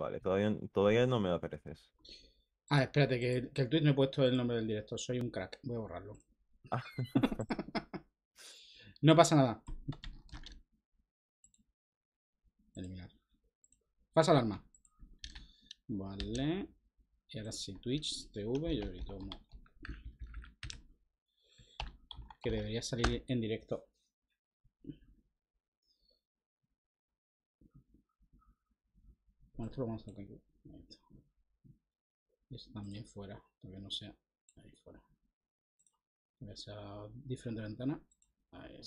Vale, todavía, todavía no me apareces. Ah, espérate, que, el tweet no he puesto el nombre del director. Soy un crack. Voy a borrarlo. no pasa nada. Eliminar. Pasa alarma. Vale. Y ahora sí, Twitch, TV, yo ahorita Que debería salir en directo Bueno, esto lo vamos a sacar aquí. Ahí Y esto también fuera, para no sea ahí fuera. sea diferente ventana. Ahí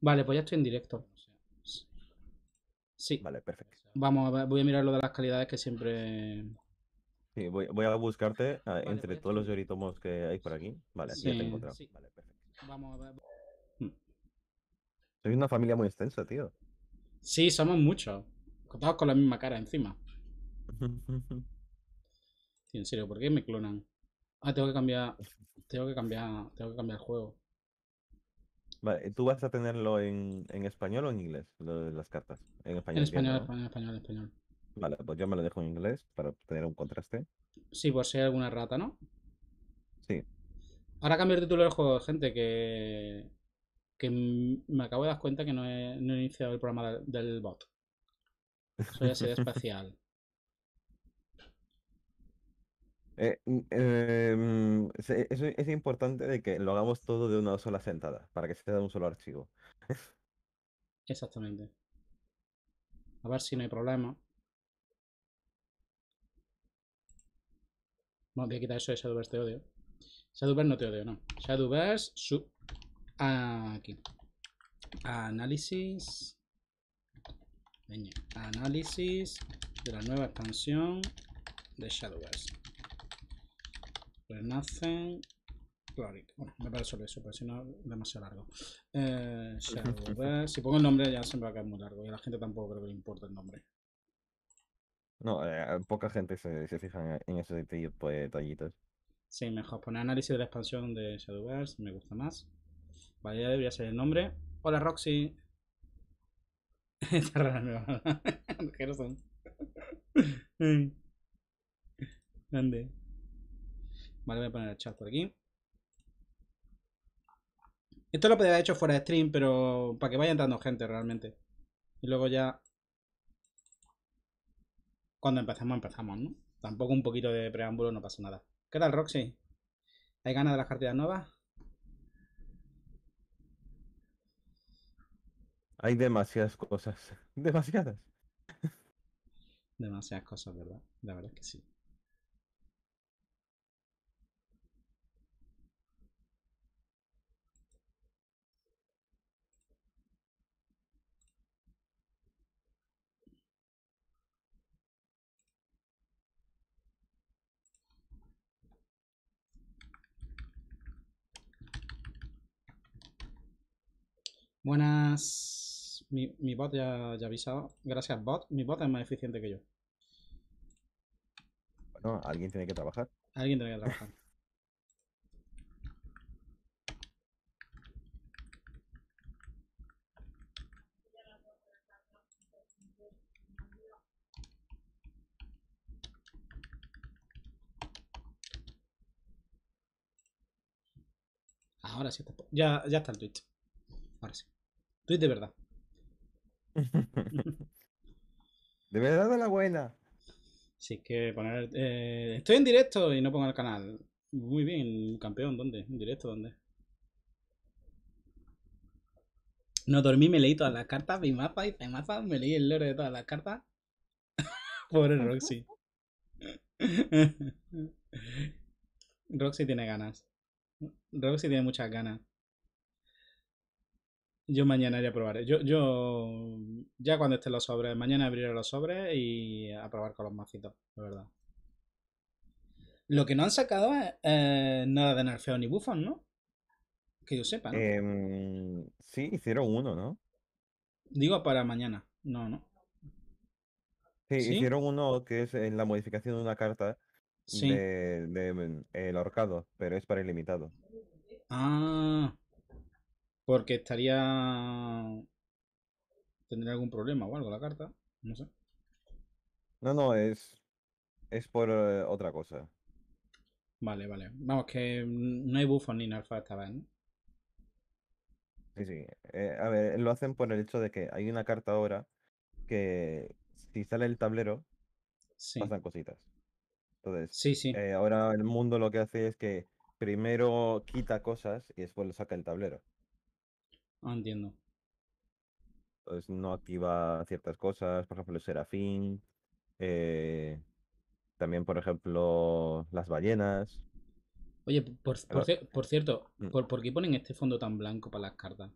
Vale, pues ya estoy en directo. Sí. Vale, perfecto. Vamos, a ver, voy a mirar lo de las calidades que siempre. Sí, voy, voy a buscarte ah, entre todos los yoritomos que hay por aquí. Vale, ya te he Sí. Vale, perfecto. Vamos a ver. Hmm. Soy una familia muy extensa, tío. Sí, somos muchos. Todos con la misma cara encima. en serio, ¿por qué me clonan? Ah, tengo que cambiar. Tengo que cambiar. Tengo que cambiar el juego. Vale, ¿tú vas a tenerlo en, español o en inglés? las cartas. En español. En español, español, español. Vale, pues yo me lo dejo en inglés para tener un contraste. Sí, por si hay alguna rata, ¿no? Sí. Ahora cambio el título del juego, gente, que me acabo de dar cuenta que no he, iniciado el programa del, bot. Soy ya sería espacial. es, importante de que lo hagamos todo de una sola sentada, para que sea de un solo archivo. Exactamente. A ver si no hay problema. Bueno, voy a quitar eso de Shadowverse, te odio. Shadowverse no te odio, no. Shadowverse, su Aquí. Análisis. análisis de la nueva expansión de Shadowverse. Renacen Cloric. Bueno, me parece eso, pero si no es demasiado largo. Eh, Shadowverse. Si pongo el nombre ya se me va a quedar muy largo y a la gente tampoco creo que le importa el nombre. No, eh, poca gente se, se fija en, tipo esos pues, detallitos. Sí, mejor poner análisis de la expansión de Shadowverse, me gusta más. Vale, ya debería ser el nombre. Hola Roxy. Está raro. Gerson. Grande. Vale, voy a poner el chat por aquí. Esto lo podría haber hecho fuera de stream, pero para que vaya entrando gente realmente. Y luego ya... Cuando empecemos, empezamos, ¿no? Tampoco un poquito de preámbulo, no pasa nada. ¿Qué tal, Roxy? ¿Hay ganas de las cartas nuevas? Hay demasiadas cosas. Demasiadas. Demasiadas cosas, ¿verdad? La verdad es que sí. Buenas. Mi, mi bot ya, ya avisado Gracias, bot. Mi bot es más eficiente que yo. Bueno, alguien tiene que trabajar. Alguien tiene que trabajar. Ahora sí está. Ya, ya está el tweet. Ahora sí. Tweet de verdad. de verdad de la buena. Si es que poner. Eh, estoy en directo y no pongo el canal. Muy bien, campeón, ¿dónde? ¿En directo dónde? No dormí, me leí todas las cartas, vi mapa y mapa, me leí el lore de todas las cartas. Pobre Roxy. Roxy tiene ganas. Roxy tiene muchas ganas. Yo mañana ya probaré. Yo, yo ya cuando estén los sobres, mañana abriré los sobres y a probar con los macitos, la verdad. Lo que no han sacado es eh, nada de narfeo ni bufón ¿no? Que yo sepa, ¿no? Em, sí, hicieron uno, ¿no? Digo para mañana. No, no. Sí, hicieron uno que es en la modificación de una carta sí. de, em, el ahorcado, pero es para ilimitado. Ah, porque estaría... Tendría algún problema o algo la carta. No sé. No, no, es... Es por eh, otra cosa. Vale, vale. Vamos, que no hay buffos ni nerfas alfa esta vez, Sí, sí. Eh, a ver, lo hacen por el hecho de que hay una carta ahora que si sale el tablero, sí. pasan cositas. Entonces, sí, sí. Eh, ahora el mundo lo que hace es que primero quita cosas y después lo saca el tablero. No ah, entiendo. Entonces pues, no activa ciertas cosas, por ejemplo, el serafín. Eh, también, por ejemplo, las ballenas. Oye, por, cierto, mm. ¿por, ¿por, qué ponen este fondo tan blanco para las cartas?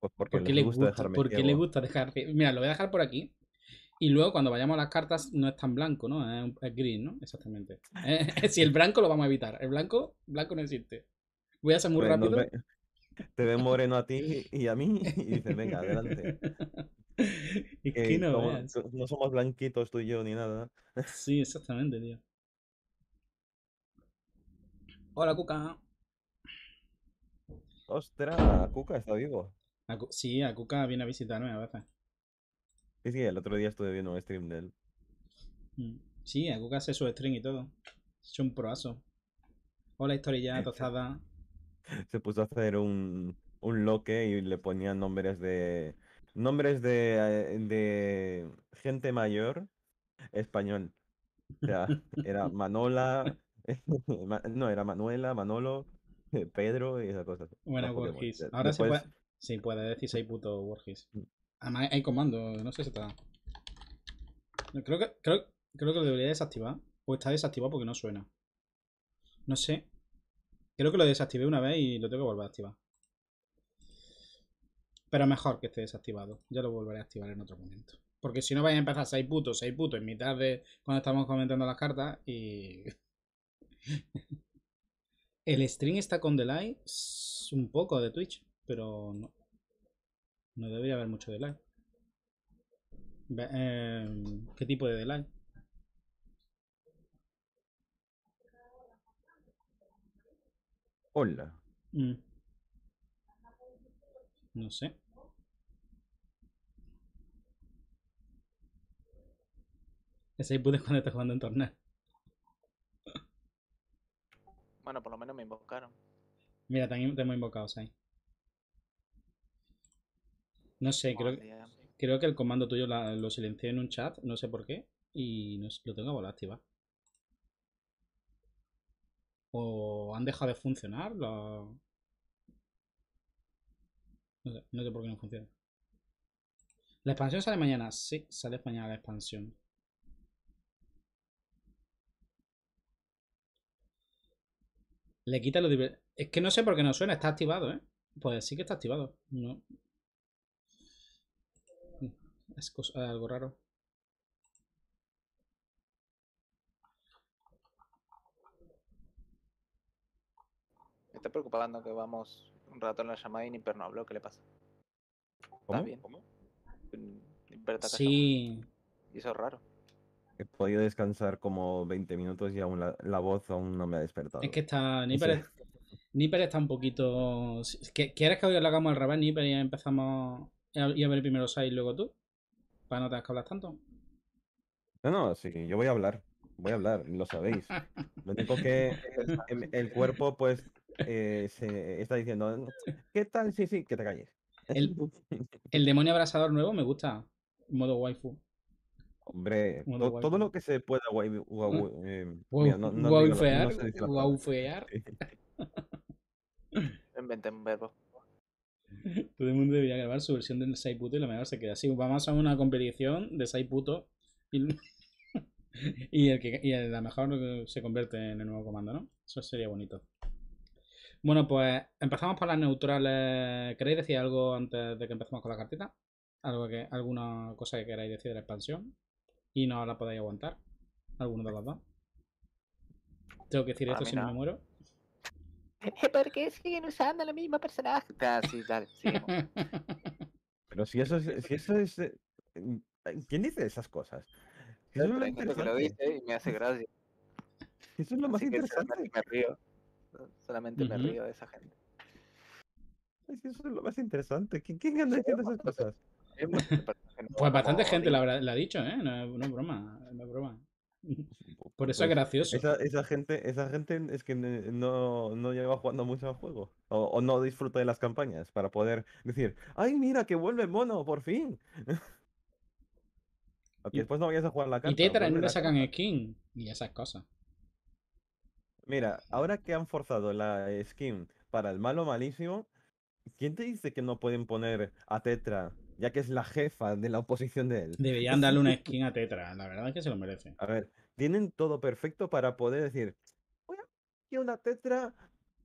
Pues porque gusta, le gusta dejar? Mira, lo voy a dejar por aquí. Y luego cuando vayamos a las cartas no es tan blanco, ¿no? Es, gris, ¿no? Exactamente. si el blanco lo vamos a evitar. El blanco, blanco no existe. Voy a ser muy pues, rápido te ven moreno a ti y a mí y dices, venga, adelante. y que no, no somos blanquitos tú y yo ni nada. Sí, exactamente, tío. Hola, Cuca. Ostras, ¿Kuka está vivo. sí, a Cuca viene a visitarme a veces. Sí, sí, el otro día estuve viendo un stream de él. Mm. Sí, a Cuca hace su stream y todo. Es un proazo. Hola, historia este tozada se puso a hacer un, un loque y le ponían nombres de nombres de, eh, de gente mayor español. sea, era Manola, no, era Manuela, Manolo, Pedro y esas cosas. Bueno, Borgis Ahora se puede, sí, puede decir ahí, puto Borgis mm. Además, hay comando, no sé si está. Creo que, creo, creo que lo debería desactivar. O pues está desactivado porque no suena. No sé. Creo que lo desactivé una vez y lo tengo que volver a activar. Pero mejor que esté desactivado. Ya lo volveré a activar en otro momento. Porque si no vais a empezar 6 putos, 6 putos en mitad de cuando estamos comentando las cartas y... El stream está con delay un poco de Twitch, pero no. No debería haber mucho delay. Em, ¿Qué tipo de delay? Hola. Mm. No sé. Ese input es cuando estás jugando en torneo. Bueno, por lo menos me invocaron. Mira, te, hemos invocado, ahí. No sé, creo, creo que el comando tuyo lo silencié en un chat, no sé por qué, y lo tengo volado activar. ¿O han dejado de funcionar? No sé, por qué no funciona. ¿La expansión sale mañana? Sí, sale mañana la expansión. Le quita lo Es que no sé por qué no suena, está activado, ¿eh? Pues sí que está activado. No. Es algo raro. está preocupando que vamos un rato en la llamada y ni no habló. ¿Qué le pasa? ¿Cómo? Bien? ¿Cómo? Mm, sí. Y eso es raro. He podido descansar como 20 minutos y aún la, voz aún no me ha despertado. Es que está... Nipper está un poquito... ¿Quieres que hoy lo hagamos al revés, Nipper? y empezamos... Y a ver primero Sai y luego tú? Para no tener que hablar tanto. No, no, sí, yo voy a hablar voy a hablar, lo sabéis. Lo único que el, cuerpo, pues, eh, se está diciendo, ¿qué tal? Sí, sí, que te calles. El, demonio abrasador nuevo me gusta. Modo waifu. Hombre, todo lo que se pueda waifu, mm. Waifuear. Eh, inventen verbo. Todo el mundo debería grabar su versión de Saiputo y la mejor se queda así. Vamos a una competición de Saiputo y, el que, y el, la mejor se convierte en el nuevo comando, ¿no? Eso sería bonito. Bueno, pues empezamos por las neutrales. ¿Queréis decir algo antes de que empecemos con la cartita? ¿Algo que, ¿Alguna cosa que queráis decir de la expansión? Y no la podéis aguantar. ¿Alguno de los dos? Tengo que decir ah, esto si no me muero. ¿Por qué siguen usando la misma personaje? sí, dale, Pero si eso es, si eso es. Eh, mm, ¿Quién dice esas cosas? es lo, que lo dice y me hace gracia. Eso es lo más interesante. Me río. Solamente me río de esa gente. Eso es lo más interesante. ¿Quién anda diciendo esas cosas? Pues bastante gente la, ha dicho, ¿eh? No, es broma, no broma. Por eso es pues, gracioso. Esa, gente, esa gente es que no, lleva jugando mucho al juego. O, no disfruta de las campañas para poder decir, ¡ay, mira que vuelve mono, por fin! y después no vayas a jugar la campaña. Y Tetra nunca sacan skin y esas cosas. Mira, ahora que han forzado la skin para el malo malísimo, ¿quién te dice que no pueden poner a Tetra, ya que es la jefa de la oposición de él? Deberían darle una skin a Tetra, la verdad es que se lo merece. A ver, tienen todo perfecto para poder decir, a que una Tetra,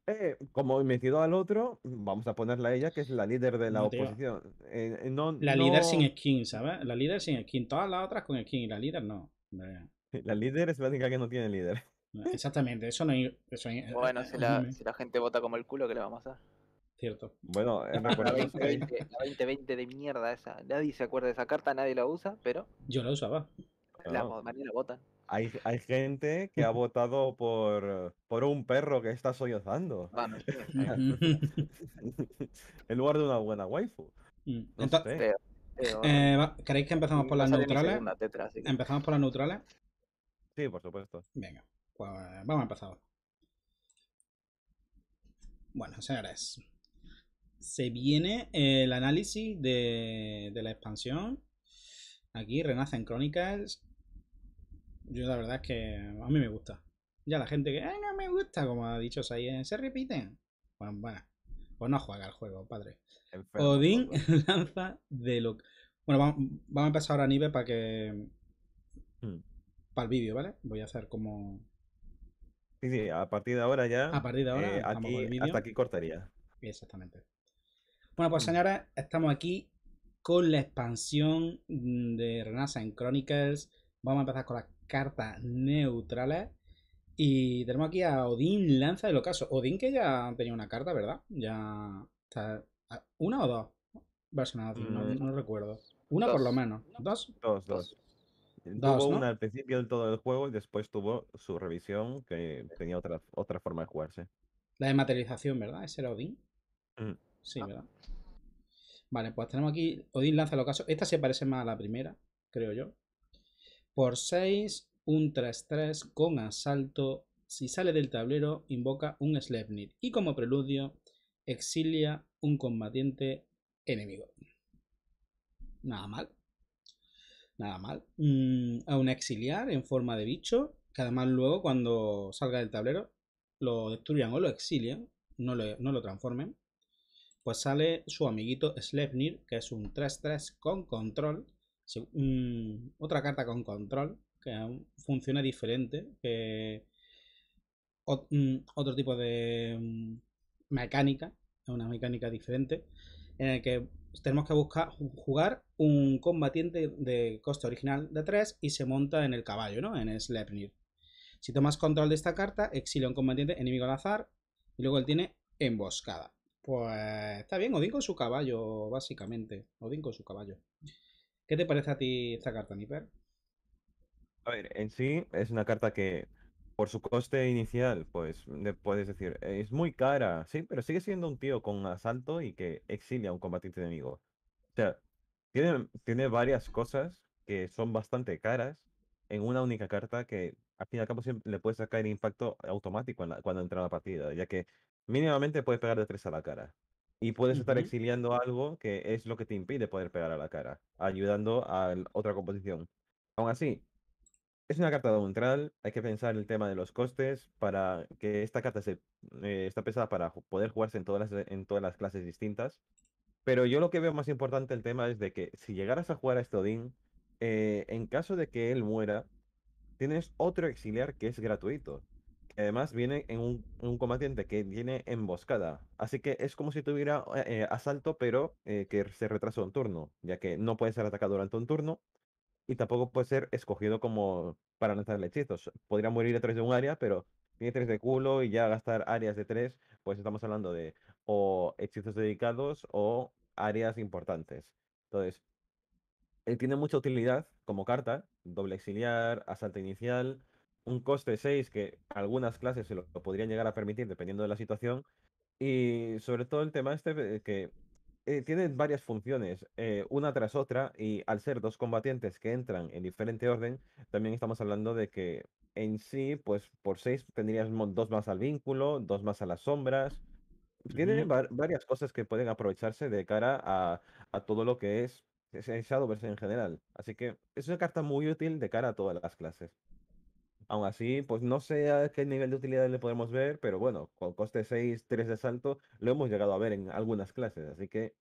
eh, como metido al otro, vamos a ponerla a ella, que es la líder de la oposición. Eh, eh, la líder sin skin, ¿sabes? La líder sin skin, todas las otras con skin y la líder no. La líder es la única que no tiene líder. Exactamente, eso no hay. Eh, bueno, eh, si la, gente vota como el culo, ¿qué le vamos a hacer? Cierto. Bueno, la 2020 de mierda esa. Nadie se acuerda de esa carta, nadie la usa, pero. Yo la usaba. La, ah. la vota Hay, gente que ha votado por, por un perro que está sollozando. en lugar de una buena waifu. Mm. Eh, ¿Creéis que empezamos por las neutrales? Empezamos por las neutrales. Sí, por supuesto. Venga vamos a empezar. Bueno, señores, se viene el análisis de, la expansión. Aquí renacen crónicas. Yo la verdad es que a mí me gusta. Ya la gente que, no me gusta, como ha dicho Saiyan, se repiten. Bueno, bueno, pues no juega el juego, padre. Odín lanza de lo... Bueno, vamos, a empezar ahora a nivel para que... Hmm. Para el vídeo, ¿vale? Voy a hacer como... Sí, sí, a partir de ahora ya. A partir de ahora, eh, aquí, hasta aquí cortaría. Exactamente. Bueno, pues mm. señores, estamos aquí con la expansión mm, de en Chronicles. Vamos a empezar con las cartas neutrales. Y tenemos aquí a Odín Lanza del Ocaso. Odín que ya tenía una carta, ¿verdad? Ya está. Ah, ¿Una o dos? Mm. no, recuerdo. Una por lo menos. ¿Dos? Dos, dos tuvo una al principio del todo el juego y después tuvo su revisión que tenía otra, otra forma de jugarse. La de materialización, ¿verdad? Ese era Odín. Mm. Sí, ¿verdad? Vale, pues tenemos aquí Odín lanza los casos. Esta se parece más a la primera, creo yo. Por 6, un 3-3 con asalto. Si sale del tablero, invoca un Slepnir. Y como preludio, exilia un combatiente enemigo. Nada mal nada mal, mm, a un exiliar en forma de bicho, que además luego cuando salga del tablero lo destruyan o lo exilian, no lo, no lo transformen, pues sale su amiguito Slepnir, que es un 3-3 con control, otra carta con control, que funciona diferente que mm, otro tipo de mm, mecánica, una mecánica diferente, en el que pues tenemos que buscar jugar un combatiente de coste original de 3 y se monta en el caballo, ¿no? En Slepnir. Si tomas control de esta carta, exilia un combatiente enemigo al azar y luego él tiene emboscada. Pues está bien, Odín con su caballo, básicamente. Odin con su caballo. ¿Qué te parece a ti esta carta, Niper? A ver, en sí es una carta que por su coste inicial, pues le puedes decir, es muy cara, sí, pero sigue siendo un tío con asalto y que exilia a un combatiente enemigo. O sea, tiene, tiene varias cosas que son bastante caras en una única carta que al fin y al cabo siempre le puedes sacar impacto automático cuando entra la partida, ya que mínimamente puedes pegar de tres a la cara. Y puedes estar exiliando algo que es lo que te impide poder pegar a la cara, ayudando a otra composición. Aún así, es una carta neutral, hay que pensar el tema de los costes para que esta carta se, eh, está pensada para poder jugarse en todas, las, eh, en todas las clases distintas. Pero yo lo que veo más importante el tema es de que si llegaras a jugar a este Odín, eh, en caso de que él muera, tienes otro exiliar que es gratuito. además viene en un, combatiente que tiene emboscada. Así que es como si tuviera asalto, pero que se retrasa un turno, ya que no puede ser atacado durante un turno y tampoco puede ser escogido como para lanzar hechizos. Podría morir a de un área, pero tiene tres de culo y ya gastar áreas de tres, pues estamos hablando de o hechizos dedicados o áreas importantes. Entonces, él eh, tiene mucha utilidad como carta, doble exiliar, asalto inicial, un coste 6 que algunas clases se lo podrían llegar a permitir dependiendo de la situación. Y sobre todo el tema este eh, que eh, tienen varias funciones, eh, una tras otra, y al ser dos combatientes que entran en diferente orden, también estamos hablando de que en sí, pues por seis tendrías dos más al vínculo, dos más a las sombras. Tienen varias cosas que pueden aprovecharse de cara a, a todo lo que es Shadowverse en general. Así que es una carta muy útil de cara a todas las clases. Aún así, pues no sé a qué nivel de utilidad le podemos ver, pero bueno, con coste 6, 3 de salto, lo hemos llegado a ver en algunas clases, así que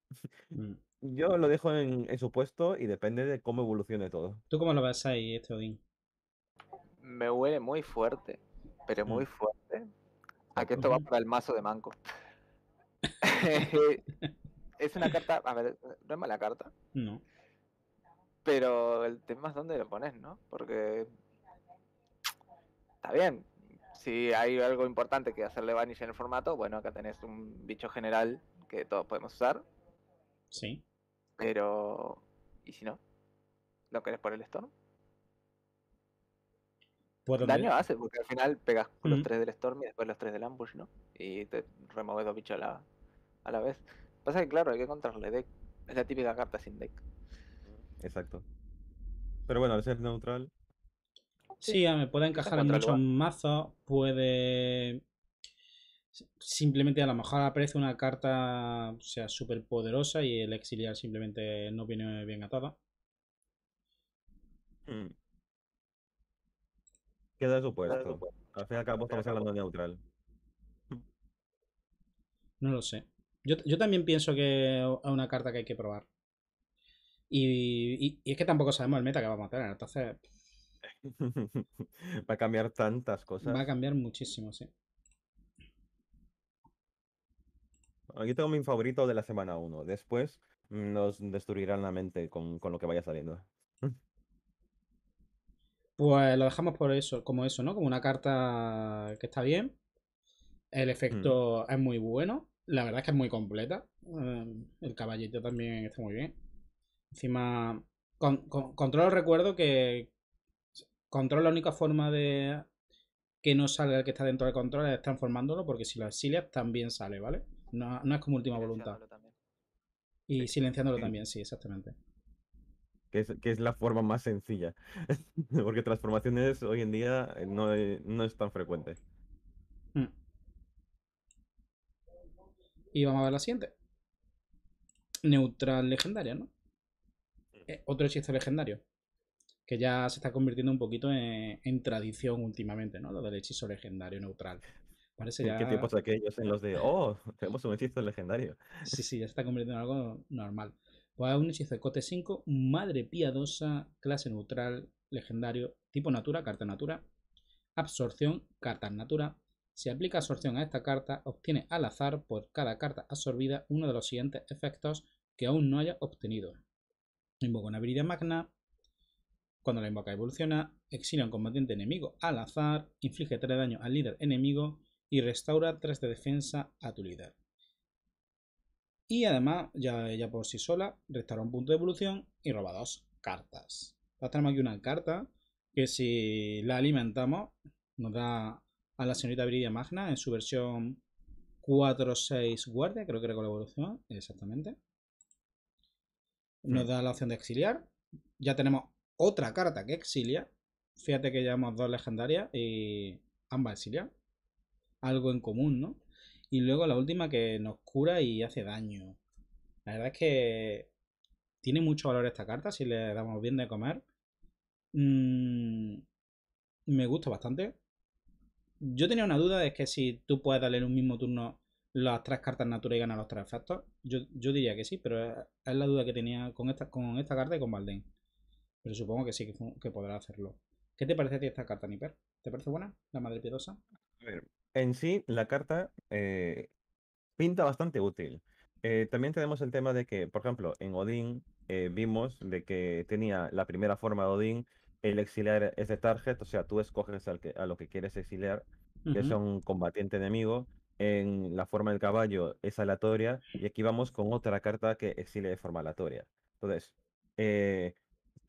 mm. yo lo dejo en, su puesto y depende de cómo evolucione todo. ¿Tú cómo lo ves ahí, este Me huele muy fuerte, pero muy mm. fuerte, Aquí esto va para el mazo de Manco. es una carta, a ver, no es mala carta. No. Pero el tema es dónde lo pones, ¿no? Porque está bien. Si hay algo importante que hacerle vanish en el formato, bueno, acá tenés un bicho general que todos podemos usar. Sí. Pero, ¿y si no? ¿Lo querés por el Storm? Daño hace, porque al final pegas los tres del Storm y después los tres del Ambush, ¿no? Y te removes dos bichos a la, a la vez. Pasa que, claro, hay que encontrarle deck. Es la típica carta sin deck. Exacto. Pero bueno, al ser neutral. Sí, me puede encajar en muchos mazos, puede... Simplemente a lo mejor aparece una carta, o sea, súper poderosa y el exiliar simplemente no viene bien atada. Mm. Queda supuesto. Al fin acabamos al cabo hablando neutral. No lo sé. Yo, también pienso que es una carta que hay que probar. y, y, es que tampoco sabemos el meta que vamos a tener. Entonces, Va a cambiar tantas cosas. Va a cambiar muchísimo, sí. Aquí tengo mi favorito de la semana 1. Después mm, nos destruirán la mente con, lo que vaya saliendo. Pues lo dejamos por eso, como eso, ¿no? Como una carta que está bien. El mm. efecto es muy bueno. La verdad es que es muy completa. Eh, el caballito también está muy bien. Encima, con, el recuerdo que, Control, la única forma de que no salga el que está dentro del control es transformándolo, porque si lo exilias también sale, ¿vale? No, es como última voluntad. Y silenciándolo eh. también, sí, exactamente. Que es, la forma más sencilla. porque transformaciones hoy en día eh, eh, no, es tan frecuente. Mm. Y vamos a ver la siguiente. Neutral legendaria, ¿no? Mm. otro hechizo legendario que ya se está convirtiendo un poquito en, tradición últimamente, ¿no? Lo del hechizo legendario neutral. Parece ya... ¿Qué tiempos aquellos en los de, oh, tenemos un hechizo legendario? Sí, sí, ya se está convirtiendo en algo normal. Pues un hechizo de cote 5, madre piadosa, clase neutral, legendario, tipo natura, carta natura, absorción, carta natura. Si aplica absorción a esta carta, obtiene al azar por cada carta absorbida uno de los siguientes efectos que aún no haya obtenido. Invoca una habilidad magna, cuando la invoca evoluciona, exila un combatiente enemigo al azar, inflige 3 daños al líder enemigo y restaura 3 de defensa a tu líder. Y además, ya, ya por sí sola, restaura un punto de evolución y roba dos cartas. Entonces tenemos aquí una carta que si la alimentamos nos da a la señorita Viridia Magna en su versión 4-6 guardia, creo que era con la evolución, exactamente. Nos mm. da la opción de exiliar. Ya tenemos otra carta que exilia. Fíjate que llevamos dos legendarias y ambas exilian. Algo en común, ¿no? Y luego la última que nos cura y hace daño. La verdad es que tiene mucho valor esta carta si le damos bien de comer. Mm, me gusta bastante. Yo tenía una duda de que si tú puedes darle en un mismo turno las tres cartas natura y ganar los tres efectos. Yo, diría que sí, pero es la duda que tenía con esta, con esta carta y con Valden. Pero supongo que sí que, podrá hacerlo. ¿Qué te parece a esta carta, Nipper? ¿Te parece buena? La Madre piedosa? A ver, en sí, la carta eh, pinta bastante útil. Eh, también tenemos el tema de que, por ejemplo, en Odín eh, vimos de que tenía la primera forma de Odín, el exiliar es de target, o sea, tú escoges a lo que quieres exiliar, que es un combatiente enemigo. En la forma del caballo es aleatoria, y aquí vamos con otra carta que exile de forma aleatoria. Entonces, eh,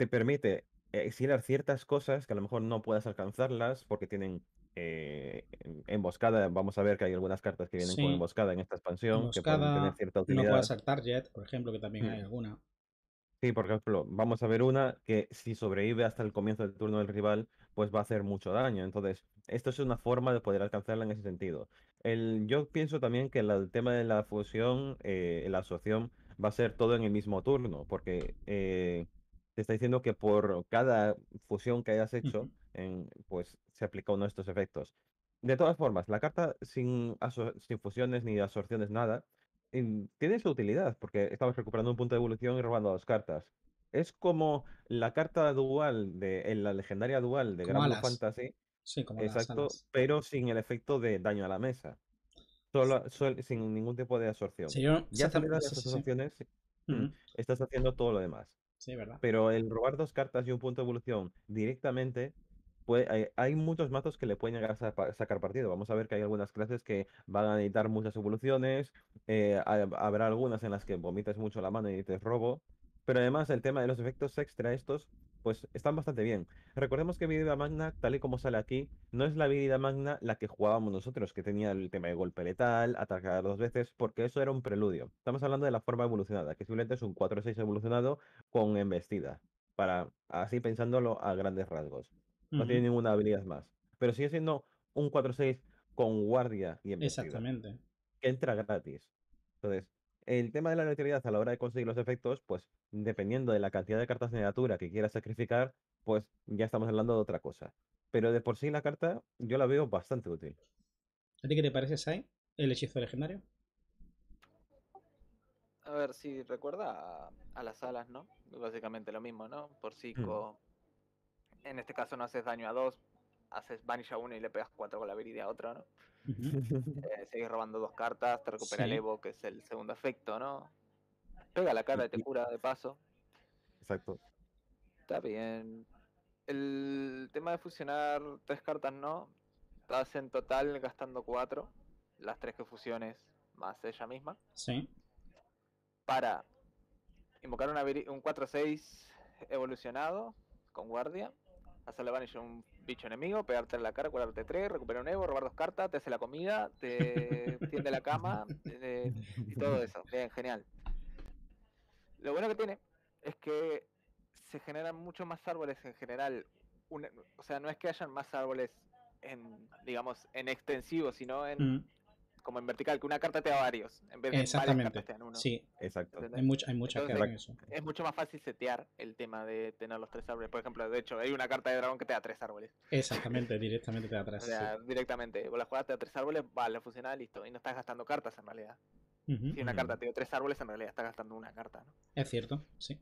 te permite eh, exiliar ciertas cosas que a lo mejor no puedas alcanzarlas porque tienen eh, emboscada. Vamos a ver que hay algunas cartas que vienen con emboscada en esta expansión emboscada, que No puedes saltar Jet, por ejemplo, que también mm. hay alguna. Sí, por ejemplo, vamos a ver una que si sobrevive hasta el comienzo del turno del rival, pues va a hacer mucho daño. Entonces, esto es una forma de poder alcanzarla en ese sentido. El, yo pienso también que el tema de la fusión, eh, la asociación, va a ser todo en el mismo turno, porque eh, te está diciendo que por cada fusión que hayas hecho, pues se aplica uno de estos efectos. De todas formas, la carta sin, sin fusiones ni absorciones, nada, em, tiene su utilidad, porque estamos recuperando un punto de evolución y robando dos cartas. Es como la carta dual, de, en la legendaria dual de Gran Fantasy. Sí, Exacto, pero sin el efecto de daño a la mesa. Solo, sin ningún tipo de absorción. ya salidas las absorciones, mm, estás haciendo todo lo demás. Pero el robar dos cartas y un punto de evolución directamente Puede, hay, muchos mazos que le pueden llegar a, sacar partido. Vamos a ver que hay algunas clases que van a necesitar muchas evoluciones. Eh, habrá algunas en las que vomitas mucho la mano y te robo. Pero además el tema de los efectos extra estos pues están bastante bien. Recordemos que Vida Magna, tal y como sale aquí, no es la Vida Magna la que jugábamos nosotros, que tenía el tema de golpe letal, atacar dos veces, porque eso era un preludio. Estamos hablando de la forma evolucionada, que simplemente es un 4-6 evolucionado con embestida, para así pensándolo a grandes rasgos. No tiene ninguna habilidad más. Pero sigue siendo un 4-6 con guardia y embestida. Exactamente. Que entra gratis. Entonces, el tema de la neutralidad a la hora de conseguir los efectos, pues dependiendo de la cantidad de cartas de natura que quieras sacrificar, pues ya estamos hablando de otra cosa. Pero de por sí la carta yo la veo bastante útil. ¿A ti qué te parece, Sai? ¿El hechizo legendario? A ver, si recuerda a, las alas, ¿no? Básicamente lo mismo, ¿no? Por si mm. En este caso no haces daño a dos, haces vanish a uno y le pegas cuatro con la viridia a otro, ¿no? Eh, seguís robando dos cartas, te recupera el Evo, que es el segundo efecto, ¿no? Pega la cara y te cura de paso. Exacto. Está bien. El tema de fusionar tres cartas, ¿no? Estás en total gastando cuatro, las tres que fusiones más ella misma. Sí. Para invocar una un 4-6 evolucionado con guardia Hacerle la a un bicho enemigo, pegarte en la cara, curarte tres, recuperar un Evo, robar dos cartas, te hace la comida, te tiende la cama eh, y todo eso. Bien, genial. Lo bueno que tiene es que se generan muchos más árboles en general. o sea, no es que hayan más árboles en, digamos, en extensivo, sino en, mm como en vertical, que una carta te da varios. En vez de Exactamente. Cartas te dan uno. Sí, exacto. Hay, muchas que eso. Es mucho más fácil setear el tema de tener los tres árboles. Por ejemplo, de hecho, hay una carta de dragón que te da tres árboles. Exactamente, directamente te da tres. O sea, directamente. o la jugada te da tres árboles, vale, funciona, listo. Y no estás gastando cartas en realidad. Si una carta te da tres árboles, en realidad estás gastando una carta, ¿no? Es cierto, sí.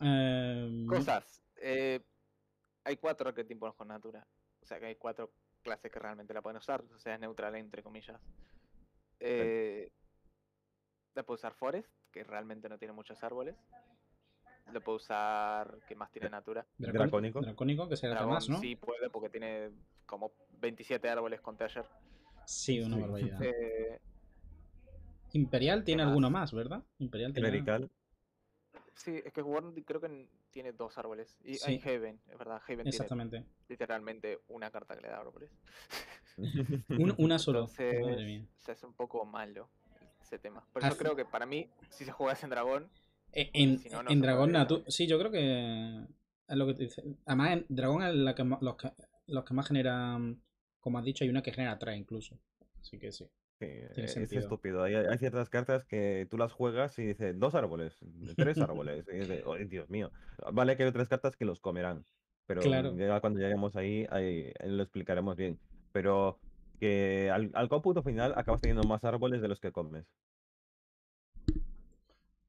Em, Cosas. Eh, hay cuatro que arquetipos con natura. O sea que hay cuatro clase que realmente la pueden usar, o sea, es neutral entre comillas. Eh, la puedo usar Forest, que realmente no tiene muchos árboles. Lo puedo usar, que más tiene Natura? Dracónico. Dracónico, que se gasta más, ¿no? Sí, puede, porque tiene como 27 árboles con Taller. Sí, una barbaridad. Eh, Imperial tiene alguno más, ¿verdad? Imperial tiene sí, es que Warren creo que tiene dos árboles. Y hay Haven, es verdad. Haven Exactamente. tiene literalmente una carta que le da árboles. una, solo, se hace un poco malo ese tema. Por eso creo que para mí, si se juega en dragón. E, en, dragón, sí, yo creo que. lo que Además, en dragón es la que, los, que, los que más generan. Mm, como has dicho, hay una que genera tres incluso. Así que sí es estúpido. Hay, ciertas cartas que tú las juegas y dices dos árboles, tres árboles. Dios mío. Vale que hay otras cartas que los comerán. Pero cuando lleguemos ahí, lo explicaremos bien. Pero que al, al cómputo final acabas teniendo más árboles de los que comes.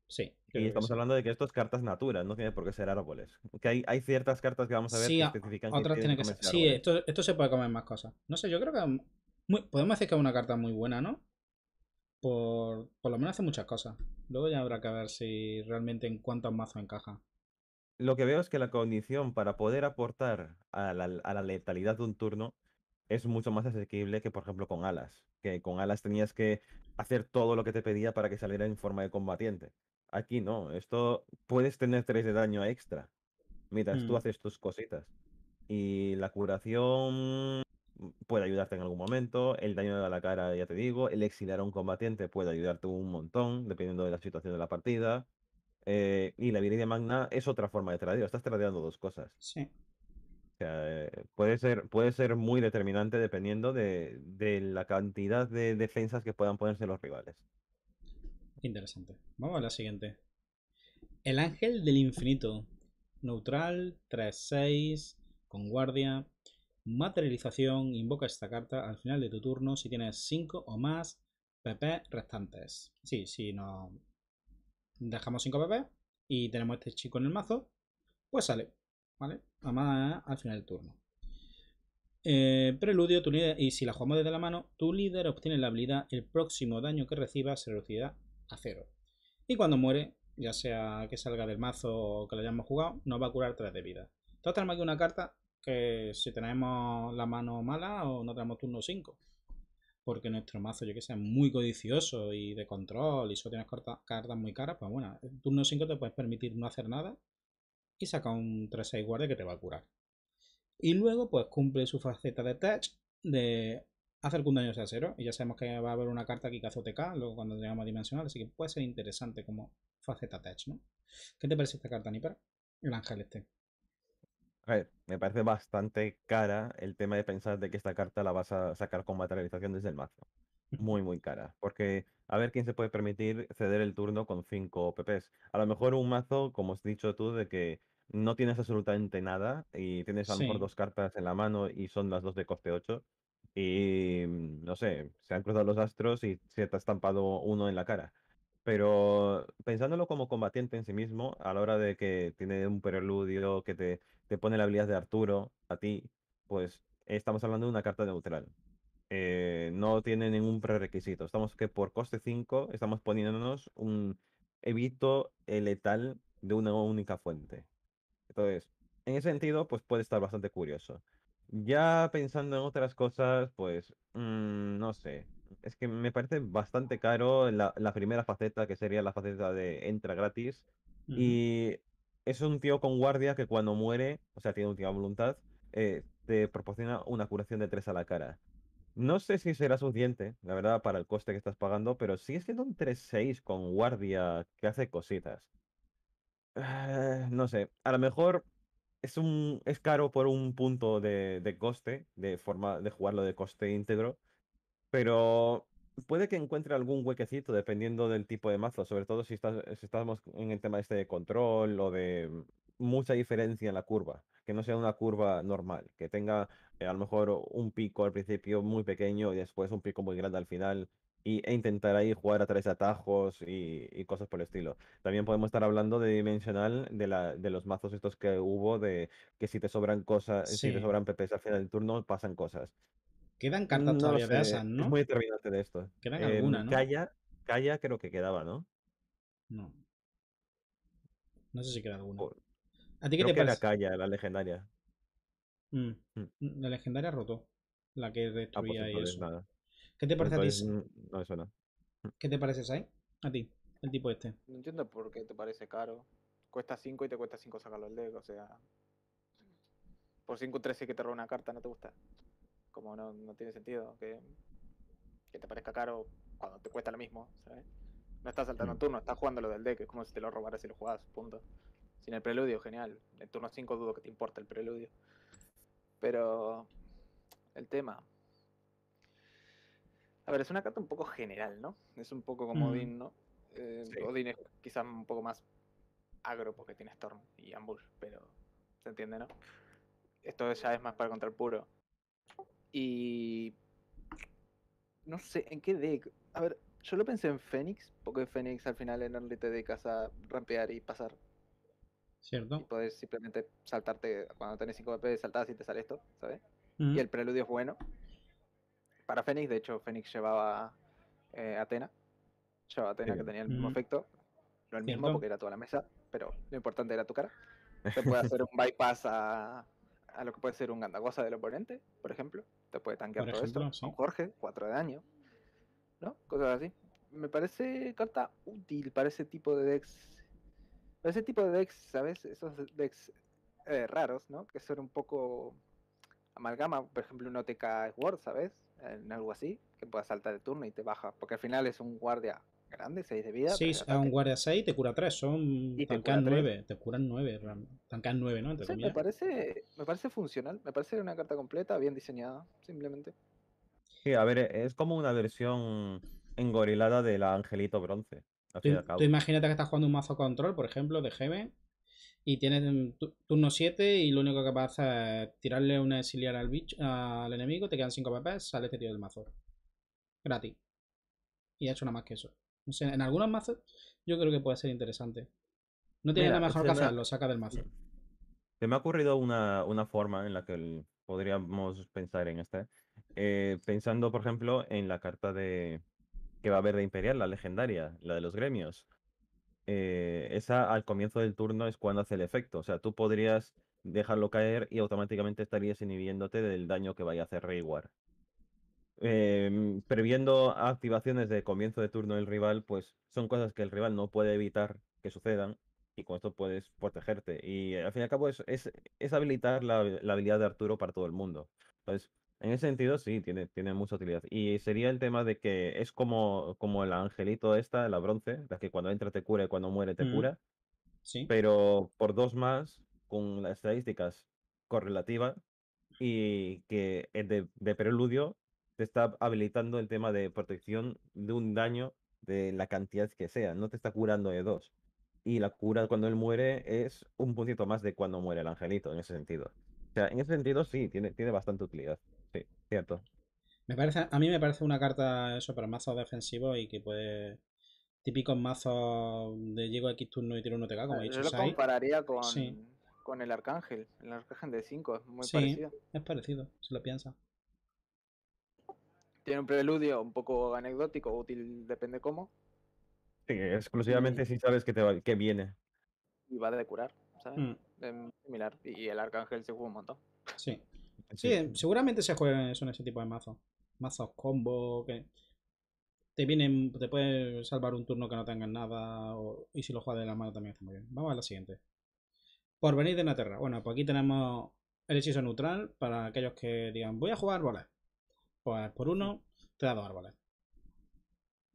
Sí. Y estamos hablando de que esto es cartas naturas, no tiene por qué ser árboles. Que hay, hay ciertas cartas que vamos a ver que especifican otras que Sí, esto se puede comer más cosas. No sé, yo creo que podemos hacer que una carta muy buena, ¿no? Por, lo menos hace muchas cosas. Luego ya habrá que ver si realmente en cuánto mazo encaja. Lo que veo es que la condición para poder aportar a la, letalidad de un turno es mucho más asequible que, por ejemplo, con alas. Que con alas tenías que hacer todo lo que te pedía para que saliera en forma de combatiente. Aquí no, esto puedes tener 3 de daño extra mientras tú hmm. haces tus cositas. Y la curación puede ayudarte en algún momento, el daño de la cara, ya te digo, el exiliar a un combatiente puede ayudarte un montón, dependiendo de la situación de la partida. Eh, y la virilidad magna es otra forma de tradeo, estás tradeando dos cosas. Sí. O sea, eh, puede ser, puede ser muy determinante dependiendo de, de, la cantidad de defensas que puedan ponerse los rivales. Interesante. Vamos a la siguiente. El ángel del infinito. Neutral, 3-6, con guardia materialización, invoca esta carta al final de tu turno si tienes 5 o más PP restantes. Sí, si nos dejamos 5 PP y tenemos este chico en el mazo, pues sale, ¿vale? más al final del turno. Eh, preludio, tu líder, y si la jugamos desde la mano, tu líder obtiene la habilidad, el próximo daño que reciba se reducirá a cero. Y cuando muere, ya sea que salga del mazo o que lo hayamos jugado, nos va a curar 3 de vida. Entonces tenemos aquí una carta que si tenemos la mano mala o no tenemos turno 5. Porque nuestro mazo, yo que sé, es muy codicioso y de control y solo tienes cartas muy caras, pues bueno, el turno 5 te puedes permitir no hacer nada y sacar un 3-6 guardia que te va a curar. Y luego, pues cumple su faceta de touch de hacer que un daño sea cero. Y ya sabemos que va a haber una carta aquí que hace luego cuando tengamos dimensional, así que puede ser interesante como faceta touch ¿no? ¿Qué te parece esta carta, Nipper? El ángel este. A ver, me parece bastante cara el tema de pensar de que esta carta la vas a sacar con materialización desde el mazo. Muy, muy cara. Porque a ver quién se puede permitir ceder el turno con 5 PPs. A lo mejor un mazo, como has dicho tú, de que no tienes absolutamente nada y tienes a lo mejor dos cartas en la mano y son las dos de coste 8 y mm, no sé, se han cruzado los astros y se te ha estampado uno en la cara. Pero pensándolo como combatiente en sí mismo, a la hora de que tiene un preludio que te te pone la habilidad de Arturo a ti, pues estamos hablando de una carta neutral. Eh, no tiene ningún prerequisito. Estamos que por coste 5 estamos poniéndonos un evito eh, letal de una única fuente. Entonces, en ese sentido, pues puede estar bastante curioso. Ya pensando en otras cosas, pues mm, no sé. Es que me parece bastante caro la, primera faceta, que sería la faceta de entra gratis. Y es un tío con guardia que cuando muere, o sea, tiene última voluntad, eh, te proporciona una curación de 3 a la cara. No sé si será suficiente, la verdad, para el coste que estás pagando, pero sigue siendo un 3-6 con guardia que hace cositas. Ah, no sé, a lo mejor es, un, es caro por un punto de, de coste, de forma de jugarlo de coste íntegro, pero puede que encuentre algún huequecito dependiendo del tipo de mazo, sobre todo eh, si, estamos en el tema este de control o de mucha diferencia en la curva, que no sea una curva normal, que tenga eh, a lo mejor un pico al principio muy pequeño y después un pico muy grande al final y, e intentar ahí jugar a través de atajos y, cosas por el estilo. También podemos estar hablando de dimensional de, la, de los mazos estos que hubo, de que si te sobran cosas, si te sobran PPs al final del turno, pasan cosas. Quedan cartas todavía de Asan, ¿no? Es muy determinante de esto. Quedan eh, algunas, ¿no? Calla, Calla creo que quedaba, ¿no? No. No sé si queda alguna. ¿A ti qué creo te que parece? La Calla, la legendaria. Mm. Mm. Mm, la legendaria roto. La que ah, destruía y pues eso. Nada. ¿Qué te parece a ti? No eso no. ¿Qué te parece, Sai? A ti, el tipo este. No entiendo por qué te parece caro. Cuesta 5 y te cuesta 5 sacarlo el deck, o sea. Por 5 13 que te roba una carta, ¿no te gusta? Como no, tiene sentido que, te parezca caro cuando te cuesta lo mismo, ¿sabes? No estás saltando mm. un turno, estás jugando lo del deck, es como si te lo robaras y lo jugás, punto. Sin el preludio, genial. En turno 5 dudo que te importe el preludio. Pero el tema. A ver, es una carta un poco general, ¿no? Es un poco como mm. Odin, ¿no? Eh, Odin es quizás un poco más agro porque tiene Storm y Ambush, pero se entiende, ¿no? Esto ya es más para contra el puro. Y. No sé, ¿en qué deck? A ver, yo lo pensé en Fénix, porque Fénix al final en Early te dedicas a rampear y pasar. ¿Cierto? Y simplemente saltarte, cuando tenés 5 PP, saltás y te sale esto, ¿sabes? Y el preludio es bueno. Para Fénix, de hecho, Fénix llevaba eh, Atena. Llevaba Atena que tenía el mismo efecto. No el mismo porque era toda la mesa, pero lo importante era tu cara. Te puede hacer un bypass a, a lo que puede ser un gandagosa del oponente, por ejemplo. Te puede tanquear todo esto. Un Jorge, 4 de daño. ¿No? Cosas así. Me parece carta útil para ese tipo de decks. Para ese tipo de decks, ¿sabes? Esos decks eh, raros, ¿no? Que son un poco amalgama, por ejemplo, un OTK Sword, ¿sabes? En algo así, que pueda saltar de turno y te baja. Porque al final es un guardia grande, 6 de vida. 6, a un guardia 6 te cura 3, son tancan 9, te curan 9, tancan 9, ¿no? me, parece, me parece funcional, me parece una carta completa, bien diseñada, simplemente. Sí, a ver, es como una versión engorilada del Angelito Bronce. imagínate que estás jugando un mazo control, por ejemplo, de GM y tienes turno 7 y lo único que vas es tirarle una exiliar al, bicho, al enemigo, te quedan 5 pp sale este tío del mazo. Gratis. Y ha hecho nada más que eso. No sé, en algunos mazos yo creo que puede ser interesante. No tiene la mejor que lo saca del mazo. Se me ha ocurrido una, forma en la que podríamos pensar en esta. Eh, pensando, por ejemplo, en la carta de que va a haber de Imperial, la legendaria, la de los gremios. Eh, esa al comienzo del turno es cuando hace el efecto. O sea, tú podrías dejarlo caer y automáticamente estarías inhibiéndote del daño que vaya a hacer reiguar Em, previendo activaciones de comienzo de turno del rival, pues son cosas que el rival no puede evitar que sucedan y con esto puedes protegerte. Y al fin y al cabo es, es, habilitar la, habilidad de Arturo para todo el mundo. Entonces, en ese sentido sí, tiene, tiene mucha utilidad. Y sería el tema de que es como, como el angelito esta, la bronce, la que cuando entra te cura y cuando muere te mm, cura. Sí. Pero por dos más, con las estadísticas correlativas y que es de preludio te está habilitando el tema de protección de un daño de la cantidad que sea, no te está curando de dos. Y la cura cuando él muere es un puntito más de cuando muere el angelito, en ese sentido. O sea, en ese sentido sí, tiene, tiene bastante utilidad. Sí, cierto. Me parece, a mí me parece una carta eso para mazos defensivos y que puede. Típicos mazo de llego a X turno y tiro te TK, como he eh, dicho. Yo lo compararía con, con el Arcángel, el Arcángel de 5, es muy sí, parecido. Es parecido, se lo piensa tiene un preludio un poco anecdótico, útil, depende cómo. Sí, exclusivamente si sabes que, te viene. Y va de curar, ¿sabes? Mm. similar. Y el arcángel se juega un montón. Sí. Sí, seguramente se juegan eso en ese tipo de mazos. Mazos combo, que te vienen, te pueden salvar un turno que no tengas nada. y si lo juegas de la mano también está muy bien. Vamos a la siguiente. Por venir de tierra Bueno, pues aquí tenemos el hechizo neutral para aquellos que digan, voy a jugar vale pues por uno te da dos árboles.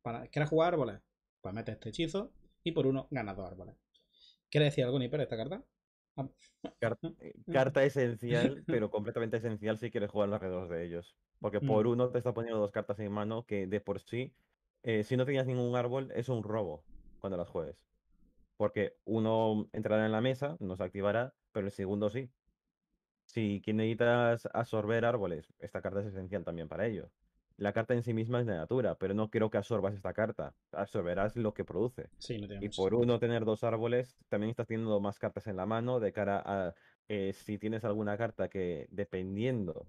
Para, ¿Quieres jugar árboles? Pues metes este hechizo y por uno ganas dos árboles. ¿Quieres decir algo, hiper esta carta? Ah. Carta, esencial, pero completamente esencial si quieres jugar alrededor de ellos. Porque mm. por uno te está poniendo dos cartas en mano que de por sí, eh, si no tenías ningún árbol, es un robo cuando las juegues. Porque uno entrará en la mesa, nos activará, pero el segundo sí. Si necesitas absorber árboles, esta carta es esencial también para ello. La carta en sí misma es de natura, pero no quiero que absorbas esta carta. Absorberás lo que produce. y por uno tener dos árboles, también estás teniendo más cartas en la mano de cara a eh, si tienes alguna carta que, dependiendo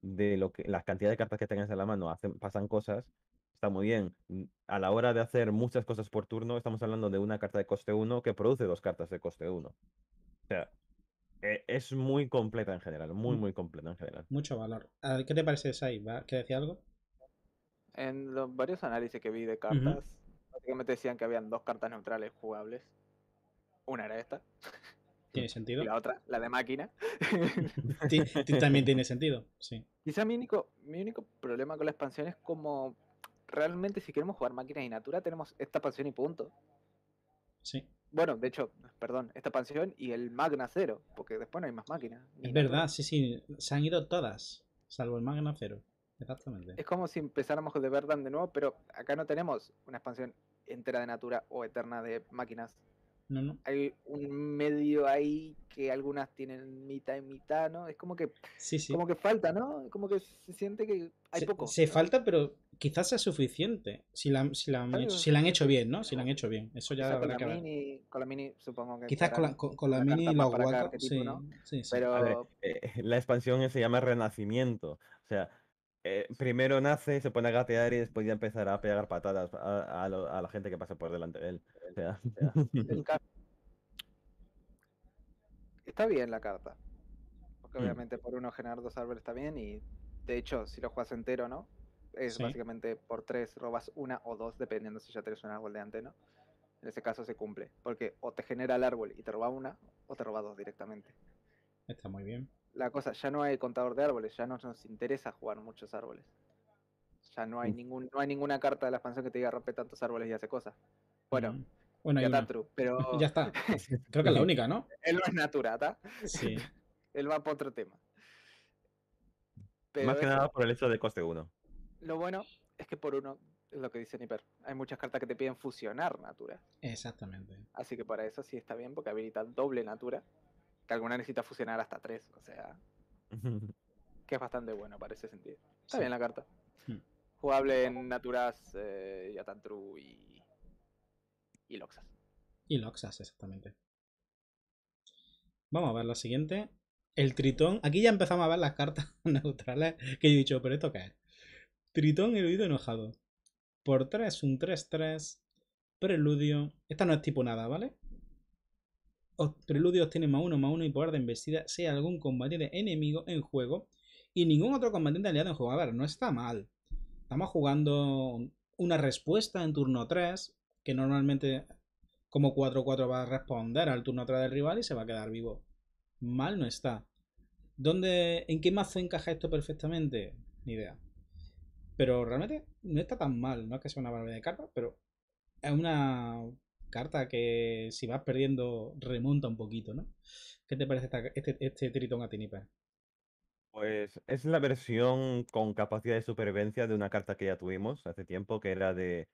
de lo que la cantidad de cartas que tengas en la mano, hacen, pasan cosas, está muy bien. A la hora de hacer muchas cosas por turno, estamos hablando de una carta de coste 1 que produce dos cartas de coste 1. O sea, eh, es muy completa en general, muy, mm. muy completa en general. Mucho valor. ¿Qué te parece, Sai? ¿Qué decía algo? En los varios análisis que vi de cartas, básicamente decían que habían dos cartas neutrales jugables. Una era esta. Tiene sentido. Y la otra, la de máquina. También tiene sentido, sí. Quizá mi único, mi único problema con la expansión es como realmente si queremos jugar máquinas y natura tenemos esta expansión y punto. Sí. Bueno, de hecho, perdón, esta expansión y el Magna Cero, porque después no hay más máquinas. Es verdad, sí, sí, se han ido todas, salvo el Magna Cero. Exactamente. Es como si empezáramos de verdad de nuevo, pero acá no tenemos una expansión entera de natura o eterna de máquinas. No, no. Hay un medio ahí que algunas tienen mitad y mitad, ¿no? Es como que, Como que falta, ¿no? Como que se siente que hay poco. Se falta, pero quizás sea suficiente si la, si la, han, hecho, bien, ¿no? Si la han hecho bien. Eso ya con, la mini, supongo que. Quizás con la, con, la mini la Sí, sí, Pero... Eh, eh, la expansión se llama Renacimiento. O sea, eh, primero nace, se pone a gatear y después ya empezará a pegar patadas a, la gente que pasa por delante de él. Está bien la carta. Porque mm. obviamente por uno generar dos árboles está bien y de hecho, si lo juegas entero, ¿no? es básicamente por tres robas una o dos, dependiendo si ya tienes un árbol de antena. En ese caso se cumple, porque o te genera el árbol y te roba una, o te roba dos directamente. Está muy bien. La cosa, ya no hay contador de árboles, ya no nos interesa jugar muchos árboles. Ya no hay mm. ningún, no hay ninguna carta de la expansión que te diga rompe tantos árboles y hace cosas. Bueno, mm. bueno ya está true, pero. ya está. Creo que es la única, ¿no? Él no es naturata. Sí. Él va por otro tema. Más que nada por el hecho de coste uno lo bueno es que por uno, es lo que dice Nipper, hay muchas cartas que te piden fusionar natura. Exactamente. Así que para eso sí está bien, porque habilita doble natura, que alguna necesita fusionar hasta tres, o sea. que es bastante bueno para ese sentido. Está bien la carta. Hmm. Jugable en Naturas, eh, Yatantru y. y Loxas. Y Loxas, exactamente. Vamos a ver lo siguiente. El tritón. Aquí ya empezamos a ver las cartas neutrales que he dicho, pero ¿esto qué Tritón oído enojado. Por 3, un 3-3. Preludio. Esta no es tipo nada, ¿vale? preludio obtiene más 1, más uno y poder de embestida Si hay algún combatiente enemigo en juego y ningún otro combatiente aliado en juego. A ver, no está mal. Estamos jugando una respuesta en turno 3, que normalmente como 4-4 va a responder al turno 3 del rival y se va a quedar vivo. Mal no está. ¿Dónde, ¿En qué mazo encaja esto perfectamente? Ni idea. Pero realmente no está tan mal, no es que sea una barbaridad de carta, pero es una carta que si vas perdiendo remonta un poquito, ¿no? ¿Qué te parece esta, este, este Tritón Atiniper? Pues es la versión con capacidad de supervivencia de una carta que ya tuvimos hace tiempo, que era de,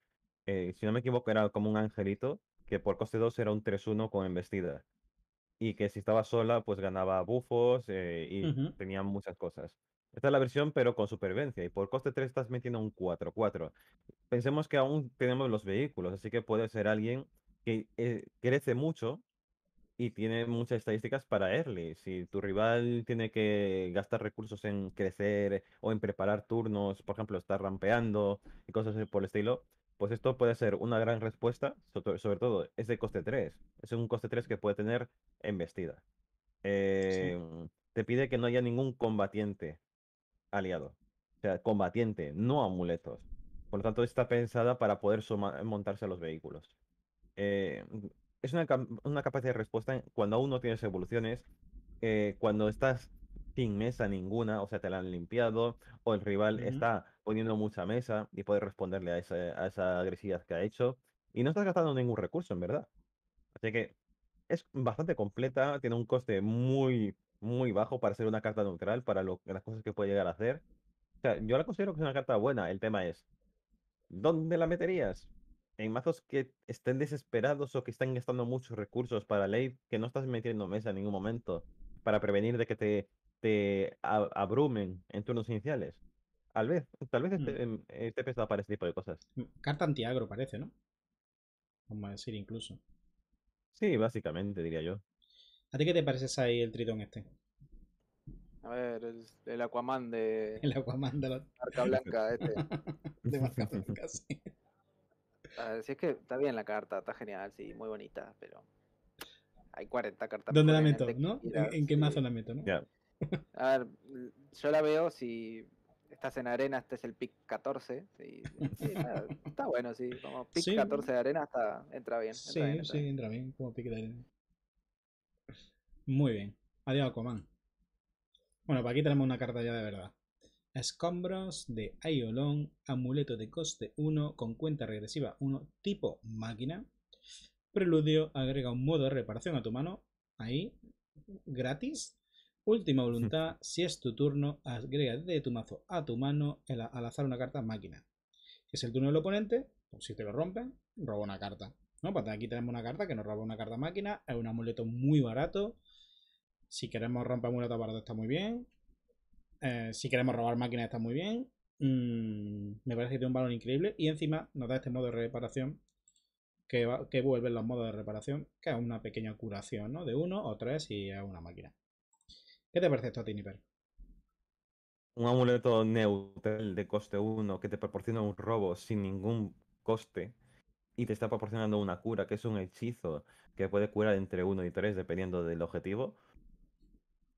eh, si no me equivoco, era como un angelito, que por coste 2 era un 3-1 con embestida. Y que si estaba sola, pues ganaba bufos eh, y tenía muchas cosas. Esta es la versión, pero con supervivencia. Y por coste 3 estás metiendo un 4-4. Pensemos que aún tenemos los vehículos, así que puede ser alguien que eh, crece mucho y tiene muchas estadísticas para early. Si tu rival tiene que gastar recursos en crecer o en preparar turnos, por ejemplo, estar rampeando y cosas por el estilo, pues esto puede ser una gran respuesta, sobre todo es de coste 3. Es un coste 3 que puede tener embestida. Eh, Te pide que no haya ningún combatiente aliado, o sea, combatiente, no amuletos. Por lo tanto, está pensada para poder montarse a los vehículos. Eh, es una, capacidad de respuesta cuando aún no tienes evoluciones, eh, cuando estás sin mesa ninguna, o sea, te la han limpiado, o el rival está poniendo mucha mesa y puedes responderle a esa, a esa agresividad que ha hecho. Y no estás gastando ningún recurso, en verdad. Así que es bastante completa, tiene un coste muy muy bajo para ser una carta neutral, para las cosas que puede llegar a hacer. yo la considero que es una carta buena. El tema es, ¿dónde la meterías? En mazos que estén desesperados o que están gastando muchos recursos para ley, que no estás metiendo mesa en ningún momento, para prevenir de que te, te abrumen en turnos iniciales. Tal vez, tal vez mm. em, esté, pesado para ese tipo de cosas. Mm, carta antiagro parece, ¿no? Vamos a decir incluso. Sí, básicamente, diría yo. ¿A ti qué te parece ahí el tritón este? A ver, el, Aquaman de. El Aquaman de la. Marca Blanca, este. de Marca Blanca, sí. Ver, si es que está bien la carta, está genial, sí, muy bonita, pero. Hay 40 cartas. ¿Dónde la meto, no? ¿En, qué mazo la meto, no? A ver, yo la veo si estás en arena, este es el pick 14. Sí, está bueno, sí. Como pick 14 de arena está, entra bien. sí, bien, sí, entra bien como pick de arena. Muy bien. Adiós, Comán Bueno, para aquí tenemos una carta ya de verdad. Escombros de Aiolón, amuleto de coste 1 con cuenta regresiva 1 tipo máquina. Preludio agrega un modo de reparación a tu mano, ahí, gratis. Última voluntad, si es tu turno, agrega de tu mazo a tu mano al azar una carta máquina. Si es el turno del oponente, pues si te lo rompen, roba una carta. ¿no? Pues aquí tenemos una carta que nos roba una carta máquina, es un amuleto muy barato si queremos romper una de está muy bien. Eh, si queremos robar máquinas está muy bien. Mm, me parece que tiene un valor increíble. Y encima nos da este modo de reparación. Que, va, que los modos de reparación. Que es una pequeña curación, ¿no? De uno o tres y es una máquina. ¿Qué te parece esto a ti, Un amuleto neutral de coste 1 que te proporciona un robo sin ningún coste y te está proporcionando una cura, que es un hechizo que puede curar entre 1 y 3 dependiendo del objetivo.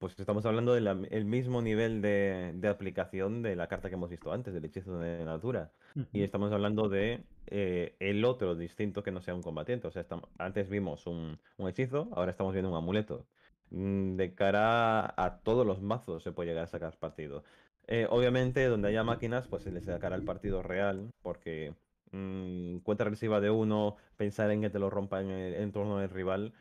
Pues estamos hablando del mismo nivel de, aplicación de la carta que hemos visto antes, del hechizo de natura. Y estamos hablando de eh, el otro distinto que no sea un combatiente. O sea, antes vimos un, hechizo, ahora estamos viendo un amuleto. Mm, de cara a todos los mazos se puede llegar a sacar partido. Eh, obviamente, donde haya máquinas, pues se le sacará el partido real, porque mm, cuenta regresiva de uno, pensar en que te lo rompa en torno entorno del rival,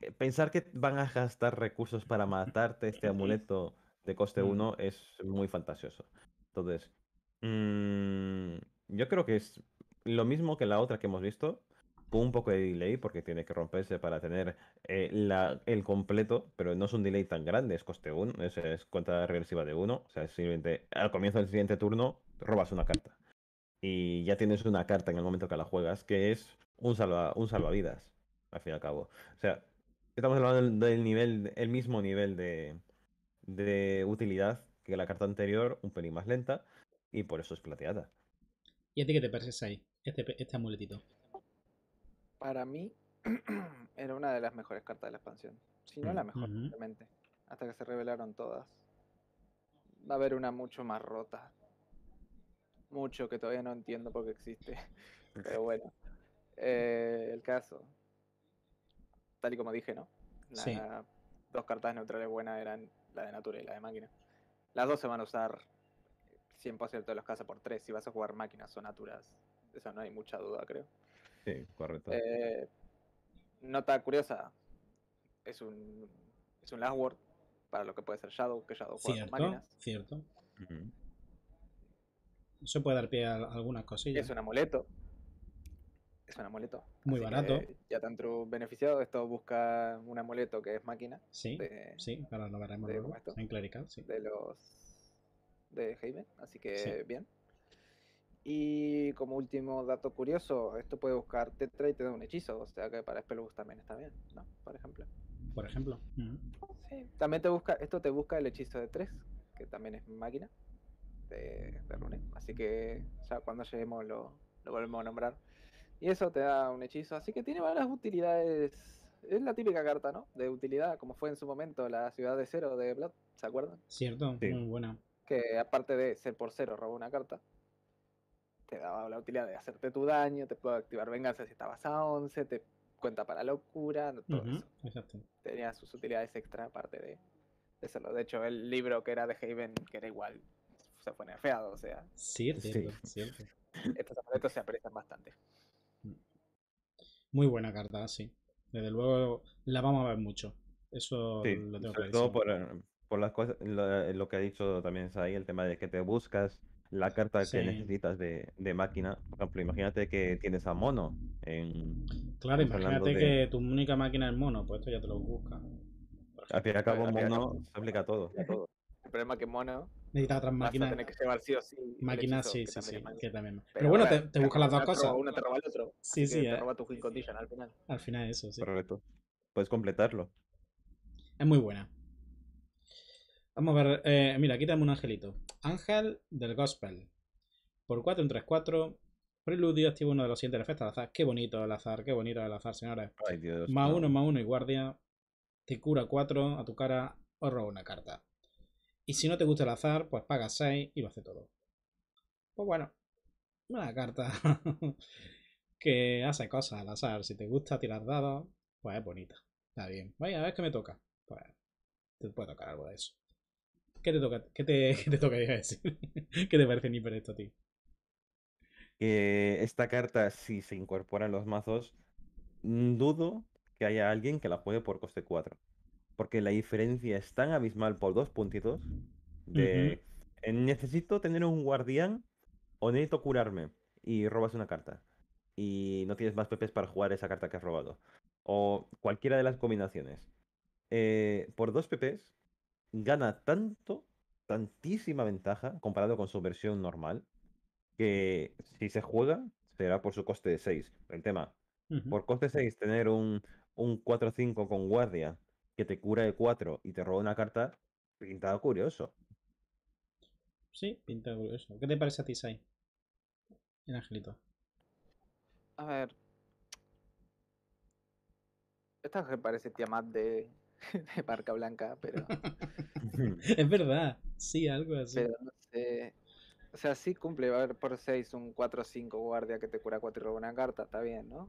eh, pensar que van a gastar recursos para matarte este amuleto de coste 1 mm. es muy fantasioso. Entonces, mm, yo creo que es lo mismo que la otra que hemos visto, un poco de delay porque tiene que romperse para tener eh, el completo, pero no es un delay tan grande, es coste 1, es, cuenta regresiva de 1, o sea, simplemente al comienzo del siguiente turno robas una carta. Y ya tienes una carta en el momento que la juegas, que es un, salva, un salvavidas, al fin y al cabo. O sea, Estamos hablando del, nivel, el mismo nivel de, de utilidad que la carta anterior, un pelín más lenta, y por eso es plateada. ¿Y a ti qué te parece, ahí este, este amuletito? Para mí, era una de las mejores cartas de la expansión. Si no la mejor, obviamente Hasta que se revelaron todas. Va a haber una mucho más rota. Mucho que todavía no entiendo por qué existe. Pero bueno. Eh, el caso tal y como dije, ¿no? Las dos cartas neutrales buenas eran la de natura y la de máquina. Las dos se van a usar 100% de los casos por tres Si vas a jugar máquinas o naturas, eso no hay mucha duda, creo. Sí, correcto. Eh, nota curiosa: es un, es un last word para lo que puede ser Shadow, que Shadow juega máquinas. Cierto. Se puede dar pie a algunas cosillas. Es un amuleto es un amuleto. Muy barato. Ya tanto beneficiado, esto busca un amuleto que es máquina. Sí, de, sí, ahora lo veremos en Clerical, De los de Heimen Así que bien. Y como último dato curioso, esto puede buscar Tetra y te da un hechizo. O sea que para Spellboost también está bien, ¿no? Por ejemplo. Por ejemplo. Sí. También te busca, esto te busca el hechizo de 3, que también es máquina de, Rune. Así que ya cuando lleguemos lo, lo volvemos a nombrar. Y eso te da un hechizo. Así que tiene varias utilidades. Es la típica carta, ¿no? De utilidad, como fue en su momento la ciudad de cero de Blood, ¿se acuerdan? Cierto, muy buena. Que aparte de ser por cero, robó una carta. Te daba la utilidad de hacerte tu daño, te puede activar venganza si estabas a 11, te cuenta para la locura, todo eso. Exacto. Tenía sus utilidades extra aparte de, de De hecho, el libro que era de Haven, que era igual, se fue nerfeado, o sea. Sí, sí. Estos aparatos se aprecian bastante. Muy buena carta, sí. Desde luego la vamos a ver mucho. Eso lo tengo que todo eh, por, las cosas, eh, lo, que ha dicho también ahí, el tema de que te buscas la carta que necesitas de, de, máquina. Por ejemplo, imagínate que tienes a mono. En, claro, imagínate que tu única máquina es mono, pues esto ya te lo busca. Al fin y al cabo, mono se aplica A todo. El problema es que Mono. Necesita otras máquinas. Vas que llevar sí sí. Máquinas, sí, sí, sí. Que también. Pero, bueno, te, te buscan las dos cosas. una te roba el otro. Sí, sí. Te eh. roba tu win condition al final. Al final, eso, sí. Correcto. Puedes completarlo. Es muy buena. Vamos a ver. Eh, mira, aquí tenemos un angelito. Ángel del Gospel. Por 4 en 3-4. Preludio activo uno de los siguientes efectos al azar. Qué bonito el azar, qué bonito el azar, señores. más uno, más uno y guardia. Te cura 4 a tu cara o roba una carta. Y si no te gusta el azar, pues pagas 6 y lo hace todo. Pues bueno, una carta que hace cosas al azar. Si te gusta tirar dados, pues es bonita. Está bien. Vaya, a ver qué me toca. Pues te puede tocar algo de eso. ¿Qué te toca? ¿Qué te, decir? ¿Qué te parece niper esto a ti? esta carta, si se incorpora en los mazos, dudo que haya alguien que la juegue por coste 4 porque la diferencia es tan abismal por dos puntitos de necesito tener un guardián o necesito curarme y robas una carta y no tienes más pepes para jugar esa carta que has robado o cualquiera de las combinaciones. Eh, por dos pepes gana tanto, tantísima ventaja comparado con su versión normal que si se juega será por su coste de 6. El tema, por coste 6 tener un, un 4-5 con guardia que te cura de 4 y te roba una carta, pintado curioso. Sí, pintado curioso. ¿Qué te parece a ti, Sai? El angelito. A ver. Esta que parece Tía de, de Barca Blanca, pero. es verdad, sí, algo así. Pero no sé. O sea, sí cumple, va a haber por 6 un 4-5 guardia que te cura 4 y roba una carta, está bien, ¿no?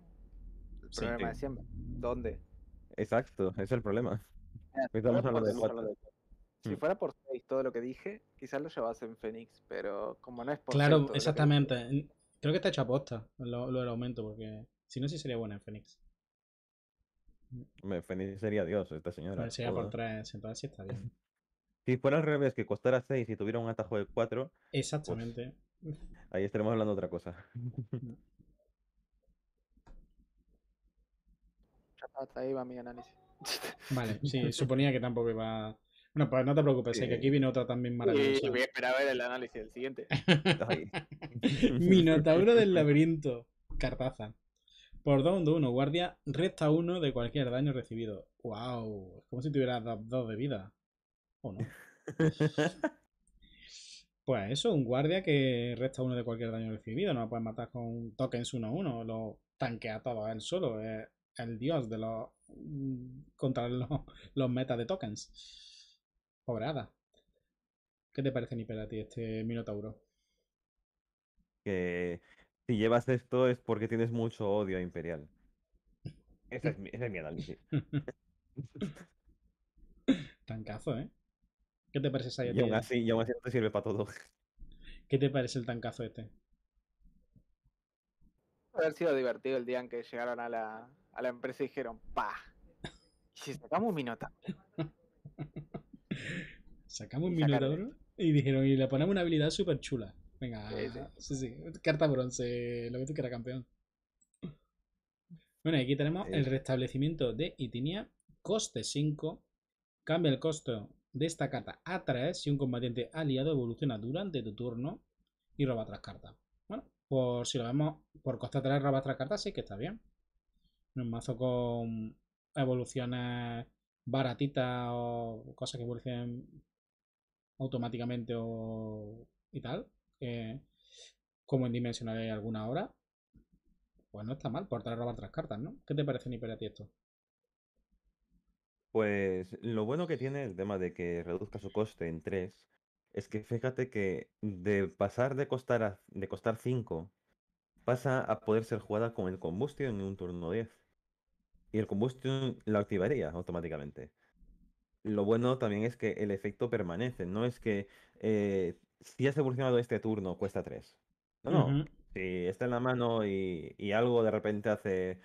El sí, problema siempre. ¿Dónde? Exacto, ese es el problema. Si mm. fuera, por, 6 todo lo que dije, quizás lo llevas en Fénix, pero como no es por Claro, exactamente. Creo que está hecho aposta lo, del aumento, porque si no, sí sería buena en Fénix. Fénix sería Dios, esta señora. sería por 3, entonces sí está bien. si fuera al revés, que costara 6 y tuviera un atajo de 4. Pues exactamente. ahí estaremos hablando de otra cosa. Hasta ahí va mi análisis. Vale, sí, suponía que tampoco iba. Bueno, pues no te preocupes, es que aquí viene otra también maravillosa. Y voy a esperar a ver el análisis del siguiente. Minotauro del laberinto, Cartaza. Por 2 1, guardia, resta 1 de cualquier daño recibido. ¡Wow! Es como si tuvieras 2 de vida. ¿O no? pues eso, un guardia que resta 1 de cualquier daño recibido. No lo puedes matar con tokens 1-1. Lo tanquea todo él solo. Es el dios de los contra los, metas de tokens. Pobre ¿Qué te parece, Niper, a ti este Minotauro? Que si llevas esto es porque tienes mucho odio a Imperial. Ese es mi, análisis. tancazo, ¿eh? ¿Qué te parece esa idea? Y aún así, aún así no te sirve para todo. ¿Qué te parece el tancazo este? Haber sido divertido el día en que llegaron a la, a la empresa dijeron, pa, si sacamos mi nota sacamos un minotauro y dijeron, y le ponemos una habilidad súper chula. Venga, sí, sí. carta bronce, lo que tú quieras, campeón. Bueno, aquí tenemos el restablecimiento de Itinia, coste 5, cambia el costo de esta carta a 3 si un combatiente aliado evoluciona durante tu turno y roba 3 cartas. Bueno, por si lo vemos por coste 3 roba 3 cartas, sí que está bien. Un mazo con evoluciones baratitas o cosas que evolucionen automáticamente o, y tal. como en Dimensional hay alguna hora. Pues no está mal, por a robar otras cartas, ¿no? ¿Qué te parece, Niperati ti esto? Pues lo bueno que tiene el tema de que reduzca su coste en 3 es que fíjate que de pasar de costar, de costar 5 pasa a poder ser jugada con el Combustion en un turno 10. Y el Combustion la activaría automáticamente. Lo bueno también es que el efecto permanece, no es que eh, si has evolucionado este turno cuesta 3. No, no. Si está en la mano y, algo de repente hace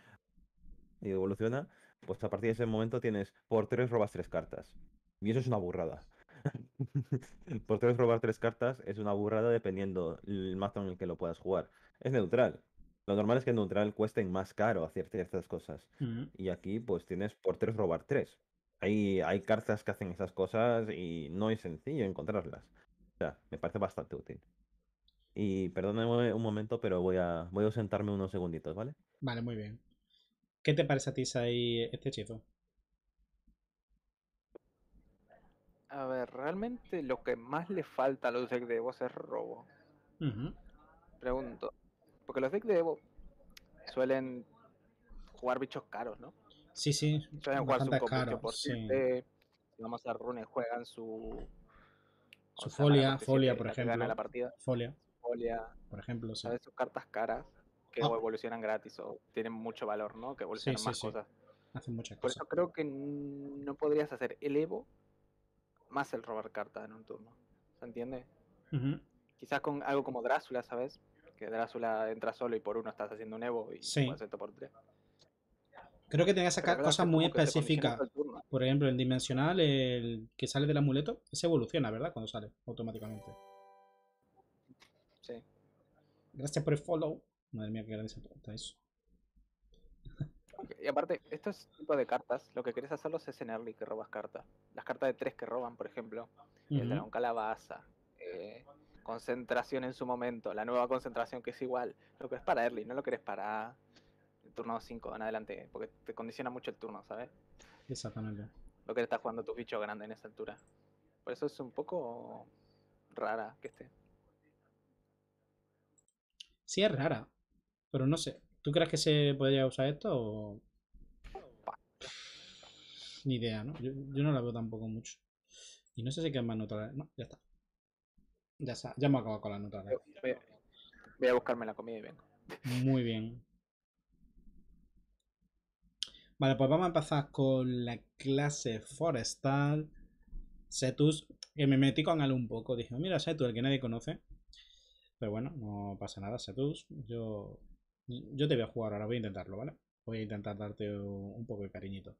y evoluciona, pues a partir de ese momento tienes por 3 robas 3 cartas. Y eso es una burrada. por 3 robar 3 cartas es una burrada dependiendo el mazo en el que lo puedas jugar es neutral. Lo normal es que neutral cuesten más caro hacer ciertas cosas. Y aquí, pues tienes por tres robar tres. Hay, hay cartas que hacen esas cosas y no es sencillo encontrarlas. O sea, me parece bastante útil. Y perdóname un momento, pero voy a, voy a sentarme unos segunditos, ¿vale? Vale, muy bien. ¿Qué te parece a ti, Sai, este chico A ver, realmente lo que más le falta a los de voz es robo. Pregunto, porque los decks de Evo suelen jugar bichos caros, ¿no? Sí, sí. Suelen jugar su caro, por sí. Vamos a Rune, juegan su. Su folia, folia, por ejemplo. Gana la partida. Folia. Folia. Por ejemplo, sabes Sus cartas caras que ah. evolucionan gratis o tienen mucho valor, ¿no? Que evolucionan más cosas. Hacen muchas cosas. eso creo que no podrías hacer el Evo más el robar cartas en un turno. ¿Se entiende? Quizás con algo como Drácula, ¿sabes? la una entra solo y por uno estás haciendo un Evo y sí. por tres. Creo que tenía esa cosas muy específicas. Por ejemplo, el dimensional, el que sale del amuleto, se evoluciona, ¿verdad? Cuando sale automáticamente. Sí. Gracias por el follow. Madre mía, qué grande eso. Y aparte, estos tipos de cartas, lo que querés hacerlos es en early que robas cartas. Las cartas de tres que roban, por ejemplo, El -huh. el calabaza, eh, concentración en su momento, la nueva concentración que es igual, lo que es para early, no lo querés para el turno 5 en adelante, porque te condiciona mucho el turno, ¿sabes? Exactamente. Lo que estás jugando tu bicho grande en esa altura. Por eso es un poco rara que esté. Sí, es rara. Pero no sé. ¿Tú crees que se podría usar esto o.? Ni idea, ¿no? Yo, no la veo tampoco mucho. Y no sé si quedan más notas. No, ya está. Ya, está, ya me con la nota. Voy, a, buscarme la comida y vengo. Muy bien. Vale, pues vamos a empezar con la clase forestal. Setus, que me metí con algo un poco. Dije, mira, Setus, el que nadie conoce. Pero bueno, no pasa nada, Setus. Yo, yo te voy a jugar ahora, voy a intentarlo, ¿vale? Voy a intentar darte un poco de cariñito.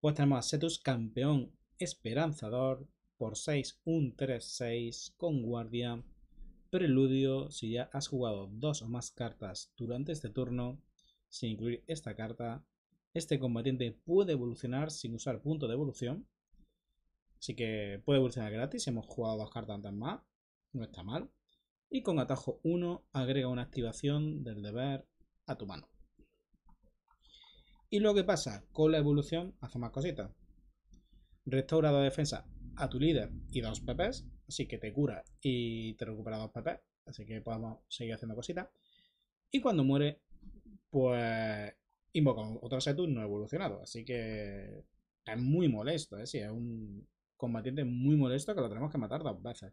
Pues tenemos a Setus, campeón esperanzador, por 6, 1, 3-6 con guardia. Preludio, si ya has jugado dos o más cartas durante este turno, sin incluir esta carta, este combatiente puede evolucionar sin usar punto de evolución. Así que puede evolucionar gratis, hemos jugado dos cartas antes más, no está mal. Y con atajo 1 agrega una activación del deber a tu mano. Y lo que pasa con la evolución hace más cositas. Restaura la defensa a tu líder y dos pp, así que te cura y te recupera dos PP, así que podemos seguir haciendo cositas. Y cuando muere, pues invoca otro Setus no evolucionado, así que es muy molesto, ¿eh? es un combatiente muy molesto que lo tenemos que matar dos veces.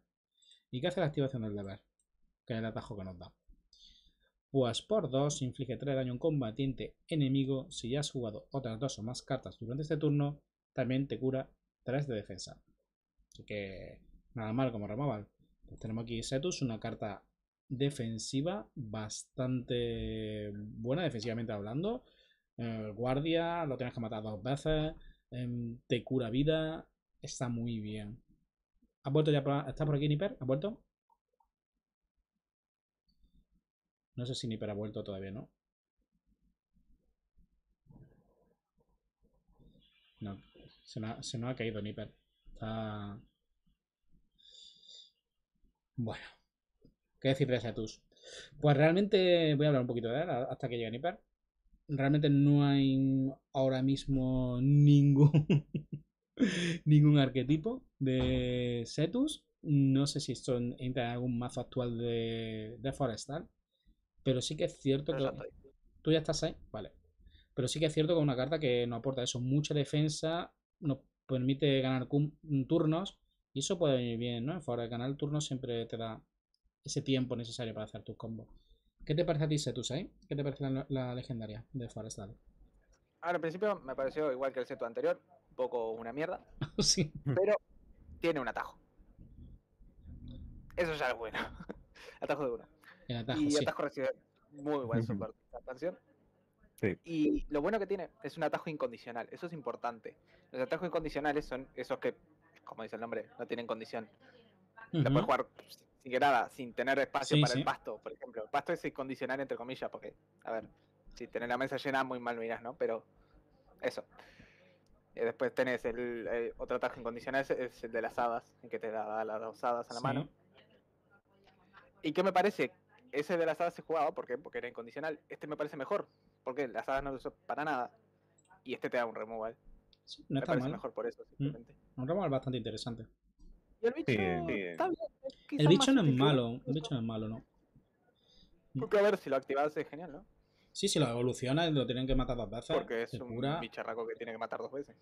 ¿Y qué hace la activación del deber? Que es el atajo que nos da. Pues por 2 inflige 3 daño a un combatiente enemigo si ya has jugado otras dos o más cartas durante este turno, también te cura 3 de defensa. Así que nada mal como removal pues tenemos aquí Setus, una carta defensiva bastante buena defensivamente hablando. Eh, guardia, lo tienes que matar dos veces, em, te cura vida, está muy bien. ¿Has vuelto ya? Por, ¿Está por aquí Nipper? ¿Has vuelto? No sé si Nipper ha vuelto todavía, ¿no? No, se nos ha, se nos ha caído Nipper. Ah. Bueno, ¿qué decir de Setus? Pues realmente voy a hablar un poquito de él hasta que llegue Nipper. Realmente no hay ahora mismo ningún ningún arquetipo de Setus. No sé si esto entra en algún mazo actual de, de Forestal. Pero sí que es cierto que. ¿Tú ya estás ahí? Vale. Pero sí que es cierto que una carta que nos aporta eso, mucha defensa, nos permite ganar mm, turnos y eso puede venir bien, ¿no? En favor de ganar turnos siempre te da ese tiempo necesario para hacer tus combos. ¿Qué te parece a ti, Setusai? Eh? ¿Qué te parece la, legendaria de Forest Ahora, al principio me pareció igual que el seto anterior, un poco una mierda. sí. Pero tiene un atajo. Eso ya es bueno. atajo de una. y atajo recibe muy buen soporte expansión. Y lo bueno que tiene es un atajo incondicional, eso es importante. Los atajos incondicionales son esos que, como dice el nombre, no tienen condición. Te puedes jugar sin que nada, sin tener espacio para el pasto, por ejemplo. El pasto es incondicional, entre comillas, porque, a ver, si tenés la mesa llena, muy mal miras ¿no? Pero eso. Y eh, después tenés el, eh, otro atajo incondicional, es el de las hadas, En que te da las dos hadas a la mano. ¿Y qué me parece? Ese de las hadas se jugaba, Porque era incondicional. Este me parece mejor, porque las hadas no lo para nada. Y este te da un removal. Sí, no Me está parece mal. mejor por eso, mm. simplemente. Un removal bastante interesante. Y el bicho. el bicho no es malo. El bicho no es malo, ¿no? Mm. Porque a ver, si lo activas es genial, ¿no? Sí, si lo evoluciona lo tienen que matar dos veces. Porque es un bicharraco que tiene que matar dos veces.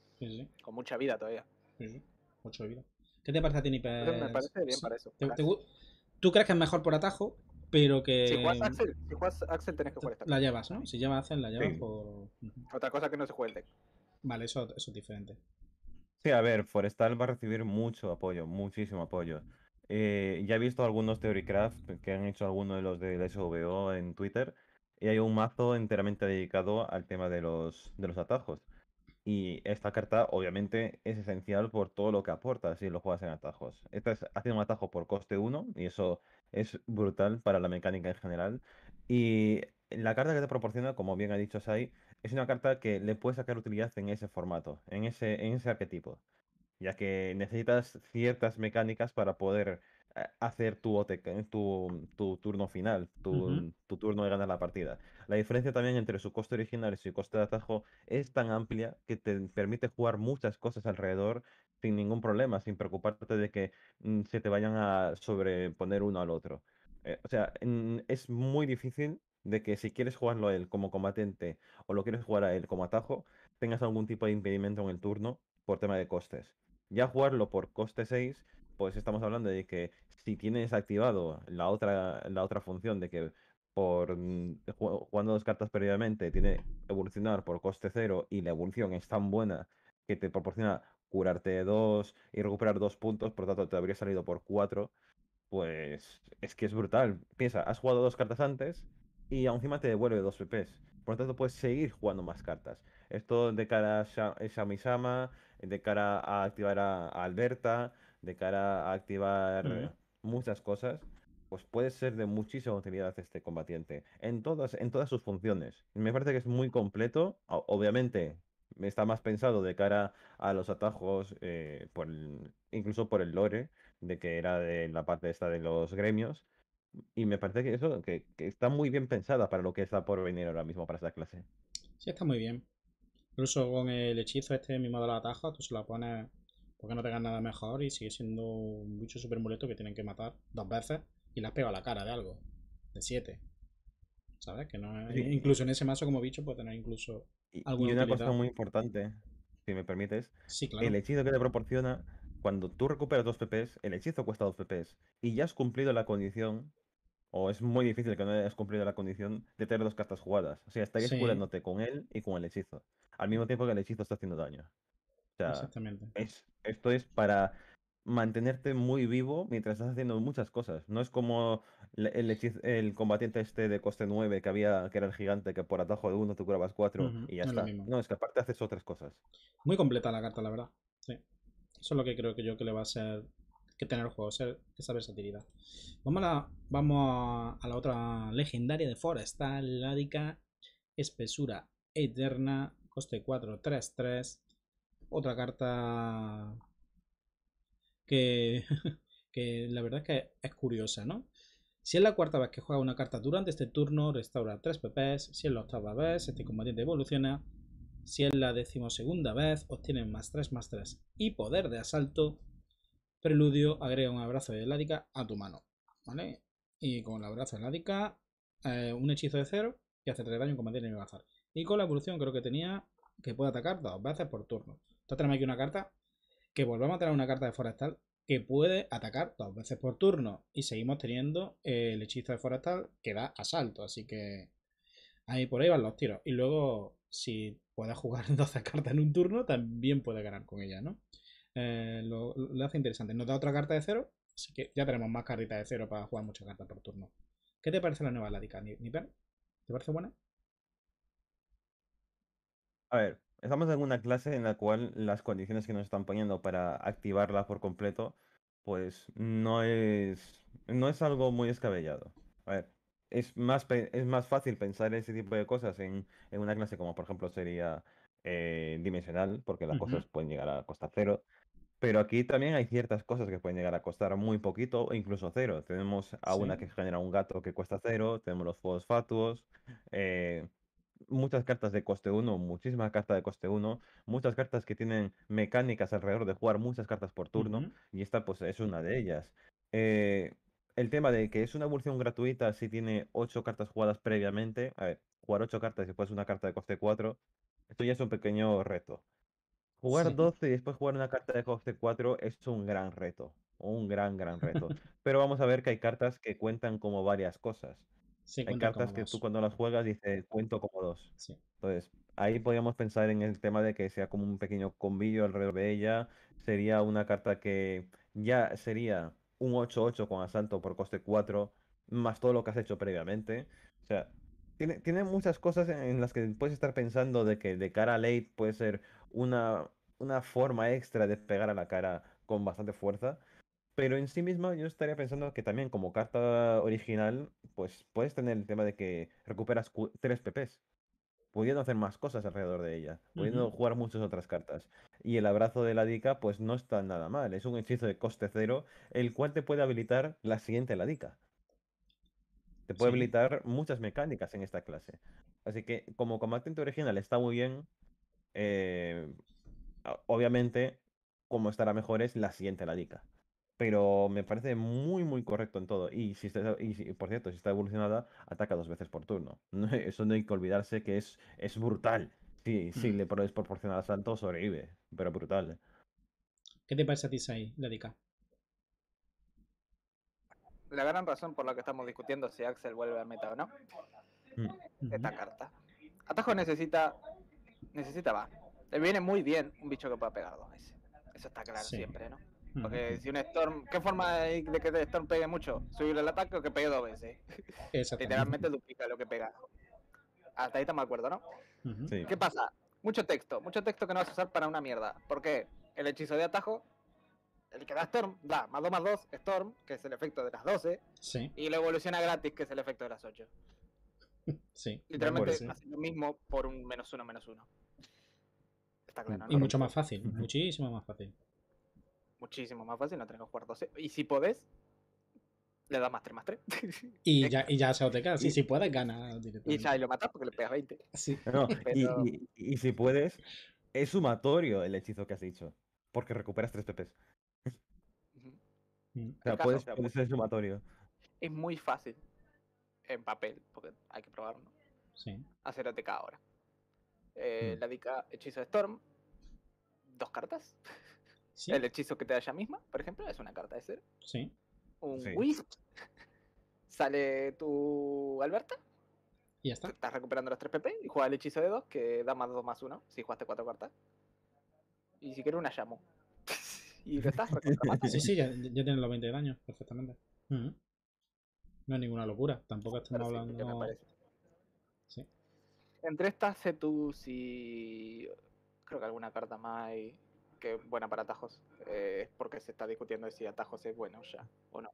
Con mucha vida todavía. mucha vida. ¿Qué te parece a ti, Nipper? Me parece bien para eso. ¿Te, tú crees que es mejor por atajo? Pero que. Si juegas Axel, tenés que jugar La llevas, ¿no? Si llevas Axel, la llevas. por Otra cosa que no se juegue el deck. Vale, eso, es diferente. Sí, a ver, Forestal va a recibir mucho apoyo, muchísimo apoyo. Eh, ya he visto algunos Theorycraft que han hecho algunos de los del SVO en Twitter. Y hay un mazo enteramente dedicado al tema de los, de los atajos. Y esta carta, obviamente, es esencial por todo lo que aporta si lo juegas en atajos. Esta es, hace un atajo por coste 1 y eso es brutal para la mecánica en general. Y la carta que te proporciona, como bien ha dicho Sai, es una carta que le puedes sacar utilidad en ese formato, en ese, en ese arquetipo. Ya que necesitas ciertas mecánicas para poder hacer eh, tu, tu turno final, tu, turno de ganar la partida. La diferencia también entre su coste original y su coste de atajo es tan amplia que te permite jugar muchas cosas alrededor sin ningún problema, sin preocuparte de que mm, se te vayan a sobreponer uno al otro. Eh, o sea, es muy difícil de que si quieres jugarlo a él como combatente o lo quieres jugar a él como atajo, tengas algún tipo de impedimento en el turno por tema de costes. Ya jugarlo por coste 6 pues estamos hablando de que si tienes activado la otra, la otra función de que por mm, jugando dos cartas previamente tiene evolucionar por coste cero y la evolución es tan buena que te proporciona curarte dos y recuperar dos puntos, por lo tanto te habría salido por cuatro, pues es que es brutal. Piensa, has jugado dos cartas antes y aún encima te devuelve dos PPs. Por lo tanto puedes seguir jugando más cartas. Esto de cara a Shamisama, de cara a activar a Alberta, de cara a activar muchas cosas, pues puede ser de muchísima utilidad este combatiente en todas, en todas sus funciones. Me parece que es muy completo, obviamente está más pensado de cara a los atajos, eh, incluso por el lore, de que era de la parte esta de los gremios. Y me parece que eso que, está muy bien pensada para lo que está por venir ahora mismo para esta clase. Sí, está muy bien. Incluso con el hechizo este mismo de la ataja, tú se lo pones porque no tengan nada mejor y sigue siendo un bicho super muleto que tienen que matar dos veces y le pega a la cara de algo, de siete. ¿Sabes? Que no Incluso en ese mazo como bicho puede tener incluso alguna Y una cosa muy importante, si me permites, sí, el hechizo que te proporciona, cuando tú recuperas dos PPs, el hechizo cuesta dos PPs y ya has cumplido la condición o es muy difícil que no hayas cumplido la condición de tener dos cartas jugadas. O sea, estarías curándote con él y con el hechizo. Al mismo tiempo que el hechizo está haciendo daño. Exactamente. Es, esto es para mantenerte muy vivo mientras estás haciendo muchas cosas. No es como el, combatiente este de coste 9 que había, que era el gigante, que por atajo de uno te curabas 4 y ya está. No, es que aparte haces otras cosas. Muy completa la carta, la verdad. Sí. Eso es lo que creo que yo que le va a ser que tener el juego, ser esa versatilidad. Vamos a la, vamos a, la otra legendaria de Forestal, Ládica Espesura Eterna, coste 4, 3, 3 otra carta que, que la verdad es que es curiosa, ¿no? Si es la cuarta vez que juega una carta durante este turno, restaura 3 PPs. Si es la octava vez, este combatiente evoluciona. Si es la decimosegunda vez, obtiene más 3, más 3 y poder de asalto. Preludio agrega un abrazo de ládica a tu mano. ¿Vale? Y con el abrazo de ládica, eh, un hechizo de cero que hace 3 daño combatiente en el azar. Y con la evolución creo que tenía que puede atacar dos veces por turno. Entonces tenemos aquí una carta que volvemos a tener una carta de forestal que puede atacar dos veces por turno. Y seguimos teniendo el hechizo de forestal que da asalto. Así que ahí por ahí van los tiros. Y luego, si puedes jugar 12 cartas en un turno, también puede ganar con ella, ¿no? Eh, lo, hace interesante. Nos da otra carta de cero. Así que ya tenemos más cartitas de cero para jugar muchas cartas por turno. ¿Qué te parece la nueva Lática, Nipper? ¿Te parece buena? A ver, estamos en una clase en la cual las condiciones que nos están poniendo para activarla por completo, pues no es, no es algo muy escabellado. A ver, es más, es más fácil pensar ese tipo de cosas en, una clase como por ejemplo sería eh, dimensional, porque las cosas pueden llegar a costar cero. Pero aquí también hay ciertas cosas que pueden llegar a costar muy poquito o incluso cero. Tenemos a una que genera un gato que cuesta cero, tenemos los juegos fatuos, eh, muchas cartas de coste 1, muchísimas cartas de coste 1, muchas cartas que tienen mecánicas alrededor de jugar muchas cartas por turno, y esta pues es una de ellas. Eh, el tema de que es una evolución gratuita si tiene 8 cartas jugadas previamente, a ver, jugar 8 cartas y después una carta de coste 4, esto ya es un pequeño reto. Jugar 12 y después jugar una carta de coste 4 es un gran reto, un gran, gran reto. Pero vamos a ver que hay cartas que cuentan como varias cosas. Hay cartas que tú cuando las juegas dices cuento como dos. Entonces, ahí podríamos pensar en el tema de que sea como un pequeño combillo alrededor de ella. Sería una carta que ya sería un 8-8 con asalto por coste 4, más todo lo que has hecho previamente. O sea, tiene, tiene muchas cosas en las que puedes estar pensando de que de cara a late puede ser una, una forma extra de pegar a la cara con bastante fuerza. Pero en sí mismo yo estaría pensando que también como carta original, pues puedes tener el tema de que recuperas tres PPs, pudiendo hacer más cosas alrededor de ella, pudiendo jugar muchas otras cartas. Y el abrazo de la dica, pues no está nada mal, es un hechizo de coste cero, el cual te puede habilitar la siguiente Ladica. dica. Te puede habilitar muchas mecánicas en esta clase. Así que como combatiente original está muy bien, eh, obviamente como estará mejor es la siguiente Ladica. dica pero me parece muy, muy correcto en todo. Y, si y por cierto, si está evolucionada, ataca dos veces por turno. Eso no hay que olvidarse que es, es brutal. Sí, sí, mm. le pones al santo, sobrevive, pero brutal. ¿eh? ¿Qué te parece a ti, Sai, Dedica? La gran razón por la que estamos discutiendo si Axel vuelve al meta o no. Mm. Esta carta. Atajo necesita. Necesita va. Le viene muy bien un bicho que pueda pegar Eso está claro siempre, ¿no? Porque si un Storm, ¿qué forma hay de que el Storm pegue mucho? ¿Subirle el ataque o que pegue dos veces. Literalmente duplica lo que pega. Hasta ahí estamos de acuerdo, ¿no? ¿Qué pasa? Mucho texto, mucho texto que no vas a usar para una mierda. Porque El hechizo de atajo, el que da Storm, da más 2 más 2, Storm, que es el efecto de las 12. Sí. Y lo evoluciona gratis, que es el efecto de las 8. Sí. Literalmente hace lo mismo por un menos 1, menos 1 Está claro. Mm. Y mucho más fácil, muchísimo más fácil muchísimo más fácil, no tengo que jugar 12. Y si podés, le das más 3 más 3. Y ya, y ya se OTK. Sí, si puedes, gana directamente. Y ya lo matas porque le pegas 20. Sí. y, y, si puedes, es sumatorio el hechizo que has dicho. Porque recuperas 3 PPs. O sea, ser sumatorio. Es muy fácil en papel, porque hay que probarlo. Sí. Hacer OTK ahora. Eh, mm. La dica hechizo de Storm. Dos cartas. El hechizo que te da ella misma, por ejemplo, es una carta de cero. Sí. Un sí. Wisp. Sale tu Alberta. Y ya está. Estás recuperando los 3 PP y juegas el hechizo de 2 que da más 2 más 1 si jugaste 4 cartas. Y si quieres una llamo. y lo estás recuperando Sí, sí, ya, ya tienes los 20 de daño, perfectamente. No es ninguna locura, tampoco estamos hablando. Sí, me sí. Entre estas, tú si... Creo que alguna carta más. hay que es buena para atajos. Eh, es porque se está discutiendo si atajos es bueno ya o no.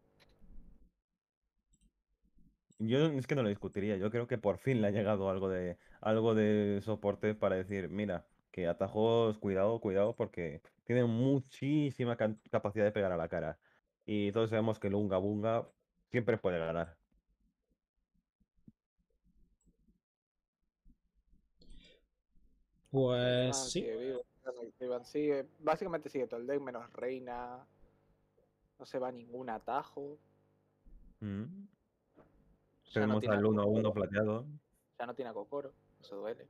Yo es que no lo discutiría. Yo creo que por fin le ha llegado algo de, algo de soporte para decir, mira, que atajos, cuidado, cuidado, porque tienen muchísima capacidad de pegar a la cara. Y todos sabemos que el Unga Bunga siempre puede ganar. Pues ah, sí. Este, eh, básicamente sigue todo el deck, menos reina. No se va ningún atajo. Mm. Tenemos al 1-1 plateado. Ya no tiene a Kokoro, eso duele.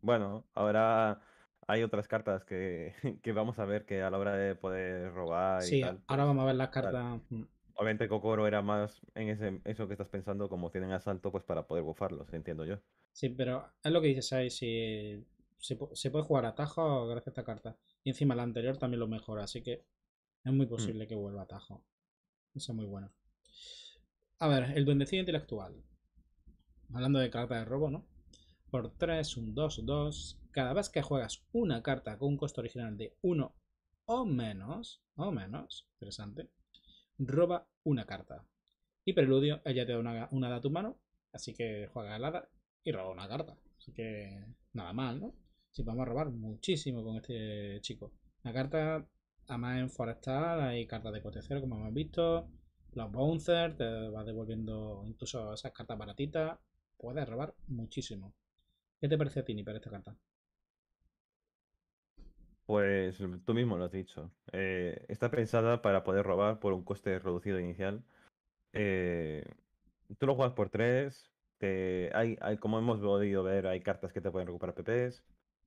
Bueno, ahora hay otras cartas que, que, vamos a ver que a la hora de poder robar. Sí, ahora pues, vamos a ver las cartas. Mm. Obviamente Kokoro era más en ese, eso que estás pensando, como tienen asalto, pues para poder bufarlos, entiendo yo. Sí, pero es lo que dices ahí, si se, puede jugar atajo gracias a esta carta. Y encima la anterior también lo mejora, así que es muy hmm. posible que vuelva a tajo. Eso es muy bueno. A ver, el duendecillo intelectual. Hablando de carta de robo, ¿no? Por 3, un 2, 2. Cada vez que juegas una carta con un costo original de 1 o menos, o menos, interesante, roba una carta. Y preludio, ella te da una, una a tu mano, así que juega la hada y roba una carta. Así que nada mal, ¿no? Si vamos a robar muchísimo con este chico. La carta, además en forestal, hay cartas de coste cero, como hemos visto. Los bouncers, te vas devolviendo incluso esas cartas baratitas. Puedes robar muchísimo. ¿Qué te parece a Tini para esta carta? Pues tú mismo lo has dicho. Eh, está pensada para poder robar por un coste reducido inicial. Eh, tú lo juegas por 3. hay, hay, como hemos podido ver, hay cartas que te pueden recuperar PPs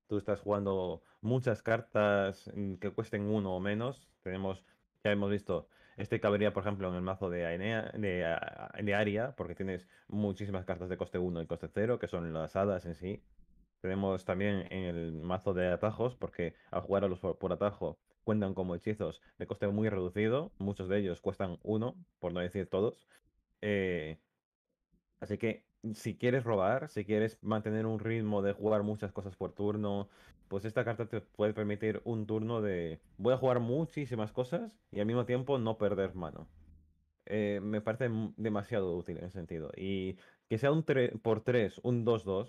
tú estás jugando muchas cartas mm, que cuesten uno o menos. Tenemos, ya hemos visto, este cabería, por ejemplo, en el mazo de, Aenea, de, ah, Aria, porque tienes muchísimas cartas de coste 1 y coste 0, que son las hadas en sí. Tenemos también en el mazo de atajos, porque al jugar a los por, atajo cuentan como hechizos de coste muy reducido. Muchos de ellos cuestan uno, por no decir todos. Eh, así que si quieres robar, si quieres mantener un ritmo de jugar muchas cosas por turno, pues esta carta te puede permitir un turno de voy a jugar muchísimas cosas y al mismo tiempo no perder mano. Eh, me parece demasiado útil en ese sentido. Y que sea un por 3, un 2-2,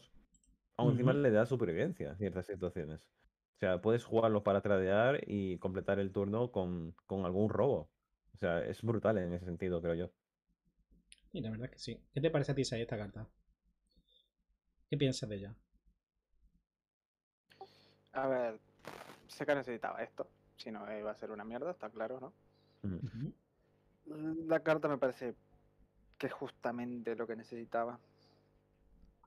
aún encima le da supervivencia ciertas situaciones. O sea, puedes jugarlo para tradear y completar el turno con, con algún robo. O sea, es brutal en ese sentido, creo yo. Y la verdad que sí. ¿Qué te parece a ti, Sai, esta carta? ¿Qué piensas de ella? A ver, sé que necesitaba esto. Si no, iba a ser una mierda, está claro, ¿no? La carta me parece que es justamente lo que necesitaba.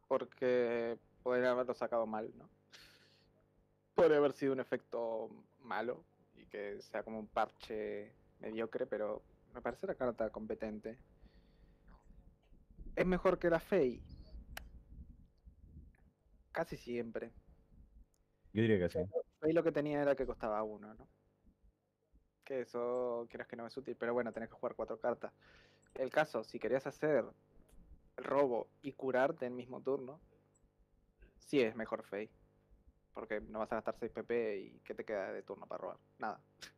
Porque podría haberlo sacado mal, ¿no? Podría haber sido un efecto malo y que sea como un parche mediocre, pero me parece la carta competente es mejor que la Fey. Casi siempre. Yo diría que sí. Fey lo que tenía era que costaba uno, ¿no? Que eso quieras que no es útil, pero bueno, tenés que jugar cuatro cartas. El caso, si querías hacer el robo y curarte en el mismo turno, sí es mejor Fey. Porque no vas a gastar 6 PP y ¿qué te queda de turno para robar? Nada.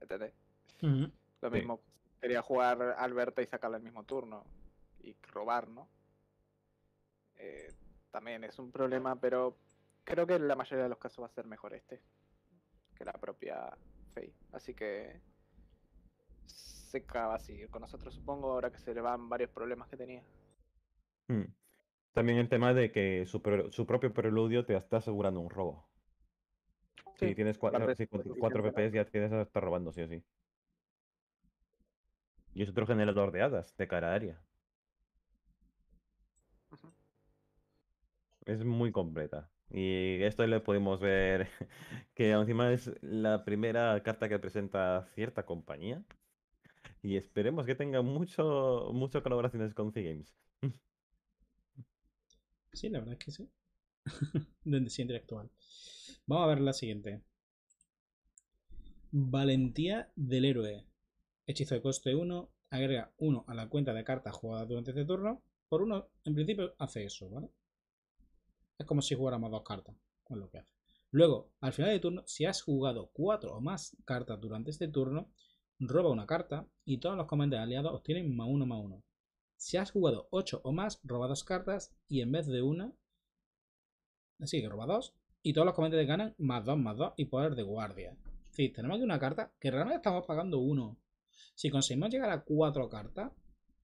¿Entendés? Lo mismo, Sería jugar Alberta y sacarla el mismo turno y robar, ¿no? Eh, también es un problema, pero creo que en la mayoría de los casos va a ser mejor este que la propia Fey. Así que Seca va a seguir con nosotros, supongo, ahora que se le van varios problemas que tenía. Hmm. También el tema de que su, propio preludio te está asegurando un robo. si tienes cuatro, PPS ya tienes, estar robando, sí o sí. Y es otro generador de hadas de cara área. Es muy completa. Y esto le podemos ver que encima es la primera carta que presenta cierta compañía. Y esperemos que tenga mucho, colaboraciones con C-Games. Sí, la verdad es que sí. Donde sí actual Vamos a ver la siguiente. Valentía del héroe hechizo de coste 1, agrega 1 a la cuenta de cartas jugadas durante este turno. Por 1, en principio hace eso, ¿vale? Es como si jugáramos dos cartas, con lo que hace. Luego, al final de turno, si has jugado 4 o más cartas durante este turno, roba una carta y todos los comandantes aliados obtienen más 1 más 1. Si has jugado 8 o más, roba 2 cartas y en vez de una, así que roba dos y todos los comandantes ganan más 2 más 2 y poder de guardia. Es decir, tenemos aquí una carta que realmente estamos pagando 1 si conseguimos llegar a cuatro cartas,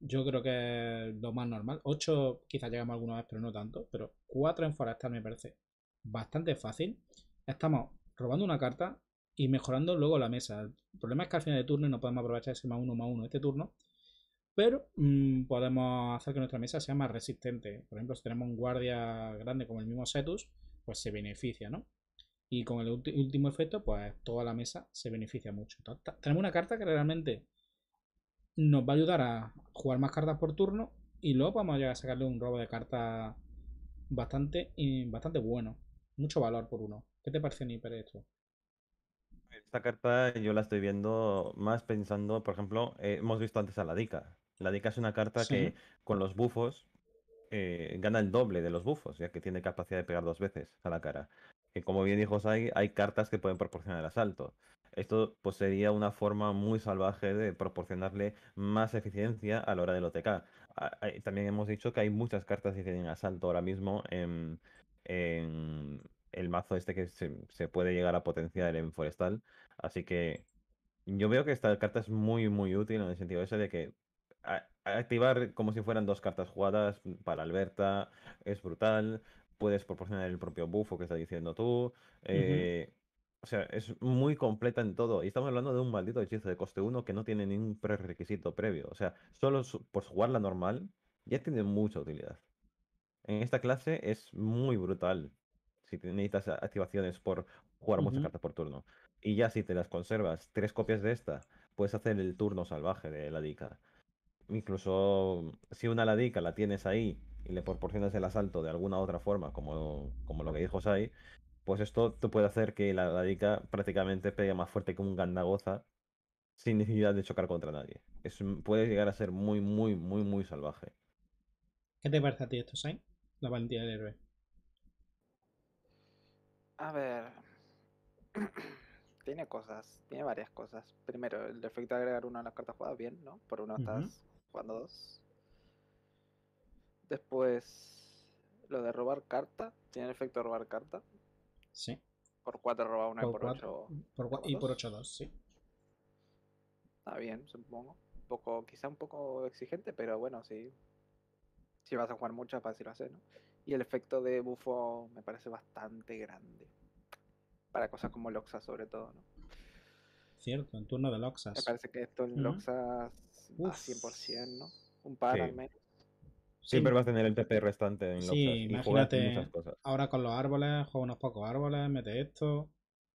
yo creo que es lo más normal. 8 quizás llegamos alguna vez, pero no tanto. Pero cuatro en forestal me parece bastante fácil. Estamos robando una carta y mejorando luego la mesa. El problema es que al final de turno no podemos aprovechar ese más 1 más uno este turno. Pero mm, podemos hacer que nuestra mesa sea más resistente. Por ejemplo, si tenemos un guardia grande como el mismo Setus, pues se beneficia, ¿no? Y con el último efecto, pues toda la mesa se beneficia mucho. tenemos una carta que realmente nos va a ayudar a jugar más cartas por turno y luego vamos a llegar a sacarle un robo de carta bastante, bastante bueno. Mucho valor por uno. ¿Qué te parece, Niper, esto? Esta carta yo la estoy viendo más pensando, por ejemplo, eh, hemos visto antes a la Dica. La Dica es una carta que con los bufos eh, gana el doble de los bufos, ya que tiene capacidad de pegar dos veces a la cara que como bien dijo Sai, hay cartas que pueden proporcionar asalto. Esto pues, sería una forma muy salvaje de proporcionarle más eficiencia a la hora del OTK. Ah, también hemos dicho que hay muchas cartas que tienen asalto ahora mismo en, el mazo este que se, puede llegar a potenciar en Forestal. Así que yo veo que esta carta es muy, muy útil en el sentido ese de que activar como si fueran dos cartas jugadas para Alberta es brutal puedes proporcionar el propio bufo que estás diciendo tú. Eh, o sea, es muy completa en todo. Y estamos hablando de un maldito hechizo de coste 1 que no tiene ningún prerequisito previo. O sea, solo por jugarla normal ya tiene mucha utilidad. En esta clase es muy brutal. Si necesitas activaciones por jugar muchas cartas por turno. Y ya si te las conservas, tres copias de esta, puedes hacer el turno salvaje de la dica. Incluso si una ladica la tienes ahí y le proporcionas el asalto de alguna otra forma, como, como lo que dijo Sai, pues esto te puede hacer que la radica prácticamente pegue más fuerte que un gandagoza sin necesidad de chocar contra nadie. Es, puede llegar a ser muy, muy, muy, muy salvaje. ¿Qué te parece a ti esto, Sai? La valentía del héroe. A ver. tiene cosas, tiene varias cosas. Primero, el efecto de agregar una a las cartas jugadas, bien, ¿no? Por una estás jugando dos. Después, lo de robar carta. Tiene el efecto de robar carta. Sí. Por 4 roba 1 y por 8. Y por 8 2, sí. Está bien, supongo. Un poco, quizá un poco exigente, pero bueno, sí. Si vas a jugar mucho, es lo hace ¿no? Y el efecto de bufo me parece bastante grande. Para cosas como Loxa, sobre todo, ¿no? Cierto, en turno de Loxas. Me parece que esto en Loxas a 100%, ¿no? Un par al menos. Siempre vas a tener el TP restante en Sí, y imagínate. Muchas cosas. Ahora con los árboles, juega unos pocos árboles, mete esto.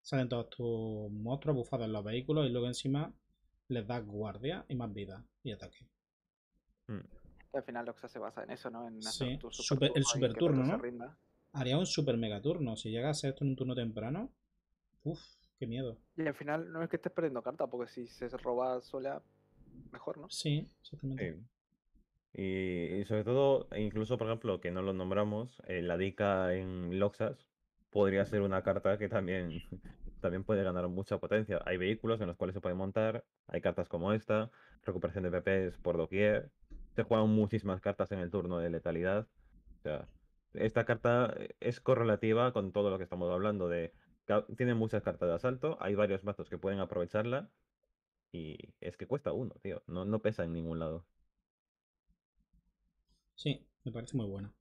Salen todos tus monstruos bufados en los vehículos y luego encima les das guardia y más vida y ataque. Mm. Al final lo que se basa en eso, ¿no? En hacer sí. super, el super turno, ¿no? Haría un super mega turno. Si llegase esto en un turno temprano, uff, qué miedo. Y al final no es que estés perdiendo carta, porque si se roba sola, mejor, ¿no? Sí, exactamente. Y, sobre todo, incluso por ejemplo, que no lo nombramos, eh, la Dica en Loxas podría ser una carta que también, también puede ganar mucha potencia. Hay vehículos en los cuales se puede montar, hay cartas como esta, recuperación de PPs por doquier, se juegan muchísimas cartas en el turno de letalidad. esta carta eh, es correlativa con todo lo que estamos hablando de... Tiene muchas cartas de asalto, hay varios mazos que pueden aprovecharla y es que cuesta uno, tío, no pesa en ningún lado. Sí, me parece muy buena.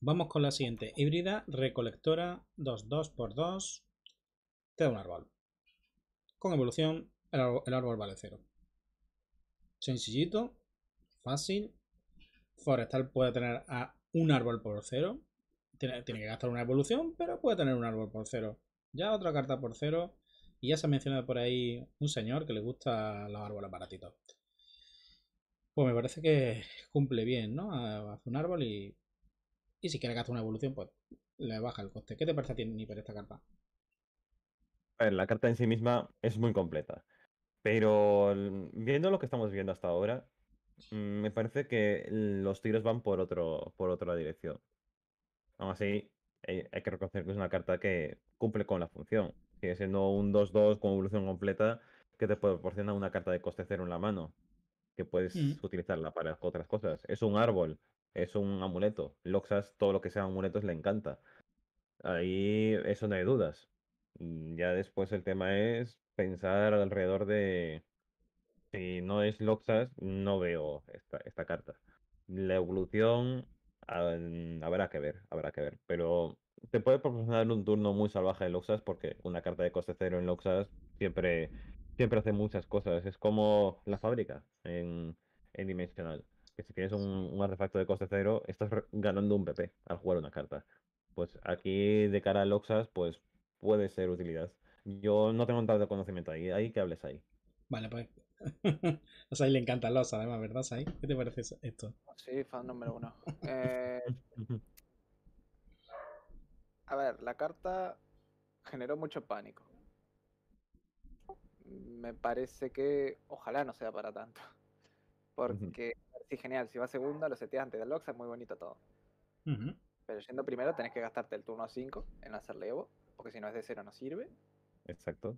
Vamos con la siguiente. Híbrida, recolectora, 2 2 por 2 Te da un árbol. Con evolución, el árbol, vale cero. Sencillito, fácil. Forestal puede tener a un árbol por cero, Tiene, que gastar una evolución, pero puede tener un árbol por cero. Ya otra carta por cero Y ya se ha mencionado por ahí un señor que le gusta los árboles baratitos. Pues me parece que cumple bien, ¿no? Hace un árbol y, si quiere que haga una evolución, pues le baja el coste. ¿Qué te parece a ti, esta carta? A ver, la carta en sí misma es muy completa. Pero viendo lo que estamos viendo hasta ahora, mm, me parece que los tiros van por, otro, por otra dirección. Aún así, eh, hay que reconocer que es una carta que cumple con la función. Sigue siendo un 2-2 con evolución completa que te proporciona una carta de coste cero en la mano que puedes mm. utilizarla para otras cosas. Es un árbol, es un amuleto. Loxas, todo lo que sea amuletos le encanta. Ahí eso no hay dudas. Mm, ya después el tema es pensar alrededor de si no es Loxas, no veo esta, carta. La evolución ah, mm, habrá que ver, habrá que ver. Pero te puede proporcionar un turno muy salvaje de Loxas porque una carta de coste cero en Loxas siempre siempre hace muchas cosas. Es como la fábrica en, Dimensional. Que si tienes un, artefacto de coste cero, estás ganando un PP al jugar una carta. Pues aquí, de cara a Loxas, pues puede ser utilidad. Yo no tengo tanto conocimiento ahí. Ahí que hables ahí. Vale, pues. o sea, le encanta los, además, ¿verdad, Sai? ¿Qué te parece esto? Sí, fan número uno. Eh, a ver, la carta generó mucho pánico me parece que ojalá no sea para tanto. Porque, si sí, genial, si va segundo, lo seteas antes del Loxa, es muy bonito todo. Pero yendo primero, tenés que gastarte el turno 5 en hacerle Evo, porque si no es de cero no sirve. Exacto.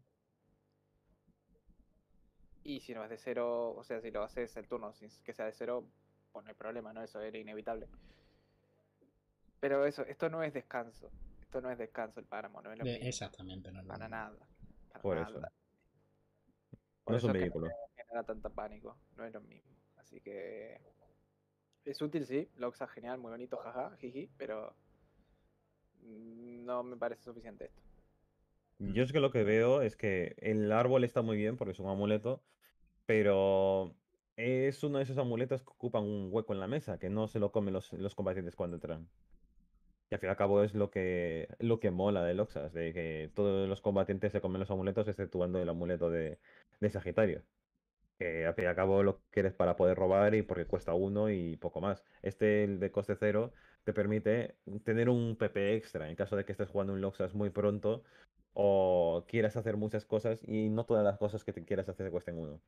Y si no es de cero, o sea, si lo haces el turno sin que sea de cero, pues no problema, ¿no? Eso era inevitable. Pero eso, esto no es descanso. Esto no es descanso el páramo, no eh, Exactamente, no es Para nada. Por eso no es un vehículo. Que genera tanto pánico, no es lo mismo. Así que es útil, sí, Loxa genial, muy bonito, jaja, jiji, pero no me parece suficiente esto. Mm. Yo es que lo que veo es que el árbol está muy bien porque es un amuleto, pero es uno de esos amuletos que ocupan un hueco en la mesa, que no se lo comen los, los combatientes cuando entran. Y al fin y al cabo es lo que, lo que mola de Loxas, de que todos los combatientes se comen los amuletos exceptuando el amuleto de, de Sagitario. Que al fin y al cabo lo quieres para poder robar y porque cuesta uno y poco más. Este el de coste cero te permite tener un PP extra en caso de que estés jugando un Loxas muy pronto o quieras hacer muchas cosas y no todas las cosas que te quieras hacer te cuesten uno.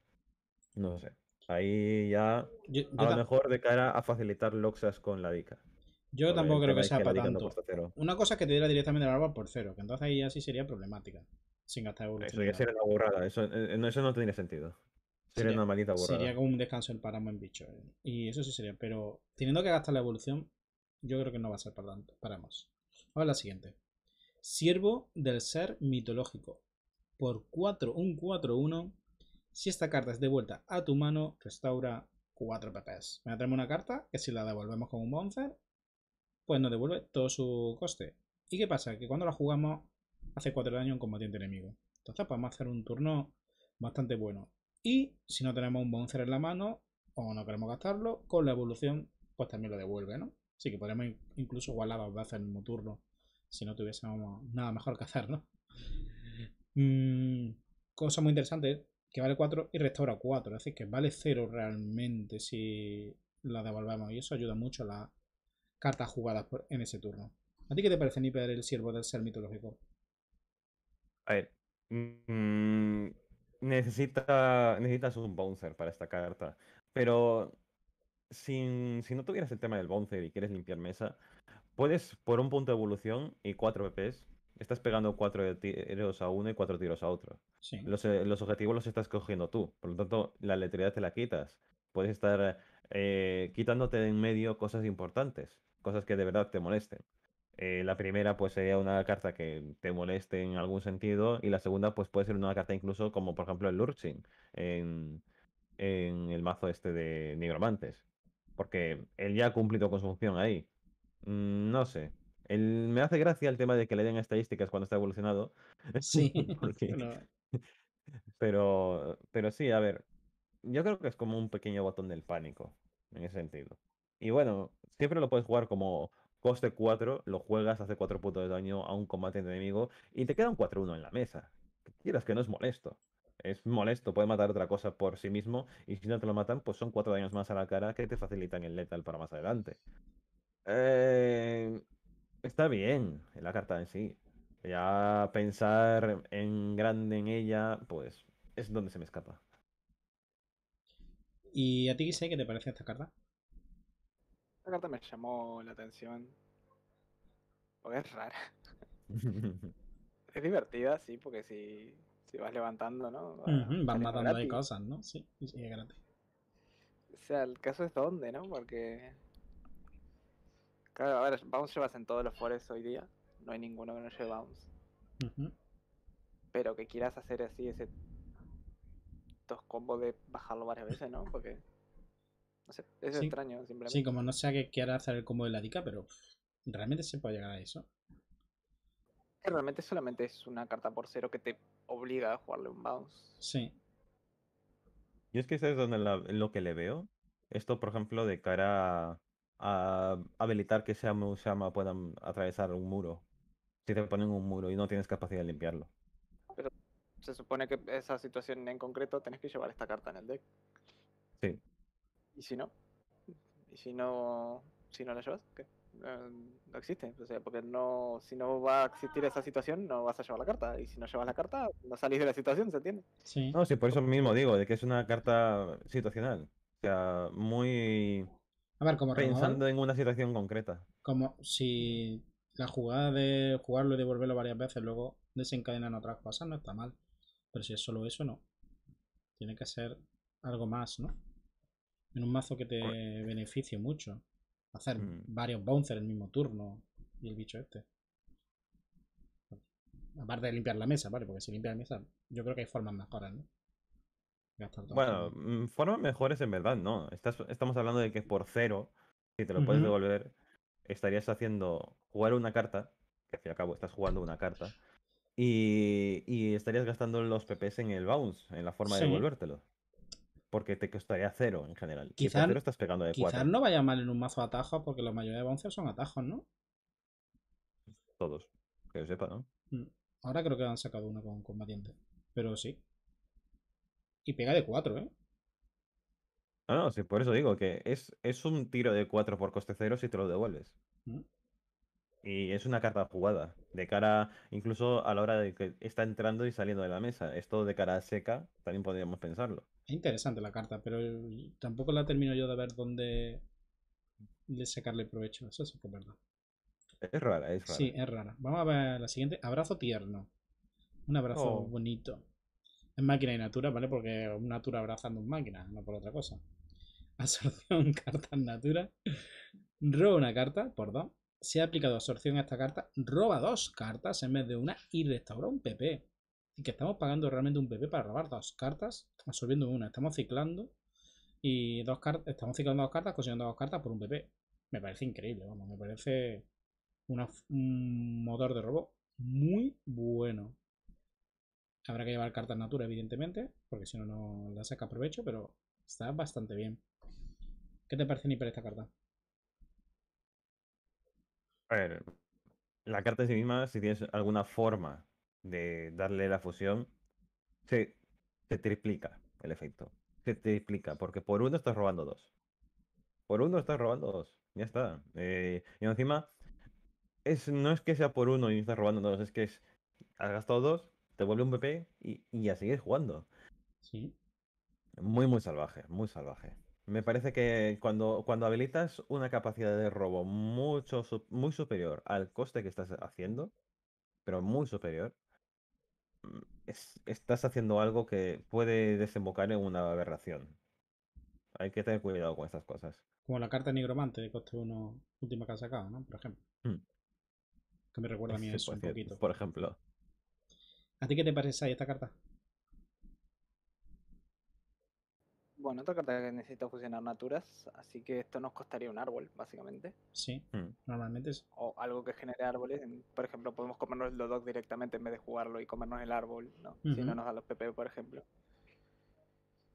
No sé. Ahí ya a lo mejor de cara a facilitar Loxas con la DICA. Yo tampoco creo que sea para tanto. Una cosa que te diera directamente el barba por cero, que entonces ahí ya sí sería problemática sin gastar evolución. Eso sería una burrada, eso, eh, eh, no tiene sentido. Sería, Sería como un descanso el páramo en bicho. Eh, y eso sí sería, pero teniendo que gastar la evolución, yo creo que no va a ser para tanto. Paramos. Vamos a la siguiente. Siervo del ser mitológico. Por 4, un 4-1. Si esta carta es devuelta a tu mano, restaura 4 PPs. Me traemos una carta que si la devolvemos con un monster, pues nos devuelve todo su coste. ¿Y qué pasa? Que cuando la jugamos hace 4 daño a un combatiente enemigo. Entonces podemos hacer un turno bastante bueno. Y si no tenemos un bouncer en la mano o no queremos gastarlo, con la evolución pues también lo devuelve, ¿no? Así que podemos incluso igualar dos veces en el mismo turno si no tuviésemos nada mejor que hacer, ¿no? Mm, cosa muy interesante, que vale 4 y restaura 4, es decir, que vale 0 realmente si la devolvemos y eso ayuda mucho a las cartas jugadas en ese turno. ¿A ti qué te parece, perder el siervo del ser mitológico? A ver. Mm, necesita, necesitas un bouncer para esta carta. Pero sin, si no tuvieras el tema del bouncer y quieres limpiar mesa, puedes por un punto de evolución y cuatro PPs. Estás pegando cuatro tiros a uno y cuatro tiros a otro. Eh, los, objetivos los estás cogiendo tú. Por lo tanto, la letalidad te la quitas. Puedes estar eh, quitándote de en medio cosas importantes, cosas que de verdad te molesten. Eh, la primera pues sería una carta que te moleste en algún sentido y la segunda pues puede ser una carta incluso como por ejemplo el Lurching en, el mazo este de Nigromantes. Porque él ya ha cumplido con su función ahí. Mm, no sé. me hace gracia el tema de que le den estadísticas cuando está evolucionado. Sí. pero, pero sí, a ver. Yo creo que es como un pequeño botón del pánico en ese sentido. Y bueno, siempre lo puedes jugar como coste 4, lo juegas, hace 4 puntos de daño a un combate enemigo y te queda un 4-1 en la mesa. Quieras que no es molesto. Es molesto, puede matar otra cosa por sí mismo y si no te lo matan, pues son 4 daños más a la cara que te facilitan el letal para más adelante. Eh, está bien la carta en sí. Ya pensar en grande en ella, pues es donde se me escapa. ¿Y a ti, sé qué te parece esta carta? Esta carta me llamó la atención. Porque es rara. es divertida, sí, porque si, si vas levantando, ¿no? Van matando de cosas, ¿no? Sí, sí, es gratis. O sea, el caso es dónde, ¿no? Porque. Claro, a ver, Bounce llevas en todos los forests hoy día. No hay ninguno que no lleve Bounce. Pero que quieras hacer así ese. Dos combos de bajarlo varias veces, ¿no? Porque es extraño, simplemente. Sí, como no sea que quiera hacer el combo de la dica, pero ¿realmente se puede llegar a eso? realmente solamente es una carta por cero que te obliga a jugarle un bounce. Sí. Y es que ese es donde lo que le veo. Esto, por ejemplo, de cara a, habilitar que o Shama puedan atravesar un muro. Si te ponen un muro y no tienes capacidad de limpiarlo. Pero se supone que esa situación en concreto tenés que llevar esta carta en el deck. Sí. ¿Y si no? ¿Y si no, si no la llevas? ¿Qué? no existe. O sea, porque no, si no va a existir esa situación, no vas a llevar la carta. Y si no llevas la carta, no salís de la situación, ¿se entiende? Sí. No, sí, por eso mismo digo, de que es una carta situacional. O sea, muy. A ver, como Pensando en una situación concreta. Como si la jugada de jugarlo y devolverlo varias veces luego desencadenan otras cosas, no está mal. Pero si es solo eso, no. Tiene que ser algo más, ¿no? en un mazo que te beneficie mucho. Hacer mm. varios varios En el mismo turno y el bicho este. Aparte de limpiar la mesa, ¿vale? Porque si limpias la mesa, yo creo que hay formas mejores, ¿no? bueno, mm, formas mejores en verdad, no. Estás, estamos hablando de que por cero, si te lo puedes devolver, estarías haciendo jugar una carta, que al fin y al cabo estás jugando una carta, y, y estarías gastando los PPs en el bounce, en la forma de devolvértelo porque te costaría cero en general. Quizás estás pegando de quizás no vaya mal en un mazo atajo, porque la mayoría de bouncers son atajos, ¿no? Todos, que yo sepa, ¿no? Mm, ahora creo que han sacado uno con combatiente, pero sí. Y pega de cuatro, ¿eh? No, ah, no, sí, por eso digo que es, es un tiro de cuatro por coste cero si te lo devuelves. Mm. Y es una carta jugada, de cara incluso a la hora de que está entrando y saliendo de la mesa. Esto de cara seca también podríamos pensarlo. Es interesante la carta, pero tampoco la termino yo de ver dónde de sacarle provecho. Eso sí que es verdad. Es rara, es rara. Sí, es rara. Vamos a ver la siguiente. Abrazo tierno. Un abrazo oh. bonito. Es máquina y natura, ¿vale? Porque una natura abrazando un máquina, no por otra cosa. Absorción, en natura. Roba una carta, por dos. Se ha aplicado absorción a esta carta. Roba dos cartas en vez de una y restaura un PP. Y que estamos pagando realmente un PP para robar dos cartas, absorbiendo una. Estamos ciclando y dos cartas, estamos ciclando dos cartas, consiguiendo dos cartas por un PP. Me parece increíble, vamos, me parece un motor de robo muy bueno. Habrá que llevar cartas natura, evidentemente, porque si no, no la saca provecho, pero está bastante bien. ¿Qué te parece, ni para esta carta? A ver, la carta en sí misma, si tienes alguna forma de darle la fusión, se, triplica el efecto. Se triplica, porque por uno estás robando dos. Por uno estás robando dos. Ya está. Eh, y encima, es, no es que sea por uno y estás robando dos, es que es, has gastado dos, te vuelve un PP y, ya sigues jugando. Sí. Muy, muy salvaje, muy salvaje. Me parece que cuando, cuando habilitas una capacidad de robo mucho, muy superior al coste que estás haciendo, pero muy superior, estás haciendo algo que puede desembocar en una aberración. Hay que tener cuidado con estas cosas. Como la carta nigromante de coste uno última que has sacado, ¿no? Por ejemplo. Mm. Que me recuerda a mí eso un poquito. Por ejemplo. ¿A ti qué te parece esta carta? Bueno, otra carta que necesita fusionar naturas, así que esto nos costaría un árbol, básicamente. Sí, mm. normalmente es. O algo que genere árboles. Por ejemplo, podemos comernos el Lodoc directamente en vez de jugarlo y comernos el árbol, ¿no? Si no nos da los PP, por ejemplo.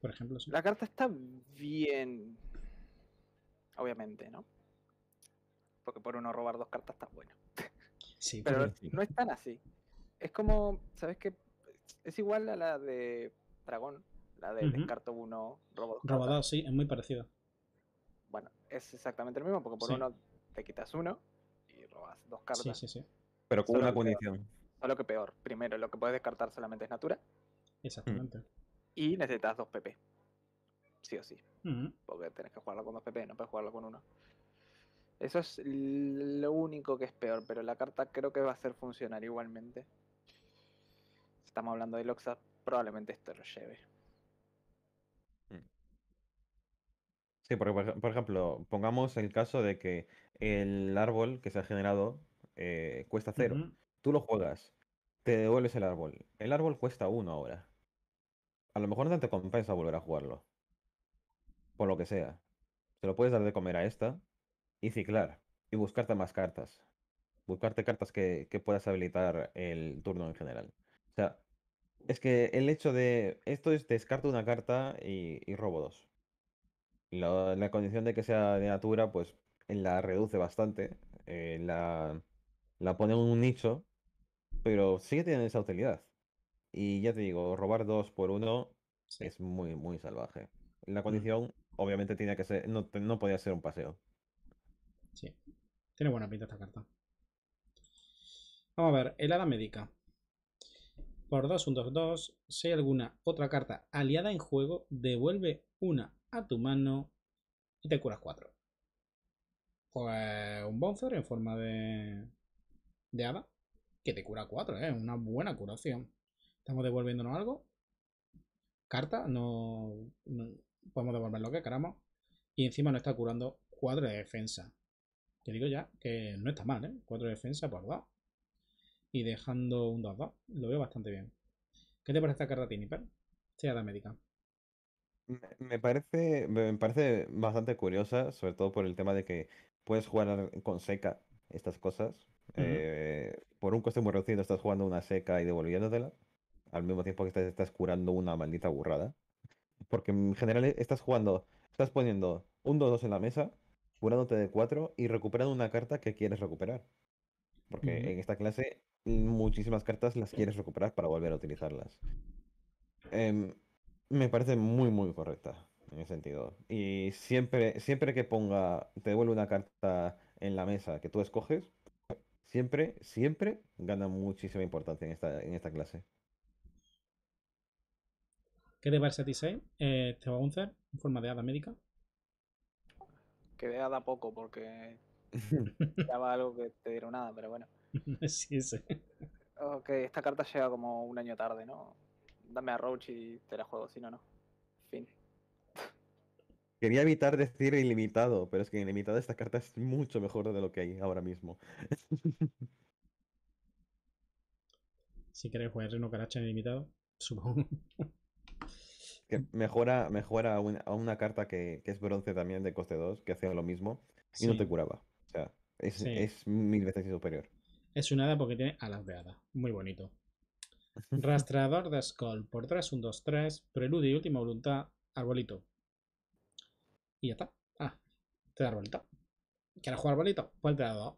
Por ejemplo, sí. La carta está bien. Obviamente, ¿no? Porque por uno robar dos cartas está bueno. Sí, pero no es tan así. Es como, ¿sabes qué? Es igual a la de Dragón, de Descarto 1, robado 2. sí, es muy parecido. Bueno, es exactamente lo mismo, porque por uno te quitas uno y robas dos cartas. Pero con una condición. solo que peor. Primero, lo que puedes descartar solamente es Natura. Exactamente. Y necesitas dos PP. Sí o sí. Porque tienes que jugarlo con dos PP, no puedes jugarlo con uno. Eso es lo único que es peor, pero la carta creo que va a ser funcionar igualmente. Estamos hablando de Loxa, probablemente esto lo lleve. Sí, porque por, ejemplo, pongamos el caso de que el árbol que se ha generado eh, cuesta cero. Tú lo juegas, te devuelves el árbol. El árbol cuesta uno ahora. A lo mejor no te compensa volver a jugarlo. Por lo que sea. Se lo puedes dar de comer a esta y ciclar. Y buscarte más cartas. Buscarte cartas que, puedas habilitar el turno en general. O sea, es que el hecho de. Esto es descarto una carta y robo dos la, condición de que sea de natura, pues la reduce bastante. Eh, la, pone en un nicho, pero sigue teniendo esa utilidad. Y ya te digo, robar dos por uno es muy, muy salvaje. La condición, obviamente, que ser. No, podía ser un paseo. Sí. Tiene buena pinta esta carta. Vamos a ver, helada médica. Por dos, un 2, 2. Si hay alguna otra carta aliada en juego, devuelve una a tu mano y te curas 4. Pues un bouncer en forma de, de hada que te cura 4, es ¿eh? una buena curación. Estamos devolviéndonos algo. Carta, no, podemos devolver lo que queramos. Y encima nos está curando 4 de defensa. te digo ya, que no está mal, ¿eh? 4 de defensa por 2. Y dejando un 2-2. Lo veo bastante bien. ¿Qué te parece esta carta, Tiniper? Sea la médica. Me parece, me parece bastante curiosa, sobre todo por el tema de que puedes jugar con seca estas cosas. Eh, por un coste muy reducido estás jugando una seca y devolviéndotela, al mismo tiempo que estás, estás curando una maldita burrada. Porque en general e, estás jugando, estás poniendo un 2-2 en la mesa, curándote de 4 y recuperando una carta que quieres recuperar. Porque en esta clase muchísimas cartas las quieres recuperar para volver a utilizarlas. Em, me parece muy, muy correcta en ese sentido. Y siempre, siempre que ponga, te devuelve una carta en la mesa que tú escoges, siempre, siempre gana muchísima importancia en esta, en esta clase. ¿Qué debe parece a ti, eh, ¿Te va a en forma de hada médica? Que de hada poco, porque daba algo que te dieron nada, pero bueno. sí, sí. esta carta llega como un año tarde, ¿no? dame a Roach y te la juego, si no, no. Fin. Quería evitar decir ilimitado, pero es que ilimitado esta carta es mucho mejor de lo que hay ahora mismo. si quieres jugar un Caracha en ilimitado, supongo. Que mejora, mejora a, una, carta que, es bronce también de coste 2, que hacía lo mismo y no te curaba. O sea, es, es, mil veces superior. Es un hada porque tiene alas de hada. Muy bonito. Rastreador de Skoll por 3, 1, 2, 3, preludio y última voluntad, arbolito. Y ya está. Ah, te da arbolito. ¿Quieres jugar arbolito? Pues te da dos.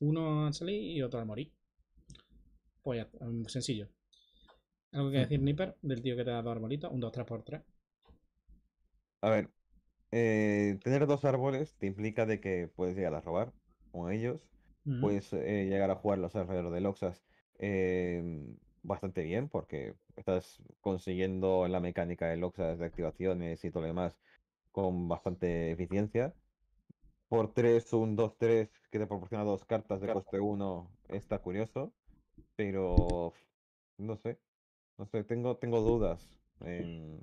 Uno al salir y otro al morir. Pues ya, sencillo. ¿Algo que mm. decir, Nipper, del tío que te ha da dado arbolito? Un 2, 3 por 3. A ver, eh, tener dos árboles te implica de que puedes llegar a robar con ellos, mm. puedes eh, llegar a jugar los alrededor de Loxas, eh, bastante bien porque estás consiguiendo en la mecánica de loxas de activaciones y todo lo demás con bastante eficiencia. Por 3, un 2-3 que te proporciona dos cartas de coste 1 está curioso, pero no sé, no sé, tengo, tengo dudas en,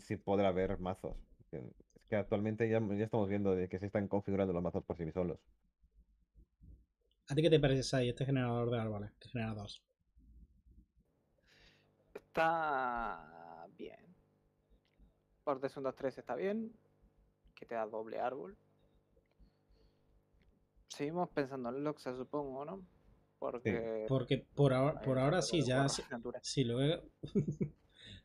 si podrá haber mazos. Es que actualmente ya, ya estamos viendo de que se están configurando los mazos por sí solos. ¿A ti qué te parece, Sai, este generador de árboles? Que Está bien. por 1, 2, 3 está bien. Que te da doble árbol. Seguimos pensando en loxas, supongo, ¿no? Porque, porque por ahora, por ahora sí, ya. Si, sí, luego,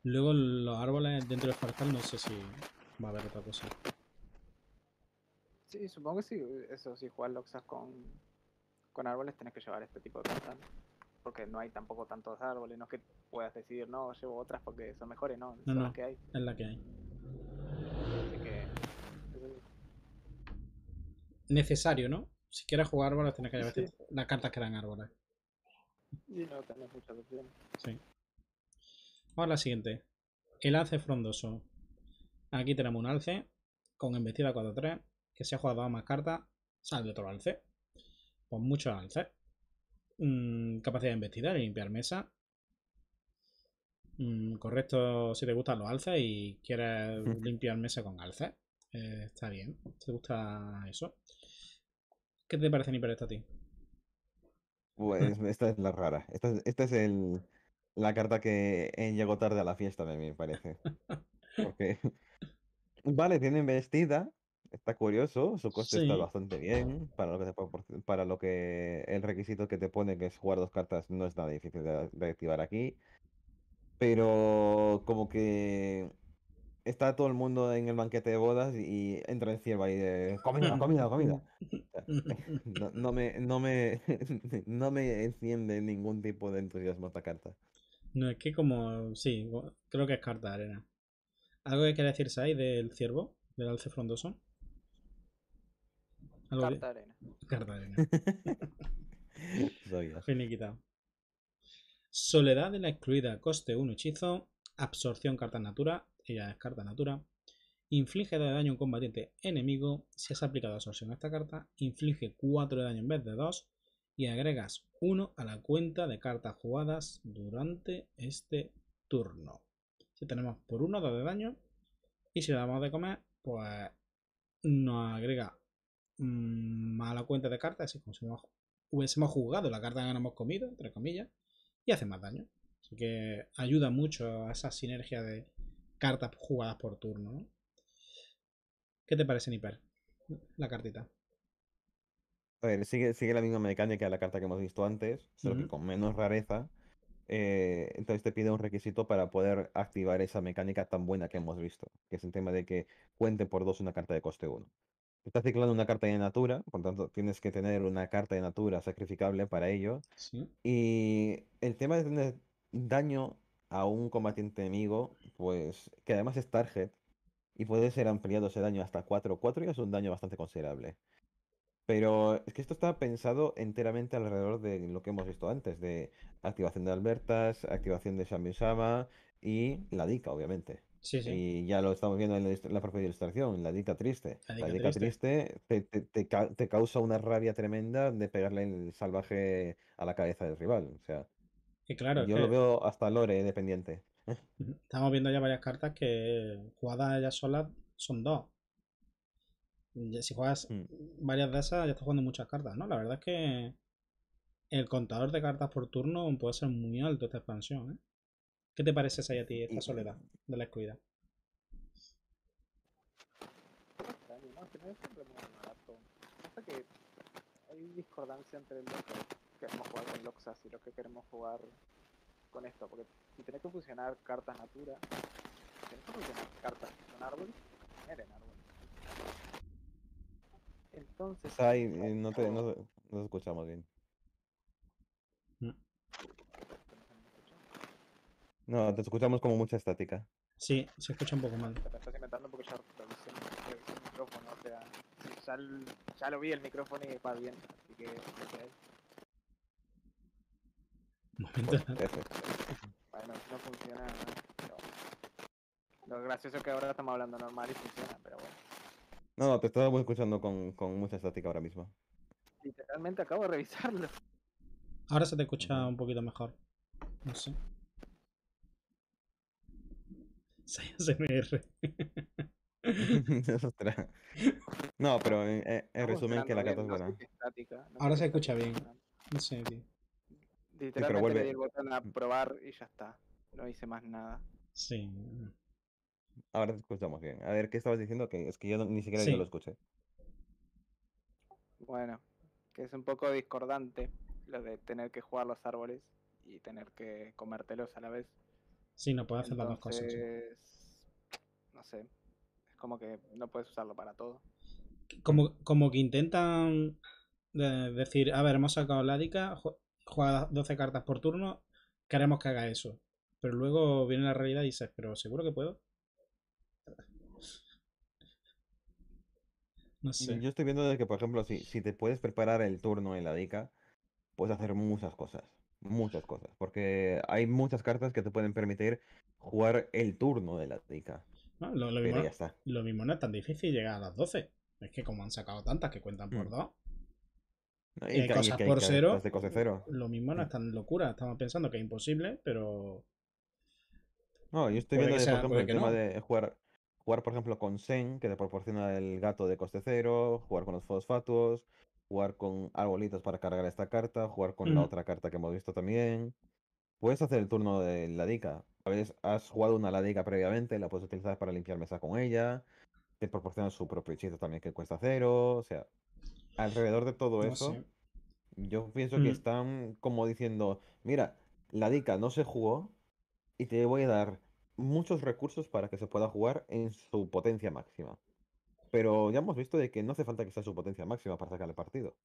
luego los árboles dentro del portal no sé si va a haber otra cosa. Sí, supongo que sí. Eso, si juegas Loxas con, con árboles, tenés que llevar este tipo de portal porque no hay tampoco tantos árboles, no es que puedas decidir, no, llevo otras porque son mejores, no, son las que hay. Es la que hay. que... Necesario, ¿no? Si quieres jugar árboles, tienes que llevar las cartas que eran árboles. Y no tenés muchas opciones. Sí. Vamos a la siguiente. El alce frondoso. Aquí tenemos un alce con embestida 4-3 que se ha jugado a más cartas, sale otro alce. Con pues muchos alces. Mm, capacidad de investida y limpiar mesa. Mm, correcto, si te gustan los alzas y quieres limpiar mesa con alzas. Eh, está bien, te gusta eso. ¿Qué te parece Nipper esta a ti? Pues esta es la rara. Esta es, el, la carta que eh, llegó tarde a la fiesta, me parece. Vale, tiene vestida, está curioso, su coste está bastante bien para lo, que para lo que el requisito que te pone que es jugar dos cartas no es nada difícil de, activar aquí. Pero como que está todo el mundo en el banquete de bodas y entra el ciervo y de comida, comida, comida. No, me, no, me, enciende ningún tipo de entusiasmo esta carta. No, es que como, sí, creo que es carta arena. ¿Algo que quiere decir, Sai, del ciervo, del alce frondoso? Carta de... arena. Carta Soledad de la excluida, coste 1 hechizo, absorción carta natura, ella es carta natura, inflige 2 de daño a un combatiente enemigo, si has aplicado absorción a esta carta, inflige 4 de daño en vez de 2 y agregas 1 a la cuenta de cartas jugadas durante este turno. Si tenemos por 1, 2 de daño y si le damos de comer, pues nos agrega Mm, mala cuenta de cartas, como si hubiésemos jugado la carta que hemos comido, entre comillas, y hace más daño. Así que ayuda mucho a esa sinergia de cartas jugadas por turno. ¿Qué te parece, Nipper? La cartita. A ver, sigue, sigue la misma mecánica de la carta que hemos visto antes, solo que con menos rareza. Eh, entonces te pide un requisito para poder activar esa mecánica tan buena que hemos visto, que es el tema de que cuente por dos una carta de coste 1. Está ciclando una carta de natura, por tanto tienes que tener una carta de natura sacrificable para ello. Y el tema de tener daño a un combatiente enemigo, pues que además es target y puede ser ampliado ese daño hasta 4. 4 y es un daño bastante considerable. Pero es que esto está pensado enteramente alrededor de lo que hemos visto antes, de activación de Albertas, activación de Shama y la DICA, obviamente. Y ya lo estamos viendo en la, propia ilustración, la dica triste. La dica, triste, te, causa una rabia tremenda de pegarle el salvaje a la cabeza del rival. O sea, y claro, yo lo veo hasta Lore dependiente. Estamos viendo ya varias cartas que jugadas ellas solas son dos. Si juegas hmm. varias de esas, ya estás jugando muchas cartas, ¿no? La verdad es que el contador de cartas por turno puede ser muy alto esta expansión, ¿eh? ¿Qué te parece, ti esta soledad de la escuidad? que hay discordancia entre lo que queremos jugar con Loxas y lo que queremos jugar con esto. Porque si tenés que fusionar cartas natura, si tenés que fusionar cartas con árboles, eres árbol. Entonces. Ay, no te, no, no escuchamos bien. No, te escuchamos como mucha estática. Sí, se escucha un poco mal. Te estás inventando porque ya el micrófono, o sea, ya, lo vi el micrófono y va bien, así que... Momento. Bueno, no funciona. No. Lo gracioso es que ahora estamos hablando normal y funciona, pero bueno. No, te estamos escuchando con, con mucha estática ahora mismo. Literalmente acabo de revisarlo. Ahora se te escucha un poquito mejor. No sé. CMR. no, pero en, resumen que la Ahora se escucha bien. No sé, tío. Literalmente vuelve. le di el botón a mm. probar y ya está. No hice más nada. Sí. Ahora te escuchamos bien. A ver, ¿qué estabas diciendo? Que es que yo ni siquiera lo escuché. Bueno, que es un poco discordante lo de tener que jugar los árboles y tener que comértelos a la vez. Sí, no puedes hacer las dos cosas. No sé. Es como que no puedes usarlo para todo. Como, como que intentan eh, decir, a ver, hemos sacado la dica, juega 12 cartas por turno, queremos que haga eso. Pero luego viene la realidad y dices, pero seguro que puedo. No sé. Yo estoy viendo de que, por ejemplo, si, si te puedes preparar el turno en la dica, puedes hacer muchas cosas muchas cosas, porque hay muchas cartas que te pueden permitir jugar el turno de la tica. Ah, lo, mismo, no es tan difícil llegar a las 12. Es que como han sacado tantas que cuentan por 2. Mm. y, eh, cosas que por cero, Lo mismo no es mm. tan locura. Estamos pensando que es imposible, pero. No, yo estoy viendo, el tema de jugar, jugar, por ejemplo, con Sen, que te proporciona el gato de coste cero, jugar con los fosfatos, jugar con arbolitos para cargar esta carta, jugar con la otra carta que hemos visto también. Puedes hacer el turno de la Dica. A veces has jugado una Dica previamente, la puedes utilizar para limpiar mesa con ella. Te proporciona su propio hechizo también que cuesta cero. O sea, alrededor de todo ah, eso, yo pienso que están como diciendo, mira, la Dica no se jugó y te voy a dar muchos recursos para que se pueda jugar en su potencia máxima pero ya hemos visto de que no hace falta que sea su potencia máxima para sacar el partido.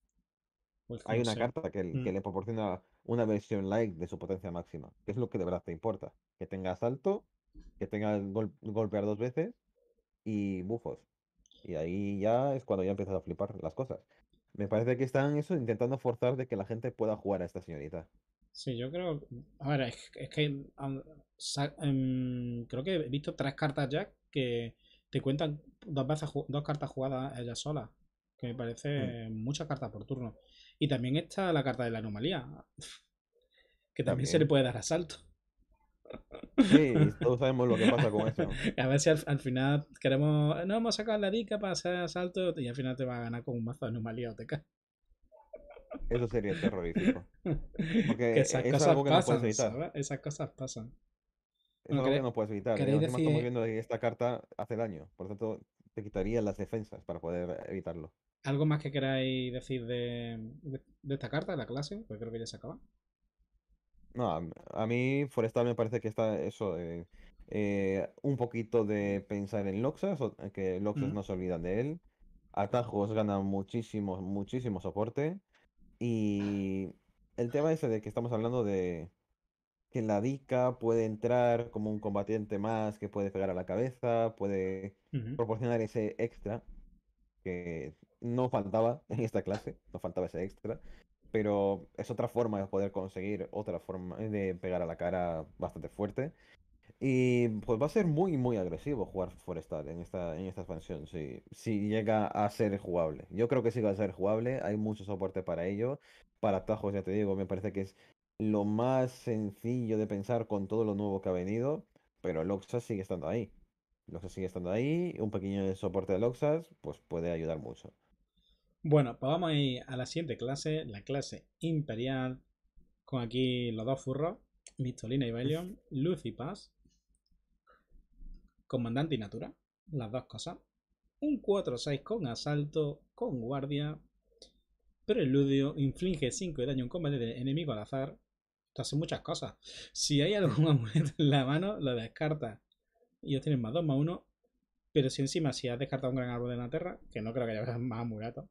Pues Hay una carta que, mm. le proporciona una versión light de su potencia máxima, que es lo que de verdad te importa. Que tenga salto, que tenga golpear dos veces y bufos. Y ahí ya es cuando ya empiezas a flipar las cosas. Me parece que están eso intentando forzar de que la gente pueda jugar a esta señorita. Sí, yo creo. A ver, es, que. Em, creo que he visto tres cartas ya que te cuentan dos cartas jugadas Ella sola Que me parece mm. muchas cartas por turno. Y también está la carta de la anomalía. Que también, se le puede dar asalto. Sí, todos sabemos lo que pasa con eso. A ver si al, final queremos. No, vamos a sacar la dica para hacer asalto. Y al final te va a ganar con un mazo de anomalía o te cae. Eso sería terrorífico. Porque es algo que no Esas cosas pasan es no puedes evitar. ¿eh? estamos viendo que esta carta hace daño, por lo tanto te quitaría las defensas para poder evitarlo. ¿Algo más que queráis decir de, esta carta, de la clase? Porque creo que ya se acaba. No, a mí Forestal me parece que está eso, eh, eh, un poquito de pensar en Loxas, que Loxas mm. no se olvidan de él. Atajos gana muchísimo, muchísimo soporte. Y el tema ese de que estamos hablando de que la dica puede entrar como un combatiente más que puede pegar a la cabeza, puede proporcionar ese extra que no faltaba en esta clase, no faltaba ese extra, pero es otra forma de poder conseguir otra forma de pegar a la cara bastante fuerte. Y pues va a ser muy, muy agresivo jugar Forestal en esta, en expansión, si, llega a ser jugable. Yo creo que sí va a ser jugable, hay mucho soporte para ello. Para atajos, ya te digo, me parece que es lo más sencillo de pensar con todo lo nuevo que ha venido, pero Loxas sigue estando ahí. Loxas sigue estando ahí, un pequeño soporte de Loxas, pues puede ayudar mucho. Bueno, pues vamos a ir a la siguiente clase, la clase Imperial, con aquí los dos furros, Mistolina y Belion, Luz y Paz, Comandante y Natura, las dos cosas, un 4-6 con asalto, con guardia, Preludio, inflige 5 de daño en combate de enemigo al azar, Hace muchas cosas. Si hay algún amuleto en la mano, lo descartas. Y ellos tienes más 2, más uno. Pero si encima, si has descartado un gran árbol de la tierra, que no creo que haya más amuleto,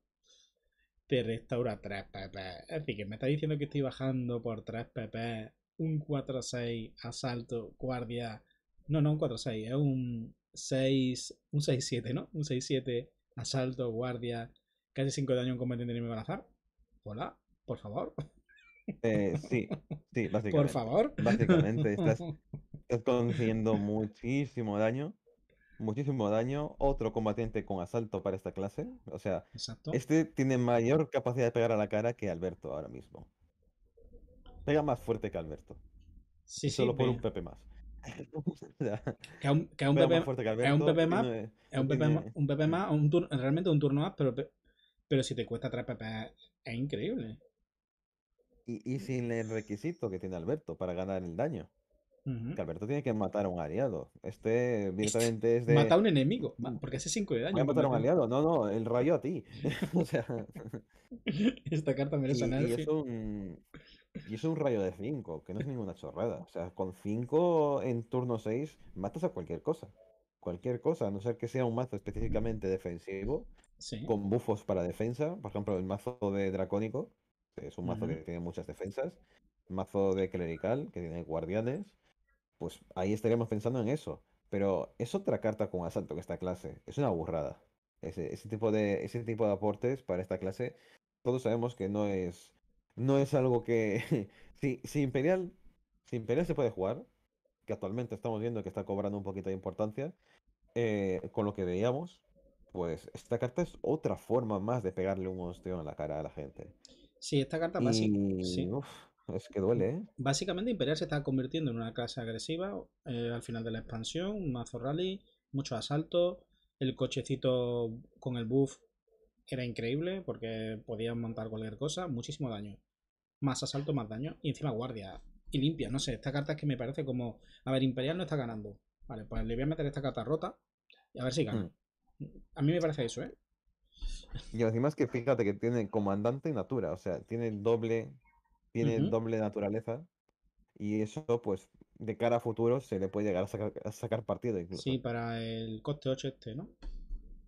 te restaura 3 PP. Es decir, que me está diciendo que estoy bajando por 3 PP, un 4-6, asalto, guardia. No, no, un 4-6, es un 6, un 6-7, ¿no? Un 6-7, asalto, guardia, casi 5 de daño en combate de enemigo al azar. Hola, por favor. Eh, sí, sí, básicamente. Por favor. Básicamente, estás, consiguiendo muchísimo daño. Muchísimo daño. Otro combatiente con asalto para esta clase. O sea, este tiene mayor capacidad de pegar a la cara que Alberto ahora mismo. Pega más fuerte que Alberto. Sí, Solo por un pepe más. es un PP más. es un pepe más, realmente un turno más, pero, pero si te cuesta 3 pepe es increíble y, sin el requisito que tiene Alberto para ganar el daño. Que Alberto tiene que matar a un aliado. Este directamente es de. matar a un enemigo, mm. porque hace 5 de daño. matar a un aliado. No, no, el rayo a ti. o sea. Esta carta merece y, y es un. Y es un rayo de 5, que no es ninguna chorrada. O sea, con 5 en turno 6 matas a cualquier cosa. Cualquier cosa, a no ser que sea un mazo específicamente defensivo, ¿Sí? con bufos para defensa, por ejemplo, el mazo de Dracónico, es un mazo que tiene muchas defensas. Mazo de clerical, que tiene guardianes. Pues ahí estaríamos pensando en eso. Pero es otra carta con asalto que esta clase. Es una burrada. Ese, tipo de, ese tipo de aportes para esta clase, todos sabemos que no es, no es algo que... si, Imperial, si Imperial se puede jugar, que actualmente estamos viendo que está cobrando un poquito de importancia, eh, con lo que veíamos, pues esta carta es otra forma más de pegarle un hosteo en la cara a la gente. Sí, esta carta básica. Es que duele, ¿eh? Básicamente Imperial se está convirtiendo en una clase agresiva eh, al final de la expansión, un mazo rally, mucho asalto. el cochecito con el buff era increíble porque podían montar cualquier cosa, muchísimo daño. Más asalto, más daño y encima guardia y limpia, no sé, esta carta es que me parece como, a ver, Imperial no está ganando. Vale, pues le voy a meter esta carta rota y a ver si gana. Mm. A mí me parece eso, ¿eh? Y encima es que fíjate que tiene comandante y natura, o sea, tiene doble, tiene doble naturaleza. Y eso, pues, de cara a futuro se le puede llegar a sacar, a sacar partido. Incluso. Sí, para el coste 8 este, ¿no?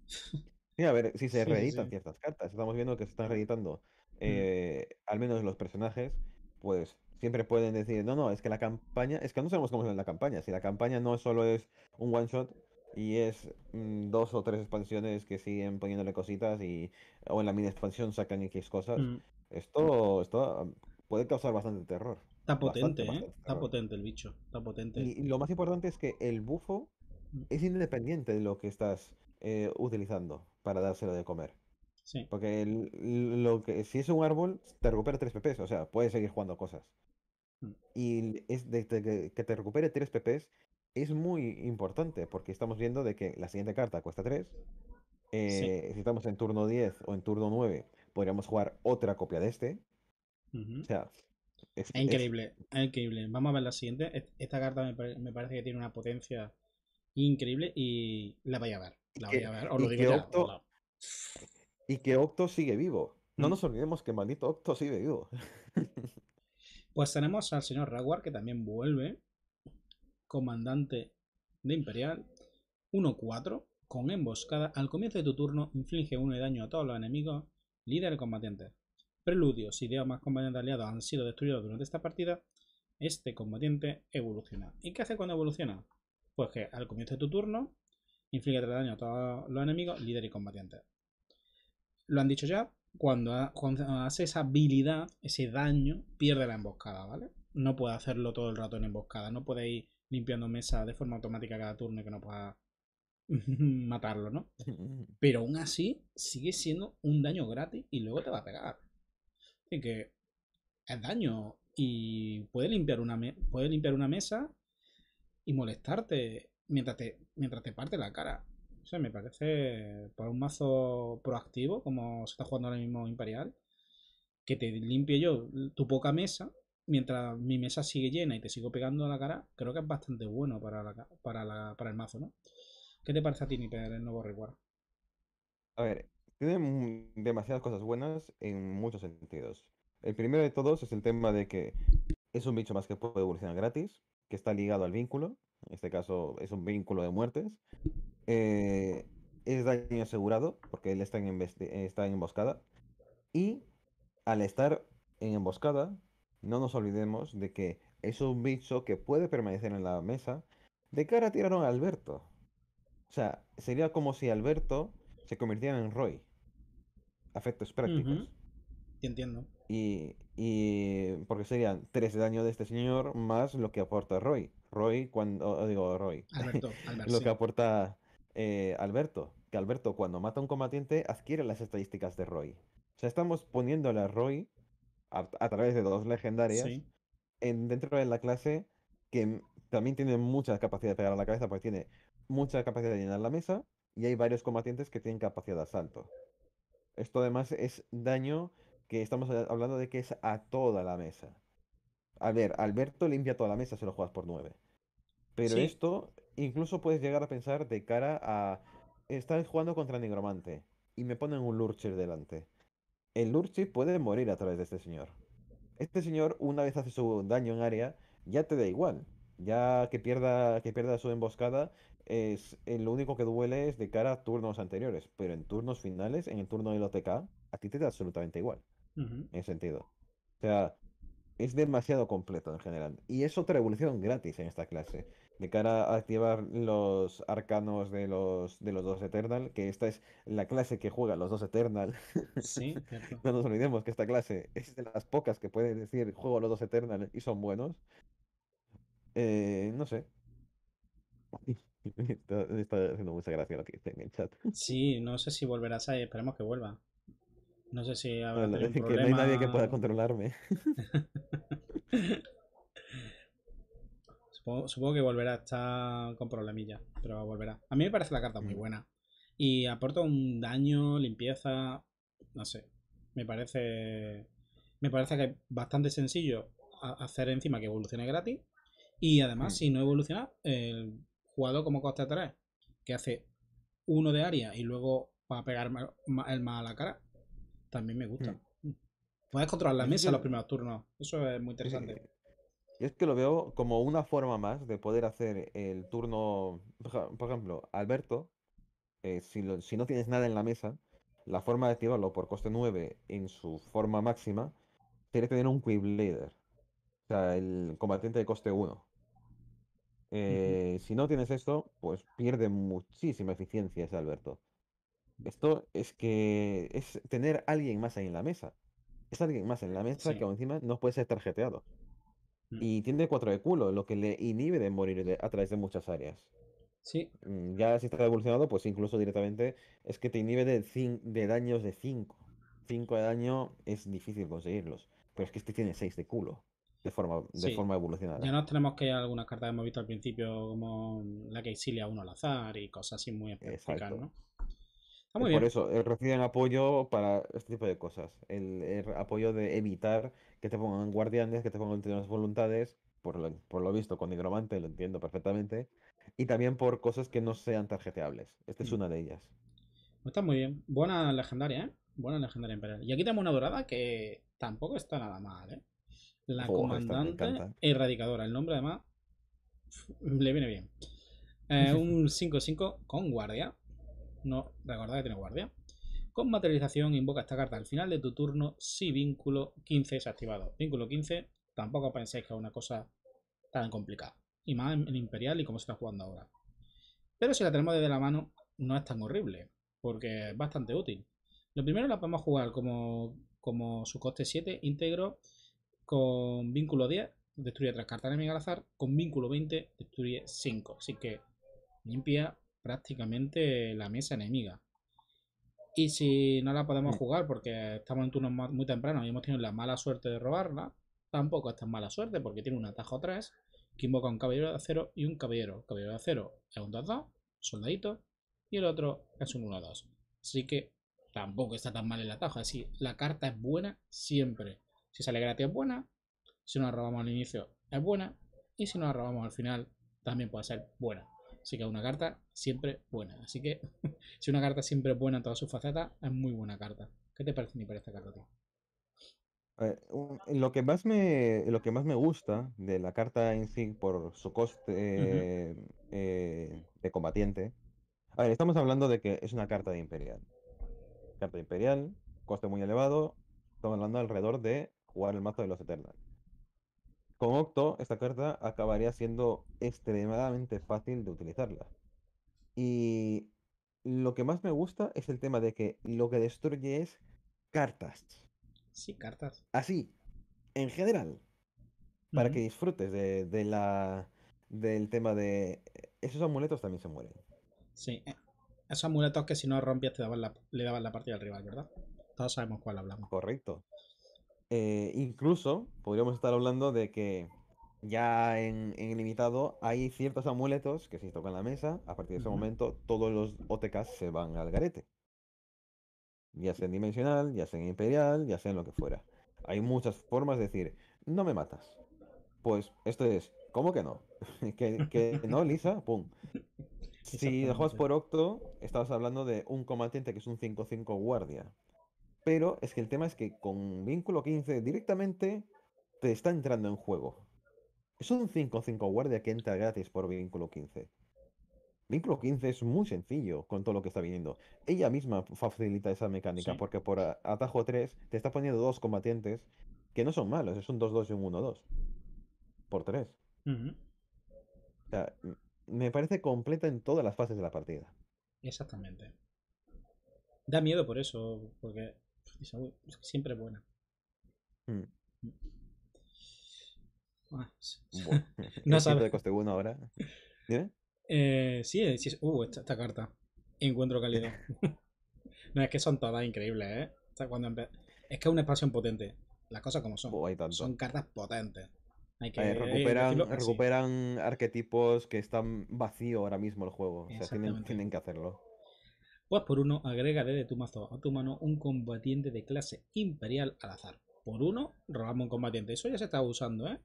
Sí, a ver, si se reeditan ciertas cartas. Estamos viendo que se están reeditando. Mm. Eh, al menos los personajes, pues siempre pueden decir, no, no, es que la campaña, es que no sabemos cómo es la campaña. Si la campaña no solo es un one shot, y es mm, dos o tres expansiones que siguen poniéndole cositas y o en la mini expansión sacan X cosas. Mm. Esto, mm, puede causar bastante terror. Está potente, ¿eh? Está potente el bicho. Está potente. Y, lo más importante es que el bufo es independiente de lo que estás eh, utilizando para dárselo de comer. Sí. Porque lo que, si es un árbol, te recupera 3 PPs. O sea, puedes seguir jugando cosas. Y es que te recupere 3 PPs es muy importante porque estamos viendo de que la siguiente carta cuesta 3. Eh, si estamos en turno 10 o en turno 9, podríamos jugar otra copia de este. O sea, es, increíble, increíble. Vamos a ver la siguiente. E-, esta carta me, parece que tiene una potencia increíble y la voy a ver. La voy a ver. Y que Octo sigue vivo. No mm. nos olvidemos que maldito Octo sigue vivo. pues tenemos al señor Raguar que también vuelve comandante de Imperial. 1-4, con emboscada. Al comienzo de tu turno, inflige 1 de daño a todos los enemigos, líder combatiente Preludio, si o más combatientes aliados han sido destruidos durante esta partida, este combatiente evoluciona. ¿Y qué hace cuando evoluciona? Pues que al comienzo de tu turno, inflige 3 de daño a todos los enemigos, líder y combatiente Lo han dicho ya, cuando, hace esa habilidad, ese daño, pierde la emboscada, ¿vale? No puede hacerlo todo el rato en emboscada, no puede ir limpiando mesa de forma automática cada turno y que no pueda matarlo, ¿no? Pero aún así, sigue siendo un daño gratis y luego te va a pegar. Así que es daño y puede limpiar una, puede limpiar una mesa y molestarte mientras te, mientras te parte la cara. O sea, me parece para un mazo proactivo, como se está jugando ahora mismo Imperial, que te limpie yo tu poca mesa mientras mi mesa sigue llena y te sigo pegando a la cara, creo que es bastante bueno para, para, el mazo, ¿no? ¿Qué te parece a ti, Nipper, el nuevo reward? A ver, tiene demasiadas cosas buenas en muchos sentidos. El primero de todos es el tema de que es un bicho más que puede evolucionar gratis, que está ligado al vínculo, en este caso es un vínculo de muertes. Eh, es daño asegurado, porque él está en, está en emboscada. Y al estar en emboscada, no nos olvidemos de que es un bicho que puede permanecer en la mesa. ¿De cara tiraron a Alberto? O sea, sería como si Alberto se convirtiera en Roy. Afectos prácticos. Entiendo. Y, y, porque serían 3 de daño de este señor más lo que aporta Roy. Roy, cuando oh, digo Roy. lo que aporta eh, Alberto. Que Alberto, cuando mata a un combatiente, adquiere las estadísticas de Roy. O sea, estamos poniéndole a Roy a, través de dos legendarias en, dentro de la clase que también tiene mucha capacidad de pegar a la cabeza porque tiene mucha capacidad de llenar la mesa y hay varios combatientes que tienen capacidad de asalto. Esto además es daño que estamos hablando de que es a toda la mesa. A ver, Alberto limpia toda la mesa si lo juegas por 9. Pero esto incluso puedes llegar a pensar de cara a... estar jugando contra Nigromante y me ponen un Lurcher delante el Lurchi puede morir a través de este señor. Este señor, una vez hace su daño en área, ya te da igual. Ya que pierda, que pierda su emboscada, es, el lo único que duele es de cara a turnos anteriores. Pero en turnos finales, en el turno del OTK, a ti te da absolutamente igual. En ese sentido. O sea, es demasiado completo en general. Y es otra evolución gratis en esta clase de cara a activar los arcanos de los, de los dos Eternal, que esta es la clase que juega los dos Eternal. Sí, no nos olvidemos que esta clase es de las pocas que puede decir juego los dos Eternal y son buenos. Eh, no sé. está, haciendo mucha gracia lo que dice en el chat. Sí, no sé si volverás a... Esperemos que vuelva. No sé si habrá problema... no hay nadie que pueda controlarme. Supongo, que volverá, a estar con problemilla, pero volverá. A mí me parece la carta muy mm. buena. Y aporta un daño, limpieza, no sé. Me parece me parece que es bastante sencillo hacer encima que evolucione gratis. Y además, mm. si no evoluciona, el jugador como coste 3, que hace uno de área y luego va a pegar el más a la cara, también me gusta. Mm. Puedes controlar la mesa en los primeros turnos. Eso es muy interesante es que lo veo como una forma más de poder hacer el turno. Por ejemplo, Alberto, eh, si, no tienes nada en la mesa, la forma de activarlo por coste 9 en su forma máxima que tener un Leader. O sea, el combatiente de coste 1. Eh, si no tienes esto, pues pierde muchísima eficiencia ese Alberto. Esto es que es tener alguien más ahí en la mesa. Es alguien más en la mesa que encima no puede ser tarjeteado. Mm. Y tiene cuatro de culo, lo que le inhibe de morir a través de muchas áreas. Sí. Mm, ya si está evolucionado, pues incluso directamente es que te inhibe de, de daños de 5. 5 de daño es difícil conseguirlos. Pero es que este tiene 6 de culo. De forma, de forma evolucionada. Ya no tenemos que ir algunas cartas que hemos visto al principio, como la que exilia uno al azar y cosas así muy específicas, ¿no? Ah, por eso, eh, reciben apoyo para este tipo de cosas. El, apoyo de evitar que te pongan guardianes, que te pongan las voluntades, por lo, por lo visto, con nigromante, lo entiendo perfectamente. Y también por cosas que no sean tarjeteables. Esta es mm. una de ellas. Está muy bien. Buena legendaria, ¿eh? Buena legendaria imperial. Y aquí tenemos una dorada que tampoco está nada mal, ¿eh? La comandante erradicadora. El nombre además le viene bien. Eh, un 5-5 con guardia no recordad que tiene guardia. Con materialización invoca esta carta al final de tu turno si vínculo 15 es activado. Vínculo 15 tampoco penséis que es una cosa tan complicada. Y más en Imperial y como se está jugando ahora. Pero si la tenemos desde la mano no es tan horrible, porque es bastante útil. Lo primero la podemos jugar como, como su coste 7 íntegro con vínculo 10 destruye 3 cartas enemigas al azar, con vínculo 20 destruye 5. Así que limpia prácticamente la mesa enemiga. Y si no la podemos mm. jugar porque estamos en turnos muy temprano y hemos tenido la mala suerte de robarla, tampoco es tan mala suerte porque tiene un atajo 3 que invoca un caballero de acero y un caballero. Caballero de acero es un 2-2, soldadito, y el otro es un 1-2. Así que tampoco está tan mal el atajo. Así, la carta es buena siempre. Si sale gratis es buena, si nos la robamos al inicio es buena, y si nos la robamos al final también puede ser buena. Así que una carta siempre buena. Así que si una carta siempre es buena en todas sus facetas, es muy buena carta. ¿Qué te parece ni para esta carta, tío? lo, que más me, lo que más me gusta de la carta en sí por su coste eh, eh, de combatiente. A ver, estamos hablando de que es una carta de Imperial. Carta Imperial, coste muy elevado. Estamos hablando alrededor de jugar el mazo de los Eternals. Con Octo, esta carta acabaría siendo extremadamente fácil de utilizarla. Y lo que más me gusta es el tema de que lo que destruye es cartas. Sí, cartas. Así, en general. Para que disfrutes de, la, del tema de... Esos amuletos también se mueren. Sí, eh, esos amuletos que si no rompías te daban le daban la partida al rival, ¿verdad? Todos sabemos cuál hablamos. Correcto. Eh, incluso podríamos estar hablando de que ya en, en, limitado hay ciertos amuletos que si tocan la mesa, a partir de ese momento todos los OTKs se van al garete. Ya sea en dimensional, ya sea en imperial, ya sea en lo que fuera. Hay muchas formas de decir, no me matas. Pues esto es, ¿cómo que no? que, no, Lisa, pum. Si lo por octo, estabas hablando de un combatiente que es un 5-5 guardia. Pero es que el tema es que con vínculo 15 directamente te está entrando en juego. Es un 5-5 guardia que entra gratis por vínculo 15. Vínculo 15 es muy sencillo con todo lo que está viniendo. Ella misma facilita esa mecánica porque por atajo 3 te está poniendo dos combatientes que no son malos, es un 2-2 y un 1-2. Por 3. O sea, me parece completa en todas las fases de la partida. Exactamente. Da miedo por eso, porque siempre buena. no sabes. de coste 1 ahora? Eh, sí, eh, sí. Uh, esta, carta. Encuentro calidad. no, es que son todas increíbles, ¿eh? Es que es un espacio potente. Las cosas como son. Oh, son cartas potentes. Hay que, recuperan, arquetipos que están vacíos ahora mismo el juego. O sea, tienen que hacerlo. Pues por uno, agrega desde tu mazo a tu mano un combatiente de clase imperial al azar. Por uno, robamos un combatiente. Eso ya se está usando, ¿eh?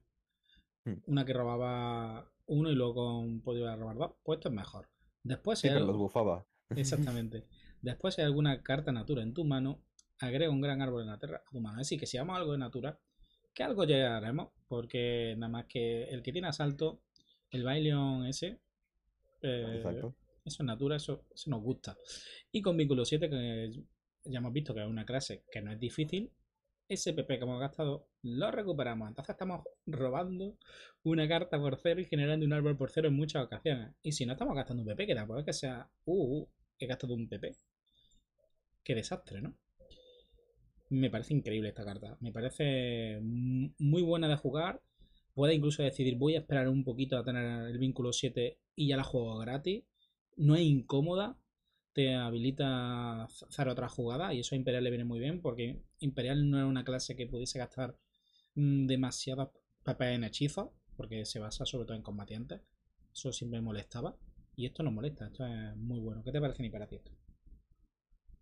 Hmm. Una que robaba uno y luego podía robar dos. Pues esto es mejor. Después se los bufaba. Exactamente. Después si hay alguna carta natura en tu mano, agrega un gran árbol en la tierra. tu mano. Así que si vamos algo de natura, que algo llegaremos, porque nada más que el que tiene asalto, el Bailion ese, eh, Exacto. Eso es natura, eso, nos gusta. Y con vínculo 7, que ya hemos visto que es una clase que no es difícil, ese PP que hemos gastado lo recuperamos. Entonces estamos robando una carta por cero y generando un árbol por cero en muchas ocasiones. Y si no estamos gastando un PP, que tampoco es que sea, uh, uh he gastado un PP. Qué desastre, ¿no? Me parece increíble esta carta. Me parece muy buena de jugar. Puede incluso decidir, voy a esperar un poquito a tener el vínculo 7 y ya la juego gratis no es incómoda, te habilita hacer otra jugada y eso a Imperial le viene muy bien porque Imperial no era una clase que pudiese gastar mm, demasiadas papeles en hechizos porque se basa sobre todo en combatientes. Eso siempre molestaba y esto no molesta, esto es muy bueno. ¿Qué te parece ti esto?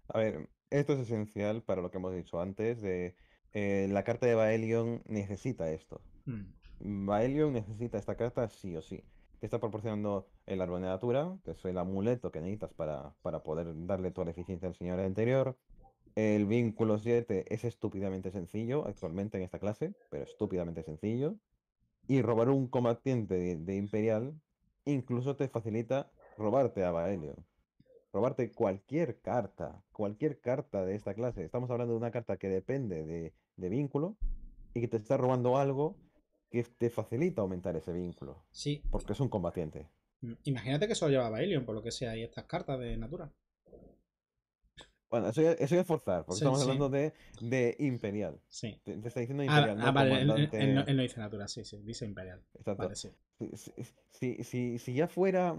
A ver, esto es esencial para lo que hemos dicho antes de eh, la carta de Baelion necesita esto. Baelion hmm. necesita esta carta sí o sí está proporcionando el árbol de que es el amuleto que necesitas para, poder darle toda la eficiencia al señor anterior. El vínculo 7 es estúpidamente sencillo actualmente en esta clase, pero estúpidamente sencillo. Y robar un combatiente de, Imperial incluso te facilita robarte a Baelio. Robarte cualquier carta, cualquier carta de esta clase. Estamos hablando de una carta que depende de vínculo y que te está robando algo que te facilita aumentar ese vínculo. Sí. Porque es un combatiente. Mm, imagínate que solo llevaba Elion, por lo que sea, y estas cartas de Natura. Bueno, eso es forzar, porque estamos hablando de, Imperial. Sí. Te, está diciendo ah, Imperial. Ah, no, vale, él, no, dice Natura, sí, sí, dice Imperial. sí. si, ya fuera,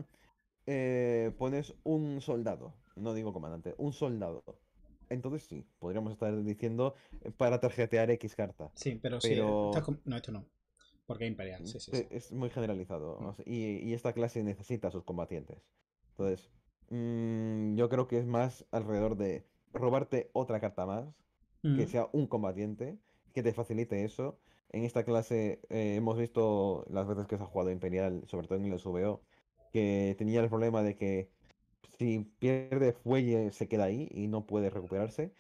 eh, pones un soldado, no digo comandante, un soldado entonces sí, podríamos estar diciendo eh, para tarjetear X carta. Sí, pero, si, No, esto no. Porque Imperial, sí, eh, sí. Es muy generalizado. Mm. Y, esta clase necesita a sus combatientes. Entonces, mm, yo creo que es más alrededor de robarte otra carta más, que mm. sea un combatiente, que te facilite eso. En esta clase eh, hemos visto las veces que se ha jugado Imperial, sobre todo en el SVO, que tenía el problema de que si pierde fuelle se queda ahí y no puede recuperarse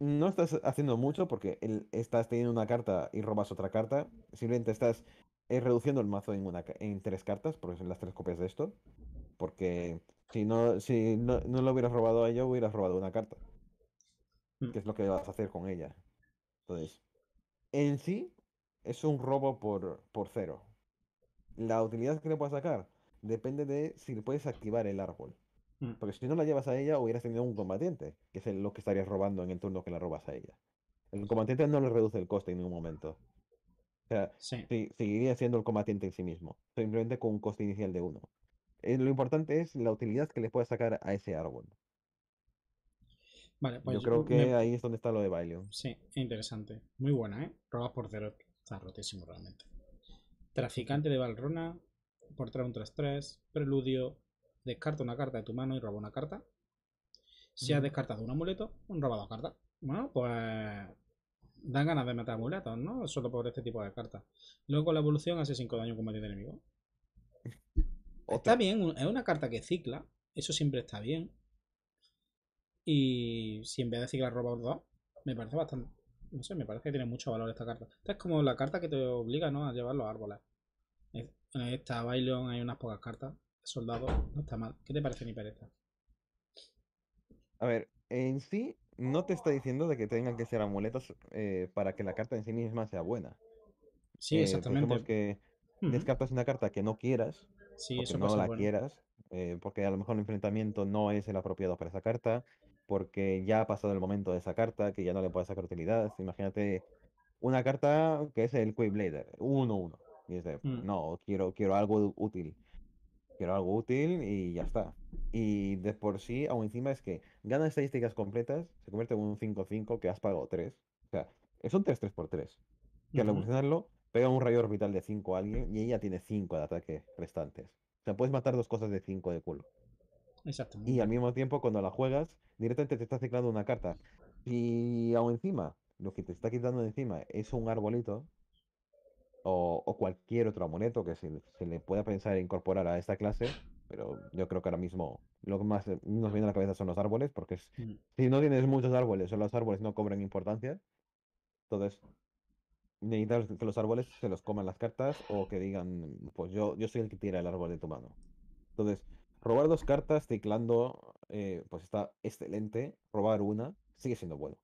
no estás haciendo mucho porque estás teniendo una carta y robas otra carta. Simplemente estás eh, reduciendo el mazo en, en tres cartas, porque son las tres copias de esto. Porque si no, si no, lo hubieras robado a ella, hubieras robado una carta. Mm. Que es lo que vas a hacer con ella. Entonces, en sí, es un robo por, por cero. La utilidad que le puedas sacar depende de si le puedes activar el árbol. Mm. Porque si no la llevas a ella, hubieras tenido un combatiente, que es lo que estarías robando en el turno que la robas a ella. El combatiente no le reduce el coste en ningún momento. O sea, seguiría siendo el combatiente en sí mismo, simplemente con un coste inicial de uno eh, Lo importante es la utilidad que le puedas sacar a ese árbol. Vale, pues yo, creo que ahí es donde está lo de Bailion. Sí, interesante. Muy buena, ¿eh? Robas por cero. Está rotísimo realmente. Traficante de Valrona. Por 3 un 3-3. Preludio. Descarta una carta de tu mano y roba una carta. Si has descartado un amuleto, un robado carta. Bueno, pues dan ganas de matar amuletos, ¿no? Solo por este tipo de cartas. Luego la evolución hace 5 daño combatido enemigo. Está bien, es una carta que cicla. Eso siempre está bien. Y si en vez de ciclar roba dos me parece bastante. No sé, me parece que tiene mucho valor esta carta. Esta es como la carta que te obliga, ¿no? A llevar los árboles. En esta Bailon hay unas pocas cartas soldado no está mal. ¿Qué te parece mi pereza? A ver, en sí no te está diciendo de que tengan que ser amuletos eh, para que la carta en sí misma sea buena. Sí, eh, exactamente. porque descartas una carta que no quieras, sí, eso no la quieras, eh, porque a lo mejor el enfrentamiento no es el apropiado para esa carta, porque ya ha pasado el momento de esa carta, que ya no le puede sacar utilidad. Imagínate una carta que es el Quick Blader, 1-1. Y dice, mm. no, quiero, quiero algo útil quiero algo útil y ya está. Y de por sí, aún encima es que gana estadísticas completas, se convierte en un 5-5 que has pagado 3. O sea, es un 3 3 por 3 Que al evolucionarlo, pega un rayo orbital de 5 a alguien y ella tiene 5 de ataque restantes. O sea, puedes matar dos cosas de 5 de culo. Exacto. Y al mismo tiempo, cuando la juegas, directamente te está ciclando una carta. Y aún encima, lo que te está quitando de encima es un arbolito, o, cualquier otro amuleto que se, le pueda pensar incorporar a esta clase, pero yo creo que ahora mismo lo que más nos viene a la cabeza son los árboles, porque mm. si no tienes muchos árboles o los árboles no cobran importancia, entonces necesitas que los árboles se los coman las cartas o que digan, pues yo, yo soy el que tira el árbol de tu mano. Entonces, robar dos cartas teclando, eh, pues está excelente. Robar una sigue siendo bueno.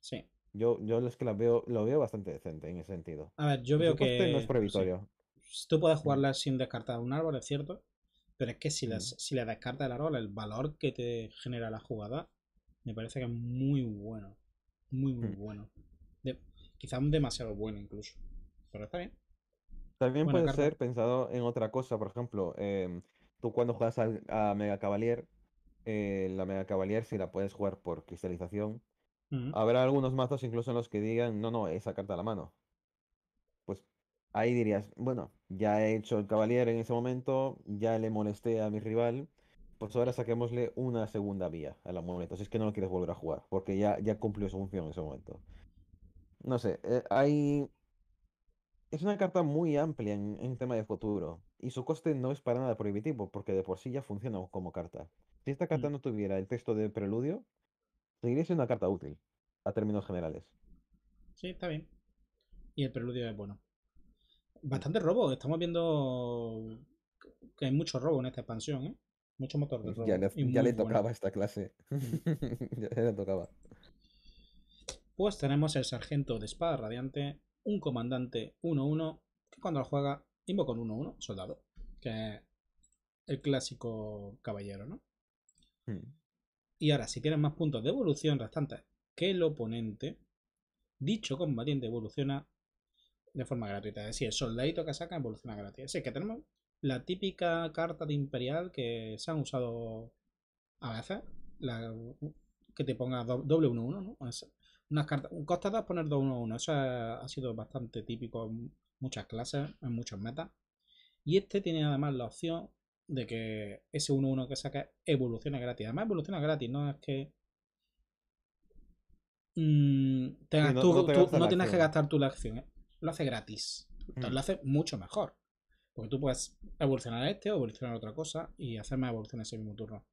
Sí. Yo, yo es que la veo, lo veo bastante decente en ese sentido. A ver, yo veo que. No es pues Tú puedes jugarla sin descartar un árbol, es cierto. Pero es que si, la si descartas el árbol, el valor que te genera la jugada, me parece que es muy bueno. Muy, muy bueno. De, un demasiado bueno incluso. Pero está bien. También puede ser pensado en otra cosa, por ejemplo, em, tú cuando juegas a, Mega Cavalier, eh, la Mega Cavalier si la puedes jugar por cristalización, Habrá algunos mazos incluso en los que digan, no, no, esa carta a la mano. Pues ahí dirías, bueno, ya he hecho el caballero en ese momento, ya le molesté a mi rival, pues ahora saquémosle una segunda vía la momento, si es que no lo quieres volver a jugar, porque ya, ya cumplió su función en ese momento. No sé, eh, hay... Es una carta muy amplia en, en tema de futuro, y su coste no es para nada prohibitivo, porque de por sí ya funciona como carta. Si esta carta no tuviera el texto de preludio, siendo una carta útil, a términos generales. Sí, está bien. Y el preludio es bueno. Bastante robo, estamos viendo que hay mucho robo en esta expansión, ¿eh? Mucho motor de robo. Ya le, tocaba esta clase. ya le tocaba. Pues tenemos el sargento de espada radiante, un comandante 1-1, que cuando lo juega invoca un 1-1, soldado, que es el clásico caballero, ¿no? Hmm. Y ahora, si tienes más puntos de evolución restantes que el oponente, dicho combatiente evoluciona de forma gratuita. Es decir, el soldadito que saca evoluciona gratis. Así que tenemos la típica carta de Imperial que se han usado a veces. que te ponga doble 1-1, ¿no? Es, unas cartas, costa 2 poner 2-1-1. Eso ha, ha sido bastante típico en muchas clases, en muchos metas. Y este tiene además la opción de que ese 1-1 que saca evoluciona gratis. Además, evoluciona gratis, no es que. Mm, tengas, no, tú, tienes que gastar tú la acción, ¿eh? lo hace gratis. Entonces, Lo mm. hace mucho mejor. Porque tú puedes evolucionar este o evolucionar otra cosa y hacer más evoluciones ese mismo turno.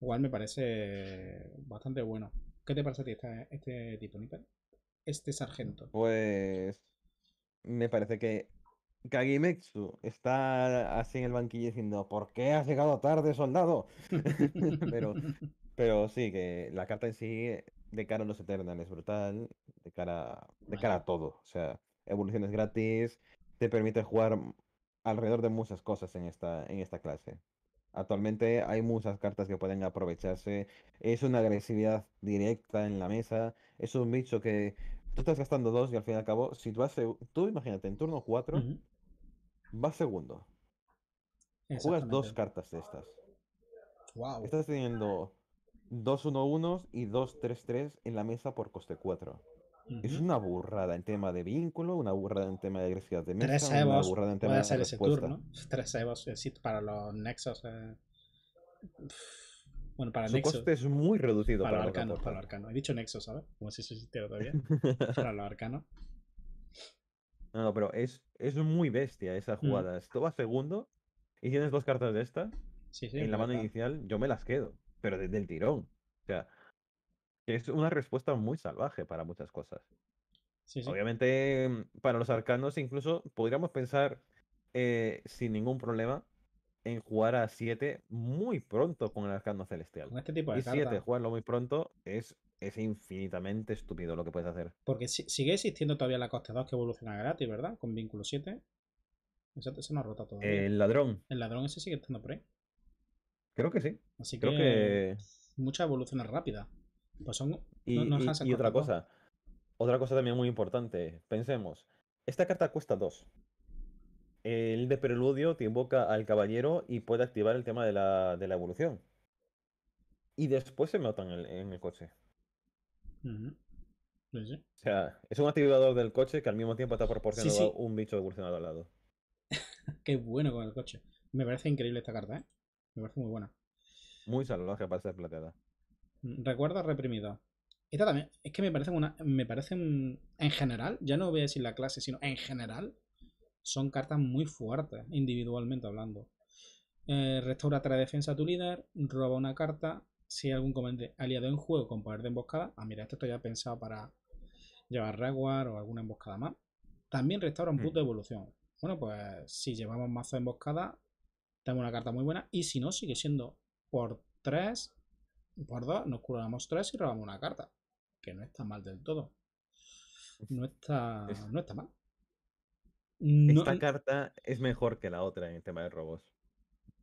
Igual me parece bastante bueno. ¿Qué te parece a ti este, tipo, Este sargento. Pues. Me parece que Kagimetsu está así en el banquillo diciendo, ¿por qué has llegado tarde, soldado? pero, sí, que la carta en sí, de cara a los Eternals, es brutal, de cara, de cara a todo. O sea, evoluciones gratis, te permite jugar alrededor de muchas cosas en esta, en esta clase. Actualmente hay muchas cartas que pueden aprovecharse. Es una agresividad directa en la mesa. Es un bicho que Tú estás gastando dos y al fin y al cabo, si tú haces Tú imagínate, en turno 4, va -huh. vas segundo. Juegas dos cartas de estas. Wow. Estás teniendo 2 1 1 y 2 3 3 en la mesa por coste 4. Es una burrada en tema de vínculo, una burrada en tema de agresividad de mesa, Tres una burrada en tema de ese eh, para los nexos. Bueno, para Su coste es muy reducido para, para arcanos. arcano. He dicho Nexo, ¿sabes? Como si eso existiera todavía. para los arcano. No, pero es, es muy bestia esa mm. jugada. Esto va segundo y tienes dos cartas de esta en la mano inicial, yo me las quedo, pero desde el tirón. O sea, es una respuesta muy salvaje para muchas cosas. Obviamente, mm, para los arcanos incluso podríamos pensar eh, sin ningún problema jugar a 7 muy pronto con el Arcano Celestial. este tipo de y jugarlo muy pronto es, es infinitamente estúpido lo que puedes hacer. Porque sigue existiendo todavía la costa 2 que evoluciona gratis, ¿verdad? Con vínculo 7. se nos todavía. El ladrón. El ladrón ese sigue estando por ahí. Creo que sí. Así Creo que, mucha muchas evoluciones rápidas. Pues son... y otra cosa. Otra cosa también muy importante. Pensemos. Esta carta cuesta 2 el de preludio te invoca al caballero y puede activar el tema de la, evolución. Y después se matan en el, coche. O sea, es un activador del coche que al mismo tiempo está proporcionando un bicho de evolucionado al lado. Qué bueno con el coche. Me parece increíble esta carta, ¿eh? Me parece muy buena. Muy saludable para ser plateada. Recuerda reprimida. Esta también. Es que me parece una. Me parecen. En general, ya no voy a decir la clase, sino en general son cartas muy fuertes, individualmente hablando. Eh, restaura tres defensa a tu líder, roba una carta. Si hay algún comandante aliado en juego con poder de emboscada, ah, mira, esto está ya pensado para llevar Raguar o alguna emboscada más. También restaura un mm. punto de evolución. Bueno, pues si llevamos mazo de emboscada, tenemos una carta muy buena. Y si no, sigue siendo por 3, por 2, nos curamos 3 y robamos una carta. Que no está mal del todo. No está, no está mal. Esta carta es mejor que la otra en el tema de robos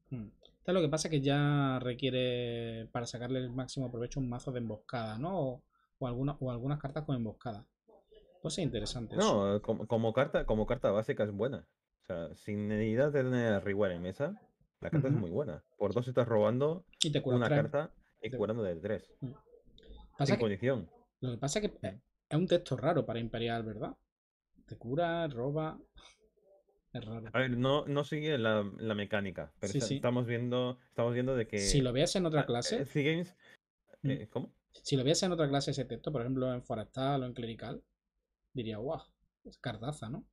Está mm. lo que pasa que ya requiere para sacarle el máximo provecho un mazo de emboscada, ¿no? O, alguna, o algunas cartas con emboscada. Pues es interesante. No, como, carta, como carta básica es buena. O sea, sin necesidad de tener reward en mesa, la carta es muy buena. Por dos estás robando una carta y te... curando de tres. Mm. condición. Lo que pasa es que mm. es un texto raro para Imperial, ¿verdad? te cura, roba. Es raro. A ver, no, no sigue la, mecánica, pero estamos viendo estamos viendo de que... Si lo veas en otra ah, clase... Eh, mm, eh, ¿Cómo? Si lo veas en otra clase ese texto, por ejemplo en forestal o en clerical, diría, guau, es cardaza, ¿no?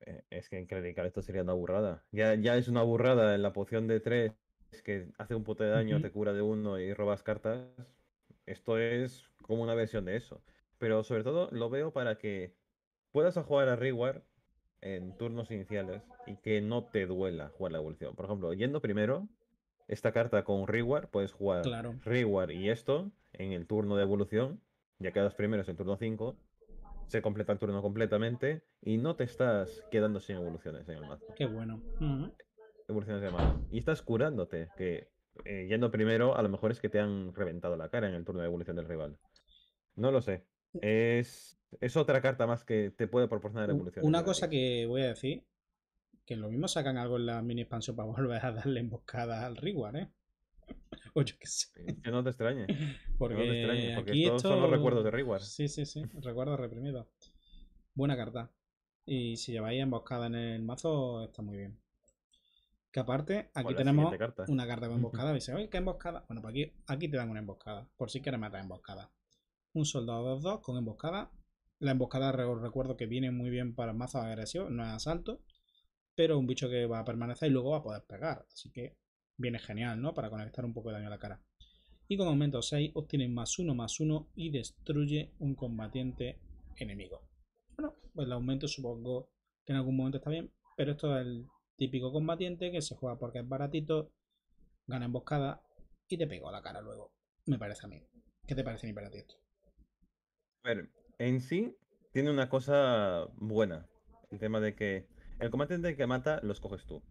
Eh, es que en clerical esto sería una burrada. Ya, ya es una burrada en la poción de 3 que hace un puto de daño, te cura de uno y robas cartas. Esto es como una versión de eso. Pero sobre todo lo veo para que puedas jugar a Reward en turnos iniciales y que no te duela jugar la evolución. Por ejemplo, yendo primero, esta carta con Reward, puedes jugar claro. Reward y esto en el turno de evolución, ya quedas primero en el turno 5, se completa el turno completamente y no te estás quedando sin evoluciones en el mazo. Qué bueno. Evoluciones de mazo. Y estás curándote, que eh, yendo primero a lo mejor es que te han reventado la cara en el turno de evolución del rival. No lo sé. Es, es otra carta más que te puede proporcionar evolución. Una cosa que voy a decir, que lo mismo sacan algo en la mini expansión para volver a darle emboscada al Reward, ¿eh? O yo qué sé. Que no te extrañe. Porque, no te extrañe, aquí son los recuerdos de Reward. Sí, sí, sí. Recuerdos reprimidos. Buena carta. Y si lleváis emboscada en el mazo, está muy bien. Que aparte, aquí tenemos una carta con emboscada. Dice, oye, qué emboscada. Bueno, pues aquí, aquí te dan una emboscada. Por si quieres matar emboscada un soldado 2-2 con emboscada. La emboscada os recuerdo que viene muy bien para mazo agresivos, no es asalto, pero un bicho que va a permanecer y luego va a poder pegar. Así que viene genial, ¿no? Para conectar un poco de daño a la cara. Y con aumento 6 obtiene más 1 más 1 y destruye un combatiente enemigo. Bueno, pues el aumento supongo que en algún momento está bien, pero esto es el típico combatiente que se juega porque es baratito, gana emboscada y te pego a la cara luego. Me parece a mí. ¿Qué te parece mi para a ver, en sí tiene una cosa buena. El tema de que el combatiente que mata los coges tú.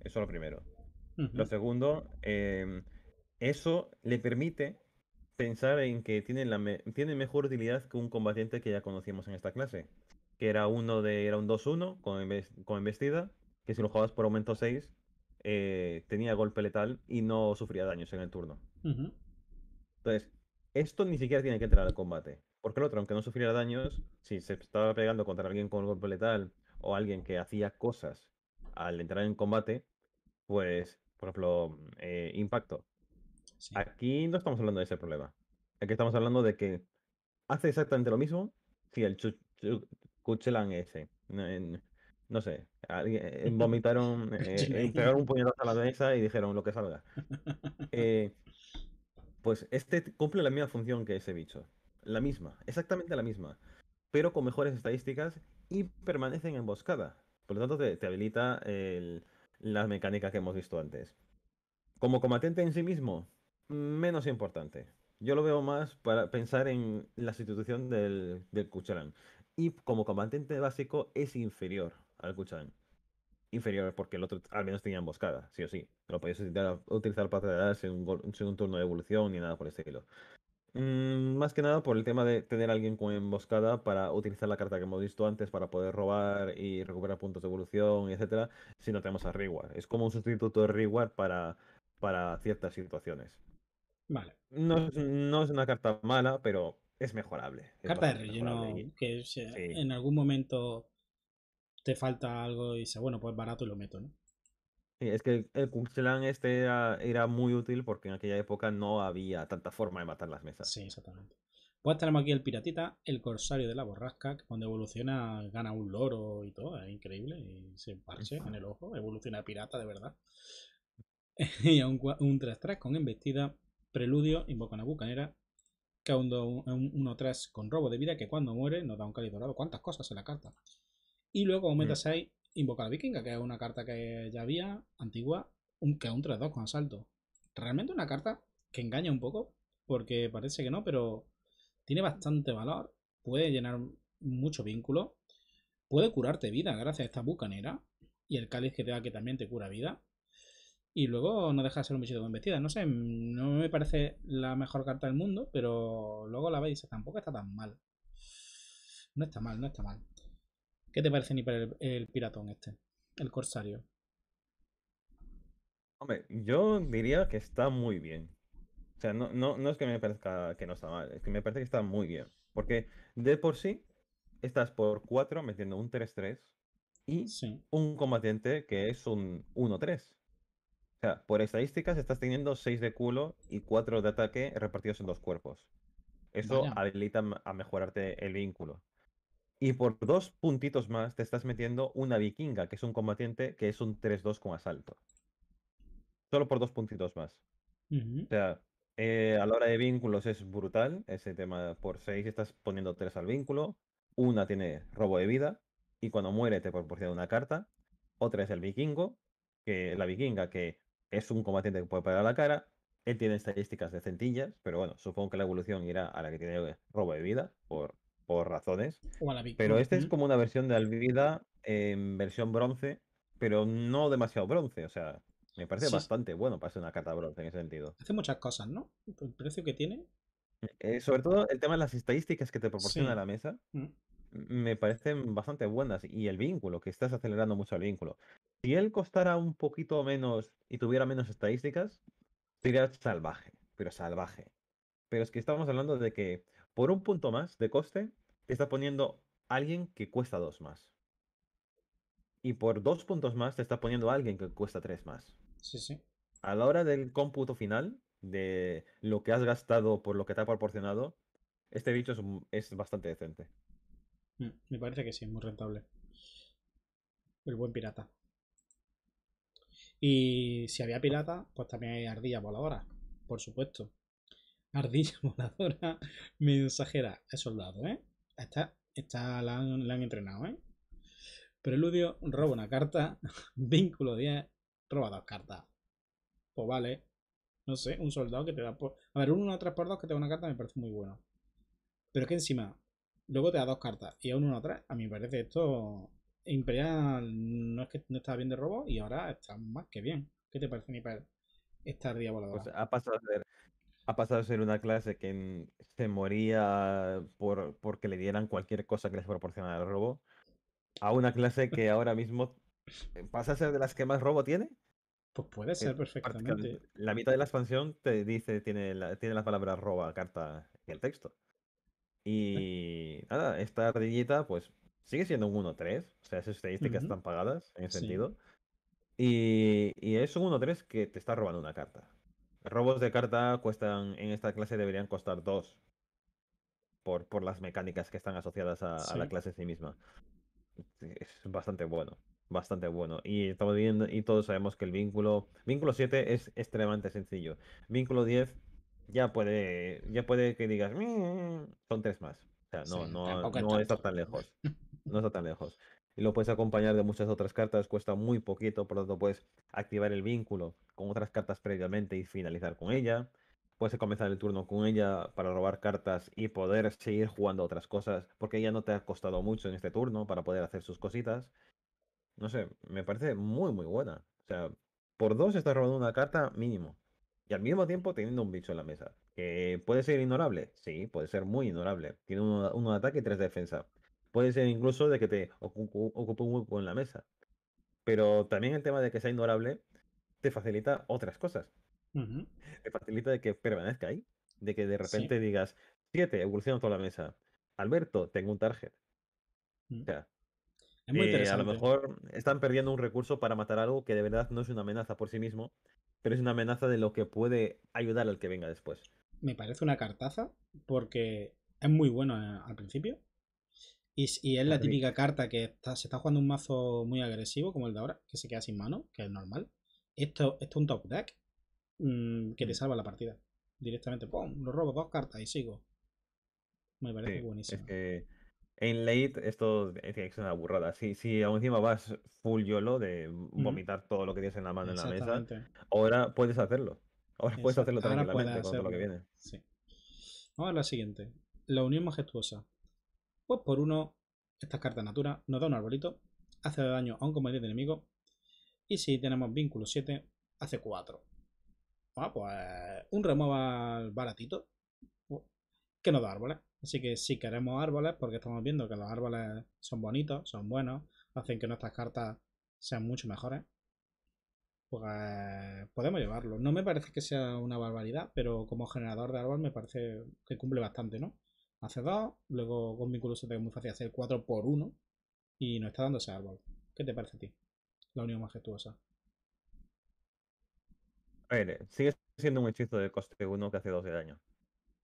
Eso es lo primero. Lo segundo, em, eso le permite pensar en que tiene, la tiene mejor utilidad que un combatiente que ya conocíamos en esta clase. Que era uno de. Era un 2-1 con, embestida. Que si lo jugabas por aumento 6, eh, tenía golpe letal y no sufría daños en el turno. Entonces, esto ni siquiera tiene que entrar al combate. Porque el otro, aunque no sufriera daños, si se estaba pegando contra alguien con un golpe letal o alguien que hacía cosas al entrar en combate, pues, por ejemplo, eh, impacto. Aquí no estamos hablando de ese problema. Aquí estamos hablando de que hace exactamente lo mismo si el cuchelan ese. no sé, eh, vomitaron, eh, eh pegaron un puñetazo a la mesa y dijeron lo que salga. pues este cumple la misma función que ese bicho la misma, exactamente la misma, pero con mejores estadísticas y permanecen en emboscada. Por lo tanto, te, habilita la las que hemos visto antes. Como combatiente en sí mismo, menos importante. Yo lo veo más para pensar en la sustitución del, del Y como combatiente básico es inferior al Kucharan. Inferior porque el otro al menos tenía emboscada, sí o sí. pero lo podías utilizar, utilizar para darse un, un, turno de evolución ni nada por el estilo. Mm, más que nada por el tema de tener a alguien con emboscada para utilizar la carta que hemos visto antes para poder robar y recuperar puntos de evolución, etcétera, si no tenemos a Reward. Es como un sustituto de Reward para, para ciertas situaciones. Vale. No, no es una carta mala, pero es mejorable. carta de relleno que eh, en algún momento te falta algo y se bueno, pues barato y lo meto, ¿no? Eh, es que el, el este era, muy útil porque en aquella época no había tanta forma de matar las mesas. Sí, exactamente. Pues tenemos aquí el piratita, el corsario de la borrasca, que cuando evoluciona gana un loro y todo, es increíble, y se parche en el ojo, evoluciona pirata de verdad. y a un 3-3 con embestida, preludio, invoca una bucanera, que un 1-3 con robo de vida, que cuando muere nos da un cali ¿Cuántas cosas en la carta? Y luego aumenta 6 mm. Invoca a la Vikinga, que es una carta que ya había, antigua, un, que es un 3-2 con asalto. Realmente una carta que engaña un poco, porque parece que no, pero tiene bastante valor, puede llenar mucho vínculo, puede curarte vida gracias a esta bucanera y el cáliz que te da que también te cura vida. Y luego no deja ser un bichito con vestida. No sé, no me parece la mejor carta del mundo, pero luego la veis, tampoco está tan mal. No está mal, no está mal. ¿Qué te parece, ni el, el piratón este? El corsario. Hombre, yo diría que está muy bien. O sea, no, es que me parezca que no está mal, es que me parece que está muy bien. Porque de por sí, estás por 4 metiendo un 3-3 y un combatiente que es un 1-3. O sea, por estadísticas estás teniendo 6 de culo y 4 de ataque repartidos en dos cuerpos. Eso habilita a mejorarte el vínculo. Y por dos puntitos más te estás metiendo una vikinga, que es un combatiente que es un 3-2 con asalto. Solo por dos puntitos más. O sea, eh, a la hora de vínculos es brutal. Ese tema por 6 estás poniendo tres al vínculo. Una tiene robo de vida. Y cuando muere te proporciona una carta. Otra es el vikingo. Que la vikinga, que es un combatiente que puede pegar la cara. Él tiene estadísticas de centillas. Pero bueno, supongo que la evolución irá a la que tiene robo de vida. Por por razones. Pero este es como una versión de Alvida en versión bronce, pero no demasiado bronce. O sea, me parece bastante bueno para ser una carta bronce en ese sentido. Hace muchas cosas, ¿no? El precio que tiene. Eh, sobre todo el tema de las estadísticas que te proporciona la mesa. Mm. Me parecen bastante buenas. Y el vínculo, que estás acelerando mucho el vínculo. Si él costara un poquito menos y tuviera menos estadísticas, sería salvaje, pero salvaje. Pero es que estamos hablando de que por un punto más de coste, te está poniendo alguien que cuesta dos más. Y por dos puntos más, te está poniendo alguien que cuesta tres más. Sí, sí. A la hora del cómputo final, de lo que has gastado por lo que te ha proporcionado, este bicho es, bastante decente. Mm, me parece que sí, es muy rentable. El buen pirata. Y si había pirata, pues también hay ardilla voladora, por supuesto ardilla voladora mensajera. Es soldado, ¿eh? Está, está la, la, han, entrenado, ¿eh? Preludio, roba una carta. Vínculo 10, roba dos cartas. O pues vale. No sé, un soldado que te da por... A ver, un 1-3 por 2 que te da una carta me parece muy bueno. Pero es que encima, luego te da dos cartas y a un 1-3, a mí me parece esto... Imperial no es que no estaba bien de robo y ahora está más que bien. ¿Qué te parece, Nipel? Esta ardilla voladora. Pues ha pasado ha pasado a ser una clase que se moría por porque le dieran cualquier cosa que les proporcionara el robo, a una clase que ahora mismo eh, pasa a ser de las que más robo tiene. Pues puede eh, ser perfectamente. La mitad de la expansión te dice, tiene la, tiene la palabra roba, carta y el texto. Eh. Y nada, esta ardillita pues sigue siendo un 1-3, o sea, esas estadísticas están pagadas en ese sentido. Y, y es un 1-3 que te está robando una carta. Robos de carta cuestan, en esta clase deberían costar dos. Por, por las mecánicas que están asociadas a, la clase en sí misma. Es bastante bueno. Bastante bueno. Y estamos viendo, y todos sabemos que el vínculo. Vínculo 7 es extremadamente sencillo. Vínculo 10 ya puede. Ya puede que digas. Mm, son tres más. no, no, no está tan lejos. No está tan lejos y lo puedes acompañar de muchas otras cartas, cuesta muy poquito, por lo tanto puedes activar el vínculo con otras cartas previamente y finalizar con ella. Puedes comenzar el turno con ella para robar cartas y poder seguir jugando otras cosas, porque ella no te ha costado mucho en este turno para poder hacer sus cositas. No sé, me parece muy, muy buena. O sea, por dos estás robando una carta mínimo. Y al mismo tiempo teniendo un bicho en la mesa. ¿Que puede ser ignorable? Sí, puede ser muy ignorable. Tiene uno de ataque y tres de defensa. Puede ser incluso de que te ocupe un hueco en la mesa. Pero también el tema de que sea ignorable te facilita otras cosas. Te facilita de que permanezca ahí. De que de repente digas, siete evoluciona toda la mesa. Alberto, tengo un target. O mm. sea, eh, a lo mejor están perdiendo un recurso para matar algo que de verdad no es una amenaza por sí mismo, pero es una amenaza de lo que puede ayudar al que venga después. Me parece una cartaza porque es muy bueno eh, al principio y, es la típica carta que se está jugando un mazo muy agresivo, como el de ahora, que se queda sin mano, que es normal. Esto, esto es un top deck mm, que te mm. salva la partida. Directamente, ¡pum! Lo robo dos cartas y sigo. Me parece buenísimo. en late esto es, una burrada. Si, si encima vas full YOLO de vomitar todo lo que tienes en la mano en la mesa, ahora puedes hacerlo. Ahora puedes hacerlo tranquilamente ahora con todo lo que viene. Vamos a la siguiente. La unión majestuosa. Pues por uno, estas cartas natura nos da un arbolito, hace daño a un de enemigo. Y si tenemos vínculo 7, hace 4. Ah, pues un removal baratito uh, que nos da árboles. Así que si queremos árboles, porque estamos viendo que los árboles son bonitos, son buenos, hacen que nuestras cartas sean mucho mejores, pues podemos llevarlo. No me parece que sea una barbaridad, pero como generador de árbol me parece que cumple bastante, ¿no? hace 2, luego con vínculo se ve muy fácil hacer 4 por 1 y nos está dando ese árbol. ¿Qué te parece a ti? La unión majestuosa. A ver, sigue siendo un hechizo de coste 1 que hace 2 de daño.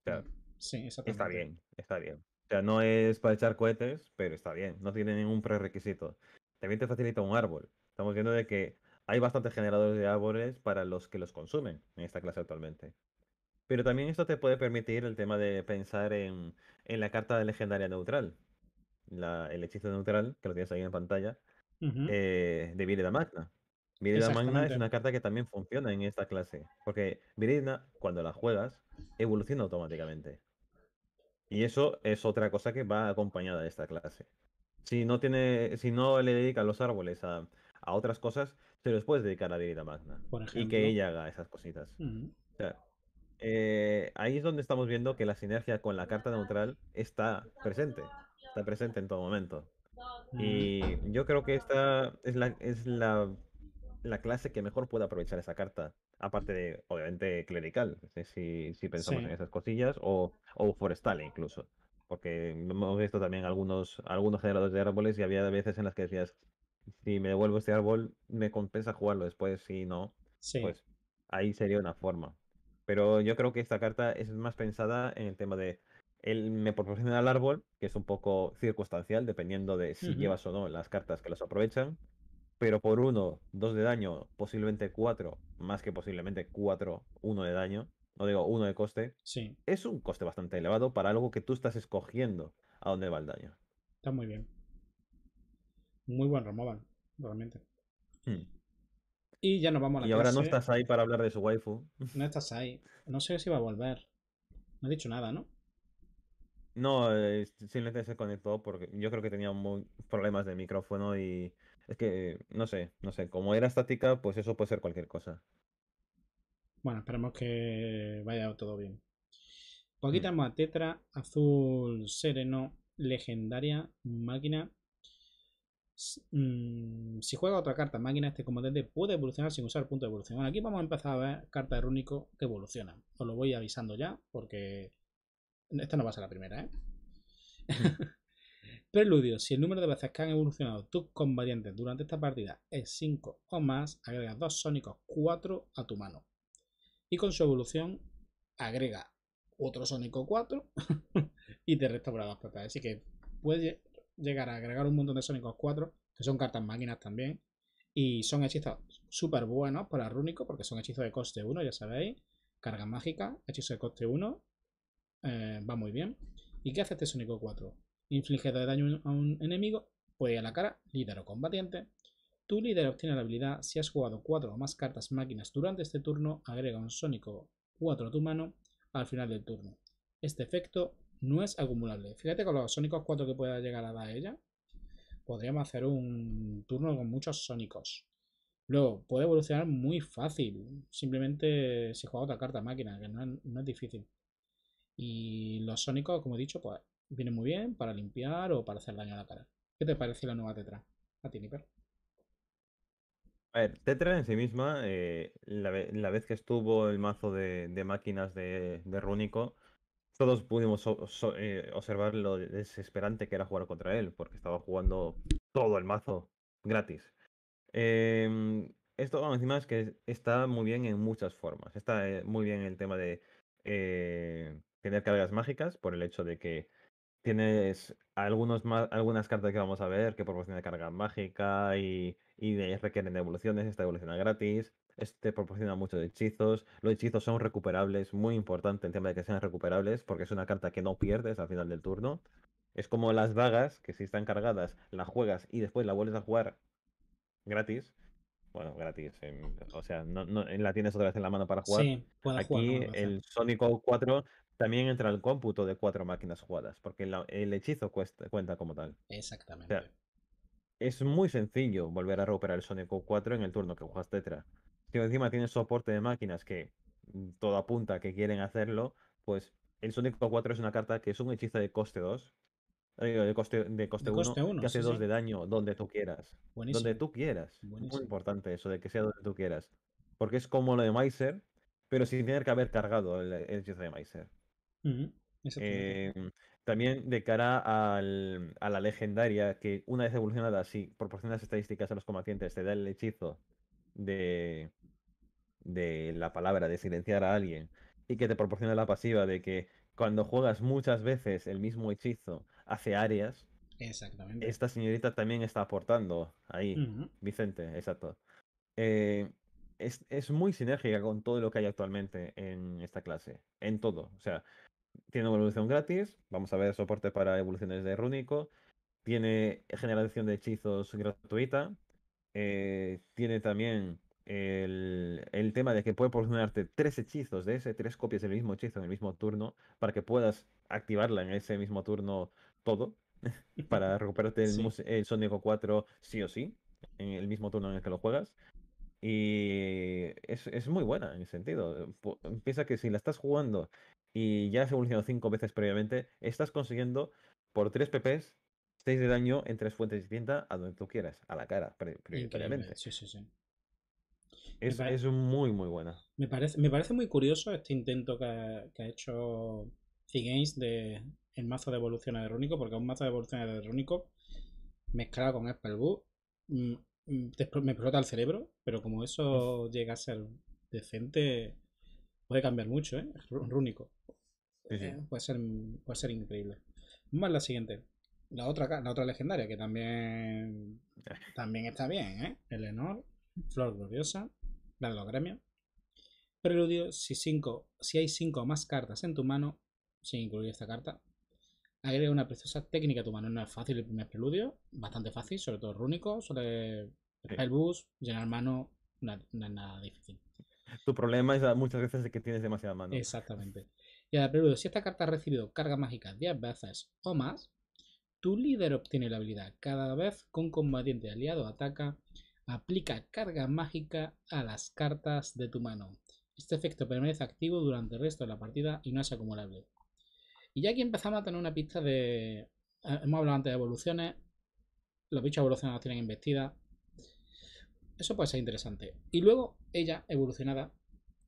O sí, está bien, está bien. O sea, no es para echar cohetes, pero está bien, no tiene ningún prerequisito. También te facilita un árbol. Estamos viendo de que hay bastantes generadores de árboles para los que los consumen en esta clase actualmente. Pero también esto te puede permitir el tema de pensar en, la carta de legendaria neutral. el hechizo neutral, que lo tienes ahí en pantalla, eh, de Virida Magna. Virida Magna es una carta que también funciona en esta clase. Porque Virida, cuando la juegas, evoluciona automáticamente. Y eso es otra cosa que va acompañada de esta clase. Si no tiene, si no le dedican los árboles a, otras cosas, se los puedes dedicar a Virida Magna. y que ella haga esas cositas. Eh, ahí es donde estamos viendo que la sinergia con la carta neutral está presente, está presente en todo momento. Y yo creo que esta es la, es la, clase que mejor puede aprovechar esa carta, aparte de, obviamente, clerical, si, pensamos en esas cosillas, o, forestal incluso. Porque hemos visto también algunos, algunos generadores de árboles y había veces en las que decías, si me devuelvo este árbol, me compensa jugarlo después, si no, pues ahí sería una forma. Pero yo creo que esta carta es más pensada en el tema de él me proporciona el árbol, que es un poco circunstancial, dependiendo de si llevas o no las cartas que las aprovechan. Pero por uno, dos de daño, posiblemente cuatro, más que posiblemente cuatro, uno de daño, no digo uno de coste. Sí. Es un coste bastante elevado para algo que tú estás escogiendo a dónde va el daño. Está muy bien. Muy buen removal, realmente. Sí. Hmm. Y ya nos vamos a la Y ahora no estás ahí para hablar de su waifu. No estás ahí. No sé si va a volver. No ha dicho nada, ¿no? No, sin simplemente se conectó porque yo creo que tenía muy problemas de micrófono y es que, no sé, no sé, como era estática, pues eso puede ser cualquier cosa. Bueno, esperemos que vaya todo bien. aquí mm. a Tetra, Azul Sereno, Legendaria, Máquina, Mm, si juega otra carta máquina, este combatiente puede evolucionar sin usar punto de evolución. Bueno, aquí vamos a empezar a ver cartas de rúnico que evolucionan. Os lo voy avisando ya, porque esta no va a ser la primera, ¿eh? mm. Preludio. Si el número de veces que han evolucionado tus combatientes durante esta partida es 5 o más, agrega dos sónicos 4 a tu mano. Y con su evolución agrega otro sónico 4 y te restaura las cartas. Así que puede llegar a agregar un montón de Sónicos 4, que son cartas máquinas también. Y son hechizos súper buenos para Rúnico, porque son hechizos de coste 1, ya sabéis. Carga mágica, hechizo de coste 1. Eh, va muy bien. ¿Y qué hace este Sónico 4? Inflige de daño a un enemigo, puede ir a la cara, líder o combatiente. Tu líder obtiene la habilidad si has jugado 4 o más cartas máquinas durante este turno, agrega un Sónico 4 a tu mano al final del turno. Este efecto no es acumulable. Fíjate con los sónicos 4 que pueda llegar a dar ella. Podríamos hacer un turno con muchos sónicos. Luego, puede evolucionar muy fácil. Simplemente si juega otra carta máquina, que no es, difícil. Y los sónicos, como he dicho, pues vienen muy bien para limpiar o para hacer daño a la cara. ¿Qué te parece la nueva Tetra? A ti, Niper. A ver, Tetra en sí misma, eh, la, vez que estuvo el mazo de, máquinas de, de Rúnico, todos pudimos eh, observar lo desesperante que era jugar contra él, porque estaba jugando todo el mazo gratis. Em, esto, encima es que está muy bien en muchas formas. Está eh, muy bien el tema de eh, tener cargas mágicas, por el hecho de que tienes algunas cartas que vamos a ver que proporcionan carga mágica y, y requieren de evoluciones, esta evoluciona gratis este proporciona muchos hechizos. Los hechizos son recuperables, muy importante el tema de que sean recuperables, porque es una carta que no pierdes al final del turno. Es como las vagas, que si están cargadas, las juegas y después la vuelves a jugar gratis. Bueno, gratis. Em, o sea, eh, la tienes otra vez en la mano para jugar. Sí, Aquí el Sonic 4 también entra al cómputo de cuatro máquinas jugadas, porque el hechizo cuenta como tal. Exactamente. es muy sencillo volver a recuperar el Sonic 4 en el turno que juegas Tetra encima tiene soporte de máquinas que mm, todo apunta que quieren hacerlo, pues el Sonic 4 es una carta que es un hechizo de coste 2. Eh, de coste, de de 1, que hace 2 de daño donde tú quieras. Donde tú quieras. Muy importante eso, de que sea donde tú quieras. Porque es como lo de Miser, pero sin tener que haber cargado el, hechizo de Miser. Eh, también de cara a la legendaria, que una vez evolucionada, si proporcionas estadísticas a los combatientes, te da el hechizo de, de la palabra, de silenciar a alguien, y que te proporciona la pasiva de que cuando juegas muchas veces el mismo hechizo hace áreas. Exactamente. Esta señorita también está aportando ahí, Vicente, exacto. Eh, es, muy sinérgica con todo lo que hay actualmente en esta clase, en todo. O sea, tiene evolución gratis, vamos a ver soporte para evoluciones de Rúnico, tiene generación de hechizos gratuita, eh, tiene también el, tema de que puede proporcionarte tres hechizos de ese, tres copias del mismo hechizo en el mismo turno, para que puedas activarla en ese mismo turno todo, para recuperarte el, Sónico 4 sí o sí, en el mismo turno en el que lo juegas. Y es, muy buena en ese sentido. Piensa que si la estás jugando y ya has evolucionado cinco veces previamente, estás consiguiendo por tres PPs 6 de daño en tres fuentes distintas a donde tú quieras, a la cara, previamente. Sí, sí, sí. Es, es muy, muy buena. Me parece, me parece muy curioso este intento que, ha hecho E-Games de el mazo de evolución Rúnico, porque un mazo de evolución Rúnico mezclado con Spellbook. Mm, mm, me explota el cerebro, pero como eso llega a ser decente, puede cambiar mucho, ¿eh? Rúnico. Eh, puede, ser, puede ser increíble. Más la siguiente. La otra, la otra legendaria que también, también está bien, ¿eh? Eleanor, Flor Gloriosa la de los Preludio, si, cinco, si hay 5 o más cartas en tu mano, sin incluir esta carta, agrega una preciosa técnica a tu mano. No es fácil el primer preludio, bastante fácil, sobre todo rúnico, sobre el bus, llenar mano, no, es nada difícil. Tu problema es muchas veces que tienes demasiada mano. Exactamente. Y al preludio, si esta carta ha recibido carga mágica 10 veces o más, tu líder obtiene la habilidad. Cada vez que un combatiente aliado ataca, Aplica carga mágica a las cartas de tu mano. Este efecto permanece activo durante el resto de la partida y no es acumulable. Y ya aquí empezamos a tener una pista de... Eh, hemos hablado antes de evoluciones. Los bichos evolucionados tienen investida. Eso puede ser interesante. Y luego ella evolucionada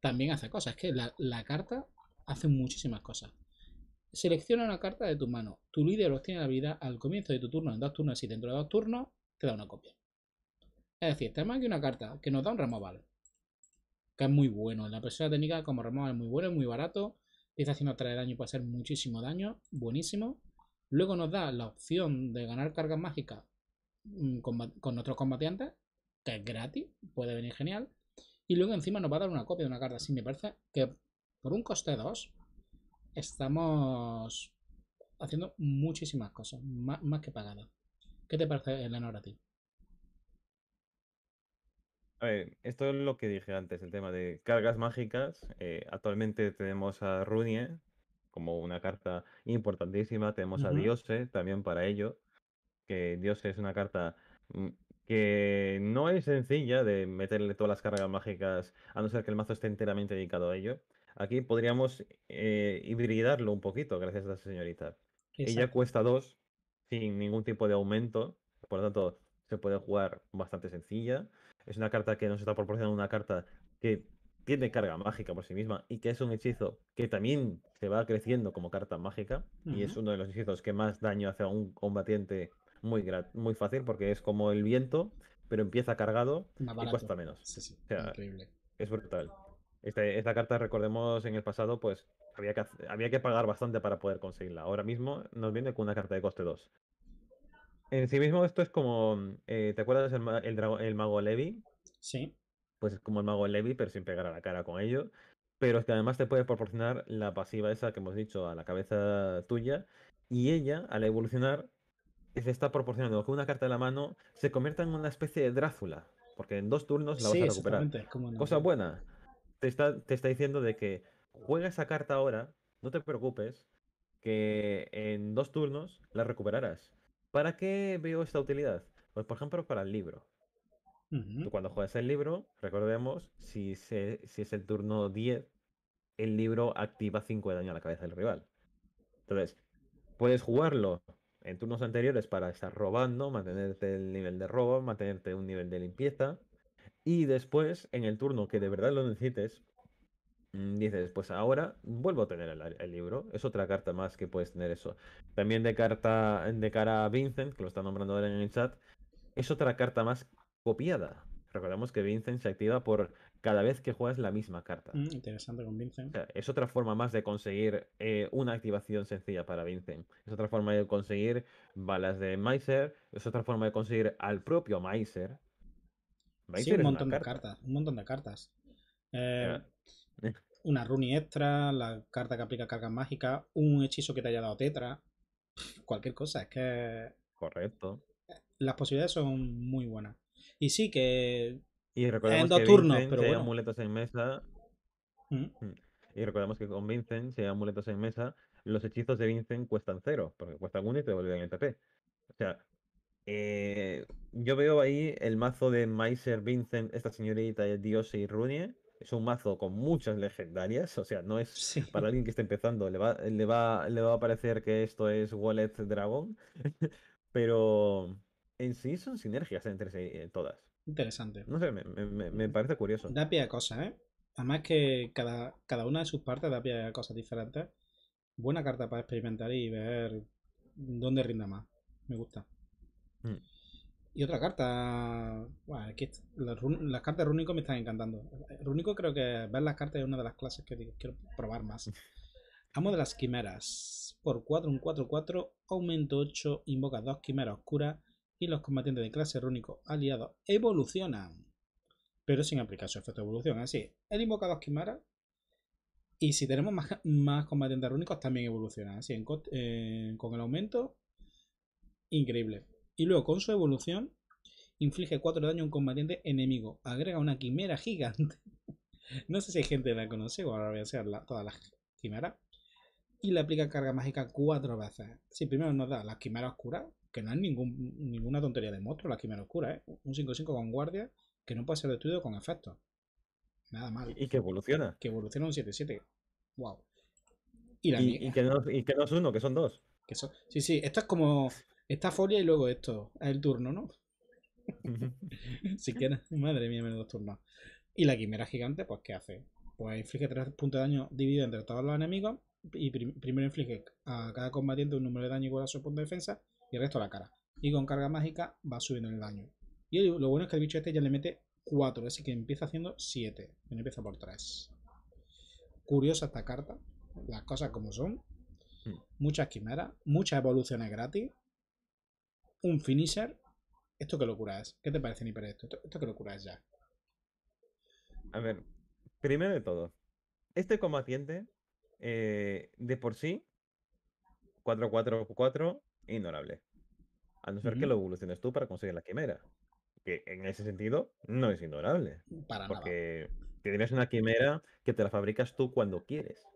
también hace cosas. Es que la, carta hace muchísimas cosas. Selecciona una carta de tu mano. Tu líder obtiene la vida al comienzo de tu turno en dos turnos y dentro de dos turnos te da una copia. Es decir, tenemos aquí una carta que nos da un removal. Que es muy bueno. la persona técnica como removal es muy bueno, es muy barato. Está haciendo 3 de daño y puede hacer muchísimo daño. Buenísimo. Luego nos da la opción de ganar cargas mágicas mm, con, otros combatientes. Que es gratis. Puede venir genial. Y luego encima nos va a dar una copia de una carta. Así me parece que por un coste 2 estamos haciendo muchísimas cosas. Más, que pagadas ¿Qué te parece, Eleanor, a ti? esto es lo que dije antes, el tema de cargas mágicas. Eh, actualmente tenemos a Runie como una carta importantísima, tenemos a Diose también para ello, que Diose es una carta mm, que no es sencilla de meterle todas las cargas mágicas, a no ser que el mazo esté enteramente dedicado a ello. Aquí podríamos eh, hibridarlo un poquito, gracias a la señorita. Ella cuesta dos sin ningún tipo de aumento, por lo tanto se puede jugar bastante sencilla es una carta que nos está proporcionando una carta que tiene carga mágica por sí misma y que es un hechizo que también se va creciendo como carta mágica y es uno de los hechizos que más daño hace a un combatiente muy, muy fácil porque es como el viento, pero empieza cargado y cuesta menos. sea, Es brutal. Este, esta carta, recordemos, en el pasado, pues había que, había que pagar bastante para poder conseguirla. Ahora mismo nos viene con una carta de coste 2. En sí mismo esto es como, mm, eh, ¿te acuerdas el, el, mago Levi? Sí. Pues es como el mago Levi, pero sin pegar a la cara con ello. Pero es que además te puede proporcionar la pasiva esa que hemos dicho a la cabeza tuya. Y ella, al evolucionar, se está proporcionando Que una carta de la mano, se convierta en una especie de Drácula. Porque en dos turnos la vas a recuperar. Cosa buena. Te está, te está diciendo de que juega esa carta ahora, no te preocupes, que en dos turnos la recuperarás. ¿Para qué veo esta utilidad? Pues por ejemplo para el libro. Tú cuando juegas el libro, recordemos, si, si es el turno 10, el libro activa 5 de daño a la cabeza del rival. Entonces, puedes jugarlo en turnos anteriores para estar robando, mantenerte el nivel de robo, mantenerte un nivel de limpieza. Y después, en el turno que de verdad lo necesites, Mm, dices, pues ahora vuelvo a tener el, libro. Es otra carta más que puedes tener eso. También de, carta, de cara a Vincent, que lo está nombrando ahora en el chat, es otra carta más copiada. Recordemos que Vincent se activa por cada vez que juegas la misma carta. Mm, interesante con Vincent. es otra forma más de conseguir eh, una activación sencilla para Vincent. Es otra forma de conseguir balas de Miser. Es otra forma de conseguir al propio Miser. sí, un montón de cartas. Un montón de cartas. Eh, eh. Una runi extra, la carta que aplica cargas mágicas, un hechizo que te haya dado Tetra. Cualquier cosa, es que. Correcto. Las posibilidades son muy buenas. Y sí que. Y recordemos en dos que turnos, pero en mesa. ¿Mm? Mm. Y recordemos que con Vincent, si hay amuletos en mesa, los hechizos de Vincent cuestan cero, porque cuestan uno y te devuelven el TP. O sea, eh, yo veo ahí el mazo de Meiser, Vincent, esta señorita, Dios y Runie, es un mazo con muchas legendarias, o sea, no es para alguien que esté empezando, le va, le, va, le va a parecer que esto es Wallet Dragon, pero en sí son sinergias entre eh, todas. Interesante. No sé, me, parece curioso. Da pie a cosas, ¿eh? Además que cada, cada una de sus partes da pie a cosas diferentes. Buena carta para experimentar y ver dónde rinda más. Me gusta. Hmm. Y otra carta. Bueno, las, cartas me están encantando. Rúnico creo que ver las cartas es una de las clases que digo, quiero probar más. Amo de las quimeras. Por 4, un 4-4, aumento 8, invoca dos quimeras oscuras y los combatientes de clase rúnico aliados evolucionan. Pero sin aplicar su efecto de evolución. Así, él invoca dos quimeras y si tenemos más, más combatientes rúnicos también evolucionan. Así, con el aumento, increíble. Y luego con su evolución inflige 4 de daño a un combatiente enemigo. Agrega una quimera gigante. no sé si hay gente que la conoce o ahora voy a hacer todas las quimeras. Y le aplica carga mágica 4 veces. sí, primero nos da la quimera oscura, que no es ningún, ninguna tontería de monstruo la quimera oscura, ¿eh? Un 5-5 con guardia que no puede ser destruido con efecto. Nada mal. Y que evoluciona. Que evoluciona un 7-7. Wow. Y, la y, que no, es uno, que son dos. Sí, sí, esto es como esta folia y luego esto. Es el turno, ¿no? si quieres. Madre mía, menos dos turnos. Y la quimera gigante, pues, ¿qué hace? Pues inflige tres puntos de daño dividido entre todos los enemigos. Y primero inflige a cada combatiente un número de daño igual a su punto de defensa y el resto a la cara. Y con carga mágica va subiendo el daño. Y lo bueno es que el bicho este ya le mete 4, así que empieza haciendo 7. No empieza por 3. Curiosa esta carta. Las cosas como son. Mm. Muchas quimeras, muchas evoluciones gratis un finisher. ¿Esto qué locura es? ¿Qué te parece, ni para ¿Esto, esto qué locura es ya? A ver, primero de todo, este combatiente eh, de por sí 4-4-4 ignorable. A no ser que lo evoluciones tú para conseguir la quimera. Que en ese sentido no es ignorable. Para porque tienes una quimera que te la fabricas tú cuando quieres.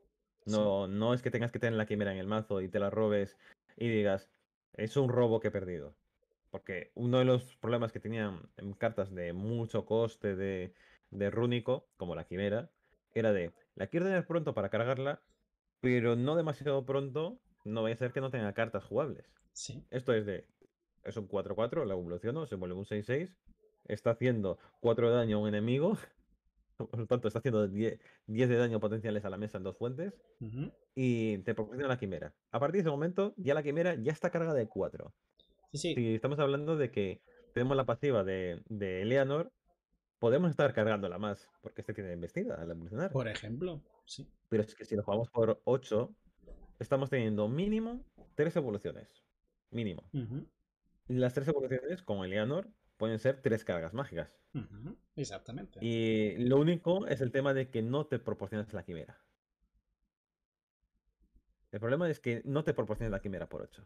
No, no es que tengas que tener la quimera en el mazo y te la robes y digas, es un robo que he perdido. Porque uno de los problemas que tenían en cartas de mucho coste de, de rúnico, como la quimera, era de, la quiero tener pronto para cargarla, pero no demasiado pronto, no vaya a ser que no tenga cartas jugables. Sí. Esto es de, es un 4-4, la no se vuelve un 6-6, está haciendo 4 de daño a un enemigo por lo tanto, está haciendo 10, de daño potenciales a la mesa en dos fuentes y te proporciona la quimera. A partir de ese momento, ya la quimera ya está cargada de 4. Sí, Si estamos hablando de que tenemos la pasiva de, de Eleanor, podemos estar cargándola más, porque este tiene investida al evolucionar. Por ejemplo, sí. Pero es que si lo jugamos por 8, estamos teniendo mínimo 3 evoluciones. Mínimo. Las 3 evoluciones con Eleanor pueden ser tres cargas mágicas. Exactamente. Y lo único es el tema de que no te proporcionas la quimera. El problema es que no te proporcionas la quimera por 8.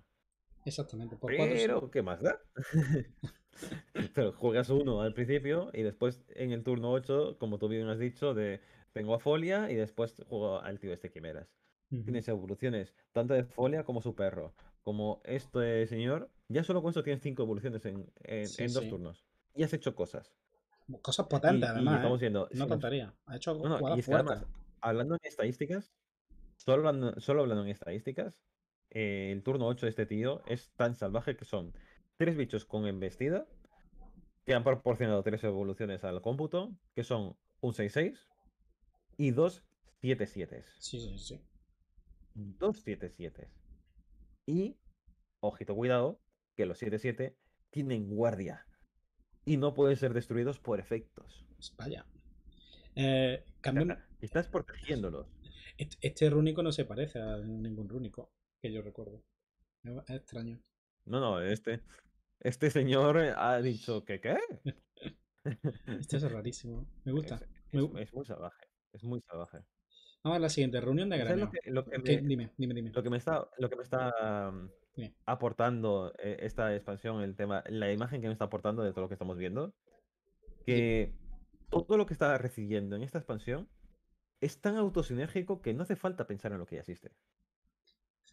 Exactamente, Pero, ¿qué más da? juegas uno al principio y después en el turno 8, como tú bien has dicho, de tengo a Folia y después juego al tío este Quimeras. Tienes evoluciones, tanto de Folia como su perro, como este señor ya solo con eso tienes 5 evoluciones en, en, dos turnos. Y has hecho cosas. Cosas potentes, además. ¿eh? no contaría Ha hecho no, no, y además, hablando en estadísticas, solo hablando, en estadísticas, eh, el turno 8 de este tío es tan salvaje que son tres bichos con embestida, que han proporcionado tres evoluciones al cómputo, que son un 6-6 y dos 7-7. Sí, sí, sí. Dos 7-7. Y, ojito, cuidado, que los 7-7 tienen guardia y no pueden ser destruidos por efectos. Pues vaya. Eh, estás protegiéndolos. Este, este rúnico no se parece a ningún rúnico que yo recuerdo. Es extraño. No, no, este, este señor ha dicho que qué. este es rarísimo. Me gusta. Es, muy salvaje. Es muy salvaje. Vamos a la siguiente, reunión de granos. dime, dime, dime. Lo que me está, mm, aportando eh, esta expansión, el tema, la imagen que nos está aportando de todo lo que estamos viendo, que todo lo que está recibiendo en esta expansión es tan autosinérgico que no hace falta pensar en lo que ya existe.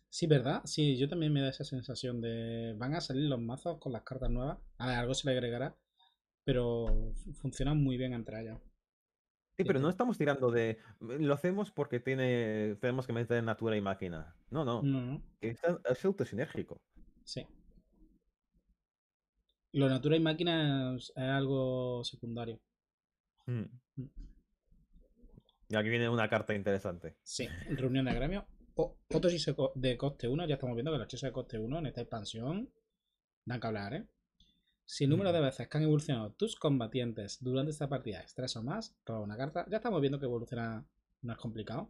Sí, ¿verdad? Sí, yo también me da esa sensación de van a salir los mazos con las cartas nuevas, a algo se le agregará, pero funcionan muy bien entre ellas. Sí, pero no estamos tirando de. Lo hacemos porque tiene, tenemos que meter natura y e máquina. No, no. Es, autosinérgico. Sí. Lo natura y e máquina es, algo secundario. Mm. Mm. Y aquí viene una carta interesante. Sí, reunión de gremio. Otros de coste 1, ya estamos viendo que los hechos de coste 1 en esta expansión dan que hablar, ¿eh? Si el mm. número de veces que han evolucionado tus combatientes durante esta partida es 3 o más, roba una carta. Ya estamos viendo que evoluciona no es complicado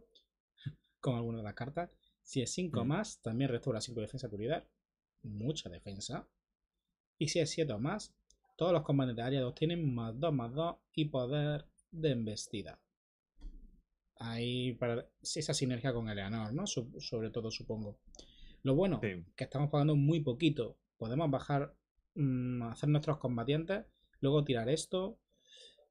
con alguna de las cartas. Si es 5 o mm. más, también restaura 5 de defensa de seguridad. Mucha defensa. Y si es 7 o más, todos los combatientes 2 tienen más 2, más 2 y poder de embestida. Ahí para esa sinergia con Eleanor, ¿no? sobre todo, supongo. Lo bueno, que estamos jugando muy poquito. Podemos bajar Mm, hacer nuestros combatientes, luego tirar esto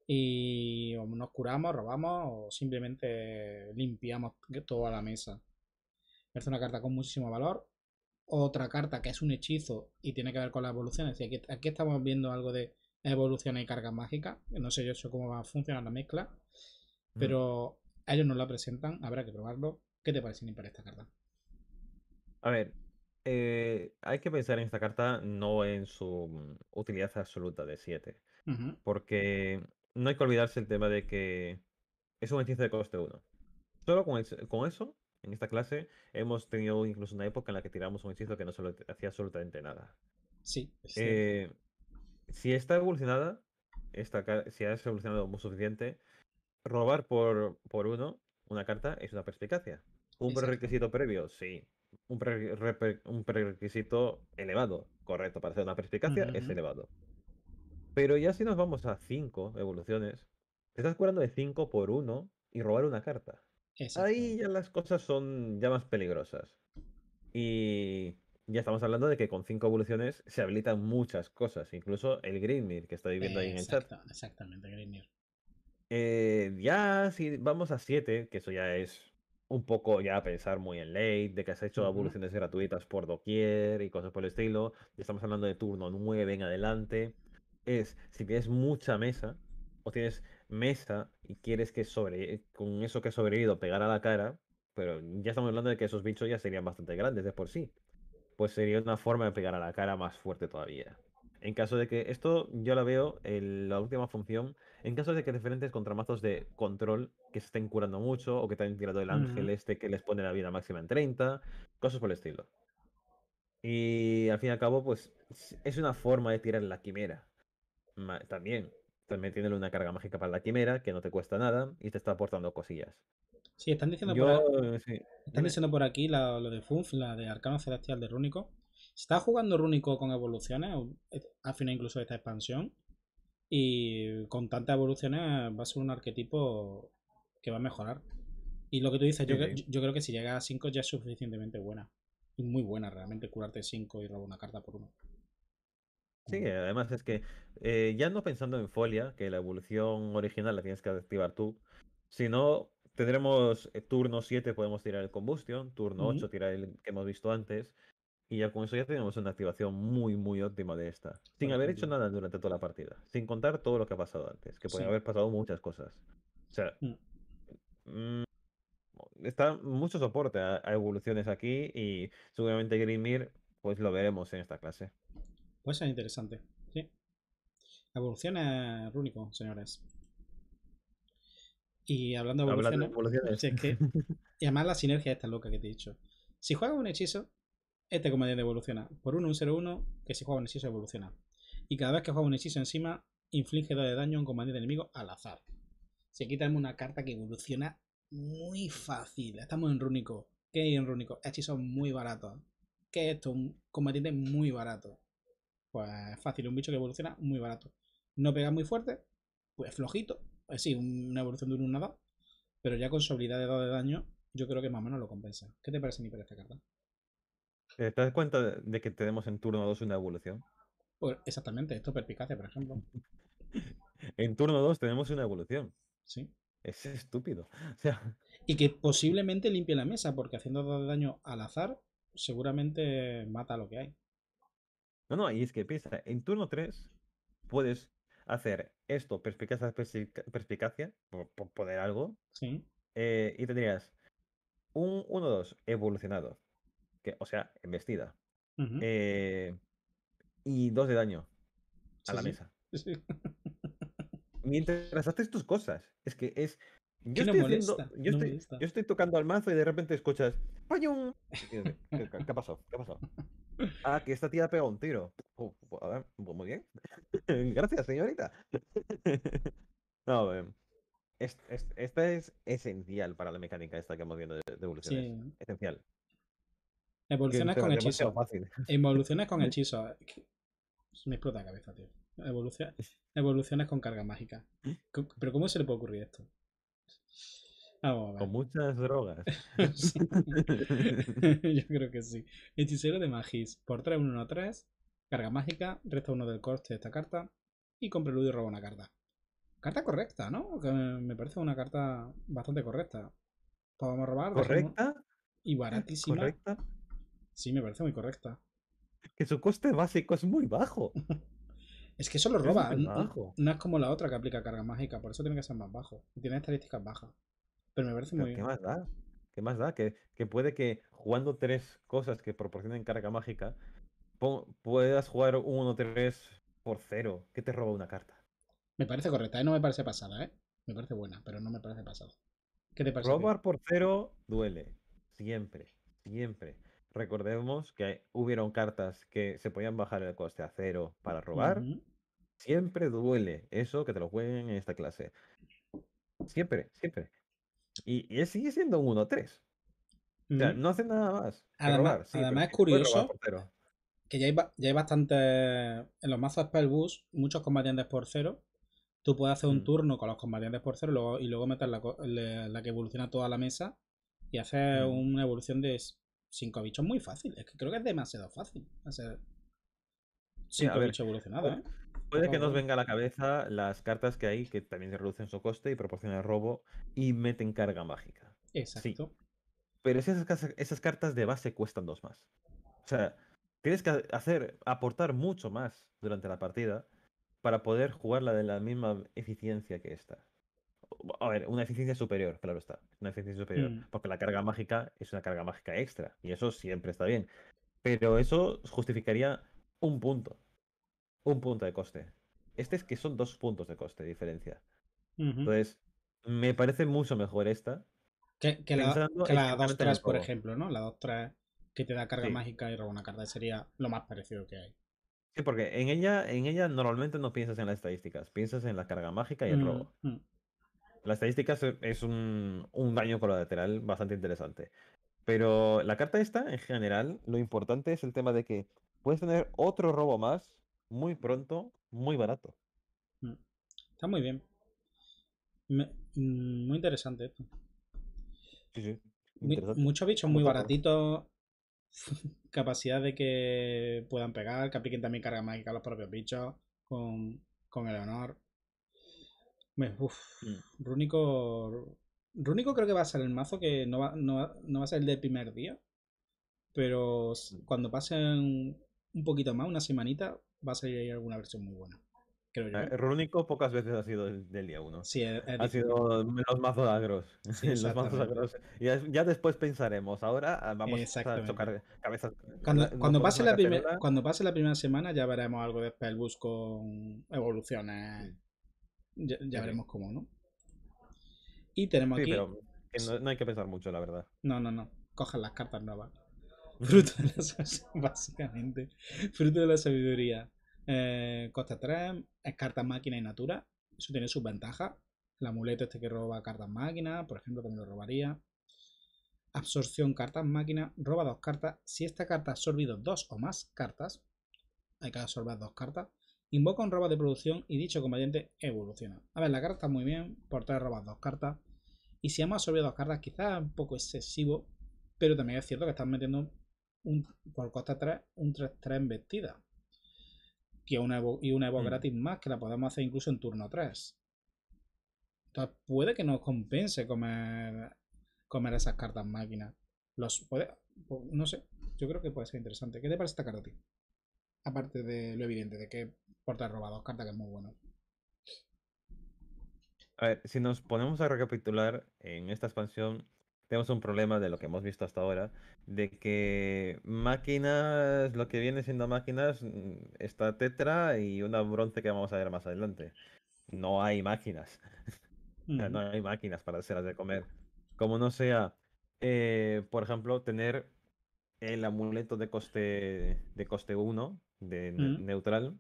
y nos curamos, robamos o simplemente limpiamos toda la mesa. Es una carta con muchísimo valor. Otra carta que es un hechizo y tiene que ver con la evolución aquí, aquí estamos viendo algo de evolución y cargas mágicas. No sé yo cómo va a funcionar la mezcla. Mm. Pero ellos nos la presentan, habrá que probarlo. ¿Qué te parece, para esta carta? A ver, eh, hay que pensar en esta carta no en su mm, utilidad absoluta de 7. Porque no hay que olvidarse el tema de que es un hechizo de coste 1. Solo con, eso, en esta clase, hemos tenido incluso una época en la que tiramos un hechizo que no hacía absolutamente nada. Sí. Eh, si está evolucionada, si ha evolucionado muy suficiente, robar por, por uno una carta es una perspicacia. ¿Un prerequisito previo? Sí. Un, prerequisito elevado, correcto, para hacer una perspicacia es elevado. Pero ya si nos vamos a 5 evoluciones, te estás curando de 5 por 1 y robar una carta. Ahí ya las cosas son ya más peligrosas. Y ya estamos hablando de que con 5 evoluciones se habilitan muchas cosas, incluso el Greenmere que está viviendo ahí en el chat. Exactamente, Greenmere. Eh, ya si vamos a 7, que eso ya es un poco ya pensar muy en late, de que has hecho evoluciones gratuitas por doquier y cosas por el estilo. Estamos hablando de turno 9 en adelante. Es si tienes mucha mesa o tienes mesa y quieres que sobre eh, con eso que has sobrevivido pegar a la cara, pero ya estamos hablando de que esos bichos ya serían bastante grandes de por sí. Pues sería una forma de pegar a la cara más fuerte todavía. En caso de que esto yo la veo en la última función, en caso de que diferentes contramazos de control que se estén curando mucho o que te hayan tirado el ángel este que les pone la vida máxima en 30, cosas por el estilo. Y al fin y al cabo, pues es una forma de tirar la quimera. También, también tiene una carga mágica para la quimera que no te cuesta nada y te está aportando cosillas. Sí, están diciendo, por, aquí, eh, están diciendo por aquí lo de Funf, la de Arcano Celestial de Rúnico Está jugando Runico con evoluciones, eh, al final incluso esta expansión. Y con tantas evoluciones va a ser un arquetipo que va a mejorar. Y lo que tú dices, yo, creo que si llega a 5 ya es suficientemente buena. Y muy buena realmente curarte 5 y robar una carta por uno. Sí, además es que eh, ya no pensando en folia, que la evolución original la tienes que activar tú, sino tendremos eh, turno 7 podemos tirar el combustión, turno 8 tirar el que hemos visto antes, y ya con eso ya tenemos una activación muy, muy óptima de esta. Sin haber hecho nada durante toda la partida. Sin contar todo lo que ha pasado antes. Que pueden haber pasado muchas cosas. O sea. Mm. Mm, está mucho soporte a, evoluciones aquí. Y seguramente Grimir, pues lo veremos en esta clase. Pues es interesante. Sí. Evoluciona rúnico, señores. Y hablando de evoluciones. y además la sinergia esta loca que te he dicho. Si juegas un hechizo este combatiente evoluciona. Por 1, un 0-1, que si juega un hechizo evoluciona. Y cada vez que juega un hechizo encima, inflige 2 de daño a un comandante enemigo al azar. Si aquí una carta que evoluciona muy fácil. Estamos en rúnico. ¿Qué hay en rúnico? Hechizos muy baratos. ¿Qué es esto? Un combatiente muy barato. Pues fácil, un bicho que evoluciona muy barato. No pega muy fuerte, pues flojito. Pues sí, una evolución de un 1 2. Pero ya con su habilidad de 2 de daño, yo creo que más o menos lo compensa. ¿Qué te parece a mí para esta carta? Eh, ¿Te das cuenta de que tenemos en turno 2 una evolución? Pues exactamente, esto es perpicacia, por ejemplo. en turno 2 tenemos una evolución. Sí. Es estúpido. sea... Y que posiblemente limpie la mesa, porque haciendo daño al azar, seguramente mata lo que hay. No, no, y es que piensa, en turno 3 puedes hacer esto, perspicacia, perspicacia por, poder algo. Sí. Eh, y tendrías un 1-2 evolucionado o sea, embestida. Eh, y dos de daño a la mesa. Mientras haces tus cosas. Es que es. Yo, estoy, tocando al mazo y de repente escuchas. ¡Payum! ¿Qué, qué, pasó? ¿Qué pasó? Ah, que esta tía ha pegado un tiro. muy bien. Gracias, señorita. No, eh, esta es esencial para la mecánica esta que hemos viendo de, de evoluciones. Esencial. Evoluciones con hechizos. Evoluciones con hechizo. Me explota la cabeza, tío. evoluciones con carga mágica. Pero ¿cómo se le puede ocurrir esto? Con muchas drogas. Yo creo que sí. Hechicero de Magis. Por 3, 1, 1, 3. Carga mágica. Resta uno del coste de esta carta. Y con preludio roba una carta. Carta correcta, ¿no? me parece una carta bastante correcta. Podemos robar. ¿Correcta? Y baratísima. ¿Correcta? Sí, me parece muy correcta. Que su coste básico es muy bajo. es que eso lo roba. no, es como la otra que aplica carga mágica, por eso tiene que ser más bajo. Tiene estadísticas bajas. Pero me parece muy muy ¿Qué más da? ¿Qué más da? Que, que, puede que jugando tres cosas que proporcionen carga mágica, puedas jugar uno, tres por cero. que te roba una carta? Me parece correcta, ¿eh? no me parece pasada, ¿eh? Me parece buena, pero no me parece pasada. ¿Qué te parece? Robar por cero duele. Siempre, siempre recordemos que hubieron cartas que se podían bajar el coste a cero para robar. Siempre duele eso que te lo jueguen en esta clase. Siempre, siempre. Y, sigue siendo un 1-3. no hace nada más. Además, robar, además es curioso que ya hay, ya bastante. En los mazos bus, muchos combatientes por cero. Tú puedes hacer un mm. turno con los combatientes por cero y luego meter la, la, que evoluciona toda la mesa y hacer mm. una evolución de cinco bichos muy fácil. Es que creo que es demasiado fácil hacer cinco sí, bichos evolucionados, Puede ¿eh? que nos venga a la cabeza las cartas que hay que también reducen su coste y proporcionan robo y meten carga mágica. Exacto. Pero esas, esas cartas de base cuestan dos más. O sea, tienes que hacer, aportar mucho más durante la partida para poder jugarla de la misma eficiencia que esta. A ver, una eficiencia superior, claro está. Una eficiencia superior. Mm. Porque la carga mágica es una carga mágica extra. Y eso siempre está bien. Pero eso justificaría un punto. Un punto de coste. Este es que son dos puntos de coste de diferencia. Entonces, me parece mucho mejor esta. Que, la, que por ejemplo, ¿no? La otra que te da carga mágica y roba una carta sería lo más parecido que hay. Sí, porque en ella, en ella normalmente no piensas en las estadísticas, piensas en la carga mágica y el mm, robo. Mm. La estadística es un, un daño colateral bastante interesante. Pero la carta esta, en general, lo importante es el tema de que puedes tener otro robo más muy pronto, muy barato. Mm. Está muy bien. Mm, muy interesante esto. Sí, Muchos bichos muy baratitos. capacidad de que puedan pegar, que apliquen también carga mágica a los propios bichos con, con el honor. Rúnico. Mm. creo que va a ser el mazo que no va, no no va a ser el del primer día. Pero mm. cuando pasen un poquito más, una semanita, va a salir alguna versión muy buena. Rúnico eh, ¿eh? pocas veces ha sido el, del día uno Sí, ha sido los mazos agros. Ya, después pensaremos. Ahora ah, vamos a tocar cabezas. Eh, cuando, pase la cuando pase la primera semana ya veremos algo de Spellbus con evoluciones. Ya, veremos cómo, ¿no? Y tenemos sí, aquí. Pero no, hay que pensar mucho, la verdad. No, no, no. Cojan las cartas nuevas. Fruto de la básicamente. Fruto de la sabiduría. Eh, costa 3, es cartas máquina y natura. Eso tiene sus ventajas. El amuleto este que roba cartas máquina, por ejemplo, también lo robaría. Absorción cartas máquina, roba dos cartas. Si esta carta ha absorbido dos o más cartas, hay que absorber dos cartas. Invoca un robo de producción y dicho combatiente evoluciona. A ver, la carta está muy bien, por tres robas dos cartas. Y si hemos absorbido dos cartas, quizás es un poco excesivo, pero también es cierto que están metiendo por costa 3 un 3-3 en vestida. una y una Evo mm. gratis más, que la podemos hacer incluso en turno 3. Entonces puede que nos compense comer, comer esas cartas máquinas. Los puede, pues, no sé, yo creo que puede ser interesante. ¿Qué te parece esta carta a ti? Aparte de lo evidente, de que portar robado, carta que es muy bueno. A ver, si nos ponemos a recapitular en esta expansión, tenemos un problema de lo que hemos visto hasta ahora, de que máquinas, lo que viene siendo máquinas, mm, está Tetra y una bronce que vamos a ver más adelante. No hay máquinas. no hay máquinas para hacerlas de comer. Como no sea, eh, por ejemplo, tener el amuleto de coste de coste 1 de mm. neutral,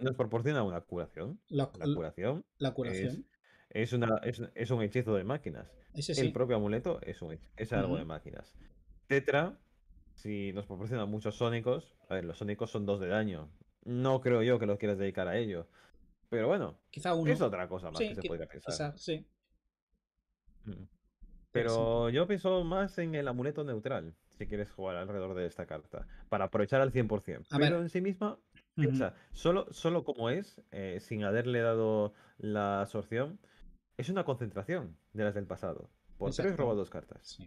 nos proporciona una curación. La, curación. La curación. Es, un hechizo de máquinas. El propio amuleto es, es algo de máquinas. Tetra, si nos proporciona muchos sónicos, a ver, los sónicos son dos de daño. No creo yo que los quieras dedicar a ello. Pero bueno, quizá es otra cosa más que se podría pensar. Mm. Pero yo pienso más en el amuleto neutral, si quieres jugar alrededor de esta carta, para aprovechar al 100%. pero en sí misma, solo, solo como es, eh, sin haberle dado la absorción, es una concentración de las del pasado. Por tres robas dos cartas.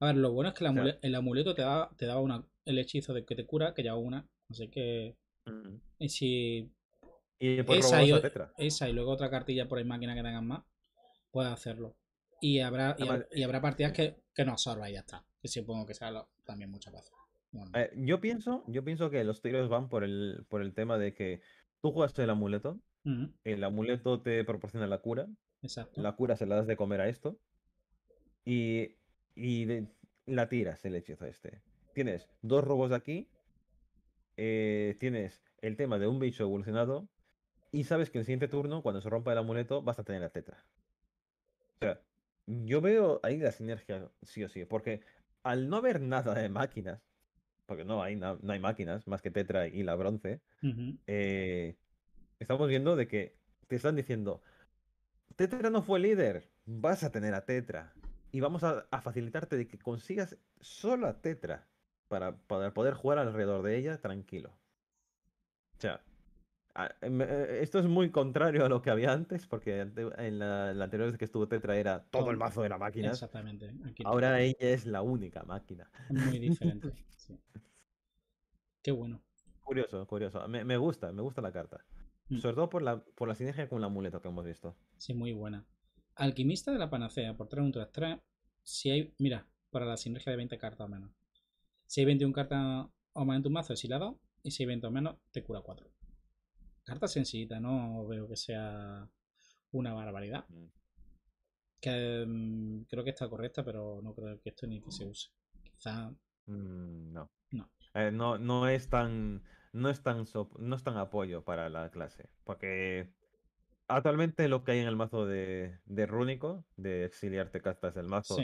A ver, lo bueno es que el, amuleto te, da, te daba una, el hechizo de que te cura, que ya una. Así que. Uh Y si. esa, y, esa y luego otra cartilla por ahí máquina que tengan más, puedes hacerlo. Y habrá, y, ah, habrá partidas que, no absorba y ya está. Que supongo que sea también mucha paz eh, yo pienso, yo pienso que los tiros van por el, por el tema de que tú juegas el amuleto, el amuleto te proporciona la cura, Exacto. la cura se la das de comer a esto y, la tiras el hechizo este. Tienes dos robos de aquí, eh, tienes el tema de un bicho evolucionado y sabes que el siguiente turno, cuando se rompa el amuleto, vas a tener la teta. O sea, yo veo ahí la sinergia, sí o sí, porque al no haber nada de máquinas, porque no hay, no, hay máquinas más que Tetra y la bronce, eh, estamos viendo de que te están diciendo, Tetra no fue líder, vas a tener a Tetra y vamos a, facilitarte de que consigas solo a Tetra para, para poder jugar alrededor de ella tranquilo. O sea, Ah, eh, eh, esto es muy contrario a lo que había antes, porque en la, anterior vez que estuvo te era todo el mazo de la máquina. Exactamente. Ahora ella es la única máquina. Muy diferente. Qué bueno. Curioso, curioso. Me, gusta, me gusta la carta. Mm. Sobre todo por la, por la sinergia con la amuleto que hemos visto. Sí, muy buena. Alquimista de la panacea, por 3 3 Si hay, mira, para la sinergia de 20 cartas o menos. Si hay 21 cartas o más en tu mazo, exilado Y si hay 20 o menos, te cura 4. Carta sencillita, no veo que sea una barbaridad. Mm. Que, mm, creo que está correcta, pero no creo que esto ni que se mm. use. Quizá. Eh, no. No. es tan. No es tan, no es tan apoyo para la clase. Porque actualmente lo que hay en el mazo de, Rúnico, de exiliarte cartas del mazo,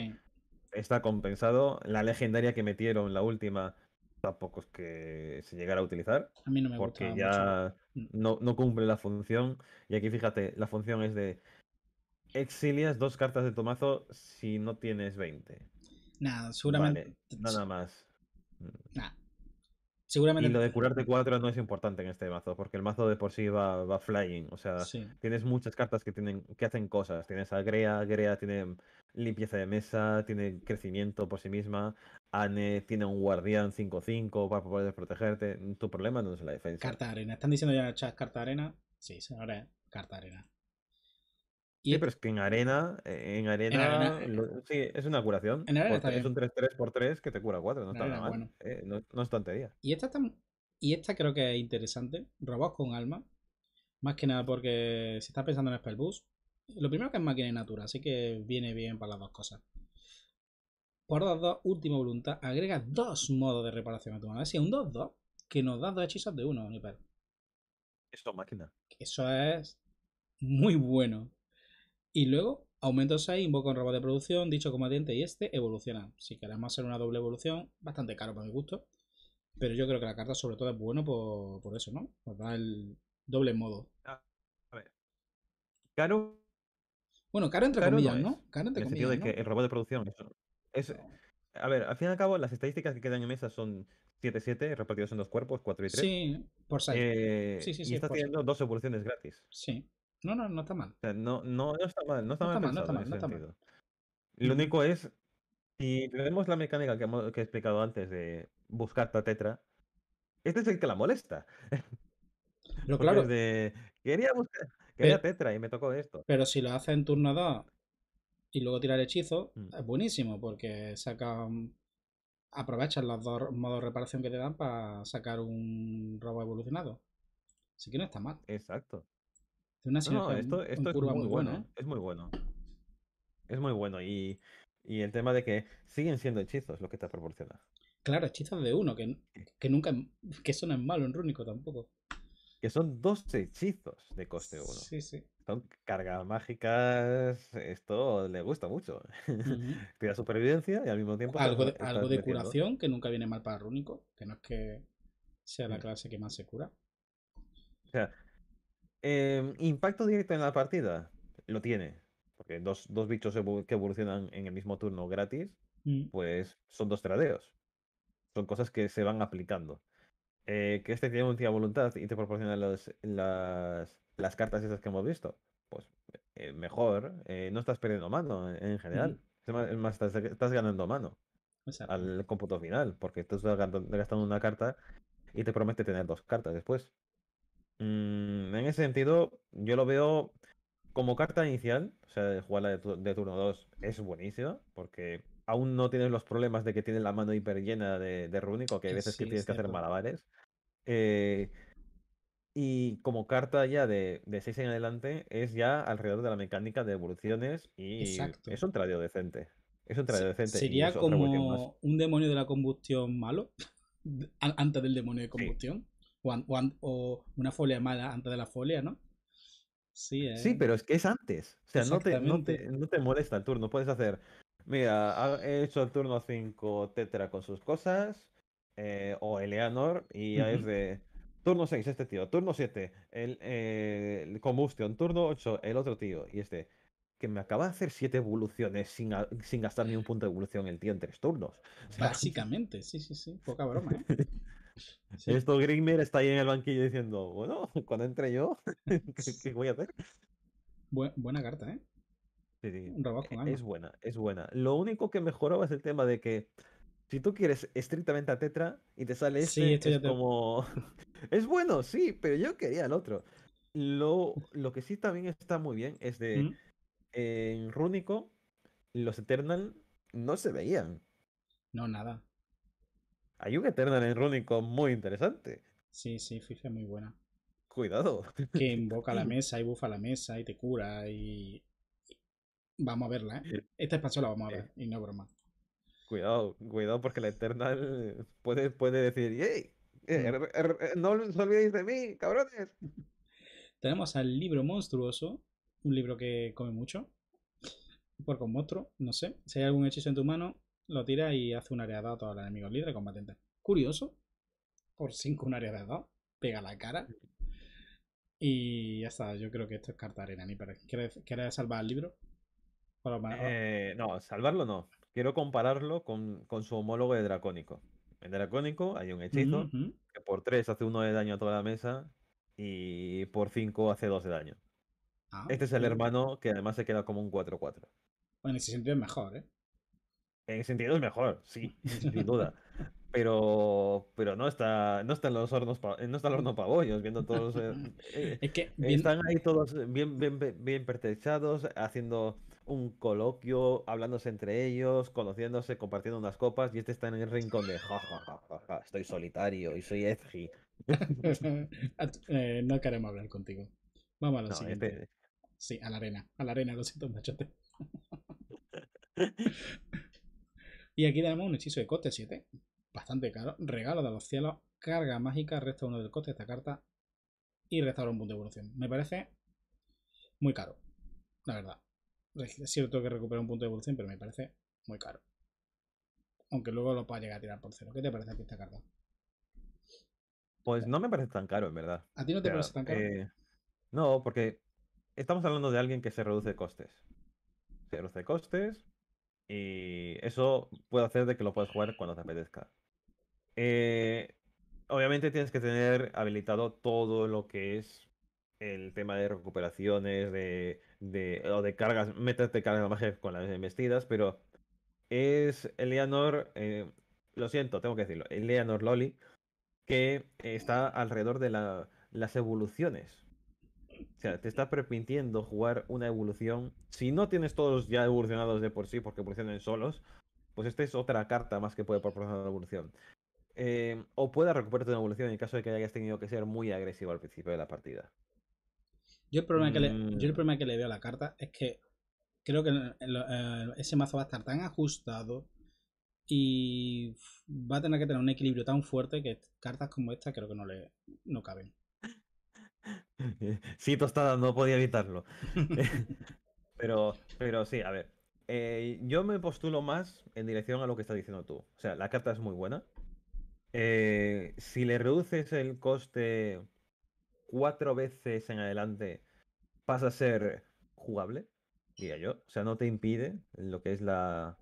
está compensado. La legendaria que metieron, la última, tampoco es que se llegara a utilizar. A mí no me porque ya no, cumple la función. Y aquí fíjate, la función es de exilias dos cartas de tomazo si no tienes 20. Nada, seguramente. nada más. Mm. nada Seguramente. Y lo de curarte 4 no es importante en este mazo, porque el mazo de por sí va, flying. O sea, tienes muchas cartas que tienen, que hacen cosas. Tienes a Grea, Grea tiene limpieza de mesa, tiene crecimiento por sí misma. Anne tiene un guardián 5-5 para poder protegerte. Tu problema no es la defensa. Carta arena. Están diciendo ya carta arena. Sí, señora carta arena. Y... Sí, pero es que en arena, eh, en arena, eh, sí, es una curación. En arena está es un 3-3x3 que te cura 4, no está nada mal. Eh, no, es tontería. Y esta, y esta creo que es interesante, robots con alma, más que nada porque si estás pensando en Spellboost, lo primero que es máquina y natura, así que viene bien para las dos cosas. Por 2-2, última voluntad, agrega dos modos de reparación a tu mano. Es un 2-2 que nos da dos hechizos de uno, Nipper. Eso es máquina. Eso es muy bueno. Y luego aumento 6, invoco un robot de producción, dicho combatiente y este evoluciona. Si queremos hacer una doble evolución, bastante caro para mi gusto. Pero yo creo que la carta sobre todo es bueno por, por eso, ¿no? Por dar el doble modo. A ver. Caro. Bueno, caro entre comillas, ¿no? Caro en el sentido de que el robot de producción A ver, al fin y al cabo, las estadísticas que quedan en mesa son 7-7 repartidos en dos cuerpos, 4 y 3. Sí, por 6. sí, eh, sí, sí. Y está teniendo dos evoluciones gratis. Sí. No, no, no está mal. no, no, está mal, no está, no mal, está no está mal, no está mal. Lo único es, si tenemos la mecánica que, he explicado antes de buscar tu tetra, este es el que la molesta. Lo claro. De, quería buscar, quería tetra y me tocó esto. Pero si lo hace en turno 2 y luego tirar hechizo, mm. es buenísimo porque saca aprovechas los dos modos de reparación que te dan para sacar un robo evolucionado. Así que no está mal. Exacto no, esto, ¿eh? es muy bueno, es muy bueno. Es muy bueno. Y, el tema de que siguen siendo hechizos lo que te proporciona. Claro, hechizos de uno, que, que nunca. que eso no es malo en Rúnico tampoco. Que son dos hechizos de coste uno. Sí, sí. Son cargas mágicas. Esto le gusta mucho. Uh supervivencia y al mismo tiempo. Algo de, algo de curación que nunca viene mal para Rúnico. Que no es que sea la clase que más se cura. O sea, Em, impacto directo en la partida. Lo tiene. Porque dos, dos bichos que evolucionan en el mismo turno gratis, mm. pues son dos tradeos. Son cosas que se van aplicando. Eh, que este tiene última voluntad y te proporciona las, las, cartas esas que hemos visto. Pues eh, mejor. Eh, no estás perdiendo mano en general. Mm. más, estás, ganando mano al cómputo final. Porque tú estás gastando una carta y te promete tener dos cartas después. Mm, en ese sentido, yo lo veo como carta inicial, o sea, jugarla de, de turno 2 es buenísima, porque aún no tienes los problemas de que tienes la mano hiper llena de, de rúnico, que hay veces que tienes que hacer malabares. Eh, y como carta ya de, 6 en adelante, es ya alrededor de la mecánica de evoluciones y es un tradeo decente. Es un decente. Sería como un demonio de la combustión malo, antes del demonio de combustión. O, una folia mala antes de la folia, ¿no? Sí, ¿eh? sí, pero es que es antes. O sea, no te, no te, molesta el turno. Puedes hacer, mira, he hecho el turno 5 Tetra con sus cosas, eh, o Eleanor, y ahí es de turno 6 este tío, turno 7 el, eh, Combustion, turno 8 el otro tío, y este, que me acaba de hacer siete evoluciones sin, gastar ni un punto de evolución el tío en 3 turnos. Básicamente, sí, sí, sí, poca broma, ¿eh? Esto Grimir está ahí en el banquillo diciendo, bueno, cuando entre yo, ¿qué, voy a hacer? buena carta, ¿eh? E-, es buena, es buena. Lo único que mejoraba es el tema de que si tú quieres estrictamente a Tetra y te sale este, es como... es bueno, sí, pero yo quería el otro. Lo, que sí también está muy bien es de... En Rúnico, los Eternal no se veían. No, nada. Hay un Eternal en Runico muy interesante. Sí, sí, ficha muy buena. Cuidado. Que invoca la mesa y bufa la mesa y te cura y. Vamos a verla, ¿eh? eh Esta expansión la vamos a eh. ver, y no broma. Cuidado, cuidado, porque la Eternal puede, puede decir, ¡Yey! Eh, mm. er, er, no os olvidéis de mí, cabrones. Tenemos al libro monstruoso, un libro que come mucho, por con monstruo, no sé. Si hay algún hechizo en tu mano, lo tira y hace un área de todos los enemigos líderes combatientes. Curioso. Por 5 un área de dado. Pega la cara. Y ya está. Yo creo que esto es carta arena, ni para. ¿Quieres, salvar el libro? Eh, no, salvarlo no. Quiero compararlo con, su homólogo de Dracónico. En Dracónico hay un hechizo que por 3 hace uno de daño a toda la mesa y por 5 hace 2 de daño. Ah, este es el hermano que además se queda como un 4-4. Bueno, en ese sentido es mejor, ¿eh? En sentido es mejor, sí, sin duda. Pero, pero no está, no están los hornos, eh, no los hornos viendo todos. Eh, eh, están ahí todos bien, bien, bien pertrechados, haciendo un coloquio, hablándose entre ellos, conociéndose, compartiendo unas copas, y este está en el rincón de estoy solitario y soy Edgy. no queremos hablar contigo. Vamos a lo siguiente. Este sí, a la arena, a la arena, lo siento, machote. Y aquí tenemos un hechizo de coste 7. Bastante caro. Regalo de los cielos. Carga mágica. Resta uno del coste de esta carta. Y restaura un punto de evolución. Me parece muy caro. La verdad. Es cierto que recupera un punto de evolución, pero me parece muy caro. Aunque luego lo pueda llegar a tirar por cero. ¿Qué te parece aquí esta carta? Pues no me parece tan caro, en verdad. ¿A ti no te parece tan caro? Eh, no, porque estamos hablando de alguien que se reduce costes. Se reduce costes, y eso puede hacer de que lo puedas jugar cuando te apetezca. Eh, obviamente tienes que tener habilitado todo lo que es el tema de recuperaciones, de, de o de cargas, meterte cargas magia con las embestidas, pero es Eleanor, eh, lo siento, tengo que decirlo, Eleanor Loli, que está alrededor de las evoluciones. O sea, te está permitiendo jugar una evolución. Si no tienes todos ya evolucionados de por sí, porque evolucionan solos, pues esta es otra carta más que puede proporcionar una evolución. Eh, o pueda recuperarte una evolución en caso de que hayas tenido que ser muy agresivo al principio de la partida. Yo el problema, que, le, mm. veo a la carta es que creo que eh, ese mazo va a estar tan ajustado y va a tener que tener un equilibrio tan fuerte que cartas como esta creo que no le no caben. sí, tostada, no podía evitarlo. pero, pero sí, a ver. Eh, yo me postulo más en dirección a lo que estás diciendo tú. O sea, la carta es muy buena. Eh, si le reduces el coste cuatro veces en adelante, pasa a ser jugable, diría yo. O sea, no te impide lo que es la,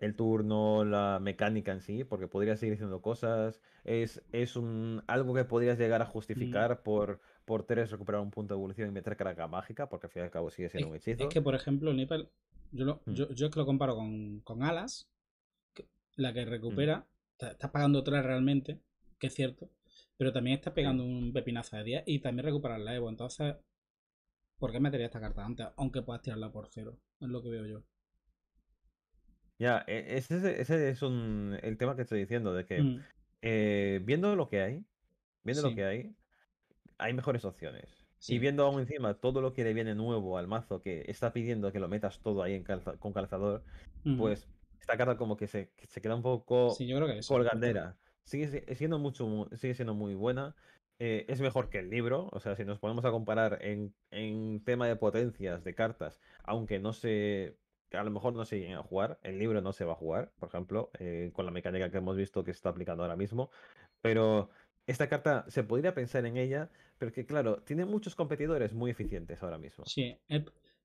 el turno, la mecánica en sí, porque podrías seguir haciendo cosas. Es, es un, algo que podrías llegar a mm. justificar por por 3 recuperar un punto de evolución y meter carga mágica, porque al fin y al cabo sigue siendo un hechizo. Es que, por ejemplo, Nippel. yo, mm. yo, yo, es que lo comparo con, Alas, la que mm. recupera, estás pagando 3 realmente, que es cierto, pero también estás pegando un pepinazo de 10 y también recuperas la Evo. Entonces, ¿por qué metería esta carta antes? Aunque puedas tirarla por cero es lo que veo yo. Ya, e, ese, es el tema que estoy diciendo, de que mm. eh, viendo lo que hay, viendo lo que hay, hay mejores opciones. si Y viendo aún encima todo lo que le viene nuevo al mazo que está pidiendo que lo metas todo ahí en con calzador, pues esta carta como que se, se queda un poco sí, colgandera. Sigue siendo, mucho, sigue siendo muy buena. Eh, es mejor que el libro. O sea, si nos ponemos a comparar en, en, tema de potencias de cartas, aunque no se. A lo mejor no se lleguen a jugar, el libro no se va a jugar, por ejemplo, eh, con la mecánica que hemos visto que se está aplicando ahora mismo. Pero esta carta se podría pensar en ella, pero que claro, tiene muchos competidores muy eficientes ahora mismo. Sí,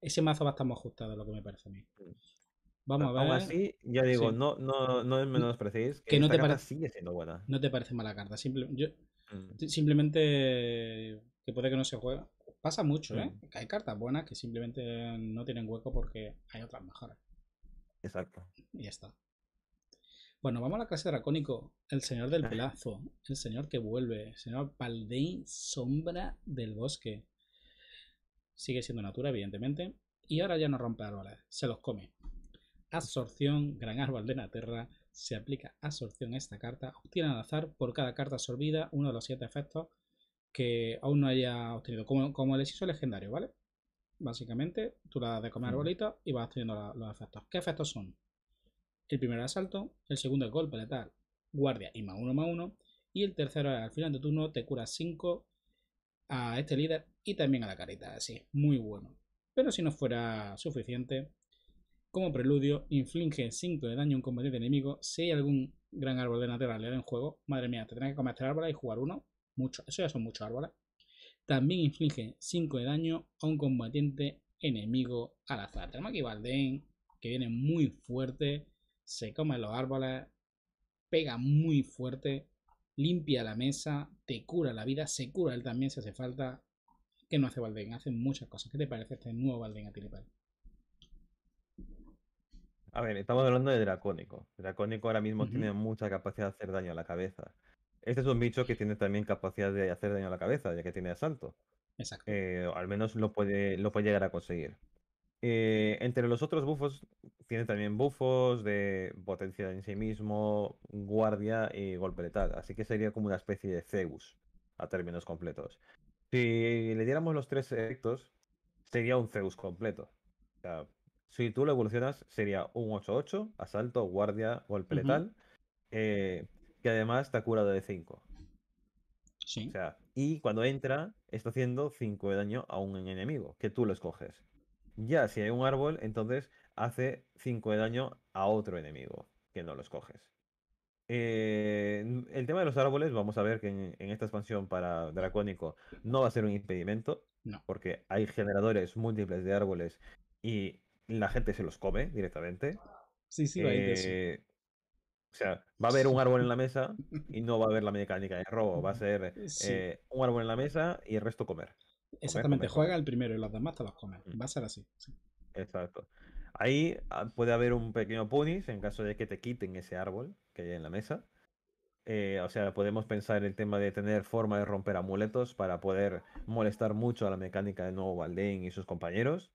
ese mazo va a estar muy ajustado, lo que me parece a mí. Mm. Vamos a ver. ya digo, no, no, no que, no te No te parece mala carta, mm. simplemente que puede que no se juegue. Pasa mucho, ¿eh? Mm. hay cartas buenas que simplemente no tienen hueco porque hay otras mejores. Exacto. Y ya está. Bueno, vamos a la clase dracónico. El señor del plazo. El señor que vuelve. El señor Paldein, sombra del bosque. Sigue siendo natura, evidentemente. Y ahora ya no rompe árboles. Se los come. Absorción, gran árbol de la tierra. Se aplica absorción a esta carta. Obtiene al azar por cada carta absorbida uno de los siete efectos que aún no haya obtenido. Como, como el hechizo legendario, ¿vale? Básicamente, tú la das de comer árbolitos y vas obteniendo los efectos. ¿Qué efectos son? El primer asalto, el segundo golpe letal, guardia y más uno más uno. Y el tercero al final de turno te curas 5 a este líder y también a la carita. Así muy bueno. Pero si no fuera suficiente, como preludio, inflige 5 de daño a un combatiente enemigo. Si hay algún gran árbol de naturaleza en juego, madre mía, te tendrás que comer este árboles y jugar uno. Mucho, eso ya son muchos árboles. También inflige 5 de daño a un combatiente enemigo al azar. Tenemos aquí que viene muy fuerte se come los árboles, pega muy fuerte, limpia la mesa, te cura la vida, se cura él también si hace falta. Que no hace Valden, hace muchas cosas. ¿Qué te parece este nuevo Valden a A ver, estamos hablando de Dracónico. Dracónico ahora mismo tiene mucha capacidad de hacer daño a la cabeza. Este es un bicho que tiene también capacidad de hacer daño a la cabeza, ya que tiene asalto. Exacto. Eh, al menos lo puede, lo puede llegar a conseguir. Eh, entre los otros bufos, tiene también bufos de potencia en sí mismo, guardia y golpe letal. Así que sería como una especie de Zeus a términos completos. Si le diéramos los tres efectos, sería un Zeus completo. si tú lo evolucionas, sería un 8-8, asalto, guardia, golpe letal, eh, que además está curado de 5. O sea, y cuando entra, está haciendo 5 de daño a un enemigo, que tú lo escoges. Ya, si hay un árbol, entonces hace 5 de daño a otro enemigo que no los coges. Eh, el tema de los árboles, vamos a ver que en, esta expansión para Dracónico no va a ser un impedimento, porque hay generadores múltiples de árboles y la gente se los come directamente. Sí, sí, va a eh, O sea, va a haber un árbol en la mesa y no va a haber la mecánica de robo, va a ser eh, un árbol en la mesa y el resto comer. Exactamente, juega el primero y los demás te los comen. Mm. Va a ser así. Exacto. Ahí ah, puede haber un pequeño punis en caso de que te quiten ese árbol que hay en la mesa. Eh, o sea, podemos pensar el tema de tener forma de romper amuletos para poder molestar mucho a la mecánica de nuevo Valden y sus compañeros.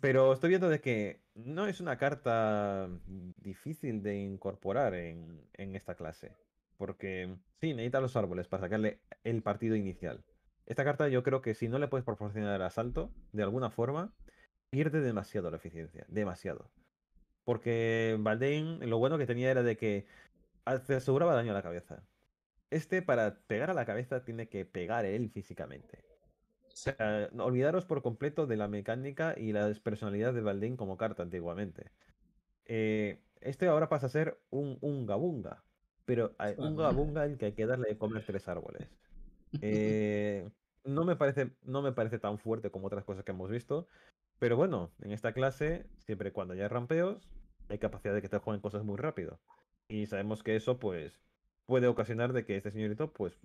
Pero estoy viendo de que no es una carta difícil de incorporar en, en esta clase. Porque sí, necesita los árboles para sacarle el partido inicial. Esta carta yo creo que si no le puedes proporcionar asalto, de alguna forma, pierde demasiado la eficiencia, demasiado. Porque Valdín, lo bueno que tenía era de que se ah, aseguraba daño a la cabeza. Este para pegar a la cabeza tiene que pegar él físicamente. Ah, olvidaros por completo de la mecánica y la personalidad de Valdín como carta antiguamente. Eh, este ahora pasa a ser un ungabunga, bunga, pero un ungabunga el que hay que darle de comer tres árboles. Eh, no, me parece, no me parece tan fuerte como otras cosas que hemos visto. Pero bueno, en esta clase, siempre cuando haya rampeos, hay capacidad de que te jueguen cosas muy rápido. Y sabemos que eso, pues, puede ocasionar de que este señorito, pues,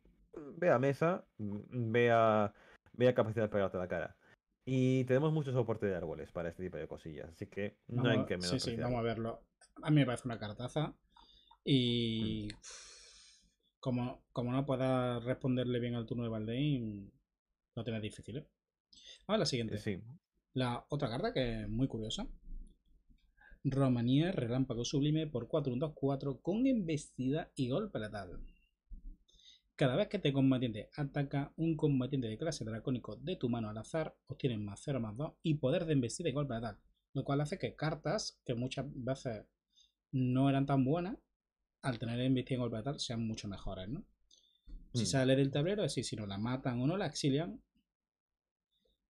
vea mesa, mm, vea, vea capacidad de pegarte la cara. Y tenemos mucho soporte de árboles para este tipo de cosillas, así que no hay hay que menos. Sí, sí, vamos a verlo. A mí me parece una cartaza. Y. Mm como, no pueda responderle bien al turno de Valdeín, lo tenés difícil, ¿eh? Ahora la siguiente. La otra carta que es muy curiosa. Romanía, relámpago sublime por 4, 1, 2, 4 con embestida y golpe letal. Cada vez que este combatiente ataca, un combatiente de clase dracónico de tu mano al azar obtiene más 0, más 2 y poder de embestida y golpe letal. Lo cual hace que cartas que muchas veces no eran tan buenas al tener el y golpe tal, sean mucho mejores, ¿no? Si mm. sale del tablero, es si no la matan o no la exilian,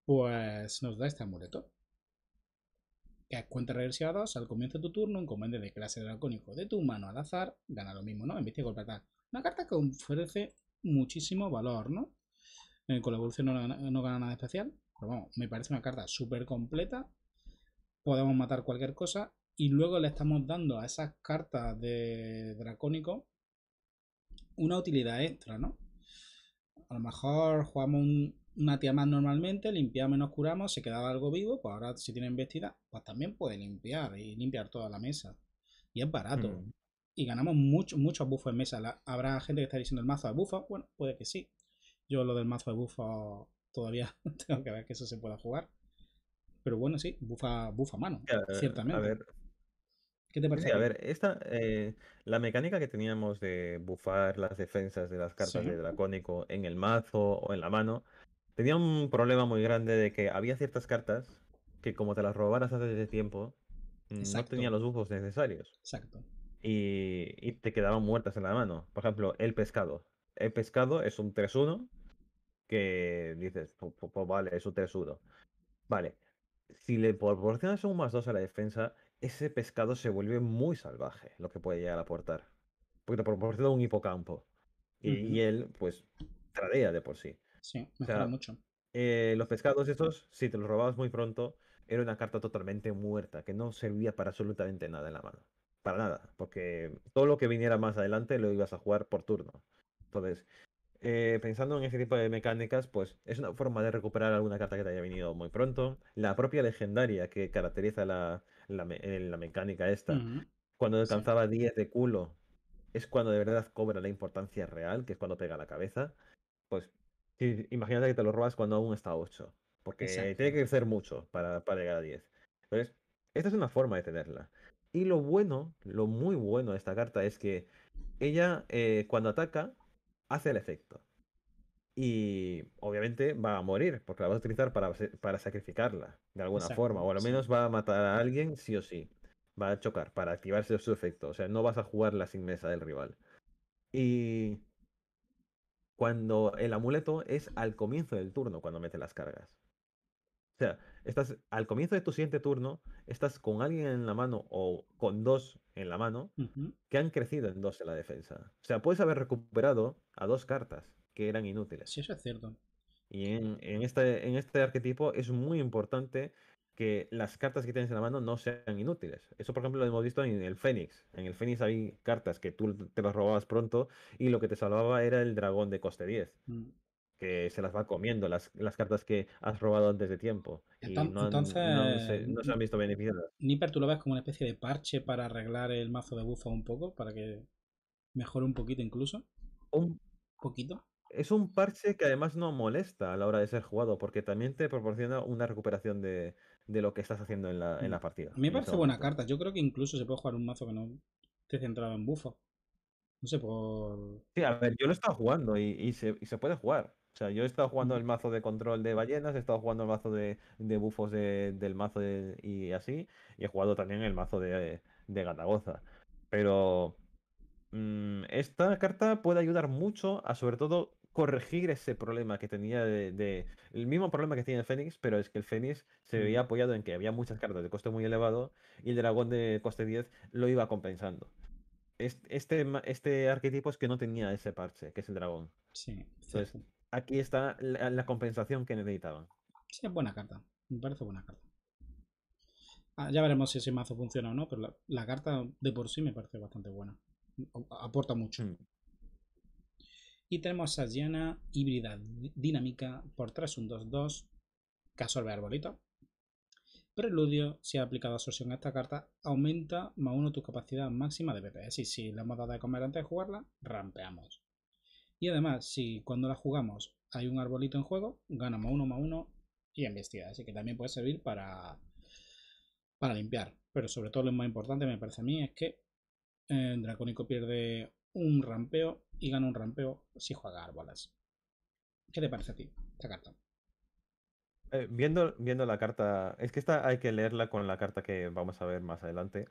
pues nos da este amuleto. Que cuenta regresiva 2, al comienzo de tu turno, un comandante de clase dracónico de tu mano al azar, gana lo mismo, ¿no? y golpe tal. Una carta que ofrece muchísimo valor, ¿no? con la evolución no, no, gana nada especial. Pero vamos, me parece una carta súper completa. Podemos matar cualquier cosa y luego le estamos dando a esas cartas de dracónico una utilidad extra, ¿no? A lo mejor jugamos una tía más normalmente, limpiamos y nos curamos, se quedaba algo vivo, pues ahora si tienen vestida, pues también puede limpiar y limpiar toda la mesa. Y es barato. Mm. Y ganamos mucho muchos bufo en mesa. habrá gente que está diciendo el mazo de bufo bueno, puede que sí. Yo lo del mazo de bufo todavía tengo que ver que eso se pueda jugar. Pero bueno, sí, bufa, bufa mano, ciertamente. ver, ¿Qué te parece? a ver, esta, eh, la mecánica que teníamos de bufar las defensas de las cartas de Dracónico en el mazo o en la mano, tenía un problema muy grande de que había ciertas cartas que como te las robaras hace tiempo, no tenían los bufos necesarios. Exacto. Y, te quedaban muertas en la mano. Por ejemplo, el pescado. El pescado es un 3-1 que dices, vale, es un 3-1. Vale, si le proporcionas un más 2 a la defensa ese pescado se vuelve muy salvaje, lo que puede llegar a aportar. Porque te proporciona un hipocampo. Y, él, pues, tradea de por sí. Sí, mejora mucho. Eh, los pescados estos, si te los robabas muy pronto, era una carta totalmente muerta, que no servía para absolutamente nada en la mano. Para nada, porque todo lo que viniera más adelante lo ibas a jugar por turno. Entonces, eh, pensando en ese tipo de mecánicas, pues es una forma de recuperar alguna carta que te haya venido muy pronto. La propia legendaria que caracteriza la, en la, mecánica esta. Cuando alcanzaba 10 de culo, es cuando de verdad cobra la importancia real, que es cuando pega la cabeza. Pues imagínate que te lo robas cuando aún está 8, porque tiene que crecer mucho para, llegar a 10. Entonces, esta es una forma de tenerla. Y lo bueno, lo muy bueno de esta carta es que ella eh, cuando ataca hace el efecto. Y obviamente va a morir porque la vas a utilizar para, para sacrificarla de alguna forma, o al menos va a matar a alguien sí o sí. Va a chocar para activarse su efecto. O sea, no vas a jugar la sin mesa del rival. Y cuando el amuleto es al comienzo del turno, cuando mete las cargas. O sea, estás al comienzo de tu siguiente turno, estás con alguien en la mano o con dos en la mano que han crecido en dos en la defensa. O sea, puedes haber recuperado a dos cartas que eran inútiles. Sí, eso es cierto. Y en, en, este, en este arquetipo es muy importante que las cartas que tienes en la mano no sean inútiles. Eso, por ejemplo, lo hemos visto en el Fénix. En el Fénix hay cartas que tú te las robabas pronto y lo que te salvaba era el dragón de coste 10. Mm. Que se las va comiendo las, cartas que has robado antes de tiempo. Entonces, no, se, han visto beneficiadas. Nipper, ¿tú lo ves como una especie de parche para arreglar el mazo de bufa un poco? Para que mejore un poquito incluso. Un poquito. Es un parche que además no molesta a la hora de ser jugado, porque también te proporciona una recuperación de, lo que estás haciendo en la, mm, partida. A mí me parece buena carta. Yo creo que incluso se puede jugar un mazo que no esté centrado en bufo. No sé, por. Sí, a ver, yo lo he estado jugando y, se, puede jugar. O sea, yo he estado jugando el mazo de control de ballenas, he estado jugando el mazo de, de bufos del mazo y así, y he jugado también el mazo de, Gatagoza. Pero mm, esta carta puede ayudar mucho a, sobre todo, corregir ese problema que tenía de, El mismo problema que tiene el Fénix, pero es que el Fénix se había apoyado en que había muchas cartas de coste muy elevado y el dragón de coste 10 lo iba compensando. Este, este, arquetipo es que no tenía ese parche, que es el dragón. Sí. Entonces, aquí está la, compensación que necesitaban. Sí, es buena carta. Me parece buena carta. Ah, ya veremos si ese mazo funciona o no, pero la, carta de por sí me parece bastante buena. Aporta mucho. Mm. Y tenemos a Diana híbrida dinámica por 3, 1, 2, 2, caso absorbe arbolito. Preludio, si ha aplicado absorción a esta carta, aumenta más uno tu capacidad máxima de pp Y si la hemos dado de comer antes de jugarla, rampeamos. Y además, si cuando la jugamos hay un arbolito en juego, gana más uno, más uno y embestida. Así que también puede servir para, para limpiar. Pero sobre todo lo más importante, me parece a mí, es que el eh, Dracónico pierde un rampeo y gana un rampeo si juega árboles. ¿Qué te parece a ti esta carta? Eh, viendo, viendo la carta, es que esta hay que leerla con la carta que vamos a ver más adelante,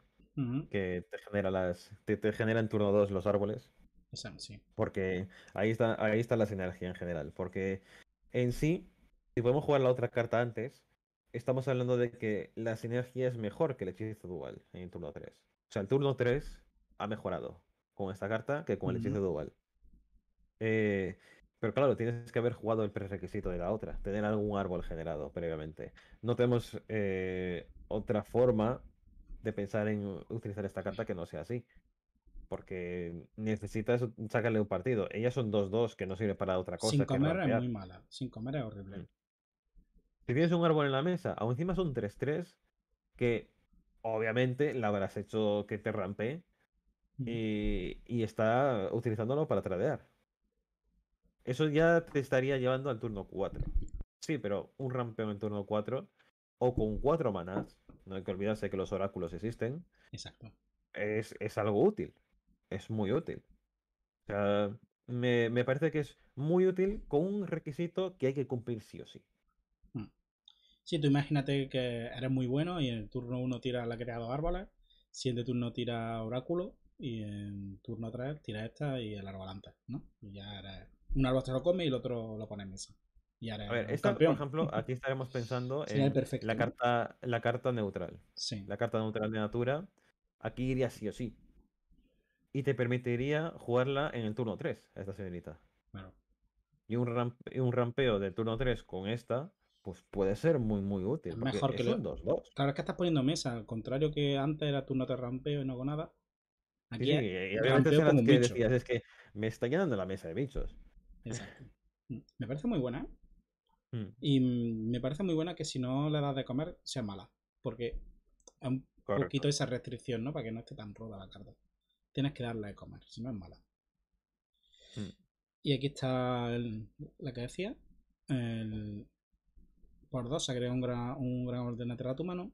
que te genera las te, genera en turno 2 los árboles. Exacto, sí. Porque ahí está, ahí está la sinergia en general. Porque en sí, si podemos jugar la otra carta antes, estamos hablando de que la sinergia es mejor que el hechizo dual en el turno 3. O sea, el turno 3 ha mejorado con esta carta que con el hechizo dual. Eh, pero claro, tienes que haber jugado el prerequisito de la otra, tener algún árbol generado previamente. No tenemos eh, otra forma de pensar en utilizar esta carta que no sea así. Porque necesitas sacarle un partido. Ellas son 2-2 que no sirve para otra cosa. Sin comer es muy mala. Sin comer es horrible. Mm. Si tienes un árbol en la mesa, aún encima son 3-3, que obviamente la habrás hecho que te rampe eh, y, está utilizándolo para tradear. Eso ya te estaría llevando al turno 4. Sí, pero un rampeo en turno 4 o con 4 manas, no hay que olvidarse que los oráculos existen. Exacto. Es, algo útil. Es muy útil. O sea, me, parece que es muy útil con un requisito que hay que cumplir sí o sí. Hmm. Sí, tú imagínate que eres muy bueno y en el turno 1 tira la creado árboles, siguiente turno tira oráculo, y en turno 3, tira esta y el arbolante, ¿no? ya era... Un árbol te lo come y el otro lo pone en mesa. Y ahora a ver, esta, por ejemplo, aquí estaremos pensando en la, carta, la carta neutral. Sí. La carta neutral de Natura. Aquí iría sí o sí. Y te permitiría jugarla en el turno 3, esta señorita. Y un, rampeo del turno 3 con esta, pues puede ser muy, muy útil. Mejor que los dos, dos. Claro, es que estás poniendo mesa. Al contrario que antes era turno 3 rampeo y no hago nada y eh, que decías, es que me está llenando la mesa de bichos. Exacto. Mm, me parece muy buena. Mm. Y me parece muy buena que si no le das de comer, sea mala. Porque es un poquito esa restricción, ¿no? Para que no esté tan ruda la carta. Tienes que darle de comer, si no es mala. Mm. Y aquí está la que decía. por dos agrega un gran, un gran orden de humano.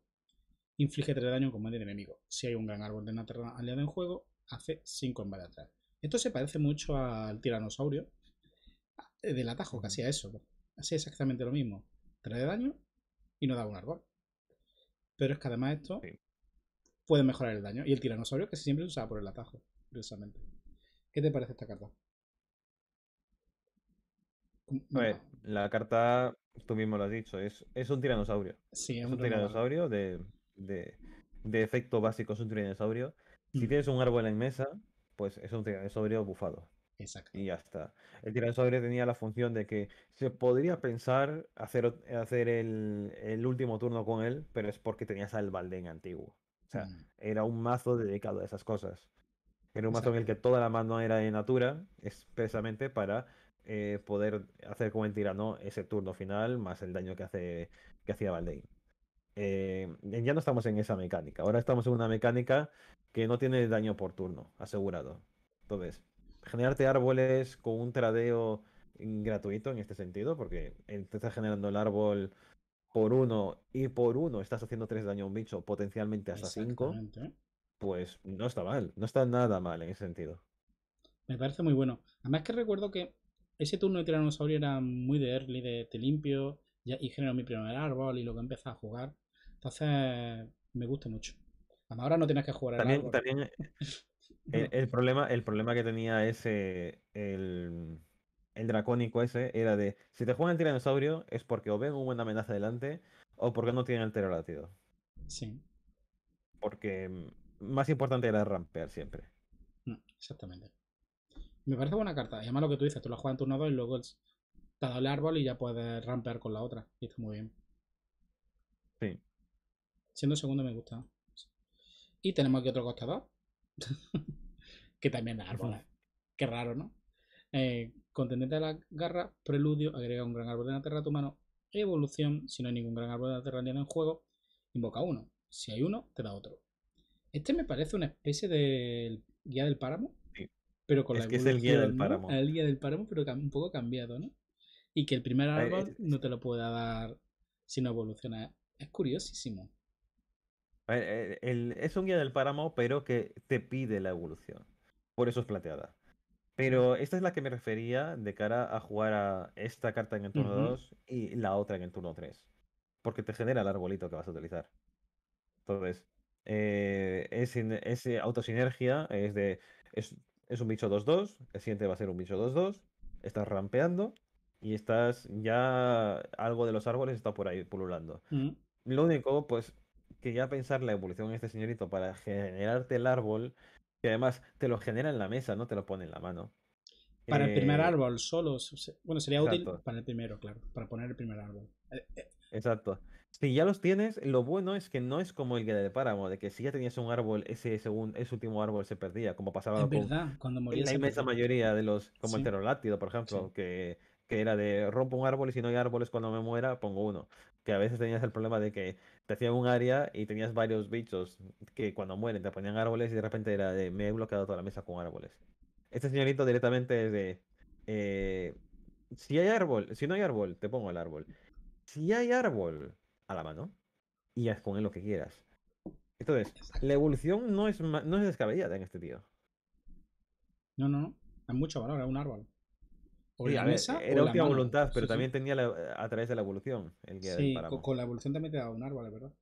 Inflige 3 de daño con un enemigo. Si hay un gran árbol de una aliado en juego, hace 5 en de atrás. Esto se parece mucho al tiranosaurio eh, del atajo, casi a eso. Pues. Hacía exactamente lo mismo. Trae de daño y no da un árbol. Pero es que además esto puede mejorar el daño. Y el tiranosaurio que siempre se usaba por el atajo, precisamente. ¿Qué te parece esta carta? la carta, tú mismo lo has dicho, es, es un tiranosaurio. Sí, es, un tiranosaurio de, de, efecto básico es un tiranosaurio. Si mm. tienes un árbol en mesa, pues es un tiranosaurio bufado. Exacto. Y ya está. El tiranosaurio tenía la función de que se podría pensar hacer, hacer el, último turno con él, pero es porque tenías al Baldén antiguo. O sea, mm. era un mazo dedicado a esas cosas. Era un mazo en el que toda la mano era de natura, expresamente para eh, poder hacer con el tirano ese turno final, más el daño que hace que hacía Baldane. Eh, eh, ya no estamos en esa mecánica. Ahora estamos en una mecánica que no tiene daño por turno, asegurado. Entonces, generarte árboles con un tradeo gratuito en este sentido, porque estás generando el árbol por uno y por uno estás haciendo tres daño a un bicho, potencialmente hasta cinco. Pues no está mal, no está nada mal en ese sentido. Me parece muy bueno. Además que recuerdo que ese turno de tiranosaurio era muy de early, de te limpio y genero mi primer árbol y luego empieza a jugar. Entonces, me gusta mucho. ahora no tienes que jugar También, también eh, el, problema, el problema que tenía ese, el, el dracónico ese, era de, si te juegan el tiranosaurio es porque o ven una buena amenaza delante o porque no tienen el latido Sí. Porque mm, más importante era rampear siempre. Mm, exactamente. Me parece buena carta. Y además lo que tú dices, tú la juegas en turno 2 y luego te da dado el árbol y ya puedes rampear con la otra. Y está muy bien. Sí. Siendo segundo me gusta. Y tenemos aquí otro costador. que también da árboles. Qué raro, ¿no? Eh, contendente de la garra, preludio, agrega un gran árbol de la tierra a tu mano. Evolución, si no hay ningún gran árbol de la tierra en juego, invoca uno. Si hay uno, te da otro. Este me parece una especie de guía del páramo. Pero con es la que es el guía del páramo. El guía del páramo, pero un poco cambiado, ¿no? Y que el primer árbol no te lo pueda dar si no evoluciona. Es curiosísimo. Eh, eh, es un guía del páramo, pero que te pide la evolución. Por eso es plateada. Pero esta es la que me refería de cara a jugar a esta carta en el turno 2 y la otra en el turno 3. Porque te genera el arbolito que vas a utilizar. Entonces, eh, es, autosinergia, es de. Es, un bicho 2-2, el siguiente va a ser un bicho 2-2, estás rampeando y estás ya. Algo de los árboles está por ahí pululando. Lo único, pues, que ya pensar la evolución en este señorito para generarte el árbol, que además te lo genera en la mesa, no te lo pone en la mano. Para el primer eh, árbol solo, bueno, sería útil para el primero, claro, para poner el primer árbol. Eh, eh. Exacto. Si ya los tienes, lo bueno es que no es como el guía de páramo, de que si ya tenías un árbol, ese, segundo, ese último árbol se perdía, como pasaba la con cuando la inmensa mayoría de los, como el teroláctido, por ejemplo, que, que, era de rompo un árbol y si no hay árboles cuando me muera, pongo uno. Que a veces tenías el problema de que te hacían un área y tenías varios bichos que cuando mueren te ponían árboles y de repente era de me he bloqueado toda la mesa con árboles. Este señorito directamente es de eh, si hay árbol, si no hay árbol, te pongo el árbol. Si hay árbol, a la mano y haz con él lo que quieras. Entonces, la evolución no es, no es descabellada en este tío. No, no, no. Es mucho valor, es un árbol era última voluntad, pero también tenía a través de la evolución. sí, con, la evolución también te da un árbol, ¿verdad?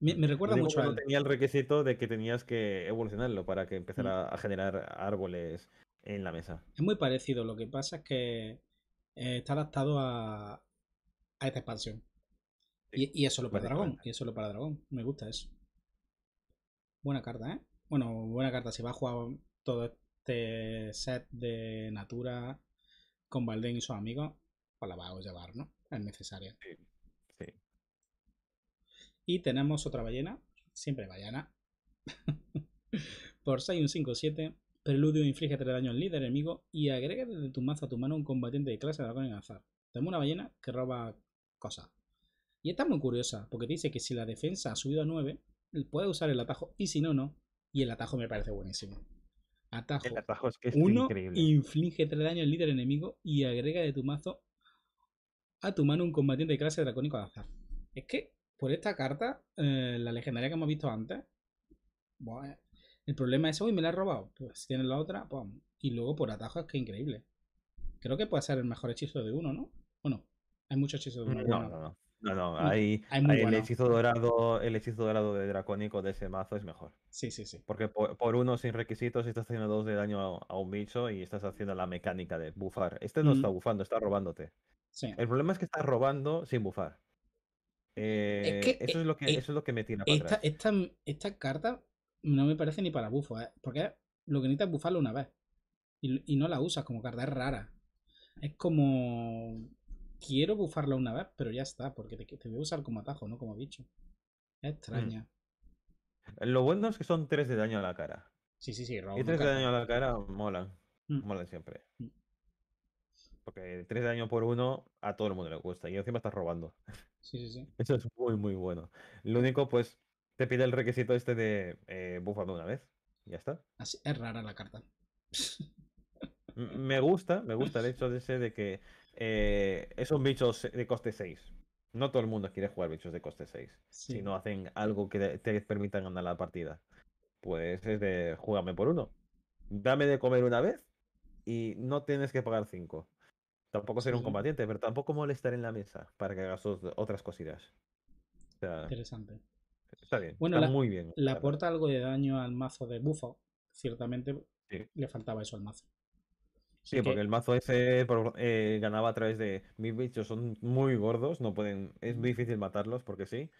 Me, mm. recuerda mucho a. tenía el requisito de que tenías que evolucionarlo para que empezara mm. a generar árboles en la mesa. Es muy parecido, lo que pasa es que eh, está adaptado a, a esta expansión. Y, y, es solo para dragón, y eso lo para dragón. Me gusta eso. Buena carta, ¿eh? Bueno, buena carta. Si vas a jugar todo este set de Natura, con Valden y su amigo, pues la vamos a llevar, ¿no? Es necesaria. Sí, sí. Y tenemos otra ballena, siempre ballena. Por 6, un 5, 7. Preludio inflige 3 daño al líder enemigo y agrega desde tu mazo a tu mano un combatiente de clase de dragón en azar. Tenemos una ballena que roba cosas. Y está muy curiosa, porque dice que si la defensa ha subido a 9, puede usar el atajo y si no, no. Y el atajo me parece buenísimo. Atajo. que Uno increíble. inflige 3 daño al líder enemigo y agrega de tu mazo a tu mano un combatiente de clase dracónico al azar. Es que por esta carta, eh, la legendaria que hemos visto antes, el problema es, uy, me la ha robado. Pues tienes la otra, ¡pum! Y luego por atajo es que es increíble. Creo que puede ser el mejor hechizo de uno, ¿no? Bueno, Hay muchos hechizos de uno. No, no, no. No, no, el hechizo dorado, el hechizo dorado de dracónico de ese mazo es mejor. Sí, sí, sí. Porque por, uno sin requisitos estás haciendo dos de daño a, un bicho y estás haciendo la mecánica de bufar. Este no mm. está bufando, está robándote. Sí. El problema es que estás robando sin bufar. Eh, eso, eh, es lo que, eh, es lo que me tira para esta, atrás. Esta, carta no me parece ni para bufo, porque lo que necesitas es bufarlo una vez. Y, y, no la usas como carta, es rara. Es como quiero bufarla una vez, pero ya está, porque te, voy a usar como atajo, no como bicho. Es mm. extraña. Lo bueno es que son 3 de daño a la cara. Sí, sí, sí, Y 3 de daño a la cara molan. Mm. Molan siempre. Mm. Porque 3 de daño por uno a todo el mundo le gusta. Y encima estás robando. Sí, sí, sí. Eso es muy, muy bueno. Lo único, pues, te pide el requisito este de eh, una vez. Ya está. Así, ah, es rara la carta. me gusta, me gusta el hecho de ese de que eh, esos bichos de coste 6. No todo el mundo quiere jugar bichos de coste 6. Si no hacen algo que te permitan ganar la partida. Pues es de júgame por uno. Dame de comer una vez y no tienes que pagar 5. Tampoco ser un combatiente, pero tampoco molestar en la mesa para que hagas otras cositas. Interesante. Está bien. muy bien. Le aporta algo de daño al mazo de Bufo. Ciertamente le faltaba eso al mazo. Sí, porque el mazo ese eh, ganaba a través de mis bichos son muy gordos, no pueden, es muy difícil matarlos porque sí.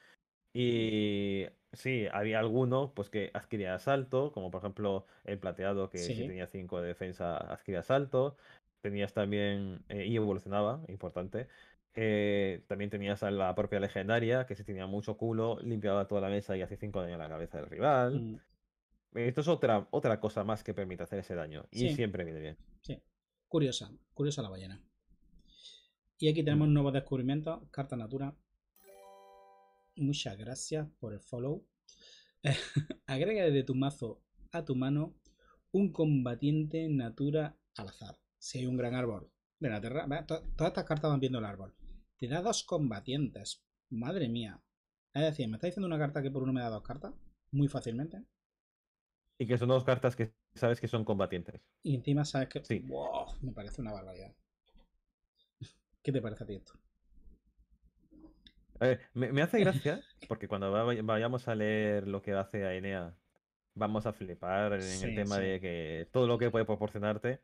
Y sí, había alguno pues que adquiría asalto, como por ejemplo el plateado que si tenía 5 de defensa adquiría asalto. Tenías también, eh, y evolucionaba, importante. Eh, también tenías a la propia legendaria, que si tenía mucho culo, limpiaba toda la mesa y hacía 5 daño a la cabeza del rival. Mm. Esto es otra, otra cosa más que permite hacer ese daño. Y siempre viene bien. Sí. Curiosa, curiosa la ballena. Y aquí tenemos un nuevo descubrimiento carta natura. Muchas gracias por el follow. Agrega desde tu mazo a tu mano un combatiente natura al azar. Si hay un gran árbol de la tierra, todas estas cartas van viendo el árbol. Te da dos combatientes. Madre mía. Es decir, me está diciendo una carta que por uno me da dos cartas, muy fácilmente. Y que son dos cartas que sabes que son combatientes. Y encima sabes que. Sí. me parece una barbaridad. ¿Qué te parece a ti esto? A eh, ver, me, hace gracia, porque cuando vayamos a leer lo que hace Aenea, vamos a flipar en el tema de que todo lo que puede proporcionarte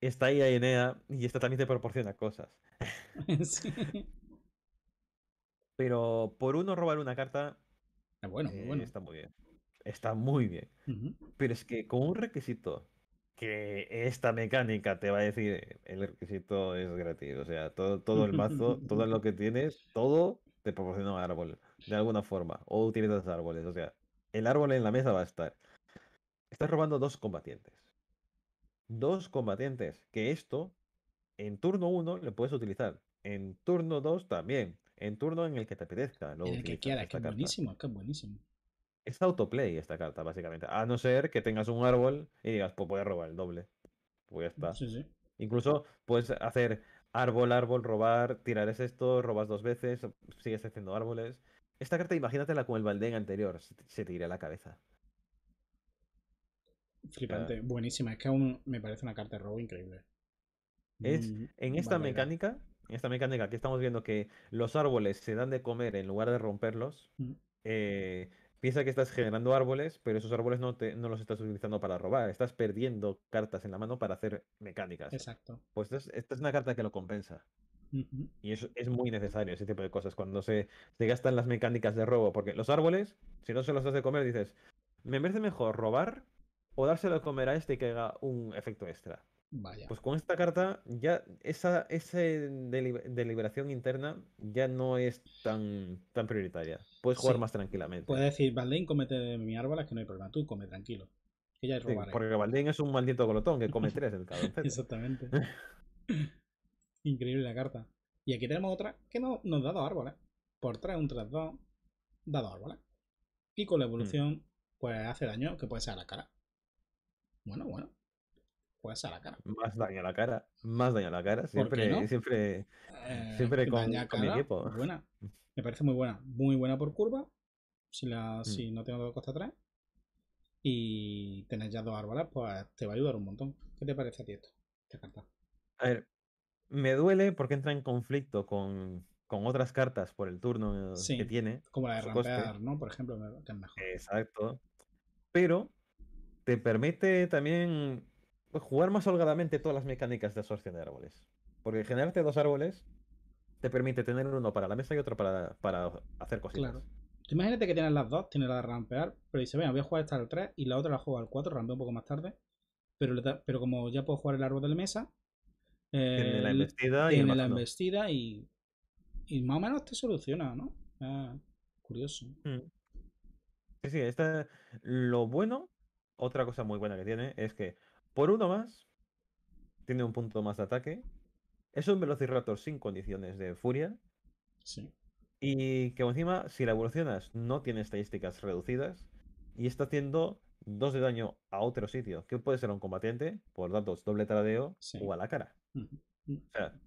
está ahí Aenea y esta también te proporciona cosas. Pero por uno robar una carta. Ah, bueno, eh, bueno. Está muy bien está muy bien. Pero es que con un requisito que esta mecánica te va a decir, el requisito es gratis. O sea, todo, todo el mazo, todo lo que tienes, todo te proporciona un árbol, de alguna forma. O utilizas árboles. O sea, el árbol en la mesa va a estar. Estás robando dos combatientes. Dos combatientes. Que esto, en turno uno le puedes utilizar. En turno dos también. En turno en el que te apetezca. Lo el que quiera, que es buenísimo, buenísimo. Es autoplay esta carta, básicamente. A no ser que tengas un árbol y digas, pues voy a robar el doble. Pues ya está. Incluso puedes hacer árbol, árbol, robar, tirar es esto, robas dos veces, sigues haciendo árboles. Esta carta imagínatela con el Baldén anterior, se te la cabeza. Flipante, buenísima. Es que aún me parece una carta de robo increíble. Es, mm, en esta mecánica, en esta mecánica que estamos viendo que los árboles se dan de comer en lugar de romperlos, mm. eh, Piensa que estás generando árboles, pero esos árboles no, te, no los estás utilizando para robar, estás perdiendo cartas en la mano para hacer mecánicas. Exacto. Pues esta es, una carta que lo compensa. Y eso es muy necesario, ese tipo de cosas, cuando se, gastan las mecánicas de robo, porque los árboles, si no se los das de comer, dices, me merece mejor robar o dárselo de comer a este que haga un efecto extra. Pues con esta carta ya esa, deliberación interna ya no es tan, tan prioritaria. Puedes jugar más tranquilamente. Puedes decir, Valdein, cómete mi árbol, es que no hay problema. Tú come tranquilo. Que ya es porque Valdein es un maldito colotón que come tres del cabrón. Exactamente. Increíble la carta. Y aquí tenemos otra que no, nos da dos árboles. Por 3, un 3-2, da árboles. Y con la hmm. evolución, pues hace daño que puede ser a la cara. Bueno, bueno a la cara. Más daño a la cara. Más daño a la cara. Siempre, siempre, eh, siempre con, con, mi equipo. Buena. Me parece muy buena. Muy buena por curva. Si, la, mm. si no tengo dos costa atrás. Y tener ya dos árboles, pues te va a ayudar un montón. ¿Qué te parece a ti esto? Esta carta. A ver, me duele porque entra en conflicto con, otras cartas por el turno que tiene. Como la de rampear, ¿no? Por ejemplo, que es mejor. Exacto. Pero te permite también jugar más holgadamente todas las mecánicas de absorción de árboles. Porque generarte dos árboles te permite tener uno para la mesa y otro para, para hacer cositas. Claro. Imagínate que tienes las dos, tienes la de rampear, pero dice venga, voy a jugar esta al 3 y la otra la juego al 4, rampeo un poco más tarde. Pero, pero como ya puedo jugar el árbol de la mesa, eh, tiene la embestida, y, la embestida y, más o menos te soluciona, ¿no? Ah, curioso. Mm. Sí, sí, esta, lo bueno, otra cosa muy buena que tiene es que por uno más. Tiene un punto más de ataque. Es un Velociraptor sin condiciones de furia. Sí. Y que encima, si la evolucionas, no tiene estadísticas reducidas. Y está haciendo dos de daño a otro sitio, que puede ser un combatiente, por datos doble tradeo o a la cara. O sea,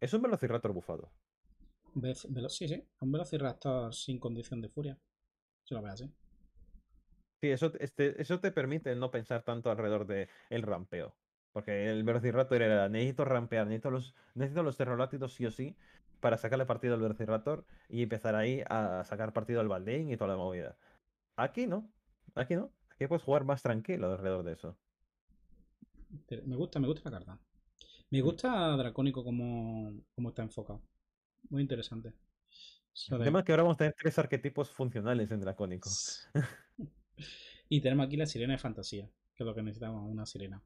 es un Velociraptor bufado. Sí, sí, sí, un Velociraptor sin condición de furia. Se lo veas, ¿eh? Sí, eso, este, eso te permite no pensar tanto alrededor del el rampeo. Porque el Velociraptor era, necesito rampear, necesito los, necesito los sí o sí para sacarle partido al Velociraptor y empezar ahí a sacar partido al Baldein y toda la movida. Aquí no, aquí no. Aquí puedes jugar más tranquilo alrededor de eso. Me gusta, me gusta la carta. Me mm. gusta Dracónico como, como está enfocado. Muy interesante. El tema es que ahora vamos a tener tres arquetipos funcionales en Dracónico. Y tenemos aquí la sirena de fantasía, que es lo que necesitamos, una sirena.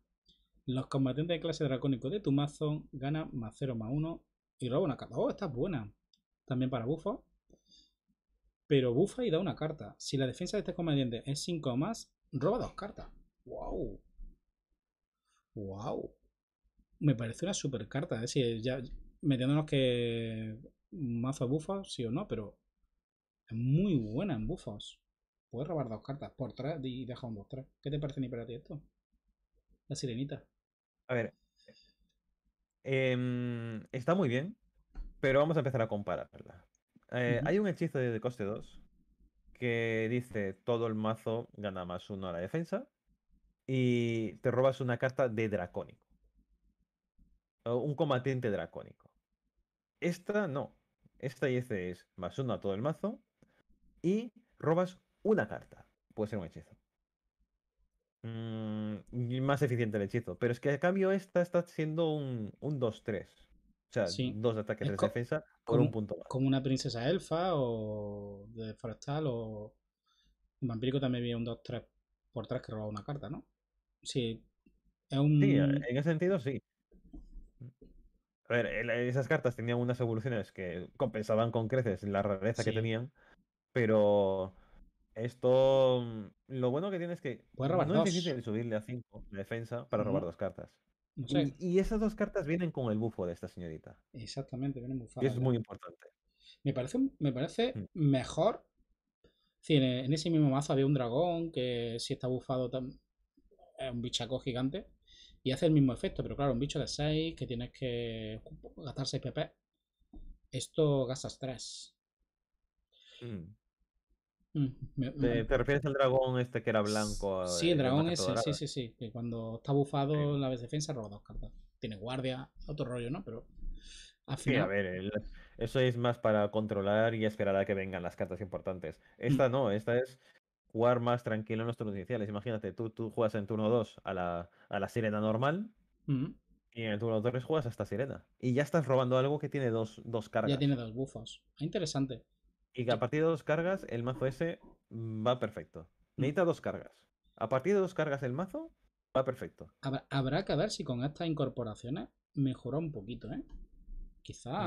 Los combatientes de clase dracónico de tu mazo ganan más 0 más 1 y roba una carta. Oh, esta es buena. También para bufo. Pero bufa y da una carta. Si la defensa de este combatiente es 5 o más, roba dos cartas. ¡Wow! ¡Wow! Me parece una super carta. ¿eh? Es decir, ya metiéndonos que mazo bufa, sí o no, pero es muy buena en bufos. Puedes robar dos cartas por tres y deja un 2 ¿Qué te parece ni para ti esto? La sirenita. A ver. Em, está muy bien, pero vamos a empezar a compararla. Eh, hay un hechizo de coste 2 que dice todo el mazo gana más uno a la defensa y te robas una carta de dracónico. un combatiente dracónico. Esta no. Esta dice es más uno a todo el mazo y robas una carta. Puede ser un hechizo. Mm, más eficiente el hechizo. Pero es que a cambio esta está siendo un, 2-3. O sea, dos ataques de defensa por un punto más. Como una princesa elfa o de forestal o... En vampírico también había un 2-3 por 3 que robaba una carta, ¿no? Sí. Eh, en ese sentido sí. A ver, esas cartas tenían unas evoluciones que compensaban con creces la rareza que tenían, pero esto. Mm, lo bueno que tienes es que. Puedes robar no es difícil subirle a 5 de defensa para robar dos cartas. Y, esas dos cartas vienen con el bufo de esta señorita. Exactamente, vienen bufadas. es muy importante. Me parece, me parece mm. mejor. E, en ese mismo mazo había un dragón que si está bufado es un bichaco gigante y hace el mismo efecto, pero claro, un bicho de 6 que tienes que gastar 6 PP. Esto gastas 3. Mm. Mm, ¿Te, refieres al dragón este que era blanco? Sí, eh, el dragón ese, sí, sí, sí. Que cuando está bufado la vez defensa roba dos cartas. Tiene guardia, otro rollo, ¿no? Pero. Sí, a ver, eso es más para controlar y esperar a que vengan las cartas importantes. Mm. Esta no, esta es jugar más tranquilo en los turnos iniciales. Imagínate, tú, tú juegas en turno 2 a la, a la sirena normal. Mm. Y en el turno 3 juegas esta sirena. Y ya estás robando algo que tiene dos, dos cargas. Ya tiene dos bufos. Ah, interesante. Y que a partir de dos cargas, el mazo ese mm, va perfecto. Mm. Necesita dos cargas. A partir de dos cargas el mazo, va perfecto. Habrá, que ver si con estas incorporaciones mejora un poquito, ¿eh? Quizás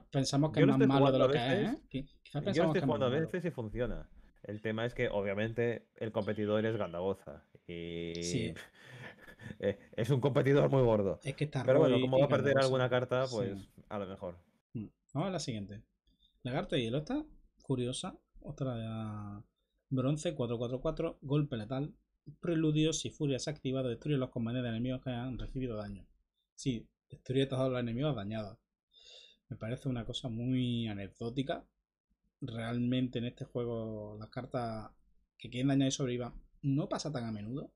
mm. pensamos ¿eh? que es más malo de lo que es, ¿eh? Quizás pensamos estoy que jugando a veces y funciona. El tema es que, obviamente, el competidor es Gandagoza. Y... Eh, es un competidor muy gordo. Pero bueno, como va a perder alguna carta, pues a lo mejor. Vamos a la siguiente. Lagarto y el ota curiosa. Otra bronce, 444, golpe letal. Preludios y ha activado destruye los compañeros de enemigos que han recibido daño. Sí, destruye todos los enemigos dañados. Me parece una cosa muy anecdótica. Realmente en este juego las cartas que quieren dañar y sobrevivan no pasa tan a menudo.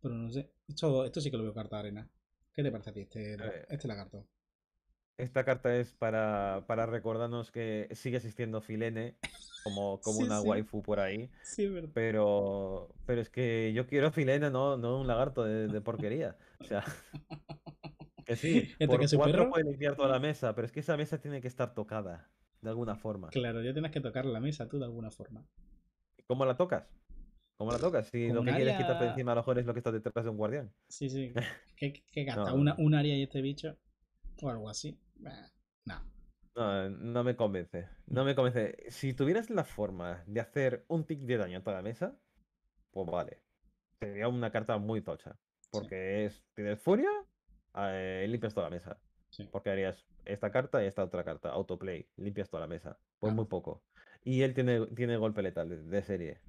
Pero no sé. Esto, esto sí que lo veo carta arena. ¿Qué te parece a ti este, este lagarto? Esta carta es para, recordarnos que sigue existiendo Filene como, como una waifu por ahí. Sí, verdad. Pero, pero es que yo quiero Filene, no, no un lagarto de, porquería. O sea, que sí, por que puede limpiar toda la mesa, pero es que esa mesa tiene que estar tocada de alguna forma. Claro, ya tienes que tocar la mesa tú de alguna forma. ¿Cómo la tocas? ¿Cómo la tocas? Si lo que quieres quitarte encima a lo mejor es lo que está detrás de un guardián. Sí, sí. ¿Qué, gasta? ¿Un área y este bicho? O algo así. No. No, me convence. No me convence. Si tuvieras la forma de hacer un tick de daño a toda la mesa, pues vale. Sería una carta muy tocha. Porque es tienes furia, eh, limpias toda la mesa. Porque harías esta carta y esta otra carta, autoplay, limpias toda la mesa. Pues muy poco. Y él tiene, tiene golpe letal de, serie.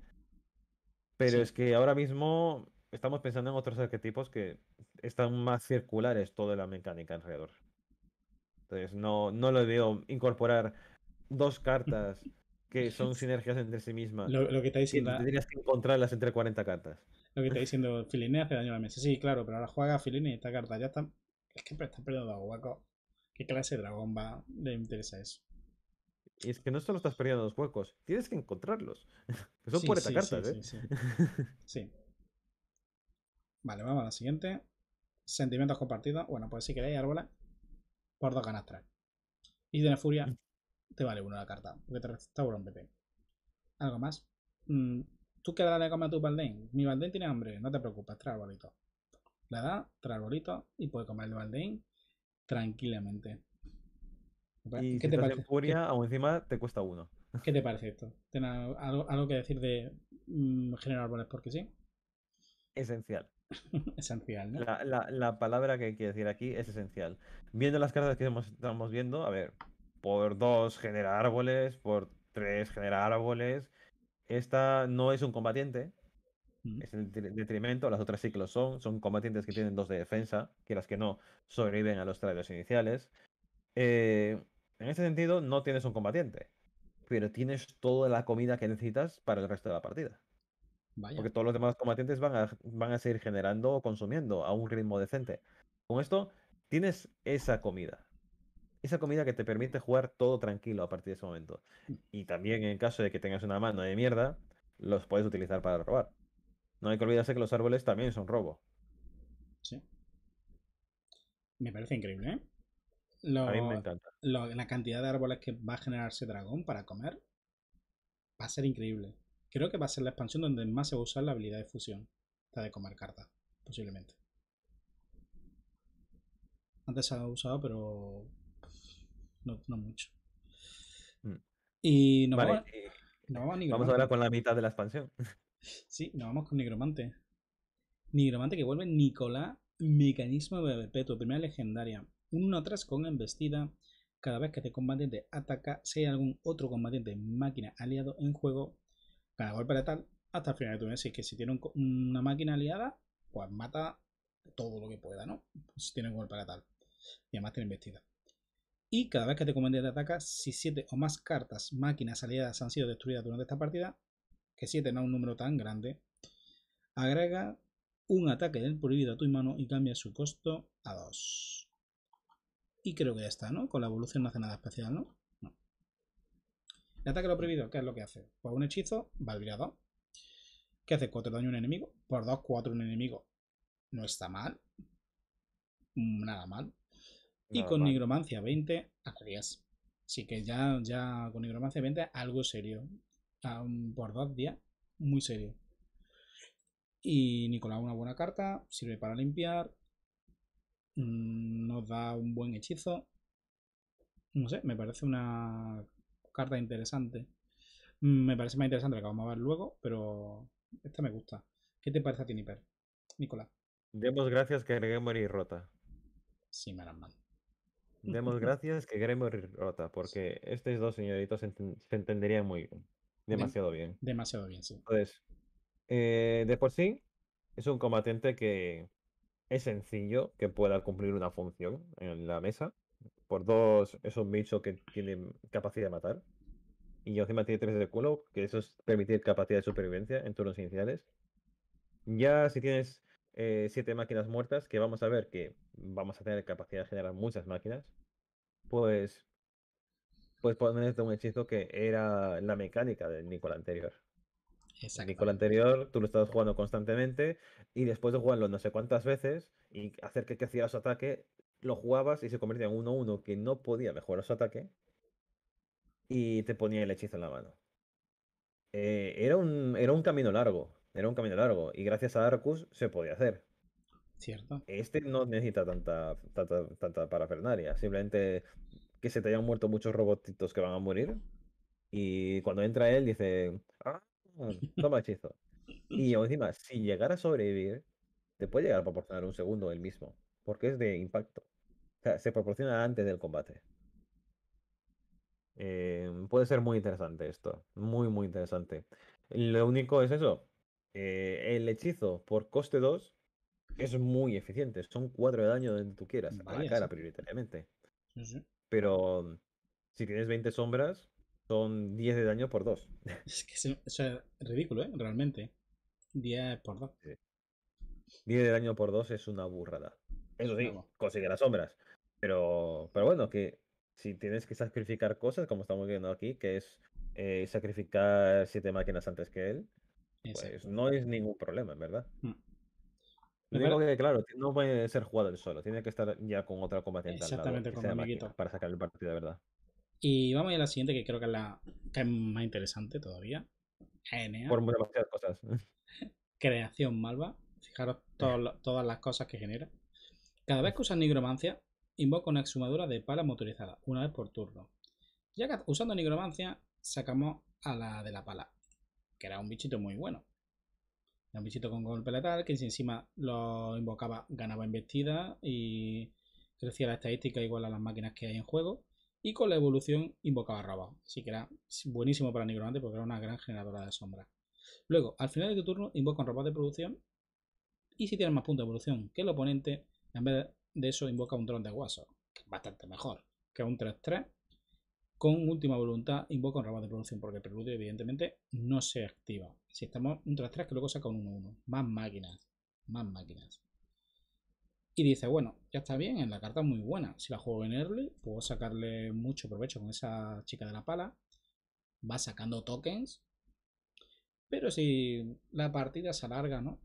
Pero es que ahora mismo estamos pensando en otros arquetipos que están más circulares toda la mecánica alrededor. Entonces no, no lo veo incorporar dos cartas que son sinergias entre sí mismas. Lo, que está diciendo. Ah, tendrías que encontrarlas entre 40 cartas. Lo que está diciendo Filine hace daño a la mesa. Sí, claro, pero ahora juega Filine y esta carta ya está. Es que están perdiendo dos huecos. ¿Qué clase de dragón va? Le interesa eso. Y es que no solo estás perdiendo los huecos, tienes que encontrarlos. son 40 cartas, sí, ¿eh? sí. Vale, vamos a la siguiente. Sentimientos compartidos. Bueno, pues si queréis, árboles. Por dos ganas tres. Y de la furia mm. te vale uno la carta, porque te restaura un PP. ¿Algo más? Mm, tú quieres darle cama a tu Baldain. Mi Baldain tiene hambre, no te preocupes, trae arbolito. La da, trae arbolito y puede comer el Baldain tranquilamente. ¿Y ¿Qué si furia, aún encima te cuesta uno. ¿Qué te parece esto? ¿Tienes algo, que decir de mm, generar árboles porque sí? Esencial. esencial, La, la, palabra que quiere decir aquí es esencial. Viendo las cartas que estamos viendo, a ver, por dos genera árboles, por tres genera árboles. Esta no es un combatiente, mm. es el detrimento, las otras ciclos son. Son combatientes que tienen dos de defensa, que las que no, sobreviven a los traidores iniciales. Eh, en ese sentido, no tienes un combatiente, pero tienes toda la comida que necesitas para el resto de la partida. Porque todos los demás combatientes van a, seguir generando o consumiendo a un ritmo decente. Con esto tienes esa comida. Esa comida que te permite jugar todo tranquilo a partir de ese momento. Mm. Y también en caso de que tengas una mano de mierda, los puedes utilizar para robar. No hay que olvidarse que los árboles también son robo. Sí. Me parece increíble, ¿eh? la cantidad de árboles que va a generarse dragón para comer va a ser increíble. Creo que va a ser la expansión donde más se va a usar la habilidad de fusión. La de comer cartas, posiblemente. Antes se ha usado, pero no, mucho. Mm. Y nos, vamos, eh, vamos, a Nigromante. Vamos con la mitad de la expansión. Sí, nos vamos con Nigromante. Nigromante que vuelve Nicolás, mecanismo de perpetuo, primera legendaria. 1-3 con embestida. Cada vez que este combatiente ataca, si hay algún otro combatiente máquina aliado en juego, cada golpe tal, hasta el final de tu mes. es que si tiene una máquina aliada, pues mata todo lo que pueda, ¿no? Pues si tiene un golpe tal, Y además tiene investida Y cada vez que te comandante de ataca, si 7 o más cartas, máquinas aliadas han sido destruidas durante esta partida, que 7 no es un número tan grande, agrega un ataque del prohibido a tu mano y cambia su costo a 2. Y creo que ya está, ¿no? Con la evolución no hace nada especial, ¿no? El ataque lo prohibido, ¿qué es lo que hace? Pues un hechizo, valdría 2. ¿Qué hace? 4 daño a un enemigo. Por 2, 4 un enemigo. No está mal. Nada mal. Y con nigromancia 20, a 10. Así que ya, ya con nigromancia 20, algo serio. por 2 días, muy serio. Y Nicolás, una buena carta, sirve para limpiar, mm, nos da un buen hechizo. No sé, me parece una carta interesante. Mm, me parece más interesante la que vamos a ver luego, pero esta me gusta. ¿Qué te parece a ti, Niper? Nicolás. Demos gracias que Gremory rota. Sí, me mal. Demos gracias que Gremory rota, porque estos dos señoritos se, entenderían muy bien. Demasiado bien. Demasiado bien, sí. Entonces, eh, de por sí, es un combatiente que es sencillo que pueda cumplir una función en la mesa. Por dos, es un bicho que tiene capacidad de matar. Y encima tiene tres de culo, que eso es permitir capacidad de supervivencia en turnos iniciales. Ya si tienes eh, siete máquinas muertas, que vamos a ver que vamos a tener capacidad de generar muchas máquinas, pues pues ponerte un hechizo que era la mecánica del Nicol anterior. Nicol anterior, tú lo estabas jugando constantemente y después de jugarlo no sé cuántas veces y hacer que creciera su ataque, lo jugabas y se convertía en 1-1 que no podía mejorar su ataque y te ponía el hechizo en la mano. Eh, era, un, era un camino largo, era un camino largo y gracias a Arcus se podía hacer. Cierto. Este no necesita tanta, tanta, tanta simplemente que se te hayan muerto muchos robotitos que van a morir y cuando entra él dice, ah, toma hechizo. y encima, si llegara a sobrevivir, te puede llegar a proporcionar un segundo el mismo, porque es de impacto se proporciona antes del combate. Em, puede ser muy interesante esto. Muy, muy interesante. Lo único es eso. Eh, el hechizo por coste 2 es muy eficiente. Son 4 de daño donde tú quieras. a la cara prioritariamente. Pero si tienes 20 sombras, son 10 de daño por 2. Es que es ridículo, ¿eh? Realmente. 10 por 2. 10 de daño por 2 es una burrada. Eso sí, consigue las sombras. Pero, pero bueno, que si tienes que sacrificar cosas, como estamos viendo aquí, que es eh, sacrificar siete máquinas antes que él, pues no es ningún problema, en verdad. Lo mm. digo que, claro, no puede ser jugado él solo, tiene que estar ya con otra combatiente Exactamente, con Para sacar el partido, de verdad. Y vamos a la siguiente, que creo que es la que es más interesante todavía. Enea. Por demasiadas cosas. Creación malva. Fijaros todas las cosas que genera. Cada vez que usas nigromancia, invoca una exhumadura de pala motorizada, una vez por turno. Ya que usando nigromancia sacamos a la de la pala, que era un bichito muy bueno. Era un bichito con golpe letal, que si encima lo invocaba ganaba investida y crecía la estadística igual a las máquinas que hay en juego. Y con la evolución invocaba robado Así que era buenísimo para Nigromante porque era una gran generadora de sombra. Luego, al final de tu turno, invoca un robot de producción. Y si tienes más puntos de evolución que el oponente, en vez de de eso invoca un dron de Guaso. es bastante mejor que un 3-3. Con última voluntad invoca un ramo de producción, porque el preludio evidentemente no se activa. Si estamos un 3-3 que luego saca un 1-1. Más máquinas, más máquinas. Y dice, bueno, ya está bien, en la carta es muy buena. Si la juego en early, puedo sacarle mucho provecho con esa chica de la pala. Va sacando tokens. Pero si la partida se alarga, ¿no?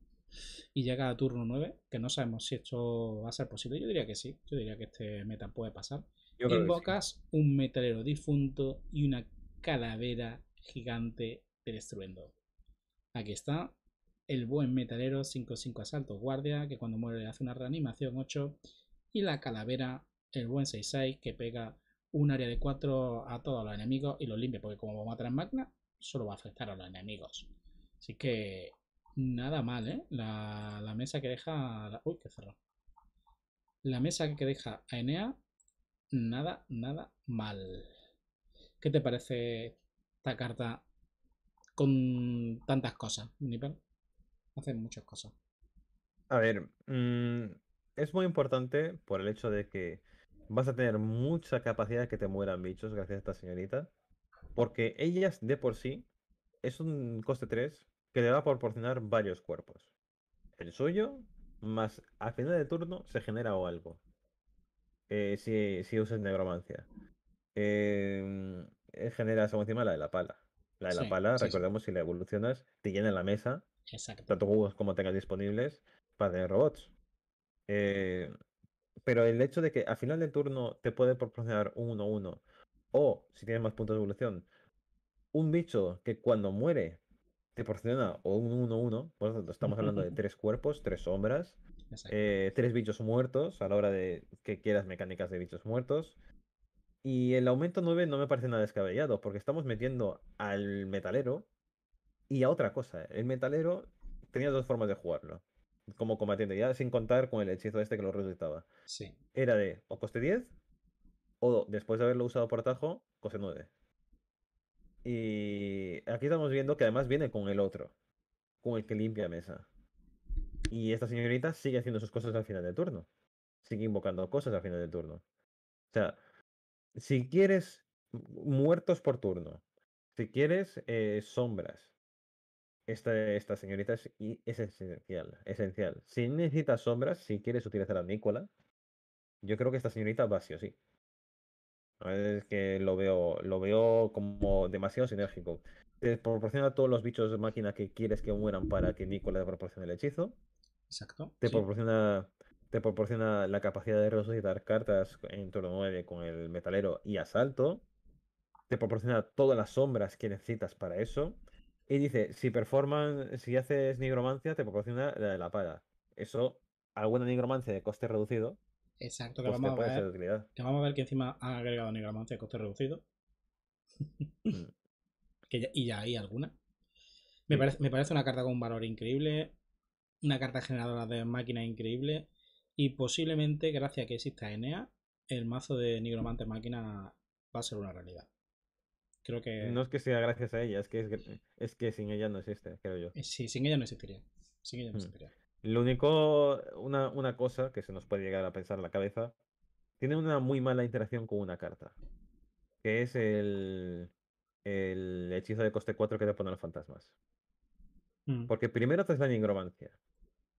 y llega a turno 9, que no sabemos si esto va a ser posible. Yo diría que sí, yo diría que este meta puede pasar. Invocas un metalero difunto y una calavera gigante del estruendo. Aquí está el buen metalero 5-5 asalto guardia, que cuando muere le hace una reanimación 8, y la calavera, el buen 6-6, que pega un área de 4 a todos los enemigos y los limpia, porque como va a matar en magna, solo va a afectar a los enemigos. Así que Nada mal, ¿eh? La, mesa que deja... La, uy, que cerró. La mesa que deja a Enea, nada, nada mal. ¿Qué te parece esta carta con tantas cosas, Nipper? Hace muchas cosas. A ver, mm, es muy importante por el hecho de que vas a tener mucha capacidad que te mueran bichos gracias a esta señorita. Porque ellas de por sí es un coste 3 que le va a proporcionar varios cuerpos. El suyo, más a final de turno se genera o algo. Eh, si, si, usas negromancia. Em, eh, generas como encima la de la pala. La de la pala, recordemos, si la evolucionas, te llena la mesa. Tanto jugos como tengas disponibles para tener robots. Eh, pero el hecho de que a final de turno te puede proporcionar un 1-1, o si tienes más puntos de evolución, un bicho que cuando muere proporciona o un 1-1, por lo tanto estamos hablando de tres cuerpos, tres sombras, eh, tres bichos muertos a la hora de que quieras mecánicas de bichos muertos. Y el aumento 9 no me parece nada descabellado, porque estamos metiendo al metalero y a otra cosa. El metalero tenía dos formas de jugarlo, como combatiente, ya sin contar con el hechizo este que lo resultaba. Era de o coste 10, o después de haberlo usado por atajo, coste 9. Y aquí estamos viendo que además viene con el otro, con el que limpia mesa. Y esta señorita sigue haciendo sus cosas al final de turno. Sigue invocando cosas al final de turno. O sea, si quieres muertos por turno, si quieres eh, sombras, esta, esta señorita es, esencial, esencial. Si necesitas sombras, si quieres utilizar a Nicola, yo creo que esta señorita va sí o sí. Es que lo veo, lo veo como demasiado sinérgico. Te proporciona todos los bichos de máquina que quieres que mueran para que Nicolás le proporcione el hechizo. Exacto. Te, proporciona, te proporciona la capacidad de resucitar cartas en turno 9 con el metalero y asalto. Te proporciona todas las sombras que necesitas para eso. Y dice, si performan, si haces nigromancia, te proporciona la de la pala. Eso, alguna nigromancia de coste reducido, Exacto, pues que, vamos a ver, que encima han agregado nigromante a coste reducido. Mm. y ya hay alguna. Mm. Me, parece, una carta con un valor increíble, una carta generadora de máquina increíble y posiblemente, gracias a que exista Enea, el mazo de Nigromante Máquina va a ser una realidad. Creo que... No es que sea gracias a ella, es que, es, que sin ella no existe, creo yo. Eh, sí, sin ella no existiría. Sin ella no mm. existiría. Lo único, una, cosa que se nos puede llegar a pensar en la cabeza, tiene una muy mala interacción con una carta, que es el, el hechizo de coste 4 que te ponen los fantasmas. Mm. Porque primero haces la nigromancia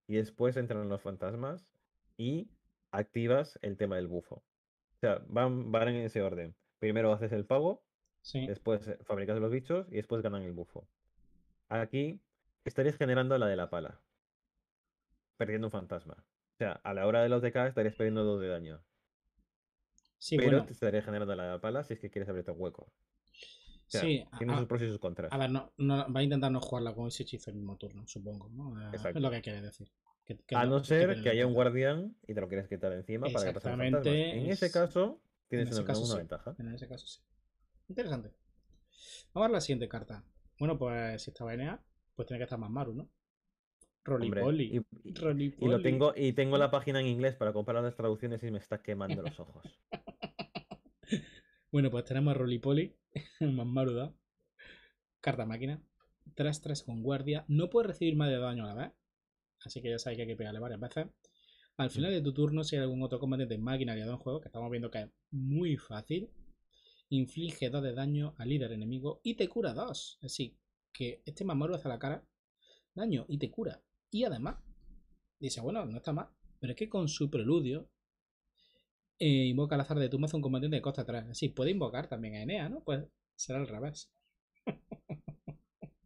y después entran los fantasmas y activas el tema del bufo. O sea, van, van en ese orden. Primero haces el pago, sí. después eh, fabricas los bichos y después ganan el bufo. Aquí estarías generando la de la pala perdiendo un fantasma. O sea, a la hora de los DK estarías perdiendo dos de daño. Sí, pero te estaría generando la pala si es que quieres abrirte un hueco. O sea, sí, tiene sus pros y sus contras. A ver, no, no, va a intentar no jugarla con ese hechizo el mismo turno, supongo. ¿no? Eh, Exacto. Es lo que quiere decir. a no ser que, haya un guardián y te lo quieras quitar encima para que pase el fantasma. En ese caso, tienes una, ventaja. En ese caso, sí. Interesante. Vamos a ver la siguiente carta. Bueno, pues si estaba Enea, pues tiene que estar más Maru, ¿no? Rolipoli. Y, lo tengo, y tengo la página en inglés para comparar las traducciones y me está quemando los ojos. bueno, pues tenemos a Rolipoli, más maruda. Carta máquina. Tras 3 con guardia. No puede recibir más de daño a la vez. Así que ya sabéis que hay que pegarle varias veces. Al final de tu turno, si hay algún otro De máquina guiado en juego, que estamos viendo que es muy fácil, inflige 2 de daño al líder enemigo y te cura 2. Así que este Mamaru hace la cara daño y te cura. Y además, dice, bueno, no está mal, pero es que con su preludio eh, invoca al azar de Tumas un combatiente de costa atrás. Sí, puede invocar también a Enea, ¿no? Pues será al revés.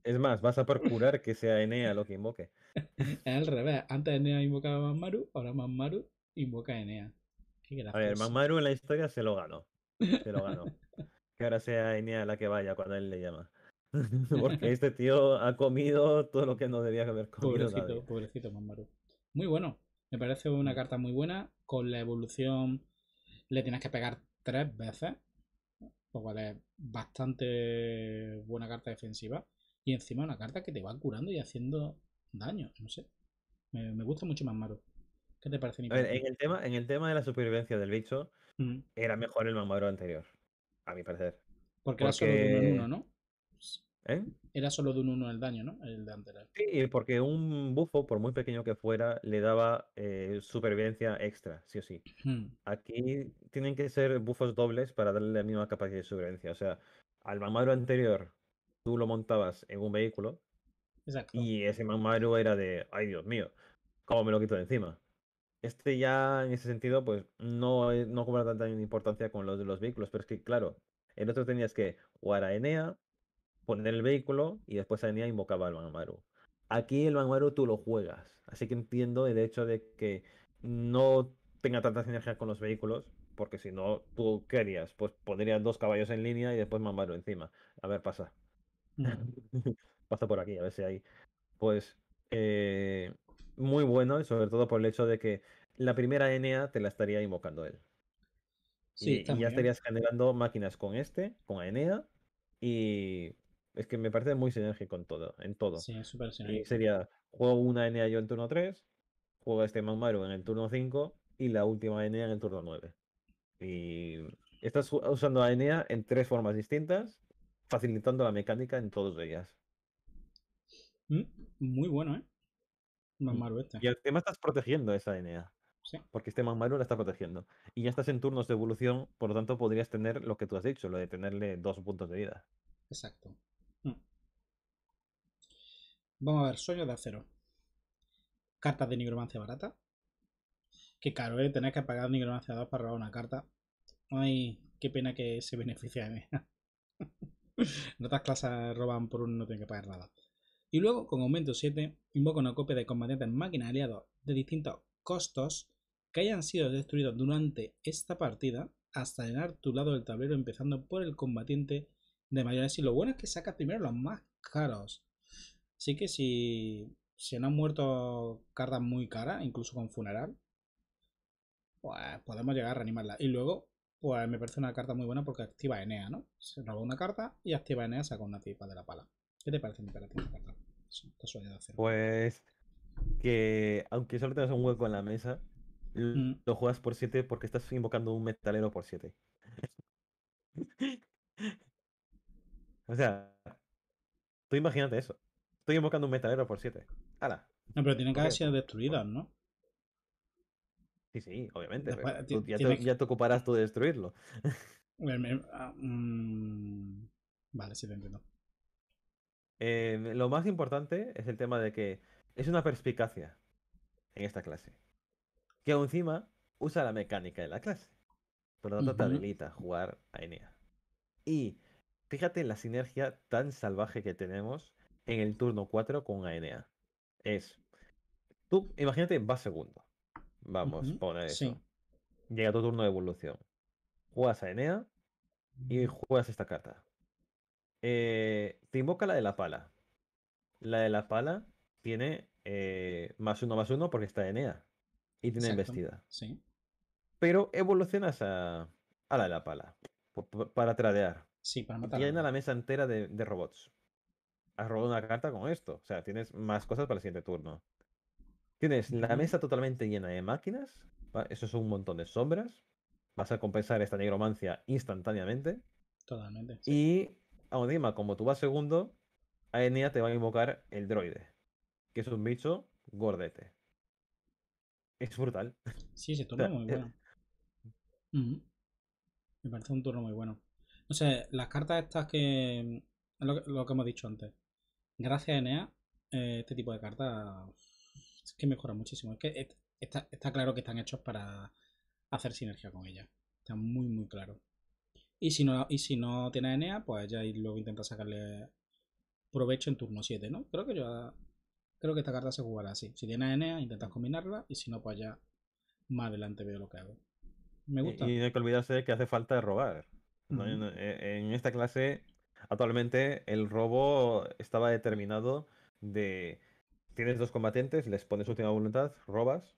Es más, vas a procurar que sea Enea lo que invoque. es al revés. Antes Enea invocaba a Manmaru, ahora Manmaru invoca a Enea. a ver, Manmaru en la historia se lo ganó. Se lo ganó. que ahora sea Enea la que vaya cuando él le llama. Porque este tío ha comido todo lo que no debía haber comido. Pobrecito, pobrecito Mamaru. Muy bueno. Me parece una mm. carta muy buena. Con la evolución le tienes que pegar tres veces. Lo cual es bastante buena carta defensiva. Y encima una carta que te va curando y haciendo daño. No sé. Me, gusta mucho Mamaru. ¿Qué te parece? Ver, en, el tema, en el tema de la supervivencia del bicho, mm. era mejor el Mamaru anterior. A mi parecer. Porque, Porque... era solo uno uno, ¿no? ¿Eh? Era solo de un 1 el daño, ¿no? El de anterior. Sí, porque un bufo, por muy pequeño que fuera, le daba eh, supervivencia extra, sí o sí. Aquí tienen que ser bufos dobles para darle la misma capacidad de supervivencia. O sea, al mamadro anterior tú lo montabas en un vehículo y ese mamadro era de, ay Dios mío, ¿cómo me lo quito de encima? Este ya, en ese sentido, pues no, eh, no cobra tanta importancia con los de los vehículos, pero es que, claro, el otro tenías que Guaraenea, poner el vehículo y después Aenea invocaba al manmaru. Aquí el manmaru tú lo juegas, así que entiendo el hecho de que no tenga tanta sinergia con los vehículos, porque si no, tú querías, pues pondrías dos caballos en línea y después Mamaru encima. A ver, pasa. pasa por aquí, a ver si hay. Pues eh, muy bueno, y sobre todo por el hecho de que la primera Enea te la estaría invocando él. Sí, y, ya estarías generando máquinas con este, con Aenea, y es que me parece muy sinérgico en todo. En todo. Sí, es súper sinérgico. sería, juego una NA yo en turno 3, juego este Magmaru en el turno 5 y la última NA en el turno 9. Y estás usando a en tres formas distintas, facilitando la mecánica en todas ellas. Mm, muy bueno, ¿eh? Mamaru mm, este. Y tema estás protegiendo esa NA. Sí. Porque este Magmaru la está protegiendo. Y ya estás en turnos de evolución, por lo tanto podrías tener lo que tú has dicho, lo de tenerle dos puntos de vida. Exacto. Vamos a ver, sueños de acero. Cartas de nigromancia barata. Qué caro, ¿eh? Tener que pagar nigromancia 2 para robar una carta. Ay, qué pena que se beneficie. de mí. en otras clases roban por uno, no tienen que pagar nada. Y luego, con aumento 7, invoco una copia de combatientes máquina aliados de distintos costos que hayan sido destruidos durante esta partida hasta llenar tu lado del tablero empezando por el combatiente de mayores. Y lo bueno es que sacas primero los más caros. Así que si, si han muerto cartas muy caras, incluso con funeral, pues podemos llegar a reanimarla. Y luego, pues me parece una carta muy buena porque activa Enea, ¿no? Se roba una carta y activa Enea, saca una tipa de la pala. ¿Qué te parece mi carta? Pues que aunque solo tengas un hueco en la mesa, mm. lo juegas por 7 porque estás invocando un metalero por 7. o sea, tú imagínate eso. Estoy invocando un metalero por 7. ¡Hala! No, pero tienen que haber sido destruidas, ¿no? Sí, sí, obviamente. ya, te, ocuparás tú de destruirlo. Ah, mm, vale, sí, entiendo. Em, lo más importante es el tema de que es una perspicacia en esta clase. Que encima usa la mecánica de la clase. Por lo tanto, te habilita jugar a Enea. Y fíjate en la sinergia tan salvaje que tenemos en el turno 4 con Aenea. Es. Tú, imagínate, vas segundo. Vamos, poner eso. Llega tu turno de evolución. Juegas a Enea y mm. juegas esta carta. Eh, te invoca la de la pala. La de la pala tiene eh, más uno más uno porque está Enea. Y tiene investida Sí. Pero evolucionas a, la de la pala. Para tradear. Sí, para matar. Y llena la mesa entera de robots has robado una carta con esto. O sea, tienes más cosas para el siguiente turno. Tienes la mesa totalmente llena de máquinas. Eso es un montón de sombras. Vas a compensar esta negromancia instantáneamente. Totalmente. Y Aonima, como tú vas segundo, Enea te va a invocar el droide, que es un bicho gordete. Es brutal. Sí, se torna muy bueno. Me parece un turno muy bueno. No sé, las cartas estas que, lo que hemos dicho antes. Gracias, a Enea. Eh, este tipo de cartas es que mejora muchísimo. Es que está, claro que están hechos para hacer sinergia con ella. Está muy, muy claro. Y si no, y si no tiene Enea, pues ya y luego intenta sacarle provecho en turno 7, ¿no? Creo que yo creo que esta carta se jugará así. Si tiene Enea, intentas combinarla y si no, pues ya más adelante veo lo que hago. Me gusta. Y, no hay que olvidarse que hace falta robar. en esta clase Actualmente el robo estaba determinado de tienes dos combatientes, les pones última voluntad, robas,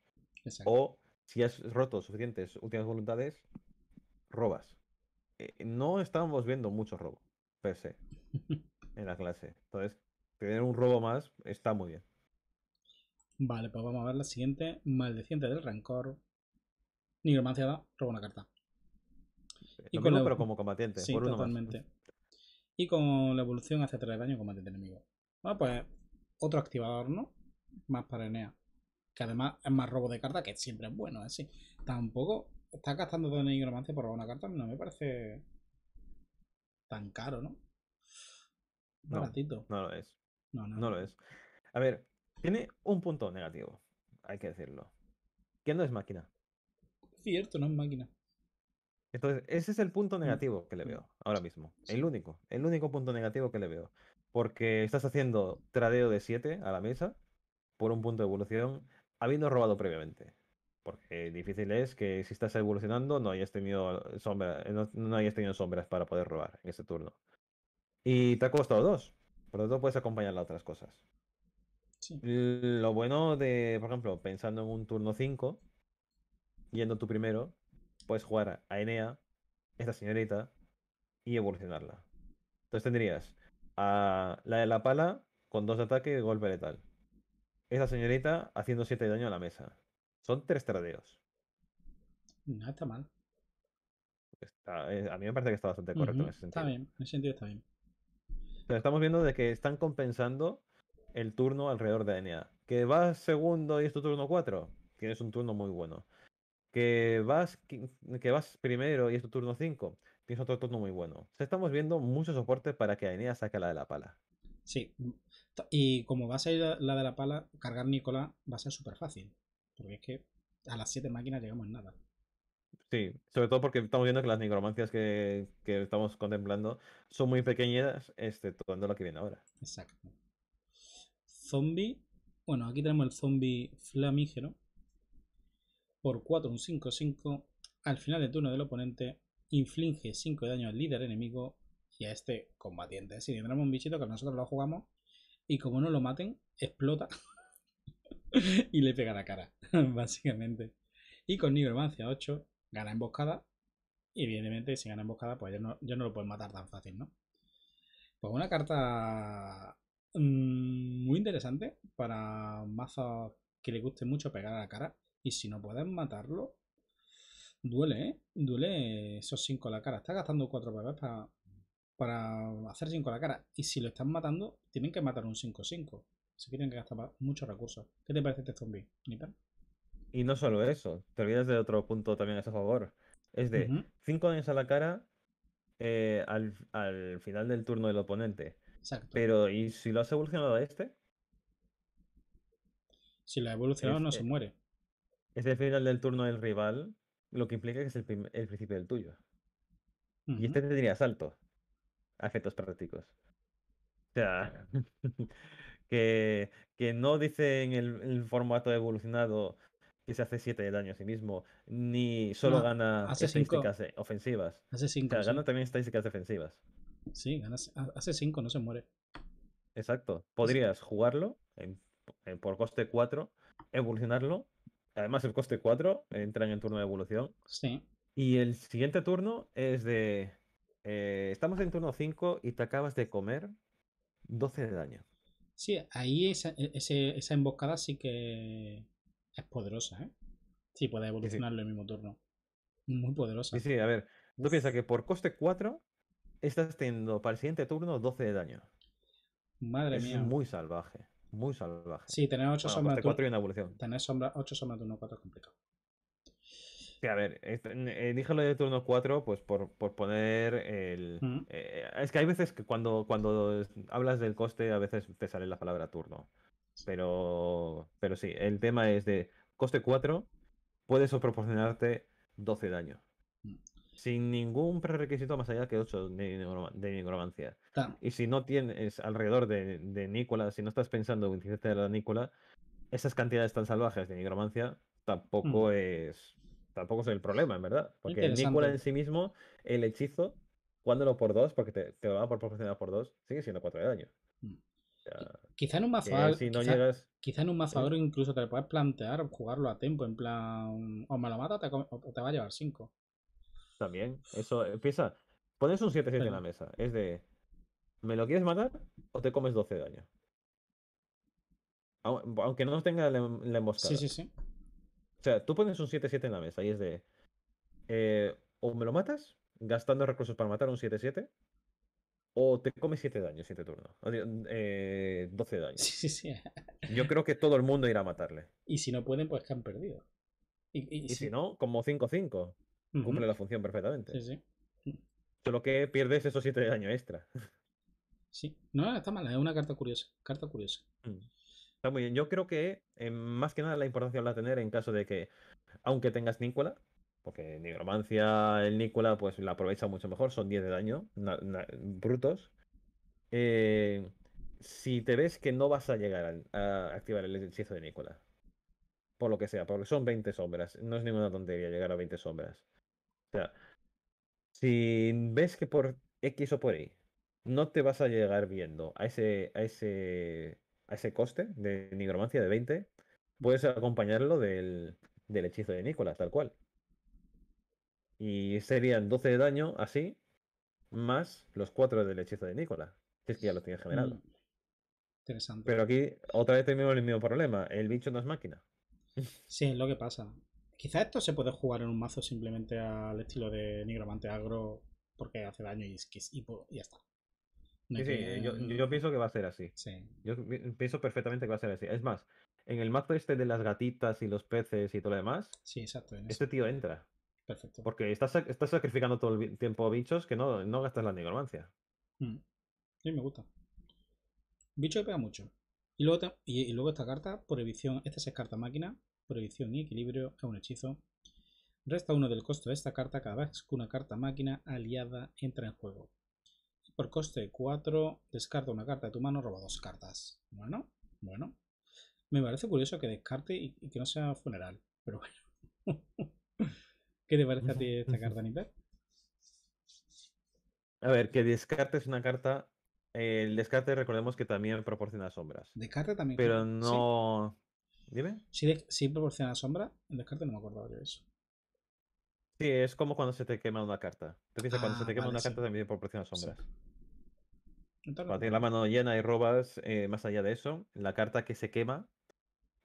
o si has roto suficientes últimas voluntades, robas. Eh, no estamos viendo mucho robo, per se, en la clase. Entonces, tener un robo más está muy bien. Vale, pues vamos a ver la siguiente. Maldeciente del Rancor. Nigromancia da, roba una carta. Eh, y pero como combatiente. por totalmente. Y con la evolución hace 3 daño combate de enemigo. Bueno, pues otro activador, ¿no? Más para Enea. Que además es más robo de carta, que siempre es bueno, así. Tampoco está gastando todo el por robar una carta, no me parece tan caro, ¿no? no No, lo es. No, no lo es. A ver, tiene un punto negativo, hay que decirlo. Que no es máquina. Cierto, no es máquina. Entonces, ese es el punto negativo que le veo ahora mismo. El único, el único punto negativo que le veo. Porque estás haciendo tradeo de 7 a la mesa por un punto de evolución habiendo robado previamente. Porque difícil es que si estás evolucionando no hayas tenido, sombra, no, hayas tenido sombras para poder robar en ese turno. Y te ha costado 2, Por lo tanto, puedes acompañar a otras cosas. Lo bueno de, por ejemplo, pensando en un turno 5, yendo tú primero, puedes jugar a Enea, esta señorita, y evolucionarla. Entonces tendrías a la de la pala con dos de ataque y golpe letal. Esta señorita haciendo 7 de daño a la mesa. Son tres tradeos. No está mal. Eh, a mí me parece que está bastante correcto en ese sentido. Está bien, en ese sentido está bien. estamos viendo de que están compensando el turno alrededor de Enea. Que va segundo y es tu turno 4. Tienes un turno muy bueno que vas, que vas primero y es tu turno 5, tienes otro turno muy bueno. estamos viendo mucho soporte para que Aenea saque la de la pala. Sí, mm, y como va a ser la de la pala, cargar Nicolás va a ser súper fácil. Porque es que a las 7 máquinas llegamos en nada. Sí, sobre todo porque estamos viendo que las necromancias que, estamos contemplando son muy pequeñas, este, cuando la que viene ahora. Exacto. Zombie. Bueno, aquí tenemos el zombie flamígero por 4 un 5-5. Al final del turno del oponente inflige 5 de daño al líder enemigo y a este combatiente. Si tendremos un bichito que nosotros lo jugamos y como no lo maten, explota y le pega la cara, básicamente. Y con Nigromancia 8 gana emboscada. Y evidentemente, si gana emboscada, pues ya no, lo pueden matar tan fácil, ¿no? Pues una carta mm, muy interesante para mazos que le guste mucho pegar a la cara. Y si no pueden matarlo, duele, ¿eh? Duele esos 5 a la cara. Estás gastando 4 bebés para, para hacer 5 a la cara. Y si lo están matando, tienen que matar un 5-5. se tienen que gastar muchos recursos. ¿Qué te parece este zombie, Nipper? Y no solo eso, te olvidas de otro punto también a su favor. Es de 5 daños a la cara eh, al, final del turno del oponente. Exacto. Pero, ¿y si lo has evolucionado a este? Si lo ha evolucionado, no se este. muere es el final del turno del rival, lo que implica que es el, principio del tuyo. Y este tendría salto a efectos prácticos. O sea, que, que, no dice en el, formato evolucionado que se hace 7 de daño a sí mismo, ni solo gana estadísticas ofensivas. Hace 5. gana también estadísticas defensivas. Sí, gana, hace 5, no se muere. Exacto. Podrías jugarlo por coste 4, evolucionarlo Además, el coste 4 eh, entra en turno de evolución. Sí. Y el siguiente turno es de. Eh, estamos en turno 5 y te acabas de comer 12 de daño. Sí, ahí e, esa, emboscada sí que es poderosa, ¿eh? Sí, puede evolucionarlo en el mismo turno. Muy poderosa. Sí, sí, a ver. Tú piensa que por coste 4 estás teniendo para el siguiente turno 12 de daño. Madre mía. Es muy salvaje. Muy salvaje. Sí, tener 8 bueno, sombras. 4 pues y una evolución. Tener sombra, 8 sombras de 1-4 es complicado. Sí, a ver, dije este, lo de turno 4, pues por, poner el. Eh, es que hay veces que cuando, cuando hablas del coste, a veces te sale la palabra turno. Pero, pero sí, el tema es de coste 4, puedes proporcionarte 12 daños sin ningún prerequisito más allá que 8 de nigromancia. Y si no tienes alrededor de, de Nicola, si no estás pensando en de la Nicola, esas cantidades tan salvajes de nigromancia tampoco mm. es tampoco es el problema, en verdad. Porque el Nicola en sí mismo, el hechizo, cuando lo por 2, porque te, lo va por proporcionar por 2, sigue siendo 4 de daño. Mm. Quizá en un mazo en un incluso te puedes plantear jugarlo a tiempo, en plan, o me mata te, te va a llevar 5 también. Eso, empieza pones un 7-7 en la mesa. Es de, ¿me lo quieres matar o te comes 12 de daño? Aunque no tenga la, emboscada. Sí, sí, sí. O sea, tú pones un 7-7 en la mesa y es de, eh, o me lo matas gastando recursos para matar un 7-7. O te comes 7 daños, 7 turnos. 12 daños. Sí, sí, sí. Yo creo que todo el mundo irá a matarle. Y si no pueden, pues que han perdido. Y, si no, como 5-5 cumple la función perfectamente. Sí, sí. Mm. Solo que pierdes esos 7 de daño extra. Sí, no, está mal, es una carta curiosa. Carta curiosa. Mm. Está muy bien. Yo creo que eh, más que nada la importancia la tener en caso de que, aunque tengas Nícola, porque Nigromancia, el Nícola, pues la aprovecha mucho mejor, son 10 de daño brutos. Eh, si te ves que no vas a llegar a, activar el hechizo de Nicola, por lo que sea, porque son 20 sombras, no es ninguna tontería llegar a 20 sombras. O sea, si ves que por X o por Y no te vas a llegar viendo a ese, a ese, a ese coste de nigromancia de 20, puedes acompañarlo del, hechizo de Nicolás, tal cual. Y serían 12 de daño así, más los 4 del hechizo de Nicolás, es que ya lo tienes generado. Mm, interesante. Pero aquí otra vez tenemos el mismo problema, el bicho no es máquina. Sí, es lo que pasa. Quizá esto se puede jugar en un mazo simplemente al estilo de Nigromante Agro porque hace daño y, ya está. sí, sí, yo, pienso que va a ser así. Yo pienso perfectamente que va a ser así. Es más, en el mazo este de las gatitas y los peces y todo lo demás, sí, exacto, este tío entra. Perfecto. Porque estás, sacrificando todo el tiempo bichos que no, gastas la nigromancia. Mm. Sí, me gusta. Bicho que pega mucho. Y luego, luego esta carta, por prohibición, esta es carta máquina, prohibición y equilibrio a un hechizo. Resta uno del costo de esta carta cada vez que una carta máquina aliada entra en juego. Por coste 4, descarta una carta de tu mano, roba dos cartas. Bueno, bueno. Me parece curioso que descarte y, que no sea funeral, pero bueno. ¿Qué te parece a ti esta carta, nivel? A ver, que descarte es una carta. Eh, el descarte, recordemos que también proporciona sombras. Descarte también. Pero no. Dime. Si, proporciona sombra, en descarte no me acordaba de eso. Sí, es como cuando se te quema una carta. Tú cuando se ah, te quema una carta también proporciona sombras. cuando tienes la mano llena y robas, eh, más allá de eso, la carta que se quema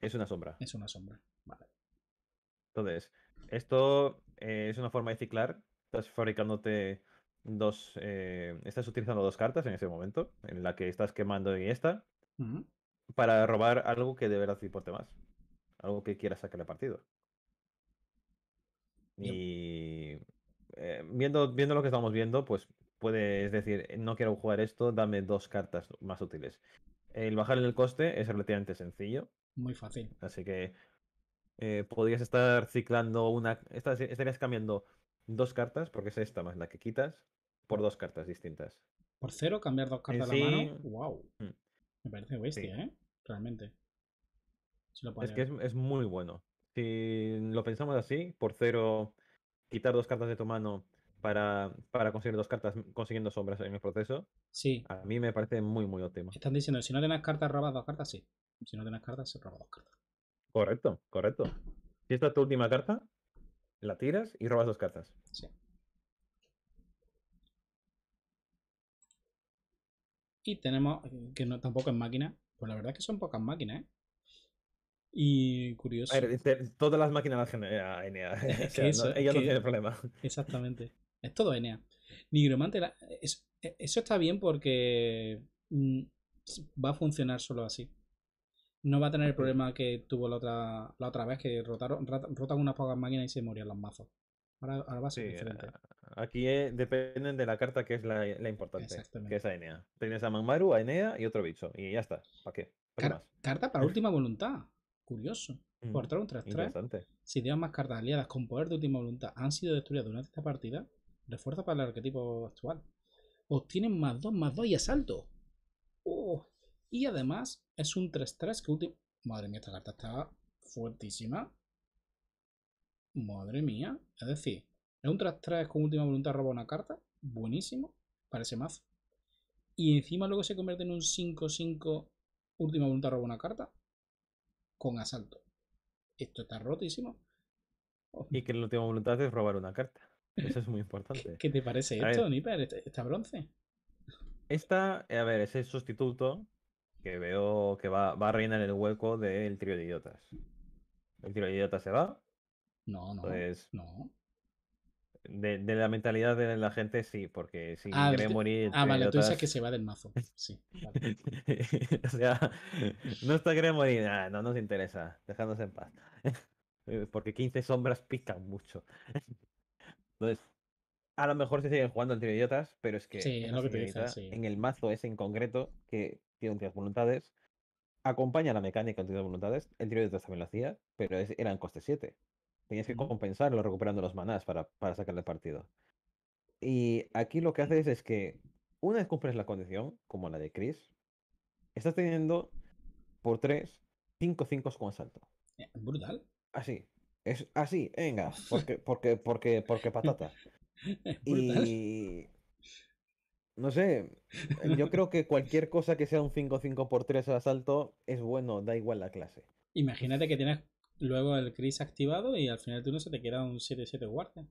es una sombra. Es una sombra, vale. Entonces, esto eh, es una forma de ciclar. Estás fabricándote dos. Eh, estás utilizando dos cartas en ese momento, en la que estás quemando y esta para robar algo que de verdad te importe más. Algo que quieras sacarle partido. Y eh, viendo, viendo lo que estamos viendo, pues puedes decir, eh, no quiero jugar esto, dame dos cartas más útiles. El bajar el coste es relativamente sencillo. Muy fácil. Así que eh, podrías estar ciclando una... estarías cambiando dos cartas, porque es esta más la que quitas, por dos cartas distintas. Por cero, cambiar dos cartas a la mano. ¡Wow! Me parece bestia, ¿eh? Realmente. es que es, muy bueno. Si lo pensamos así, por cero, quitar dos cartas de tu mano para, para conseguir dos cartas mm, consiguiendo sombras en el proceso. Sí. A mí me parece muy, muy óptimo. Están diciendo, si no tenés cartas, robas dos cartas, sí. Si no tenés cartas, se roba dos cartas. Correcto, correcto. Si esta es tu última carta, la tiras y robas dos cartas. Sí. Y tenemos, eh, que no tampoco es máquina, pues la verdad es que son pocas máquinas, ¿eh? Y curioso. A ver, todas las máquinas las genera Enea. ella no tiene problema. Exactamente. Es todo Enea. Nigromante, e, eso está bien porque mm, va a funcionar solo así. No va a tener el problema que tuvo la otra, la otra vez, que rotaron, rotan unas pocas máquinas y se morían los mazos. Ahora, va a ser diferente. Eh, Aquí eh, dependen de la carta que es la, la importante, que es Aenea. Tienes a Manmaru, Aenea y otro bicho. Y ya está. ¿Para qué? Carta para última voluntad. Curioso. Mm, Por 3 un 3-3. Si tienes más cartas aliadas con poder de última voluntad han sido destruidas durante esta partida, refuerza para el arquetipo actual. Obtienen más 2, más 2 y asalto. ¡Oh! Y además es un 3-3 que último. Madre mía, esta carta está fuertísima. Madre mía. Es decir, un 3 con última voluntad roba una carta. Buenísimo. Parece mazo. Y encima luego se convierte en un 5-5 última voluntad roba una carta. Con asalto. Esto está rotísimo. Y que la última voluntad es robar una carta. Eso es muy importante. ¿Qué, te parece esto, Nipper? Este, ¿Está bronce? Esta, eh, a ver, es sustituto que veo que va, a reinar el hueco del trío de idiotas. El trío de idiotas se va. No, no. Pues no. De, la mentalidad de la gente, sí, porque si ah, morir. Ah, vale, tú dices que se va del mazo. Sí. o sea, no está quiere morir, ah, no nos interesa, dejándose en paz. porque 15 sombras pican mucho. Entonces, a lo mejor se siguen jugando entre idiotas, pero es que, en el mazo ese en concreto, que tiene un voluntades, acompaña la mecánica en de voluntades, el tiro de idiotas también lo hacía, pero eran coste 7. Tenías que compensarlo recuperando los manás para, para sacarle partido. Y aquí lo que haces es que, una vez cumples la condición, como la de Chris, estás teniendo por 3, 5 5 con asalto. Eh, brutal. Así. Es así, venga. Porque, porque, porque, porque patata. y. No sé, yo creo que cualquier cosa que sea un 5-5 por 3 asalto es bueno, da igual la clase. Imagínate que tienes Luego el Chris activado y al final tú no se te queda un 7-7 guardia.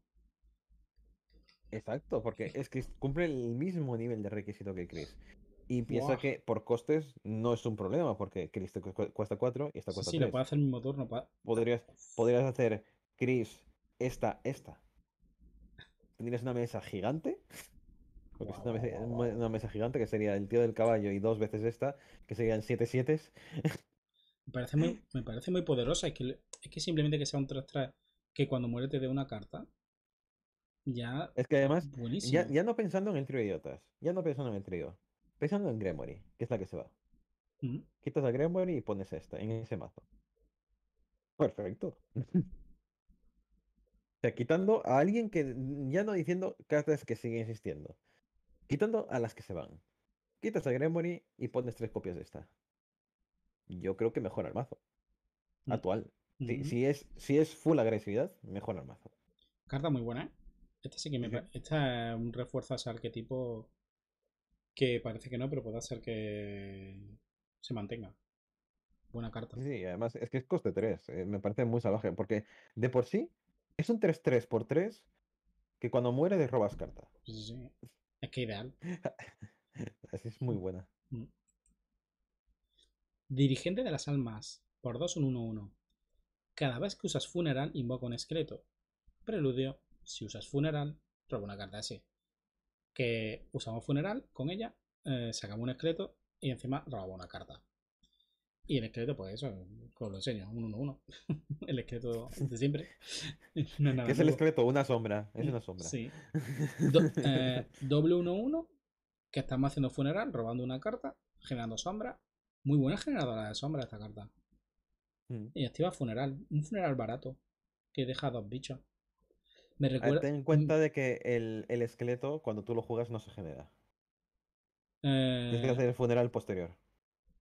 Exacto, porque es que cumple el mismo nivel de requisito que Chris. Y piensa que por costes no es un problema, porque Chris te cuesta 4 y esta cuesta 3. Sí, lo puedes hacer el mismo turno. Podrías, podrías hacer Chris, esta, esta. Tendrías una mesa gigante. Porque es una, mesa, gigante que sería el tío del caballo y dos veces esta, que serían 7-7. Me parece muy, me parece muy poderosa. Es que, es que simplemente que sea un 3-3 que cuando muere te dé una carta. Ya. Es que además. Ya, no pensando en el trío idiotas. Ya no pensando en el trío. Pensando en Gremory, que es la que se va. Mm. Quitas a Gremory y pones esta en ese mazo. Perfecto. o sea, quitando a alguien que. Mm, ya no diciendo cartas que siguen existiendo. Quitando a las que se van. Quitas a Gremory y pones tres copias de esta yo creo que mejora el mazo. Mm. Actual. si, es, si es full agresividad, mejora el mazo. Carta muy buena, ¿eh? Esta sí que me Esta es un refuerzo ese arquetipo que parece que no, pero puede ser que se mantenga. Buena carta. Sí, además es que es coste 3. Eh, me parece muy salvaje, porque de por sí es un 3-3 por 3 que cuando muere robas carta. Sí, Es que ideal. es muy mm. buena. Mm. Dirigente de las almas, por 2 un 1-1. Cada vez que usas funeral, invoca un esqueleto. Preludio, si usas funeral, roba una carta así. Que usamos funeral, con ella eh, sacamos un esqueleto y encima robamos una carta. Y el esqueleto, pues eso, os lo enseño, un 1-1. el esqueleto de siempre. es el esqueleto? Una sombra. Es una sombra. Sí. Eh, doble 1-1, que estamos haciendo funeral, robando una carta, generando sombra muy buena generadora de sombra esta carta. Mm. Y activa funeral. Un funeral barato. Que deja dos bichos. Me ah, recuerda... Ten en cuenta de que el, el, esqueleto, cuando tú lo juegas, no se genera. Tienes que hacer el eh, funeral posterior.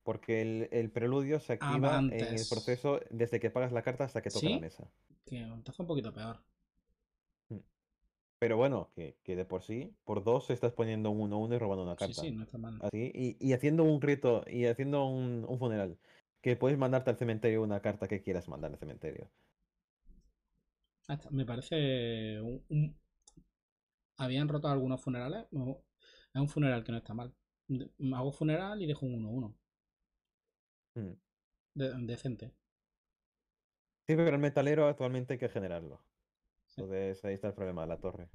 Porque el, preludio se activa en el proceso desde que pagas la carta hasta que toca la mesa. Que hace un poquito peor. Pero bueno, que, de por sí, por dos estás poniendo un 1-1 y robando una carta. Sí, sí, no está mal. y, haciendo un reto, y haciendo un, funeral. Que puedes mandarte al cementerio una carta que quieras mandar al cementerio. Ah, me parece. Habían roto algunos funerales. Es un funeral que no está mal. Hago funeral y dejo un 1-1. Mm. decente. Sí, pero el metalero actualmente hay que generarlo. Entonces ahí está el problema, de la torre.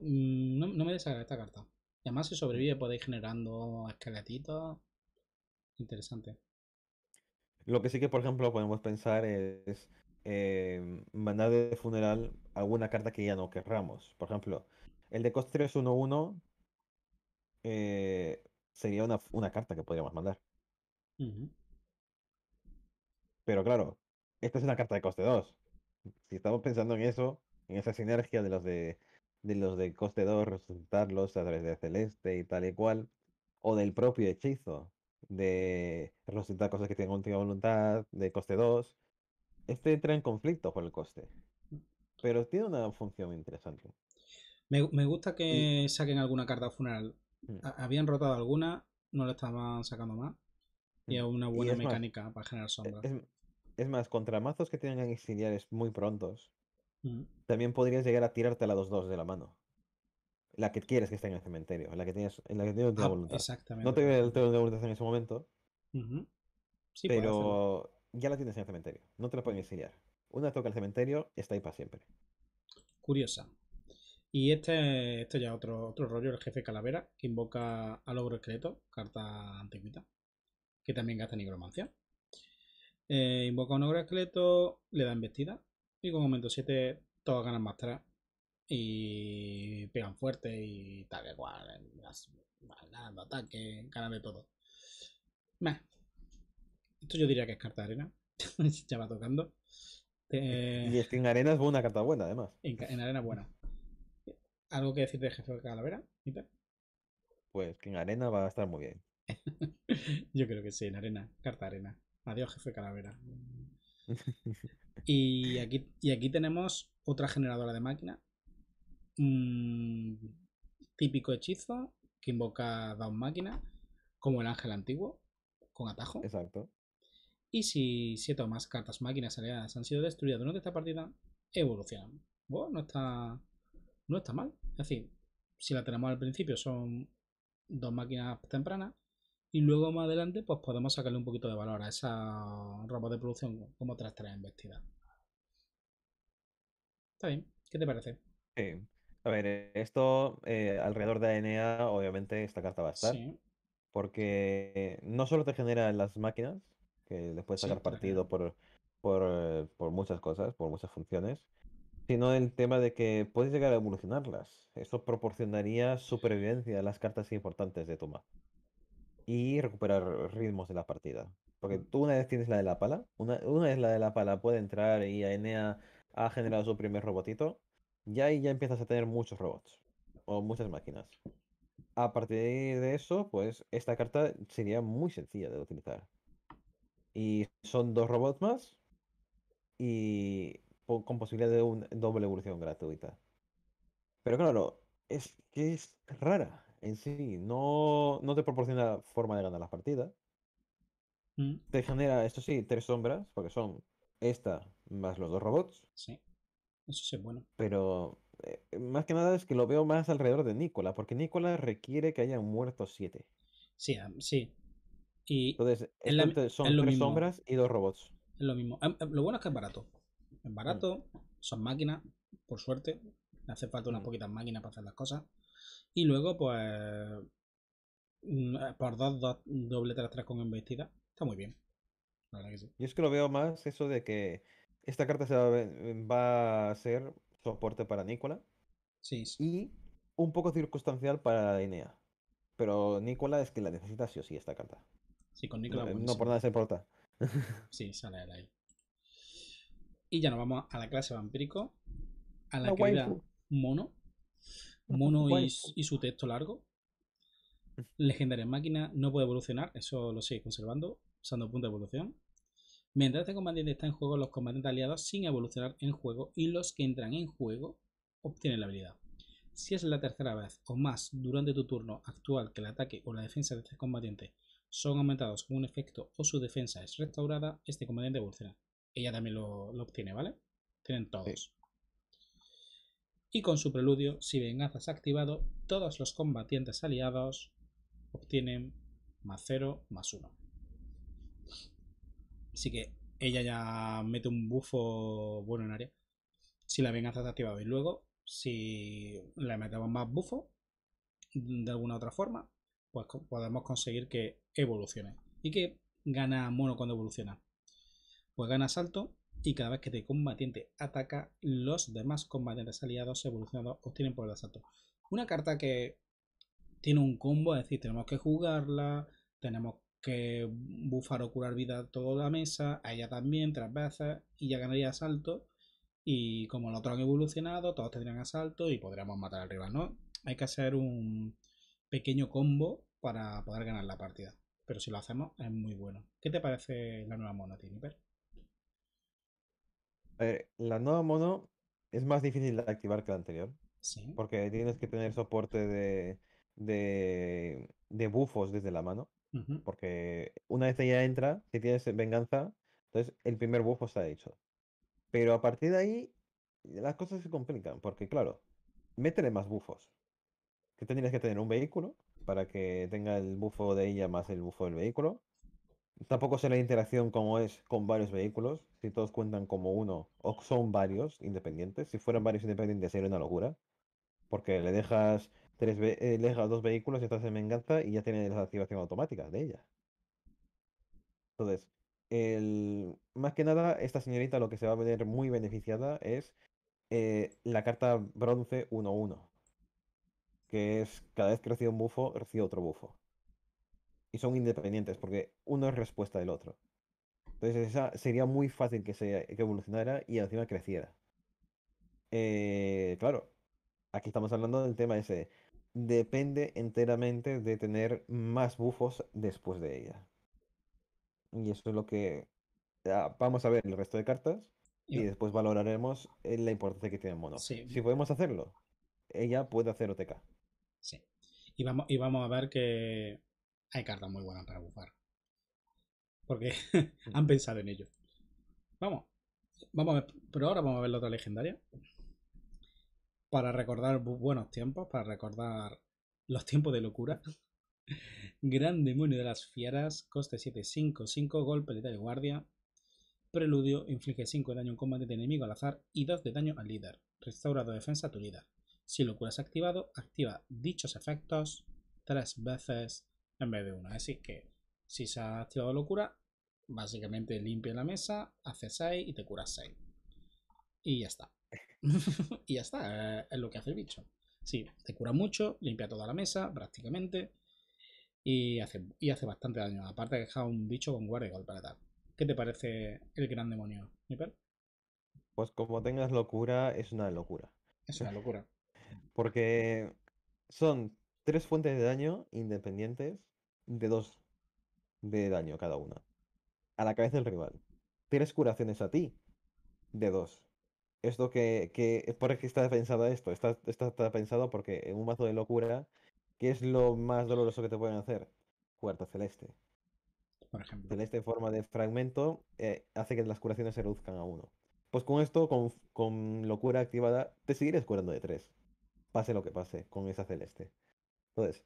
Mm, no, me desagrada esta carta. Y además, si sobrevive, podéis generando esqueletitos. Interesante. Lo que sí que, por ejemplo, podemos pensar es eh, mandar de funeral alguna carta que ya no querramos. Por ejemplo, el de coste 3-1-1 eh, sería una, carta que podríamos mandar. Pero claro, esta es una carta de coste 2 si estamos pensando en eso, en esa sinergia de los de, de los de coste 2, resucitarlos a través de Celeste y tal y cual, o del propio hechizo, de resucitar cosas que tienen última voluntad, de coste 2, este entra en conflicto con el coste. Pero tiene una función interesante. Me, gusta que saquen alguna carta funeral. Mm. Habían rotado alguna, no la estaban sacando más. Y mm. es una buena mecánica para generar e, sombras. Es más, contra mazos que tengan exiliares muy prontos, mm. también podrías llegar a tirarte la 2-2 de la mano. La que quieres que esté en el cementerio, en la que tienes, en la ah, voluntad. Exactamente. No te el de voluntad en ese momento. pero ya la tienes en el cementerio. No te la pueden exiliar. Una vez toca el cementerio, está ahí para siempre. Curiosa. Y este, este ya otro, otro rollo, el jefe calavera, que invoca al ogro esqueleto, carta antigüita, que también gasta nigromancia. Eh, invoca un ogro esqueleto, le da embestida. Y con momento 7, todos ganan más atrás Y pegan fuerte y tal que cual. Ganando eh, ataque, ganan de todo. Esto yo diría que es carta de arena. ya va tocando. Eh, y es que en arena es una carta buena, además. En, arena buena. ¿Algo que decir de jefe de calavera? Pues que en arena va a estar muy bien. yo creo que sí, en arena. Carta arena. Adiós, jefe calavera. y, aquí, y aquí tenemos otra generadora de máquina. Mm, típico hechizo que invoca dos Máquina, como el ángel antiguo, con atajo. Exacto. Y si siete o más cartas máquinas aliadas han sido destruidas durante esta partida, evolucionan. Bueno, no está, no está mal. Es decir, si la tenemos al principio son dos máquinas tempranas y luego más adelante pues podemos sacarle un poquito de valor a esa ropa de producción como otra tres vestida. Está bien, ¿qué te parece? Sí. A ver, esto eh, alrededor de ANA, obviamente, esta carta va a estar. Porque no solo te generan las máquinas, que le puedes sacar partido por, por, muchas cosas, por muchas funciones, sino el tema de que puedes llegar a evolucionarlas. Eso proporcionaría supervivencia a las cartas importantes de tu y recuperar ritmos de la partida. Porque mm. tú una vez tienes la de la pala, una, una vez la de la pala puede entrar y Aenea ha generado su primer robotito, ya ahí ya empiezas a tener muchos robots o muchas máquinas. A partir de eso, pues esta carta sería muy sencilla de utilizar. Y son dos robots más y con posibilidad de una doble evolución gratuita. Pero claro, es que es rara en sí no, te proporciona forma de ganar las partidas. Mm. Te genera, esto sí, tres sombras, porque son esta más los dos robots. Sí, eso sí es bueno. Pero eh, eh, más que nada es que lo veo más alrededor de Nicola, porque Nicola requiere que hayan muerto siete. Sí, ah, sí. Y Entonces, son tres sombras y dos robots. Es lo mismo. Lo bueno es que es barato. Es mm. barato, son máquinas, por suerte. hace falta unas mm. poquitas máquinas para hacer las cosas. Y luego, pues. Mm, eh, por dos, doble tras tres con embestida. Está muy bien. La Yo es que lo veo más eso de que esta carta se va, a ser soporte para Nicola. Sí, Y un poco circunstancial para la DNA. Pero Nicola es que la necesita sí o sí esta carta. Sí, con Nicola. No, eh, no por nada se importa. sí, sale de ahí. Y ya nos vamos a la clase vampírico. A la, la un mono. Mono y, su texto largo. Legendaria máquina no puede evolucionar, eso lo sigue conservando, usando punto de evolución. Mientras este combatiente está en juego, los combatientes aliados sin evolucionar en juego y los que entran en juego obtienen la habilidad. Si es la tercera vez o más durante tu turno actual que el ataque o la defensa de este combatiente son aumentados con un efecto o su defensa es restaurada, este combatiente evoluciona. Ella también lo, lo obtiene, ¿vale? Tienen todos y con su preludio, si venganza es activado, todos los combatientes aliados obtienen más 0, más 1. Así que ella ya mete un buffo bueno en área. Si la venganza está activada y luego, si le metemos más buffo, de alguna otra forma, pues podemos conseguir que evolucione. ¿Y que gana mono cuando evoluciona? Pues gana salto y cada vez que este combatiente ataca, los demás combatientes aliados evolucionados obtienen por el asalto. Una carta que tiene un combo, es decir, tenemos que jugarla, tenemos que bufar o curar vida a toda la mesa, a ella también, tres veces, y ya ganaría asalto. Y como los otros han evolucionado, todos tendrían asalto y podríamos matar al rival, ¿no? Hay que hacer un pequeño combo para poder ganar la partida. Pero si lo hacemos, es muy bueno. ¿Qué te parece la nueva mona, Tiniper? A ver, la nueva mono es más difícil de activar que la anterior. Sí. Porque tienes que tener soporte de, de, bufos desde la mano. Porque una vez ella entra, si tienes venganza, entonces el primer bufo está hecho. Pero a partir de ahí, las cosas se complican. Porque, claro, métele más bufos. Que tendrías que tener un vehículo para que tenga el bufo de ella más el bufo del vehículo. Tampoco sé la interacción como es con varios vehículos, si todos cuentan como uno o son varios independientes. Si fueran varios independientes sería una locura, porque le dejas, tres eh, dejas dos vehículos y estás en venganza y ya tienes la activación automática de ella. Entonces, más que nada, esta señorita lo que se va a ver muy beneficiada es eh, la carta bronce 1-1, que es cada vez que recibe un bufo, recibe otro bufo y son independientes porque uno es respuesta del otro. Entonces esa sería muy fácil que se que evolucionara y encima creciera. Eh, claro, aquí estamos hablando del tema ese. Depende enteramente de tener más bufos después de ella. Y eso es lo que ah, vamos a ver el resto de cartas y después valoraremos eh, la importancia que tiene el mono. Si podemos hacerlo, ella puede hacer OTK. Sí. Y vamos, y vamos a ver que hay cartas muy buenas para bufar. Porque han pensado en ello. Vamos. Vamos pero ahora vamos a ver la otra legendaria. Para recordar buenos tiempos, para recordar los tiempos de locura. Gran demonio de las fieras, coste 7, 5, 5, golpe de tal guardia. Preludio, inflige 5 de daño en combate de enemigo al azar y 2 de daño al líder. Restaura 2 defensa a tu líder. Si locura es activado, activa dichos efectos tres veces en vez de una. Así que si se ha activado locura, básicamente limpia la mesa, hace 6 y te curas 6. Y ya está. y ya está, eh, es lo que hace el bicho. Sí, te cura mucho, limpia toda la mesa prácticamente y hace, y hace bastante daño. Aparte deja un bicho con guardia para tal. ¿Qué te parece el gran demonio, Nipper? Pues como tengas locura, es una locura. Es una locura. Porque son tres fuentes de daño independientes de dos de daño cada una. A la cabeza del rival. Tienes curaciones a ti de dos Esto que, eh, por qué está pensado esto. Está, está, pensado porque en un mazo de locura, ¿qué es lo más doloroso que te pueden hacer? Cuarta celeste. Por ejemplo. Celeste en forma de fragmento eh, hace que las curaciones se reduzcan a uno. Pues con esto, con, con locura activada, te seguirás curando de tres Pase lo que pase con esa celeste. Entonces,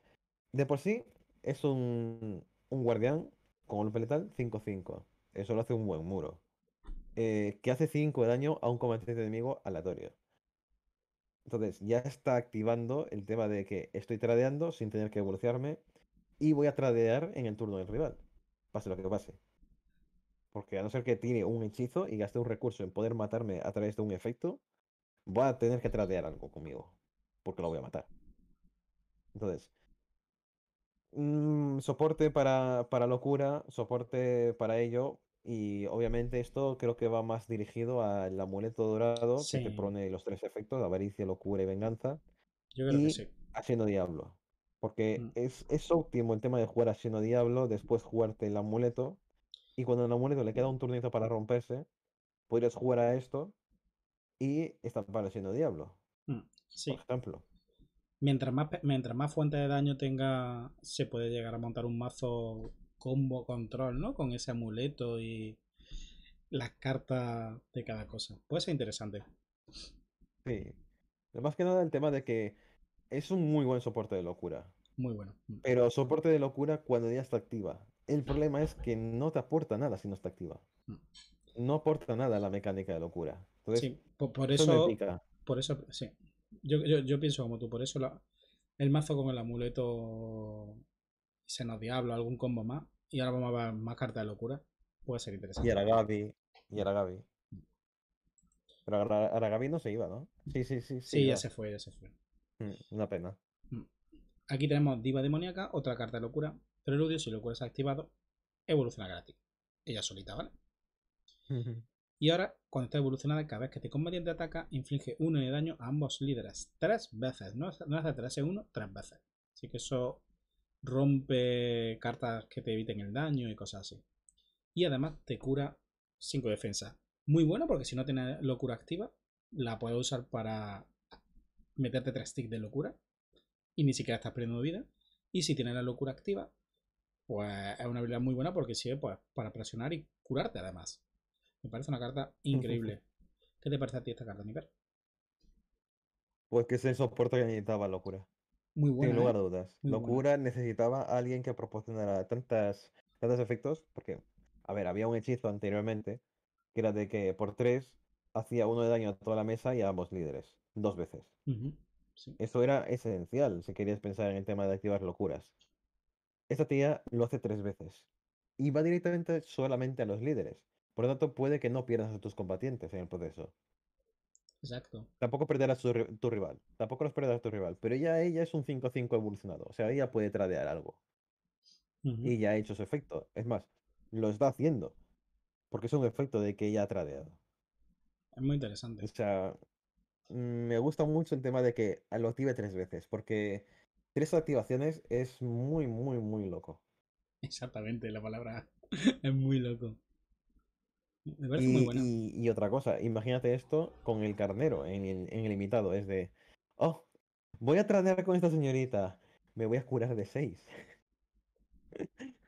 de por sí, es un, un guardián con golpe letal 5-5. Eso lo hace un buen muro. Eh, que hace 5 de daño a un combatiente enemigo aleatorio. Entonces ya está activando el tema de que estoy tradeando sin tener que evolucionarme y voy a tradear en el turno del rival, pase lo que pase. Porque a no ser que tiene un hechizo y gaste un recurso en poder matarme a través de un efecto, va a tener que tradear algo conmigo, porque lo voy a matar. Entonces, soporte para, locura, soporte para ello. Y obviamente esto creo que va más dirigido al amuleto dorado que te pone los tres efectos, avaricia, locura y venganza. Yo creo que sí. Haciendo diablo. Porque mm. es, es óptimo el tema de jugar haciendo diablo, después jugarte el amuleto. Y cuando el amuleto le queda un turnito para romperse, puedes jugar a esto y estampar haciendo diablo. Mm, sí. Por ejemplo. Mientras más, fuente de daño tenga, se puede llegar a montar un mazo combo control, ¿no? Con ese amuleto y las cartas de cada cosa. Puede ser interesante. Sí. Más que nada el tema de que es un muy buen soporte de locura. Muy bueno. Mm. Pero soporte de locura cuando ya está activa. El problema es que no te aporta nada si no está activa. Mm. No aporta nada la mecánica de locura. Entonces, sí, por, eso, eso por eso, sí, yo, yo, yo pienso como tú, por eso la, el mazo con el amuleto Seno Diablo, algún combo más. Y ahora vamos a ver más cartas de locura. Puede ser interesante. Y a la Gaby. Y a la Pero a la, Gabi no se iba, ¿no? Sí, sí, sí. Sí, ya se fue, ya se fue. Mm, una pena. Mm. Aquí tenemos Diva Demoníaca, otra carta de locura. Preludio, si locura ha activado, evoluciona gratis. Ella solita, ¿vale? Y ahora, cuando está evolucionada, cada vez que este combatiente ataca, inflige uno de daño a ambos líderes. Tres veces. No, no tres 3 uno tres veces. Así que eso rompe cartas que te eviten el daño y cosas así. Y además te cura 5 defensa. Muy bueno porque si no tienes locura activa, la puedes usar para meterte 3 ticks de locura. Y ni siquiera estás perdiendo vida. Y si tienes la locura activa, pues es una habilidad muy buena porque sirve pues, para presionar y curarte además. Me parece una carta increíble. ¿Qué te parece a ti esta carta, Niper? Pues que es el soporte que necesitaba Locura. Muy bueno. Sin lugar ¿eh? a dudas. locura necesitaba a alguien que proporcionara tantas, tantos efectos, porque, a ver, había un hechizo anteriormente que era de que por tres hacía uno de daño a toda la mesa y a ambos líderes, dos veces. Eso era esencial si querías pensar en el tema de activar locuras. Esta tía lo hace tres veces y va directamente solamente a los líderes. Por lo tanto, puede que no pierdas a tus combatientes en el proceso. Exacto. Tampoco perderás tu, tu rival. Tampoco los perderás tu rival. Pero ya ella es un 5-5 evolucionado. O sea, ella puede tradear algo. Y ya ha hecho su efecto. Es más, lo está haciendo. Porque es un efecto de que ella ha tradeado. Es muy interesante. O sea, me gusta mucho el tema de que lo active tres veces. Porque tres activaciones es muy, muy, muy loco. Exactamente, la palabra es muy loco. Me parece y, muy bueno. Y, otra cosa, imagínate esto con el carnero en el, en Es de, oh, voy a tratar con esta señorita. Me voy a curar de seis.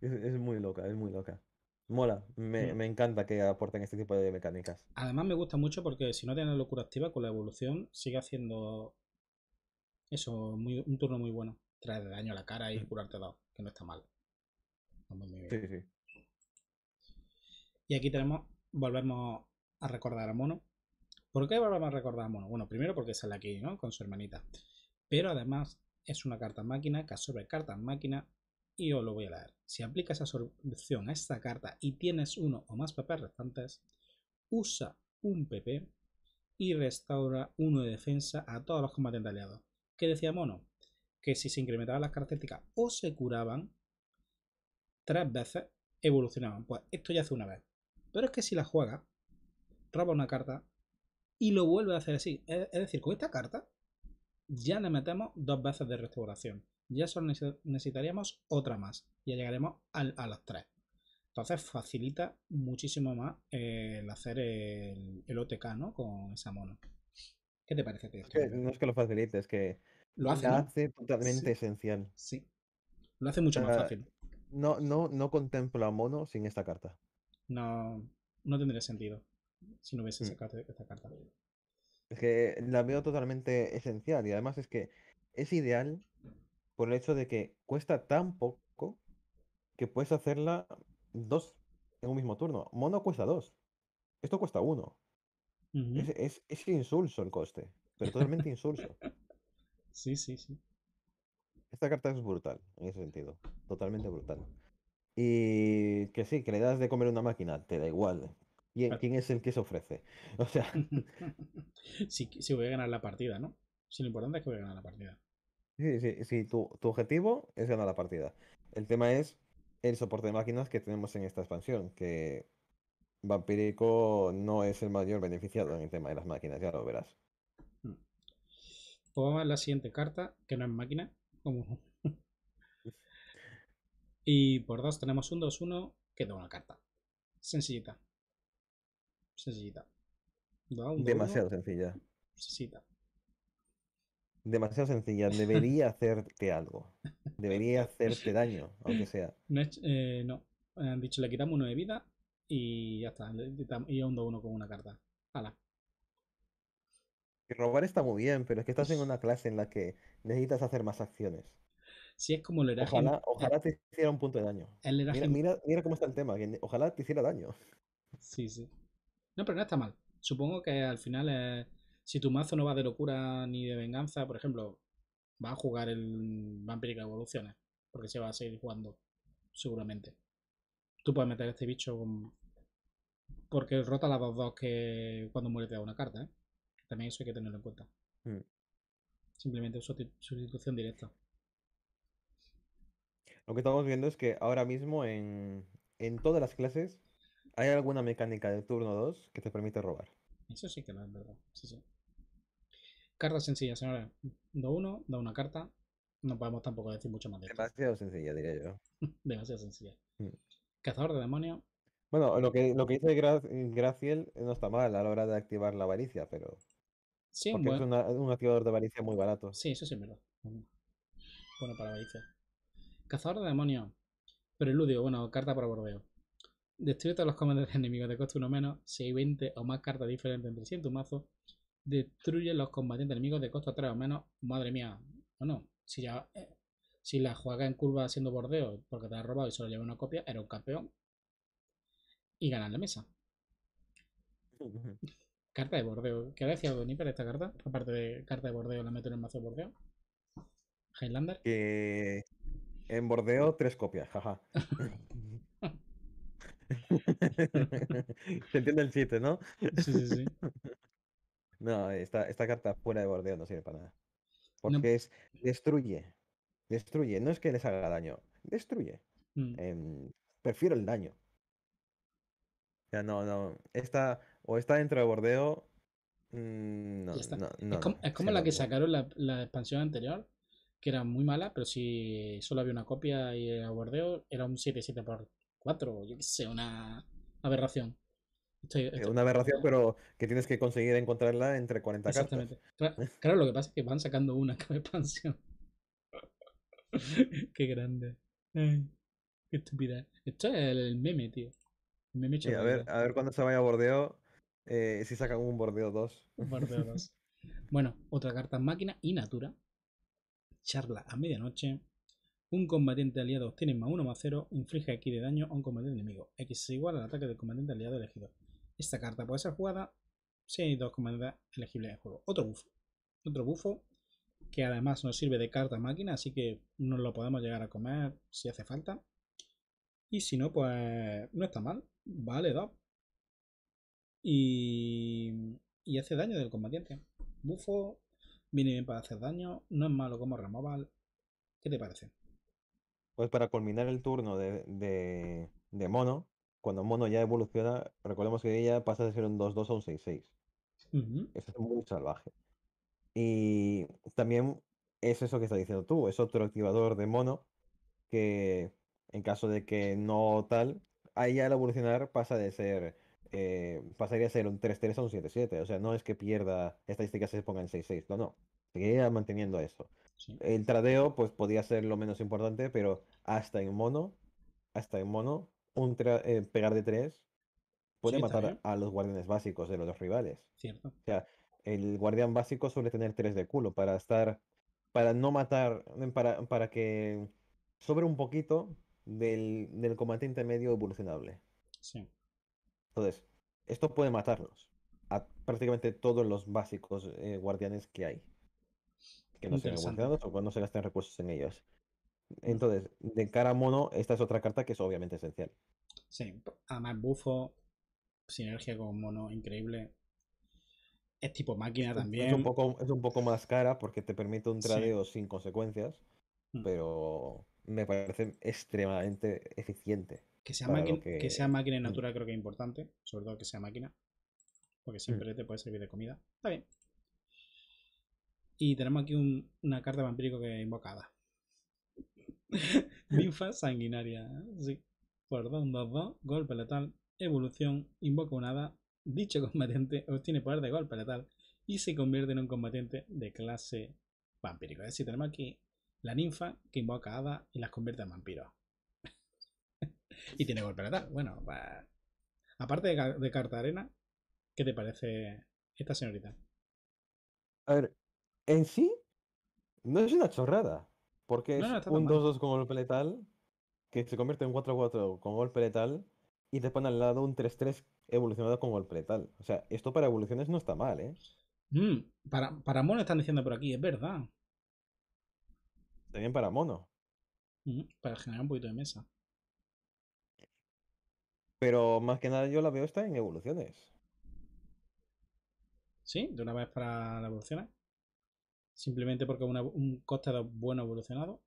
es, muy loca, es muy loca. Mola, me, encanta que aporten este tipo de mecánicas. Además me gusta mucho porque si no tiene la locura activa con la evolución, sigue haciendo eso, muy, un turno muy bueno. traer daño a la cara y mm. curarte dos, que no está mal. Sí, sí. Y aquí tenemos, volvemos a recordar a Mono. ¿Por qué volvemos a recordar a Mono? Bueno, primero porque es el aquí, ¿no? Con su hermanita. Pero además es una carta máquina que absorbe cartas máquina y os lo voy a leer. Si aplicas absorción a esta carta y tienes uno o más PP restantes, usa un PP y restaura uno de defensa a todos los combatientes aliados. ¿Qué decía Mono? Que si se incrementaban las características o se curaban tres veces, evolucionaban. Pues esto ya hace una vez. Pero es que si la juega, roba una carta y lo vuelve a hacer así. Es decir, con esta carta ya le metemos dos veces de restauración. Ya solo necesitaríamos otra más. Ya llegaremos a las tres. Entonces facilita muchísimo más eh, el hacer el, el, OTK, ¿no? Con esa mono. ¿Qué te parece, no es que lo facilite, es que lo hace, totalmente esencial. Sí. Lo hace mucho más fácil. No, no, no contempla mono sin esta carta no, no tendría sentido si no hubiese mm. sacado este, esta carta. Es que la veo totalmente esencial y además es que es ideal por el hecho de que cuesta tan poco que puedes hacerla dos en un mismo turno. Mono cuesta dos. Esto cuesta uno. es, es, es, insulso el coste, pero totalmente insulso. Sí, sí, sí. Esta carta es brutal en ese sentido. Totalmente brutal. Y que sí, que le das de comer una máquina, te da igual. ¿eh? ¿Quién, quién es el que se ofrece? O sea. si, si voy a ganar la partida, ¿no? Si lo importante es que voy a ganar la partida. Sí, sí, sí. Tu, objetivo es ganar la partida. El tema es el soporte de máquinas que tenemos en esta expansión, que Vampirico no es el mayor beneficiado en el tema de las máquinas, ya lo verás. Hmm. Pues vamos a la siguiente carta, que no es máquina, como y por dos tenemos un 2-1 que da una carta. Sencillita. Sencillita. Demasiado sencilla. Demasiado sencilla. Debería hacerte algo. Debería hacerte daño, aunque sea. Eh, no, Han dicho, le quitamos uno de vida y ya está. Y a un 2-1 con una carta. Y Robar está muy bien, pero es que estás en pues una clase en la que necesitas hacer más acciones. Si es como el Eragen. Ojalá, te hiciera un punto de daño. mira, cómo está el tema, ojalá te hiciera daño. Sí, sí. No, pero no está mal. Supongo que al final, eh, si tu mazo no va de locura ni de venganza, por ejemplo, va a jugar el Vampiric Evoluciones, porque se va a seguir jugando, seguramente. Tú puedes meter este bicho con... porque rota las dos dos que cuando muere te da una carta, ¿eh? También eso hay que tenerlo en cuenta. Mm. Simplemente sustitución directa. Lo que estamos viendo es que ahora mismo en, todas las clases hay alguna mecánica de turno 2 que te permite robar. Eso sí que no es verdad. Sí, sí. Carta sencilla, señora Da uno, da una carta. No podemos tampoco decir mucho más de esto. Demasiado sencilla, diría yo. Demasiado sencilla. Mm. Cazador de demonio. Bueno, lo que, lo que dice Graciel no está mal a la hora de activar la avaricia, pero. Sí, Porque es un activador de avaricia muy barato. Sí, eso sí es verdad. Bueno, para avaricia. Cazador de demonios. Preludio, bueno, carta para bordeo. Destruye todos los combatientes enemigos de costo 1 menos. Si hay 20 o más cartas diferentes entre sí en tu mazo, destruye los combatientes enemigos de costo 3 o menos. Madre mía, bueno, si ya eh, si la juega en curva haciendo bordeo porque te la robado y solo lleva una copia, era un campeón. Y ganar la mesa. carta de bordeo. ¿Qué decía ni para esta carta? Aparte de carta de bordeo, la meto en el mazo de bordeo. Highlander. Que en Bordeo, tres copias, jaja. Se entiende el chiste, ¿no? Sí, sí, sí. No, esta, esta carta fuera de Bordeo no sirve para nada. Porque es destruye. Destruye. No es que les haga daño. Destruye. Mm. Em, prefiero el daño. Ya no, no. Esta o está dentro de Bordeo. Mm, no, no, es como, la que sacaron la expansión anterior, que era muy mala, pero si solo había una copia y era bordeo, era un 7-7x4, yo qué sé, una aberración. Eh, una aberración, pero que tienes que conseguir encontrarla entre 40 cartas. Claro, lo que pasa es que van sacando una cada expansión. qué grande. qué estupidez. Esto es el meme, tío. a, ver, a ver cuando se vaya a bordeo, eh, si sacan un bordeo 2. Un bordeo 2. bueno, otra carta en máquina y natura charla a medianoche. Un combatiente aliado obtiene más 1 más 0, inflige aquí de daño a un combatiente enemigo. X es igual al ataque del combatiente aliado elegido. Esta carta puede ser jugada si hay dos comandantes elegibles en juego. Otro bufo. Otro bufo que además nos sirve de carta máquina, así que nos lo podemos llegar a comer si hace falta. Y si no, pues no está mal. Vale, dos. Y, y hace daño del combatiente. Bufo viene bien para hacer daño, no es malo como removal. ¿Qué te parece? Pues para culminar el turno de, de, mono, cuando mono ya evoluciona, recordemos que ella pasa de ser un 2-2 a un 6-6. es muy salvaje. Y también es eso que estás diciendo tú, es otro activador de mono que en caso de que no tal, ahí al evolucionar pasa de ser eh, pasaría a ser un 3-3 o un 7-7. O sea, no es que pierda estadísticas se ponga en 6-6. No, no. Seguiría manteniendo eso. El tradeo, pues podía ser lo menos importante, pero hasta en mono, hasta en mono, un eh, pegar de 3 puede matar a los guardianes básicos de los dos rivales. O sea, el guardián básico suele tener 3 de culo para estar. Para no matar. Eh, para, que sobre un poquito del, del combatiente medio evolucionable. Sí. Entonces, esto puede matarlos, a prácticamente todos los básicos eh, guardianes que hay. Que no sean o no se gasten recursos en ellos. Entonces, de cara a mono, esta es otra carta que es obviamente esencial. Sí, además bufo, sinergia con mono increíble. Es tipo máquina también. Es un poco, es un poco más cara porque te permite un tradeo sin consecuencias, mm. pero me parece extremadamente eficiente. Que sea, máquina, que... sea máquina mm. natura creo que es importante, sobre todo que sea máquina, porque mm. siempre te puede servir de comida. Está bien. Y tenemos aquí una carta vampírico que invocada. Ninfa sanguinaria, ¿eh? sí. Por 2, 2, 2, golpe letal, evolución, invoca una hada. Dicho combatiente obtiene poder de golpe letal y se convierte en un combatiente de clase vampírico. Es decir, tenemos aquí la ninfa que invoca a hada y las convierte en vampiros. Y tiene golpe Letal. Bueno, aparte de, carta Arena, ¿qué te parece esta señorita? A ver, en sí, no es una chorrada. Porque es un 2-2 con golpe letal, que se convierte en 4-4 con golpe letal, y te ponen al lado un 3-3 evolucionado con golpe letal. O sea, esto para evoluciones no está mal, ¿eh? Mm, para, para mono están diciendo por aquí, es verdad. También para mono. Mm, para generar un poquito de mesa. Pero más que nada yo la veo esta en evoluciones. Sí, de una vez para la evolución. Simplemente porque un coste 2 bueno evolucionado.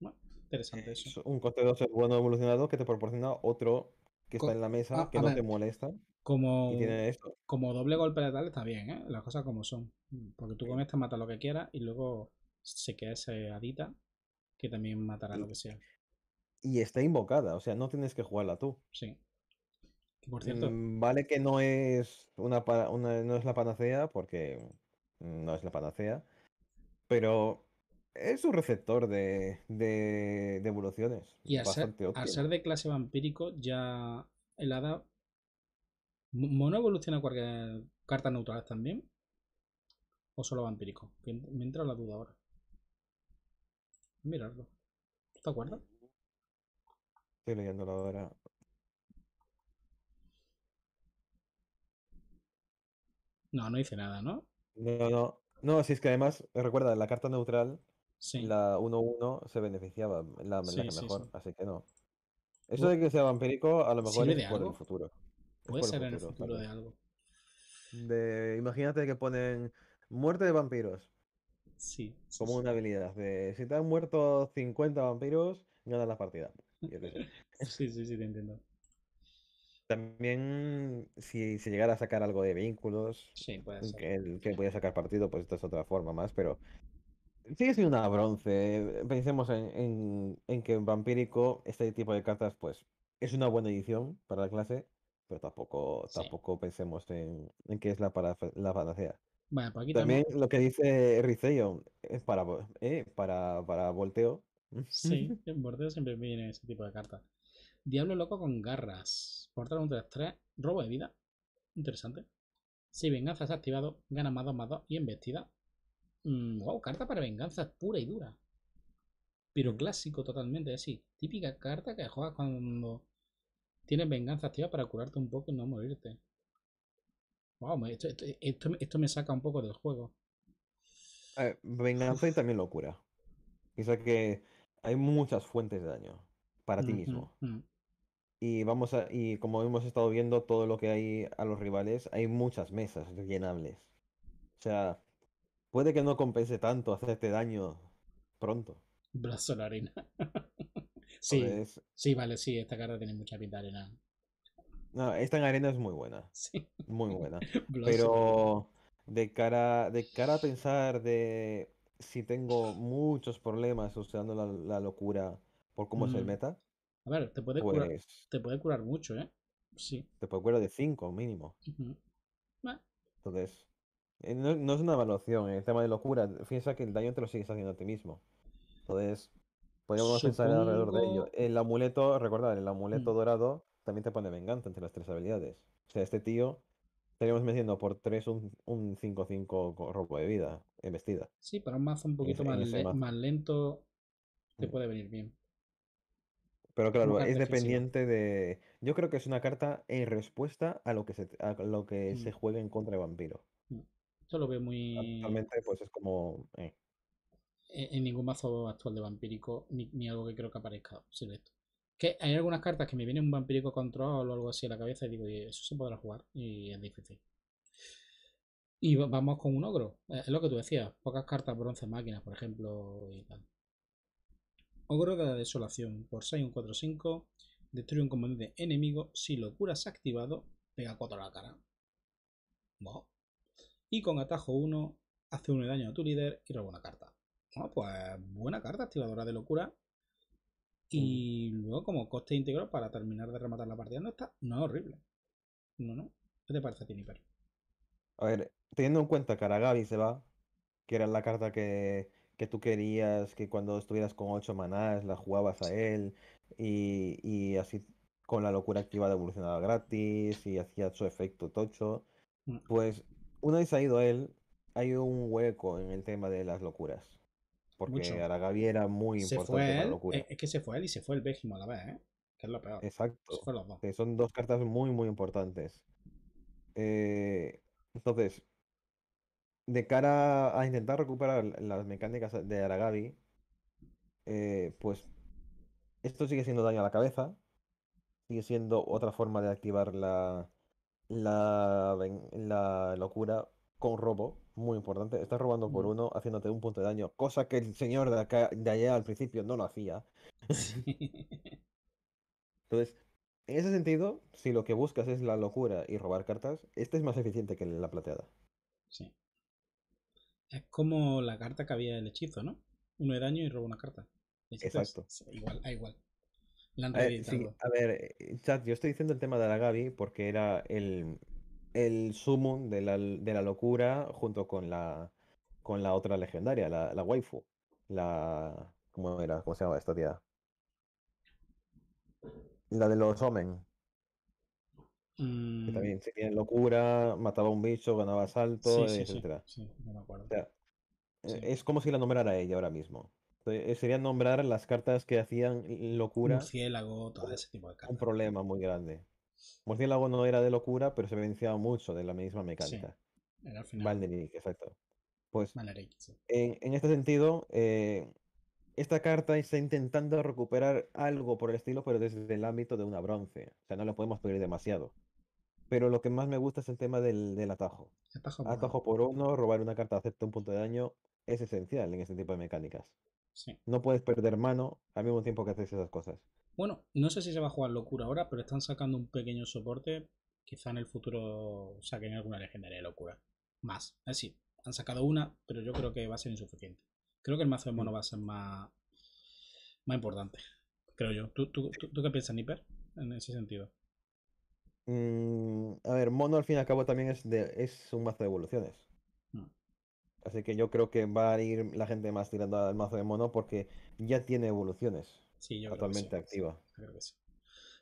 Bueno, interesante eh, eso. un coste 2 bueno evolucionado que te proporciona otro que está en la mesa, ah, que no te molesta. Como, como doble golpe de tal está bien, ¿eh? las cosas como son. Porque tú con eh. esta matas lo que quieras y luego se queda ese adita que también matará lo que sea. Y está invocada, o sea, no tienes que jugarla tú. Sí. Mm, vale que no es una, no es la panacea, porque no es la panacea. Pero es un receptor de, de, evoluciones. Y al ser, de clase vampírico, ya el hada. ¿Mono evoluciona cualquier carta neutral también? ¿O solo vampírico? Que me entra la duda ahora. Mirarlo. ¿Te acuerdas? Estoy la ahora. No, no hice nada, ¿no? No, no. No, si es que además, recuerda, la carta neutral, la 1-1 se beneficiaba, la mejor, así que no. Eso de que sea vampírico, a lo mejor es por el futuro. Puede ser en el futuro de algo. De, imagínate que ponen muerte de vampiros. Sí. Como una habilidad. De, si te han muerto 50 vampiros, ganas la partida. sí, sí, sí, te entiendo. También, si se llegara a sacar algo de vínculos, mm, que, que podía sacar partido, pues esta es otra forma más, pero sigue siendo una bronce. Pensemos en, que en Vampírico este tipo de cartas, pues, es una buena edición para la clase, pero tampoco, pensemos en, que es la, para, la panacea. también, lo que dice Rizeion es para, eh, para, para volteo. Sí, en volteo siempre viene ese tipo de cartas. Diablo loco con garras. Cortar un 3, 3. Robo de vida. Interesante. Si venganza es activado, gana más 2, más 2 y embestida. wow, mm, carta para venganza pura y dura. Pero clásico totalmente, así eh, Típica carta que juegas cuando tienes venganza activa para curarte un poco y no morirte. Wow, esto, me saca un poco del juego. venganza y también locura. Piensa que hay muchas fuentes de daño para ti mismo. Mm. Y vamos a, y como hemos estado viendo todo lo que hay a los rivales, hay muchas mesas llenables. O sea, puede que no compense tanto hacerte daño pronto. Brazo la arena. sí, sí, vale, sí, esta carta tiene mucha pinta de arena. No, esta en arena es muy buena. Sí. Muy buena. Pero de cara, de cara a pensar de si tengo muchos problemas usando la, locura por cómo es el mm. meta, a ver, te puede, curar, pues te puede curar mucho, ¿eh? Sí. Te puede curar de 5 mínimo. Entonces, eh, no, es una evaluación, el tema de locura. Piensa que el daño te lo sigues haciendo a ti mismo. Entonces, podemos pensar alrededor de ello. El amuleto, recordad, el amuleto mm. dorado también te pone venganza entre las tres habilidades. O sea, este tío estaríamos metiendo por tres un 5-5 robo de vida, en vestida. Sí, para un mazo un poquito más, lento te mm. puede venir bien. Pero claro, es dependiente de. Yo creo que es una carta en respuesta a lo que se, a lo que se mm. juegue en contra de vampiro. Esto mm. lo veo muy. Actualmente, pues es como. Eh. E, en, ningún mazo actual de vampírico, ni, algo que creo que aparezca, esto Que hay algunas cartas que me viene un vampírico control o algo así a la cabeza y digo, eso se podrá jugar y es difícil. Y vamos con un ogro, eh, es lo que tú decías, pocas cartas bronce máquinas, por ejemplo, y tal. Ogro de la Desolación por 6, un 4, 5. Destruye un comandante enemigo. Si se ha activado, pega 4 a la cara. Y con atajo 1, hace 1 de daño a tu líder y roba una carta. No, ah, pues buena carta, activadora de locura. Y mm. luego, como coste íntegro para terminar de rematar la partida, no está. No es horrible. No, no. ¿Qué te parece a ti, A ver, teniendo en cuenta que Gaby se va, que era la carta que que tú querías, que cuando estuvieras con ocho manás la jugabas a él y, y así con la locura activada evolucionaba gratis y hacía su efecto tocho. Mm. Pues una vez ha ido él, hay un hueco en el tema de las locuras. Porque a Gaby era muy importante la locura. E, es que se fue él y se fue el Bégimo a la vez, ¿eh? Que es lo peor. Exacto. Eh, son dos cartas muy, muy importantes. Eh, entonces, de cara a intentar recuperar las mecánicas de Aragabi, eh, pues esto sigue siendo daño a la cabeza, sigue siendo otra forma de activar la, la, locura con robo, muy importante. Estás robando por uno, haciéndote un punto de daño, cosa que el señor de, de allá al principio no lo hacía. Entonces, en ese sentido, si lo que buscas es la locura y robar cartas, este es más eficiente que la plateada. Sí. Es como la carta que había el hechizo, ¿no? Uno de daño y roba una carta. Pues, Exacto. igual, ah, igual. La a, ver, eh, chat, yo estoy diciendo el tema de la Gaby porque era el, el sumum de la, locura junto con la, con la otra legendaria, la, waifu. La. ¿Cómo era? ¿Cómo se llamaba esta tía? La de los Omen. Que mm. también se tiene locura, mataba un bicho, ganaba salto, etc. Eh, es como si la nombrara ella ahora mismo. Eh, sería nombrar las cartas que hacían locura. Murciélago, todo ese tipo de cartas. Un problema muy grande. Murciélago no era de locura, pero se beneficiaba mucho de la misma mecánica. Era exacto. Pues, en, este sentido, eh, esta carta está intentando recuperar algo por el estilo, pero desde el ámbito de una bronce. O sea, no la podemos pedir demasiado. Pero lo que más me gusta es el tema del, atajo. Atajo por, uno, robar una carta acepta un punto de daño es esencial en este tipo de mecánicas. Sí. No puedes perder mano al mismo tiempo que haces esas cosas. Bueno, no sé si se va a jugar locura ahora, pero están sacando un pequeño soporte. Quizá en el futuro saquen alguna legendaria de locura. Más. Así, han sacado una, pero yo creo que va a ser insuficiente. Creo que el mazo de mono mm. va a ser más, más importante. Creo yo. ¿Tú, tú, tú, tú qué piensas, Nipper? En ese sentido. Mm, a ver, Mono al fin y al cabo también es, de, es un mazo de evoluciones. Mm. Así que yo creo que va a ir la gente más tirando al mazo de Mono porque ya tiene evoluciones sí, yo activa.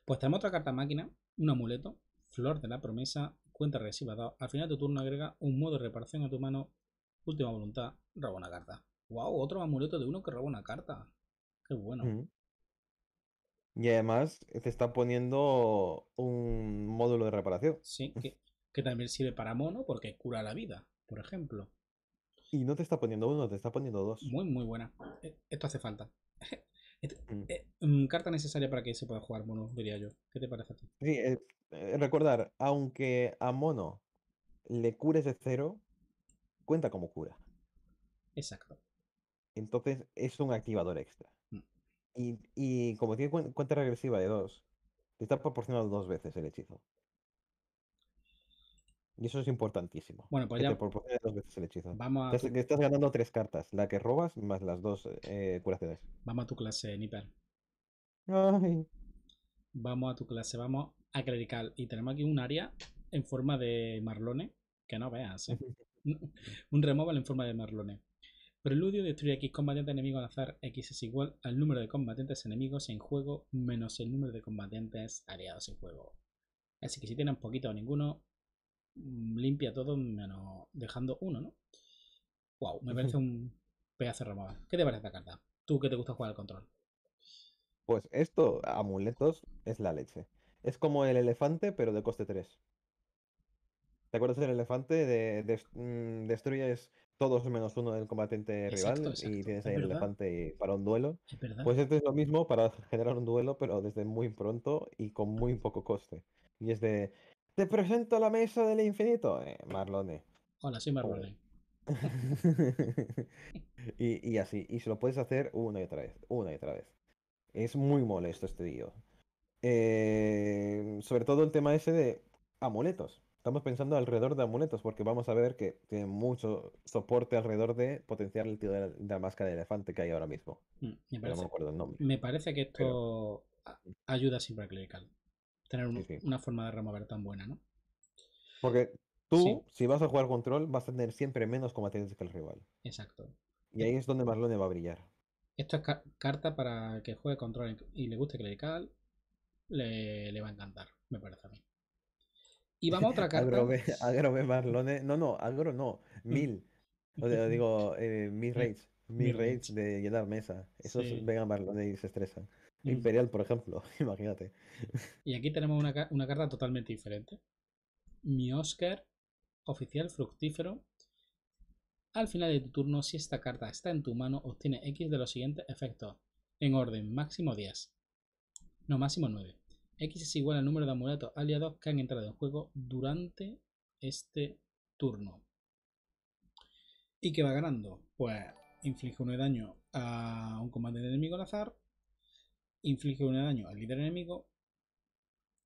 Pues tenemos otra carta máquina, un amuleto, flor de la promesa, cuenta regresiva. Al final de tu turno agrega un modo de reparación a tu mano, última voluntad, roba una carta. ¡Wow! Otro amuleto de uno que roba una carta. ¡Qué bueno! Mm. Y además te eh, está poniendo un módulo de reparación. Sí, que, también sirve para mono porque cura la vida, por ejemplo. Y no te está poniendo uno, te está poniendo dos. Muy, muy buena. E, esto hace falta. Mm. Eh, mm, carta necesaria para que se pueda jugar mono, diría yo. ¿Qué te parece a ti? Sí, eh, recordar, aunque a mono le cures de cero, cuenta como cura. Exacto. Entonces es un activador extra. Y, como tiene cuenta regresiva de 2, te está proporcionando dos veces el hechizo. Y eso es importantísimo. Pues te proporciona dos veces el hechizo. estás ganando tres cartas: la que robas más las dos eh, curaciones. Vamos a tu clase, Nipper. Vamos a tu clase, vamos a clerical. Y tenemos aquí un área en forma de marlone. Que no veas. ¿eh? un removal en forma de marlone. Preludio destruye X combatientes enemigos al azar. X es igual al número de combatientes enemigos en juego menos el número de combatientes aliados en juego. Así que si tienen poquito o ninguno, mm, limpia todo menos dejando uno, ¿no? Wow, me parece un pedazo de ¿Qué te parece esta carta? Tú que te gusta jugar al control. Pues esto, amuletos, es la leche. Es como el elefante, pero de coste 3. ¿Te acuerdas del elefante? De, mm, destruyes todos menos uno del combatiente rival y tienes ahí el elefante para un duelo. Pues esto es lo mismo para generar un duelo, pero desde muy pronto y con muy poco coste. Y es de, te presento la mesa del infinito, eh, Marlone. Hola, soy Marlone. y, y, así, y se lo puedes hacer una y otra vez, una y otra vez. Es muy molesto este tío. Eh, sobre todo el tema ese de amuletos estamos pensando alrededor de amuletos, porque vamos a ver que tiene mucho soporte alrededor de potenciar el tiro de la, máscara de elefante que hay ahora mismo. Mm, me, parece, que esto ayuda siempre a clerical. Tener una forma de remover tan buena, ¿no? Porque tú, si vas a jugar control, vas a tener siempre menos combatientes que el rival. Exacto. Y ahí es donde Marlone va a brillar. Esto es carta para que juegue control y le guste clerical. Le, le va a encantar, me parece a mí. Y vamos a otra carta. Marlone. No, no, agro no. Mm. Mil. O digo, eh, mil raids. Mil raids de llenar mesa. Eso es vengan Marlone y se estresan. Mm. Imperial, por ejemplo, imagínate. Y aquí tenemos una, una carta totalmente diferente. Mi Oscar, oficial fructífero. Al final de tu turno, si esta carta está en tu mano, obtiene X de los siguientes efectos. En orden, máximo 10. No, máximo 9. X es igual al número de amuletos aliados que han entrado en juego durante este turno. ¿Y qué va ganando? Pues inflige un daño a un comandante enemigo al azar, inflige un daño al líder enemigo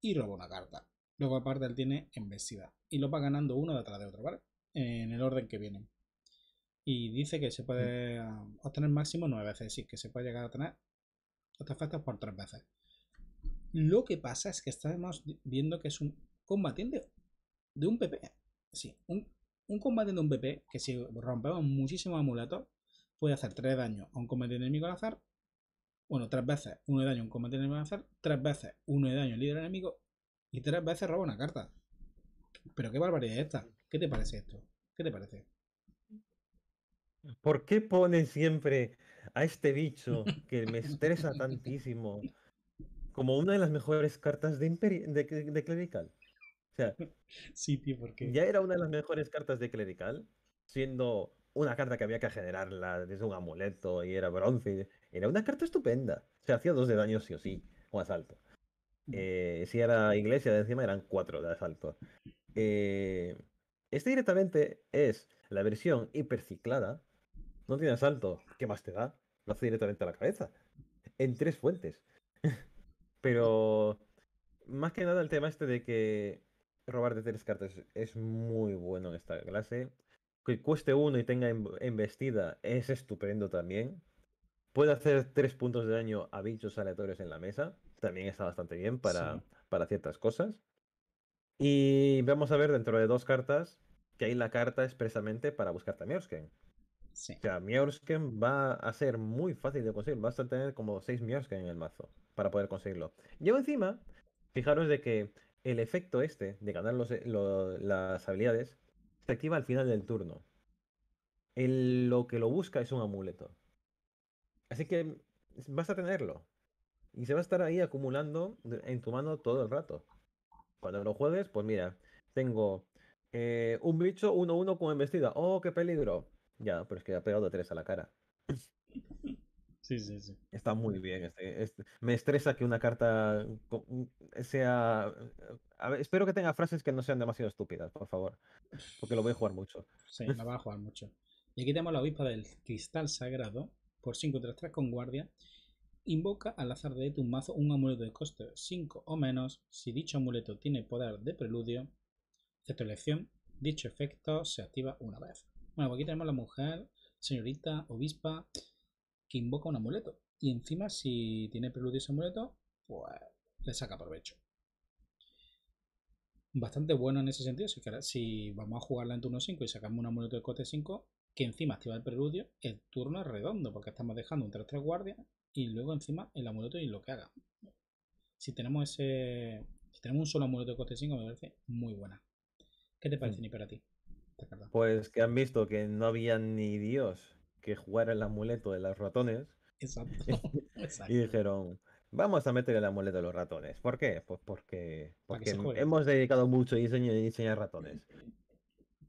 y roba una carta. Luego aparte él tiene embestida y lo va ganando uno detrás de otro, ¿vale? En el orden que vienen. Y dice que se puede mm. obtener máximo nueve veces, es decir, que se puede llegar a tener efectos por tres veces. Lo que pasa es que estamos viendo que es un combatiente de un PP. E. Sí, un, un combatiente de un PP e que si rompemos muchísimos amuleto puede hacer 3 daños a un combatiente enemigo al azar. Bueno, 3 veces 1 de daño a un combatiente enemigo al azar, 3 veces 1 de daño al líder enemigo y 3 veces roba una carta. Pero qué barbaridad esta. ¿Qué te parece esto? ¿Qué te parece? ¿Por qué ponen siempre a este bicho que me estresa tantísimo como una de las mejores cartas de, de, Clerical. O sea, sí, tío, porque ya era una de las mejores cartas de Clerical, siendo una carta que había que generarla desde un amuleto y era bronce. Era una carta estupenda. O sea, hacía dos de daño sí o sí, o asalto. Eh, si era iglesia de encima eran cuatro de asalto. Eh, este directamente es la versión hiperciclada. No tiene asalto. ¿Qué más te da? Lo hace directamente a la cabeza. En tres fuentes. Pero más que nada el tema este de que robar de tres cartas es muy bueno en esta clase. Que cueste uno y tenga embestida es estupendo también. Puede hacer tres puntos de daño a bichos aleatorios en la mesa. También está bastante bien para, ciertas cosas. Y vamos a ver dentro de dos cartas que hay la carta expresamente para buscar a Miorsken. Sí. O sea, Miorsken va a ser muy fácil de conseguir. Vas a tener como seis Miorsken en el mazo para poder conseguirlo. Y encima, fijaros de que el efecto este de ganar eh, las habilidades se activa al final del turno. lo que lo busca es un amuleto. Así que vas a tenerlo. Y se va a estar ahí acumulando en tu mano todo el rato. Cuando lo juegues, pues mira, tengo eh, un bicho 1-1 con embestida. ¡Oh, qué peligro! Ya, pero es que ha pegado tres a la cara. Sí, sí, sí. Está muy bien. Este, este, me estresa que una carta mm, sea. espero que tenga frases que no sean demasiado estúpidas, por favor. Porque lo voy a jugar mucho. Sí, la voy a jugar mucho. Y aquí tenemos la obispa del cristal sagrado. Por 5 3 3 con guardia. Invoca al azar de tu mazo un amuleto de coste 5 o menos. Si dicho amuleto tiene poder de preludio, de tu elección, dicho efecto se activa una vez. Bueno, pues aquí tenemos la mujer, señorita, obispa que invoca un amuleto. Y encima, si tiene preludio ese amuleto, pues le saca provecho. Bastante bueno en ese sentido. Si, si vamos a jugarla en turno 5 y sacamos un amuleto de coste 5, que encima activa el preludio, el turno es redondo, porque estamos dejando un 3-3 guardia y luego encima el amuleto y lo que haga. Si tenemos ese. Si tenemos un solo amuleto de coste 5, me parece muy buena. ¿Qué te parece, hmm. ni para ti? Pues que han visto que no había ni Dios que jugara el amuleto de los ratones. Exacto. y dijeron, vamos a meter el amuleto de los ratones. ¿Por qué? Pues porque, porque hemos dedicado mucho diseño diseñar ratones.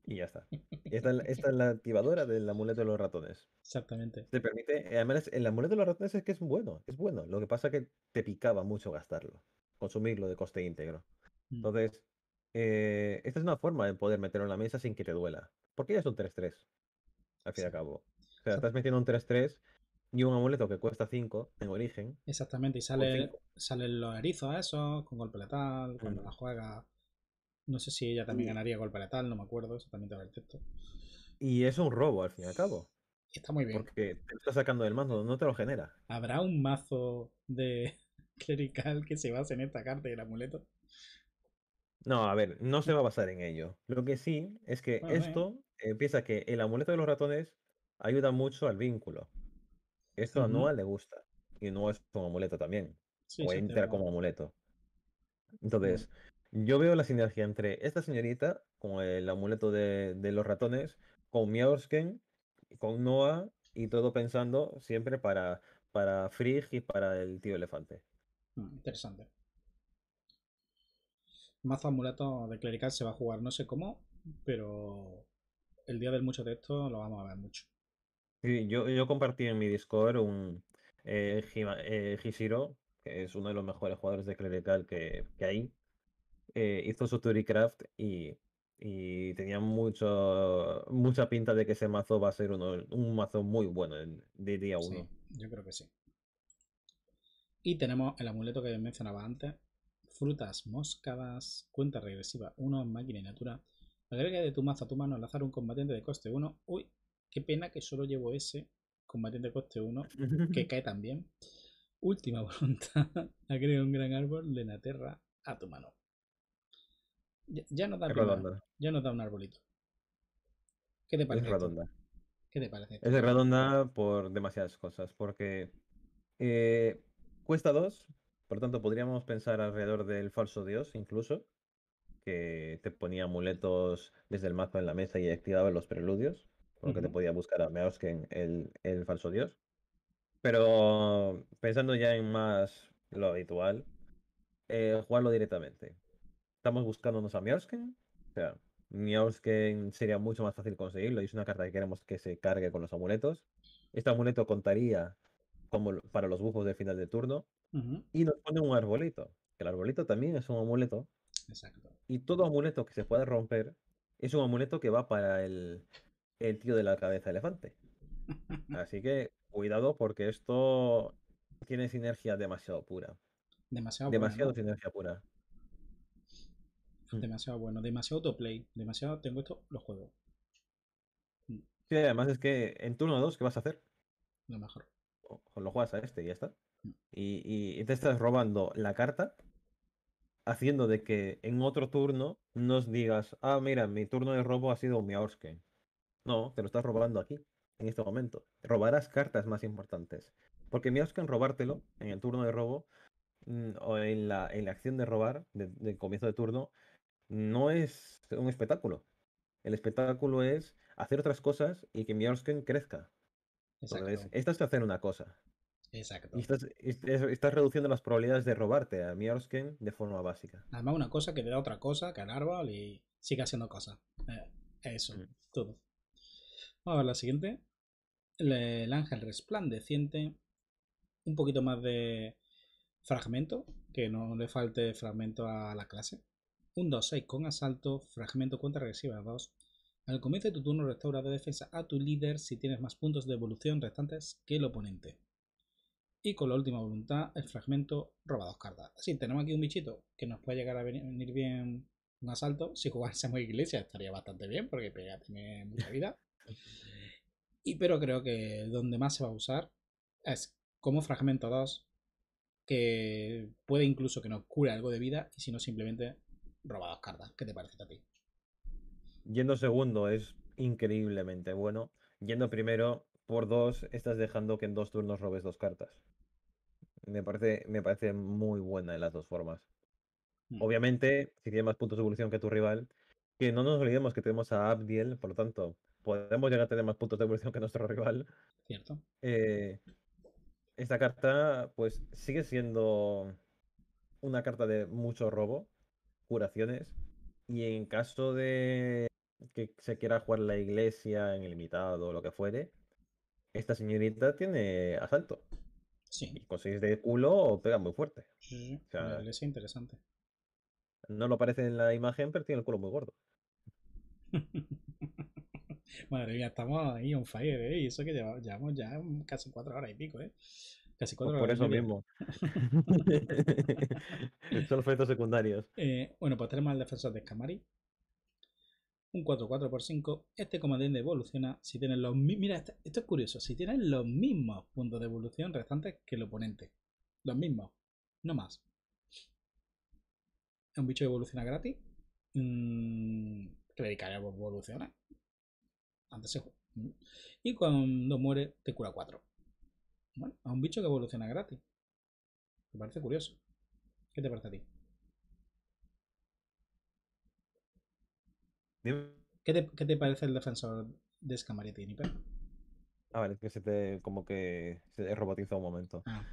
Y ya está. Esta, es la activadora del amuleto de los ratones. Exactamente. Te permite. Eh, Además, el amuleto de los ratones es que es bueno. Es bueno. Lo que pasa es que te picaba mucho gastarlo. Consumirlo de coste íntegro. Mm. Entonces, eh, esta es una forma de poder meterlo en la mesa sin que te duela. Porque ya es un 3-3. Al fin y al cabo sea, estás metiendo un 3-3 y un amuleto que cuesta 5 en origen. Exactamente, y sale, salen los erizos a eso con golpe letal, cuando la juega. No sé si ella también ganaría golpe letal, no me acuerdo exactamente del texto. Y es un robo, al fin y al cabo. Está muy bien. Porque te lo está sacando del mazo, no te lo genera. ¿Habrá un mazo de clerical que se base en esta carta y el amuleto? No, a ver, no se va a basar en ello. Lo que sí es que esto empieza que el amuleto de los ratones ayuda mucho al vínculo. Esto a Noah le gusta. Y Noah es como amuleto también. o entra como amuleto. Entonces, yo veo la sinergia entre esta señorita, con el amuleto de, los ratones, con Miaosken, con Noah y todo pensando siempre para, para Frigg y para el tío elefante. Mm, interesante. Mazo amuleto de clerical se va a jugar no sé cómo, pero el día del mucho de esto lo vamos a ver mucho yo, compartí en mi Discord un eh, eh, Hishiro, que es uno de los mejores jugadores de Clerical que, que hay. Eh, hizo su Turicraft y, y tenía mucho, mucha pinta de que ese mazo va a ser un mazo muy bueno de día 1. yo creo que sí. Y tenemos el amuleto que mencionaba antes. Frutas moscadas, cuenta regresiva 1, máquina y natura. Agrega de tu mazo a tu mano al azar un combatiente de coste 1. Uy, Qué pena que solo llevo ese, combatiente coste 1, que cae también. Última voluntad. Agrega un gran árbol de la tierra a tu mano. Ya, no nos da Ya nos da un arbolito. ¿Qué te parece? Es redonda. ¿Qué te parece? Es redonda por demasiadas cosas. Porque eh, cuesta 2. Por tanto, podríamos pensar alrededor del falso dios, incluso. Que te ponía amuletos desde el mazo en la mesa y activaba los preludios. Porque te podía buscar a Meosken, el, el falso dios. Pero pensando ya en más lo habitual, eh, jugarlo directamente. Estamos buscándonos a Meosken. O sería mucho más fácil conseguirlo y es una carta que queremos que se cargue con los amuletos. Este amuleto contaría como para los bufos de final de turno y nos pone un arbolito. El arbolito también es un amuleto. Exacto. Y todo amuleto que se pueda romper es un amuleto que va para el el tío de la cabeza elefante. Así que cuidado porque esto tiene sinergia demasiado pura. Demasiado, demasiado sinergia pura. Mm. Demasiado bueno, demasiado autoplay, demasiado tengo esto, lo juego. Mm. Sí, además es que en turno 2, ¿qué vas a hacer? Lo mejor. lo juegas a este y ya está. Mm. Y, te estás robando la carta, haciendo de que en otro turno nos digas, ah, mira, mi turno de robo ha sido un no, te lo estás robando aquí, en este momento. robarás cartas más importantes. Porque miras en robártelo, en el turno de robo, mm, o en la, en la acción de robar, de, del comienzo de turno, no es un espectáculo. El espectáculo es hacer otras cosas y que Miosken crezca. Exacto. estás haciendo una cosa. Exacto. estás, reduciendo las probabilidades de robarte a Miosken de forma básica. Además, una cosa que te da otra cosa, que el árbol y sigue haciendo cosas. Eh, eso, mm. todo. Vamos a ver la siguiente. El, ángel resplandeciente. Un poquito más de fragmento, que no le falte fragmento a la clase. Un 2-6 con asalto, fragmento cuenta regresiva 2. Al comienzo de tu turno restaura de defensa a tu líder si tienes más puntos de evolución restantes que el oponente. Y con la última voluntad, el fragmento roba dos cartas. Así, tenemos aquí un bichito que nos puede llegar a venir bien un asalto. Si jugásemos iglesia estaría bastante bien porque pega, tiene mucha vida. Y pero creo que donde más se va a usar es como fragmento 2, que puede incluso que nos cure algo de vida, y si no, simplemente roba dos cartas. ¿Qué te parece a ti? Yendo segundo es increíblemente bueno. Yendo primero, por dos, estás dejando que en dos turnos robes dos cartas. Me parece, me parece muy buena en las dos formas. Hmm. Obviamente, si tiene más puntos de evolución que tu rival, que no nos olvidemos que tenemos a Abdiel, por lo tanto, podemos llegar a tener más puntos de evolución que nuestro rival. Cierto. Eh, esta carta, pues, sigue siendo una carta de mucho robo, curaciones, y en caso de que se quiera jugar la iglesia en el limitado o lo que fuere, esta señorita tiene asalto. Sí. Y con de culo o pega muy fuerte. o es interesante. No lo parece en la imagen, pero tiene el culo muy gordo. Madre mía, estamos ahí on fire, ¿eh? Y eso que llevamos, ya casi cuatro horas y pico, ¿eh? Casi cuatro pues horas. Por eso mismo. Son efectos secundarios. Eh, bueno, pues tenemos al defensor de Escamari Un 4-4 por 5. Este comandante evoluciona si tienen los Mira, esto es curioso. Si tienen los mismos puntos de evolución restantes que el oponente. Los mismos. No más. Es un bicho que evoluciona gratis. Mm, que a evoluciona antes se Y cuando muere, te cura 4. Bueno, a un bicho que evoluciona gratis. Me parece curioso. ¿Qué te parece a ti? ¿Qué te, parece el defensor de Scamaritini? A ah, ver, que se te. como que se robotiza un momento. Ah.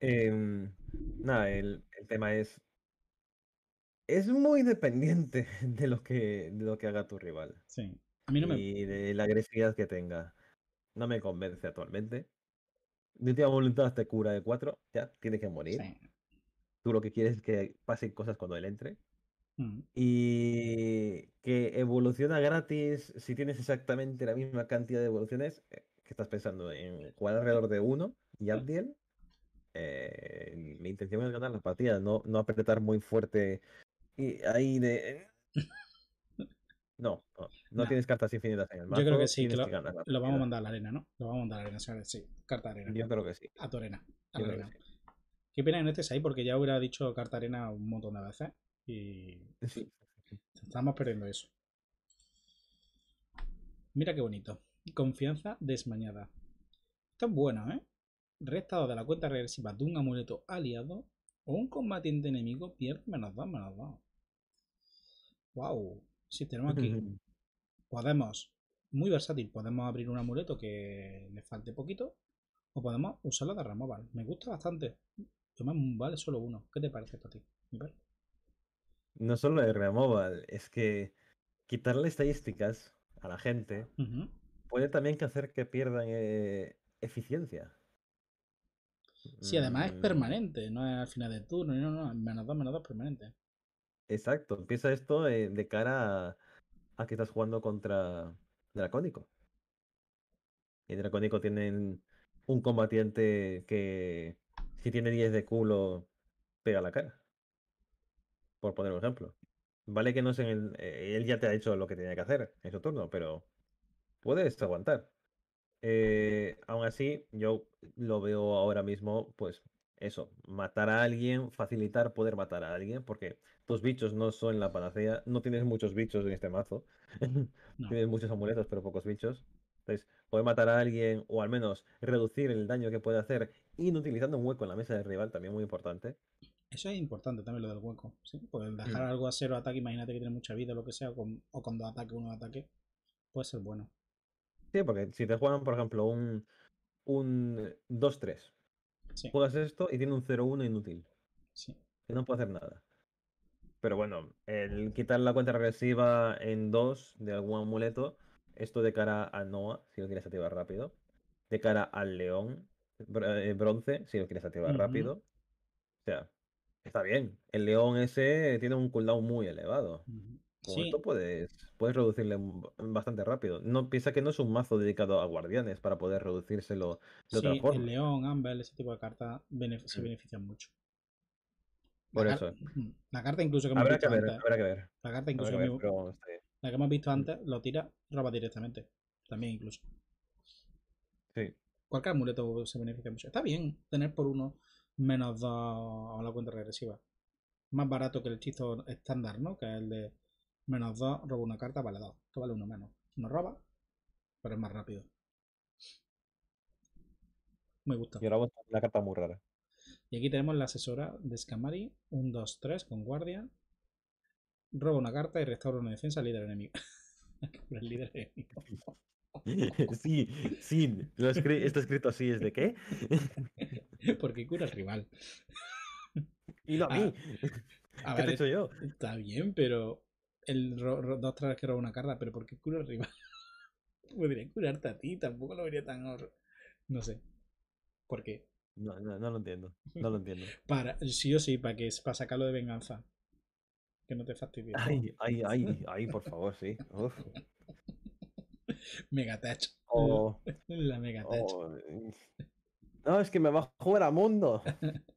Em, nada, el, tema es. Es muy dependiente de lo que, de lo que haga tu rival. Sí. Y de la agresividad que tenga. No me convence actualmente. De última voluntad te cura de cuatro ya tiene que morir. Tú lo que quieres es que pasen cosas cuando él entre. Mm. Y que evoluciona gratis si tienes exactamente la misma cantidad de evoluciones eh, que estás pensando en jugar alrededor de uno y mm. al Eh, mi intención es ganar la partida, no, no apretar muy fuerte y ahí de eh, no, no, tienes cartas infinitas en el mazo. Yo creo que sí, lo, vamos a mandar a la arena, ¿no? Lo vamos a mandar a la arena, sí. Carta arena. Yo creo que sí. A tu arena. Qué pena que no estés ahí porque ya hubiera dicho carta arena un montón de veces y estamos perdiendo eso. Mira qué bonito. Confianza desmañada. es bueno, ¿eh? Restado de la cuenta regresiva de un amuleto aliado o un combatiente enemigo pierde menos dos, menos ¡Wow! Si tenemos aquí. podemos, muy versátil, podemos abrir un amuleto que le falte poquito o podemos usarlo de removal. Me gusta bastante. Yo un, vale solo uno. ¿Qué te parece esto a ti, No solo de removal, es que quitarle estadísticas a la gente puede también hacer que pierdan eh, eficiencia. Si además es mm. permanente, no es al final del turno, no, no, menos dos, menos dos permanente. Exacto, empieza esto de cara a, que estás jugando contra Dracónico. Y Dracónico tienen un combatiente que si tiene 10 de culo pega la cara. Por poner un ejemplo. Vale que no sé en eh, él ya te ha hecho lo que tenía que hacer en su turno, pero puedes aguantar. Eh, aún así, yo lo veo ahora mismo, pues eso, matar a alguien, facilitar poder matar a alguien, porque tus bichos no son la panacea, no tienes muchos bichos en este mazo, tienes muchos amuletos pero pocos bichos. Entonces, poder matar a alguien o al menos reducir el daño que puede hacer y no utilizando un hueco en la mesa del rival, también muy importante. Eso es importante también lo del hueco, ¿sí? Pues dejar mm. algo a cero ataque, imagínate que tiene mucha vida o lo que sea, o cuando ataque uno ataque, puede ser bueno. Sí, porque si te juegan, por ejemplo, un, un 2-3 Juegas esto y tiene un 0-1 inútil. Sí. Que no puede hacer nada. Pero bueno, el quitar la cuenta regresiva en 2 de algún amuleto, esto de cara a Noah, si lo quieres activar rápido. De cara al león, eh, bronce, si lo quieres activar rápido. O sea, está bien. El león ese tiene un cooldown muy elevado puedes, puedes reducirle bastante rápido. No piensa que no es un mazo dedicado a guardianes para poder reducírselo de otra forma. El león, Amber, ese tipo de cartas se mm. benefician mucho. Por eso. La carta incluso que hemos visto antes. La carta incluso la que hemos visto mm. antes lo tira, roba directamente. También incluso. Sí. Cualquier amuleto se beneficia mucho. Está bien tener por uno menos dos a la cuenta regresiva. Más barato que el hechizo estándar, ¿no? Que es el de Menos 2, robo una carta, vale 2. Esto vale 1 menos. No roba, pero es más rápido. Me gusta. Y ahora una carta muy rara. Y aquí tenemos la asesora de Scamari. 1, 2, 3 con guardia. Robo una carta y restaura una defensa al líder enemigo. el líder enemigo. Sí, sí, Esto escrito así, ¿es de qué? Porque cura al rival. Y lo a mí. Ah, ¿Qué te he ah, hecho yo? Está bien, pero el dos tres que roba una carta, pero ¿por qué cura arriba Podría curarte a ti, tampoco lo vería tan horror. No sé. ¿Por qué? No, lo entiendo. No lo entiendo. para, sí o sí, para que para sacarlo de venganza. Que no te fastidie. Ay, ay, ay, ay, por favor, sí. Mega touch. Oh. la mega touch. Oh, eh. no, es que me va a jugar a mundo.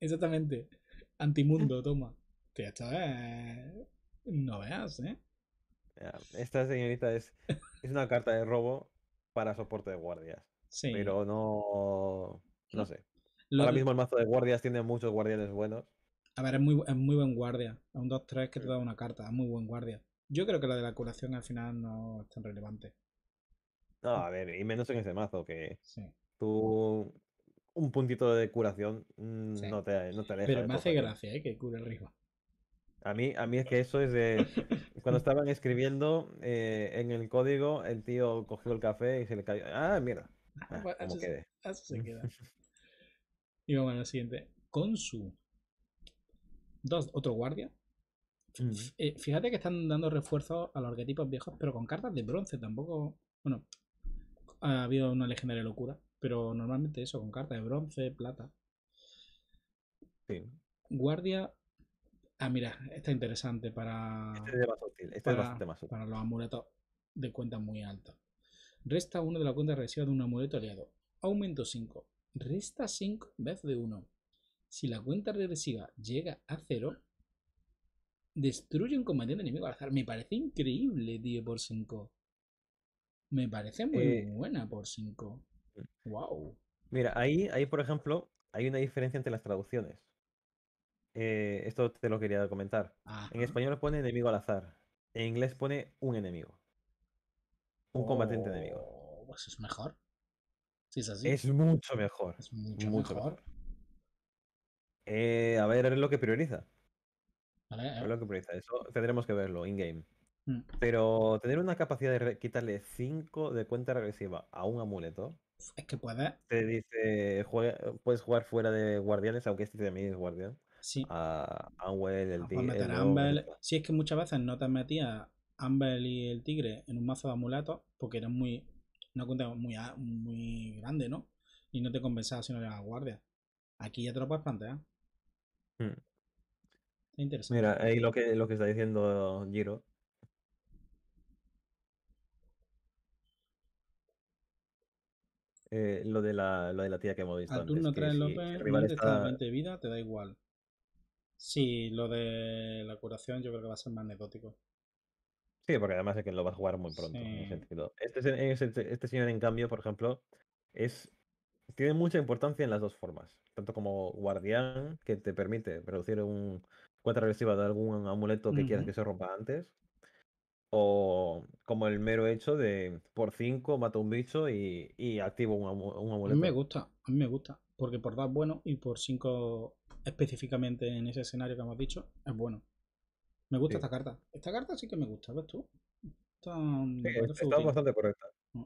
Exactamente. Antimundo, toma. Te ha eh. No veas, ¿eh? Esta señorita es, es una carta de robo para soporte de guardias. Sí. Pero no. No sé. Ahora mismo el mazo de guardias tiene muchos guardianes buenos. A ver, es muy, es muy buen guardia. A un 2-3 que te da una carta. Es muy buen guardia. Yo creo que la de la curación al final no es tan relevante. No, a ver, y menos en ese mazo que tú un puntito de curación mm, no, te, no te aleja. Pero me hace gracia ¿eh? que cure riesgo a mí, a mí es que eso es de... Cuando estaban escribiendo eh, en el código, el tío cogió el café y se le cayó. Ah, mira. Ah, se queda. y vamos a la siguiente. Consu. Dos, otro guardia. Eh, fíjate que están dando refuerzo a los arquetipos viejos, pero con cartas de bronce tampoco. Bueno, ha habido una legendaria locura, pero normalmente eso, con cartas de bronce, plata. Sí. Guardia Ah, mira, está interesante para. Este es útil. Este es bastante más útil. Para los amuletos de cuenta muy alta. Resta 1 de la cuenta regresiva de un amuleto aliado. Aumento 5. Resta 5 vez de 1. Si la cuenta regresiva llega a 0, destruye un combatiente enemigo al azar. Me parece increíble, tío, por 5. Me parece muy eh, buena por 5. Wow. Mm. Mira, ahí, ahí, por ejemplo, hay una diferencia entre las traducciones. Eh, esto te lo quería comentar. En español pone enemigo al azar. En inglés pone un enemigo. Un combatiente enemigo. Oh, pues es mejor. Si es así. Es mucho mejor. Es mucho, mejor. Eh, a ver, es lo que prioriza. lo que prioriza. Eso tendremos que verlo in-game. Mm. Pero tener una capacidad de quitarle 5 de cuenta regresiva a un amuleto. Es que puede. Te dice, puedes jugar fuera de guardianes, aunque este también es guardián sí. a Anwell, el tigre. si es que muchas veces no te metías Amber y el tigre en un mazo de amuletos porque eran muy. Una cuenta muy, muy grande, ¿no? Y no te compensaba si no eras guardia. Aquí ya te lo puedes plantear. Hmm. interesante. Mira, ahí lo que, lo que está diciendo Giro. Eh, lo, de la, lo de la tía que hemos visto. Al turno 3 López, de vida, te da igual. Sí, lo de la curación yo creo que va a ser más anecdótico. Sí, porque además es que lo va a jugar muy pronto. En este, este, señor, en cambio, por ejemplo, es tiene mucha importancia en las dos formas. Tanto como guardián, que te permite producir un cuenta regresiva de algún amuleto que quieras que se rompa antes. O como el mero hecho de por 5 mato un bicho y, activo un, amuleto. A mí me gusta, a mí me gusta. Porque por dar bueno y por 5 específicamente en ese escenario que hemos dicho, es bueno. Me gusta esta carta. Esta carta sí que me gusta, ¿ves tú? Está, bastante correcta. Mm.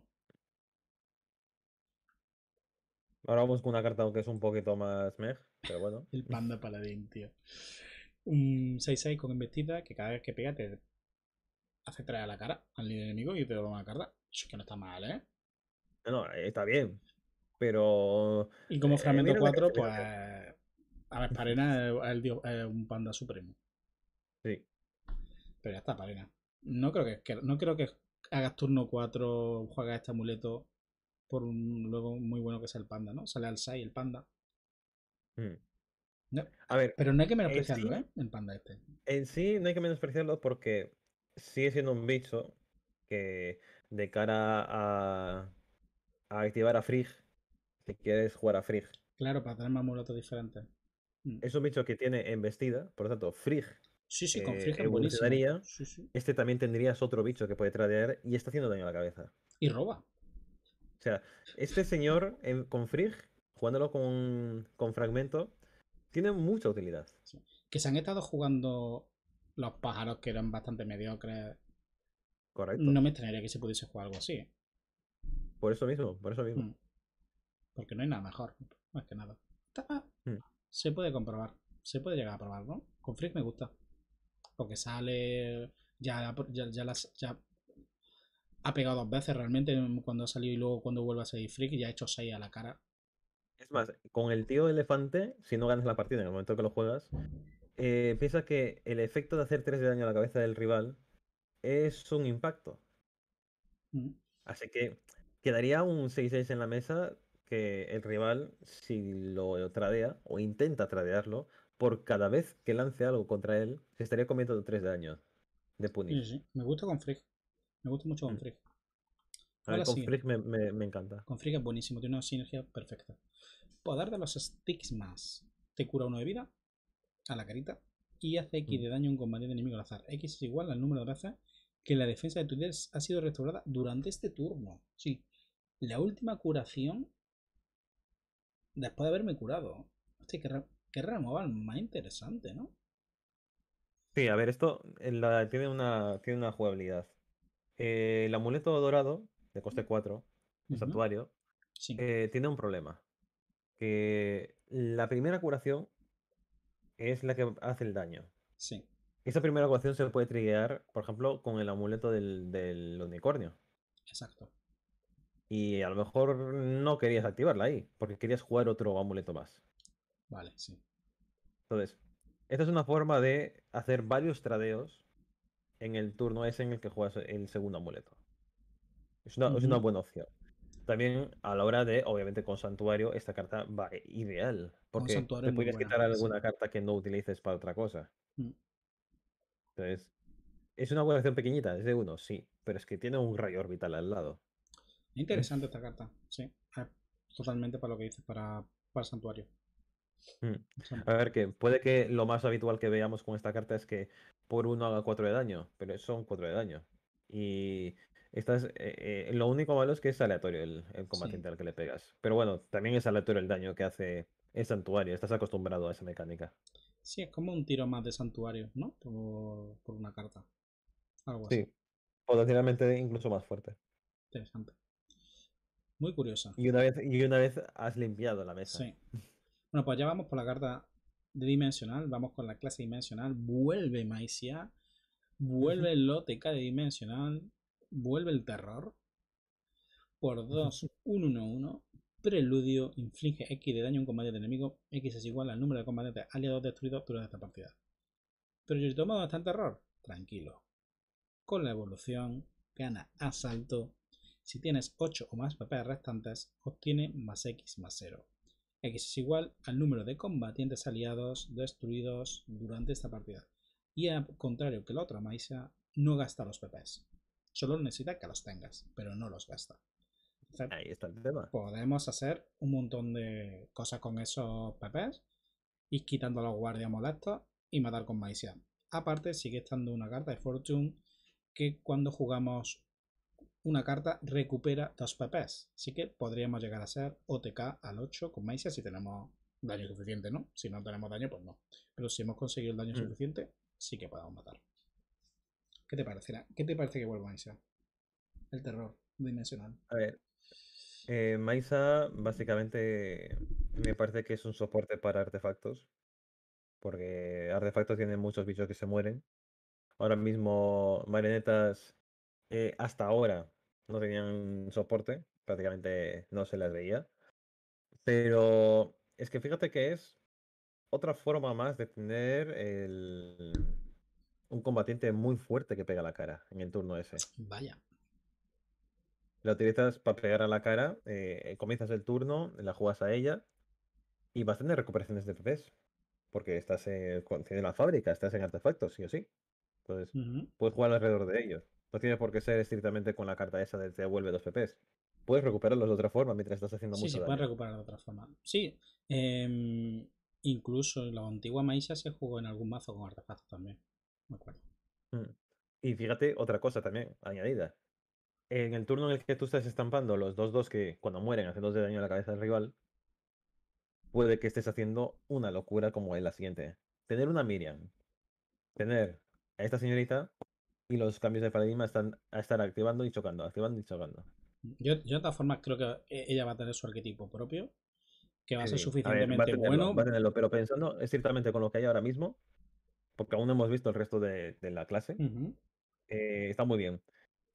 Ahora vamos con una carta aunque es un poquito más meh, pero bueno. El panda paladín, tío. Un 6-6 con embestida que cada vez que pega te hace traer a la cara al líder enemigo y te da una carta. Eso es que no está mal, ¿eh? No, está bien. Pero. Y como eh, fragmento 4, pues. A ver, Parena es, un panda supremo. Sí. Pero ya está, Parena. No creo que, no creo que hagas turno 4, juegas este amuleto por un luego muy bueno que sea el panda, ¿no? Sale al 6 el panda. Hmm. A ver, pero no hay que menospreciarlo, ¿eh? El panda este. En sí, no hay que menospreciarlo porque sigue siendo un bicho que de cara a, activar a Frigg, si quieres jugar a Frigg. Claro, para tener más amuletos diferentes. Mm. Es un bicho que tiene embestida, por lo tanto, Frigg. Sí, sí, con eh, Frigg Este también tendrías otro bicho que puede traer y está haciendo daño a la cabeza. Y roba. O sea, este señor con Frigg, jugándolo con, con fragmento, tiene mucha utilidad. Que se han estado jugando los pájaros que eran bastante mediocres. Correcto. No me extrañaría que se pudiese jugar algo así. Por eso mismo, por eso mismo. Mm. Porque no hay nada mejor, más que nada se puede comprobar. Se puede llegar a probar, ¿no? Con Freak me gusta. Porque sale. Ya, ya, las. Ya ha pegado dos veces realmente cuando ha salido y luego cuando vuelve a salir Freak ya ha hecho 6 a la cara. Es más, con el tío elefante, si no ganas la partida en el momento que lo juegas, eh, que el efecto de hacer 3 de daño a la cabeza del rival es un impacto. Mm. Así que quedaría un 6-6 en la mesa que el rival, si lo tradea o intenta tradearlo, por cada vez que lance algo contra él, se estaría comiendo 3 daños de punición. Sí, sí. Me gusta con frig, Me gusta mucho con mm. Frigg. Ahora con frig me, encanta. Con frig es buenísimo, tiene una sinergia perfecta. Poder de los Stigmas. Te cura uno de vida a la carita y hace X de mm. daño a un combate de enemigo al azar. X es igual al número de veces que la defensa de tu líder ha sido restaurada durante este turno. Sí. La última curación Después de haberme curado. Hostia, qué, removal más interesante, ¿no? Sí, a ver, esto tiene, una, tiene una jugabilidad. Eh, el amuleto dorado, de coste 4, mm. el santuario, sí. Eh, tiene un problema. Que la primera curación es la que hace el daño. Sí. Esa primera curación se puede triguear, por ejemplo, con el amuleto del unicornio. Exacto. Y a lo mejor no querías activarla ahí, porque querías jugar otro amuleto más. Vale, sí. Entonces, esta es una forma de hacer varios tradeos en el turno ese en el que juegas el segundo amuleto. Es una, buena opción. También a la hora de, obviamente, con santuario, esta carta va ideal. Porque te puedes quitar alguna carta que no utilices para otra cosa. Mm. Entonces, es una buena opción pequeñita, es de uno, sí, pero es que tiene un rayo orbital al lado. Interesante esta carta, sí. Eh, totalmente para lo que dice para, mm. el santuario. A ver, que puede que lo más habitual que veamos con esta carta es que por uno haga 4 de daño, pero son 4 de daño. Y eh, eh, lo único malo es que es aleatorio el, combatiente al que le pegas. Pero bueno, también es aleatorio el daño que hace el santuario, estás acostumbrado a esa mecánica. Sí, es como un tiro más de santuario, ¿no? Por, por una carta. Algo así. Sí, potencialmente incluso más fuerte. Interesante. Muy curiosa. Y una, vez, una vez has limpiado la mesa. Sí. Bueno, pues ya vamos por la carta dimensional, vamos con la clase dimensional. Vuelve Maicia, vuelve el lote de dimensional, vuelve el terror. Por 2, 1, 1, 1. Preludio, inflige X de daño a un combate de enemigo. X es igual al número de combatientes aliados destruidos durante esta partida. Pero yo tomo bastante terror. Tranquilo. Con la evolución, gana asalto si tienes 8 o más papeles restantes, obtiene más x más 0. x es igual al número de combatientes aliados destruidos durante esta partida. Y al contrario que la otra maicia, no gasta los PPs. Solo necesita que los tengas, pero no los gasta. Ahí está el tema. Podemos hacer un montón de cosas con esos PPs, y quitando a los guardias molestos y matar con maicia. Aparte, sigue estando una carta de Fortune que cuando jugamos una carta recupera dos PPs. Así que podríamos llegar a ser OTK al 8 con Maisia si tenemos daño suficiente, ¿no? Si no tenemos daño, pues no. Pero si hemos conseguido el daño mm. suficiente, sí que podemos matar. ¿Qué te parecerá? ¿Qué te parece que vuelva Maisa? El terror dimensional. A ver. Eh, básicamente, me parece que es un soporte para artefactos. Porque artefactos tienen muchos bichos que se mueren. Ahora mismo, marionetas eh, hasta ahora no tenían soporte, prácticamente no se las veía. Pero es que fíjate que es otra forma más de tener un combatiente muy fuerte que pega la cara en el turno ese. Vaya. La utilizas para pegar a la cara, eh, comienzas el turno, la juegas a ella y vas a tener recuperaciones de PPs. Porque estás en, la fábrica, estás en artefactos, sí o sí. Entonces, puedes jugar alrededor de ellos. No tiene por qué ser estrictamente con la carta esa de te devuelve dos PPs. Puedes recuperarlos de otra forma mientras estás haciendo sí, mucho sí, puedes recuperar de otra forma. Sí. Em, incluso la antigua Maisha se jugó en algún mazo con artefacto también. Me acuerdo. Mm. Y fíjate otra cosa también añadida. En el turno en el que tú estás estampando los dos dos que cuando mueren hacen dos de daño a la cabeza del rival, puede que estés haciendo una locura como es la siguiente. Tener una Miriam. Tener a esta señorita y los cambios de paradigma están a estar activando y chocando, activando y chocando. Yo, yo de todas formas creo que eh, ella va a tener su arquetipo propio, que va a ser suficientemente bueno. Va a tenerlo, pero pensando es ciertamente con lo que hay ahora mismo, porque aún no hemos visto el resto de, de la clase, eh, está muy bien.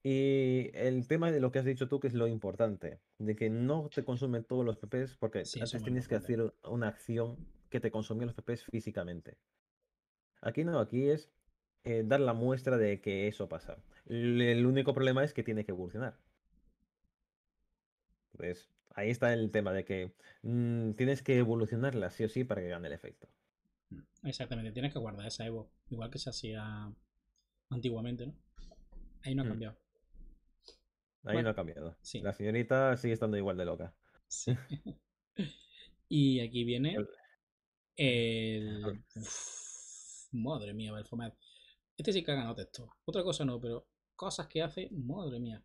Y el tema de lo que has dicho tú, que es lo importante, de que no te consumen todos los PPs, porque sí, antes tienes que hacer una acción que te consumió los PPs físicamente. Aquí no, aquí es eh, dar la muestra de que eso pasa. el único problema es que tiene que evolucionar. Pues ahí está el tema de que mm, tienes que evolucionarla sí o sí para que gane el efecto. Mm. Exactamente, tienes que guardar esa Evo, igual que se hacía antiguamente, ¿no? Ahí no ha mm. cambiado. Ahí no ha cambiado. Sí. La señorita sigue estando igual de loca. Sí. y aquí viene el... Madre mía, Belfomet este sí que ha ganado texto. Otra cosa no, pero cosas que hace, madre mía.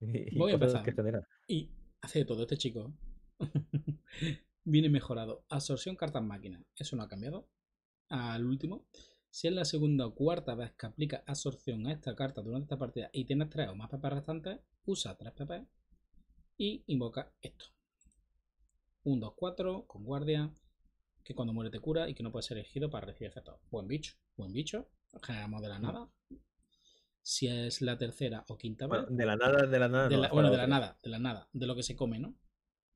Voy a empezar. Y hace de todo este chico. Viene mejorado. Absorción cartas máquinas. Eso no ha cambiado. Al último. Si es la segunda o cuarta vez que aplica absorción a esta carta durante esta partida y tienes tres o más PP restantes, usa tres PP y invoca esto. 1, 2, 4 con guardia que cuando muere te cura y que no puede ser elegido para recibir efectos. Buen bicho, buen bicho. Generamos de la nada. Si es la tercera o quinta vez. de la nada, de la nada. bueno, de la nada, de la nada. De lo que se come, ¿no?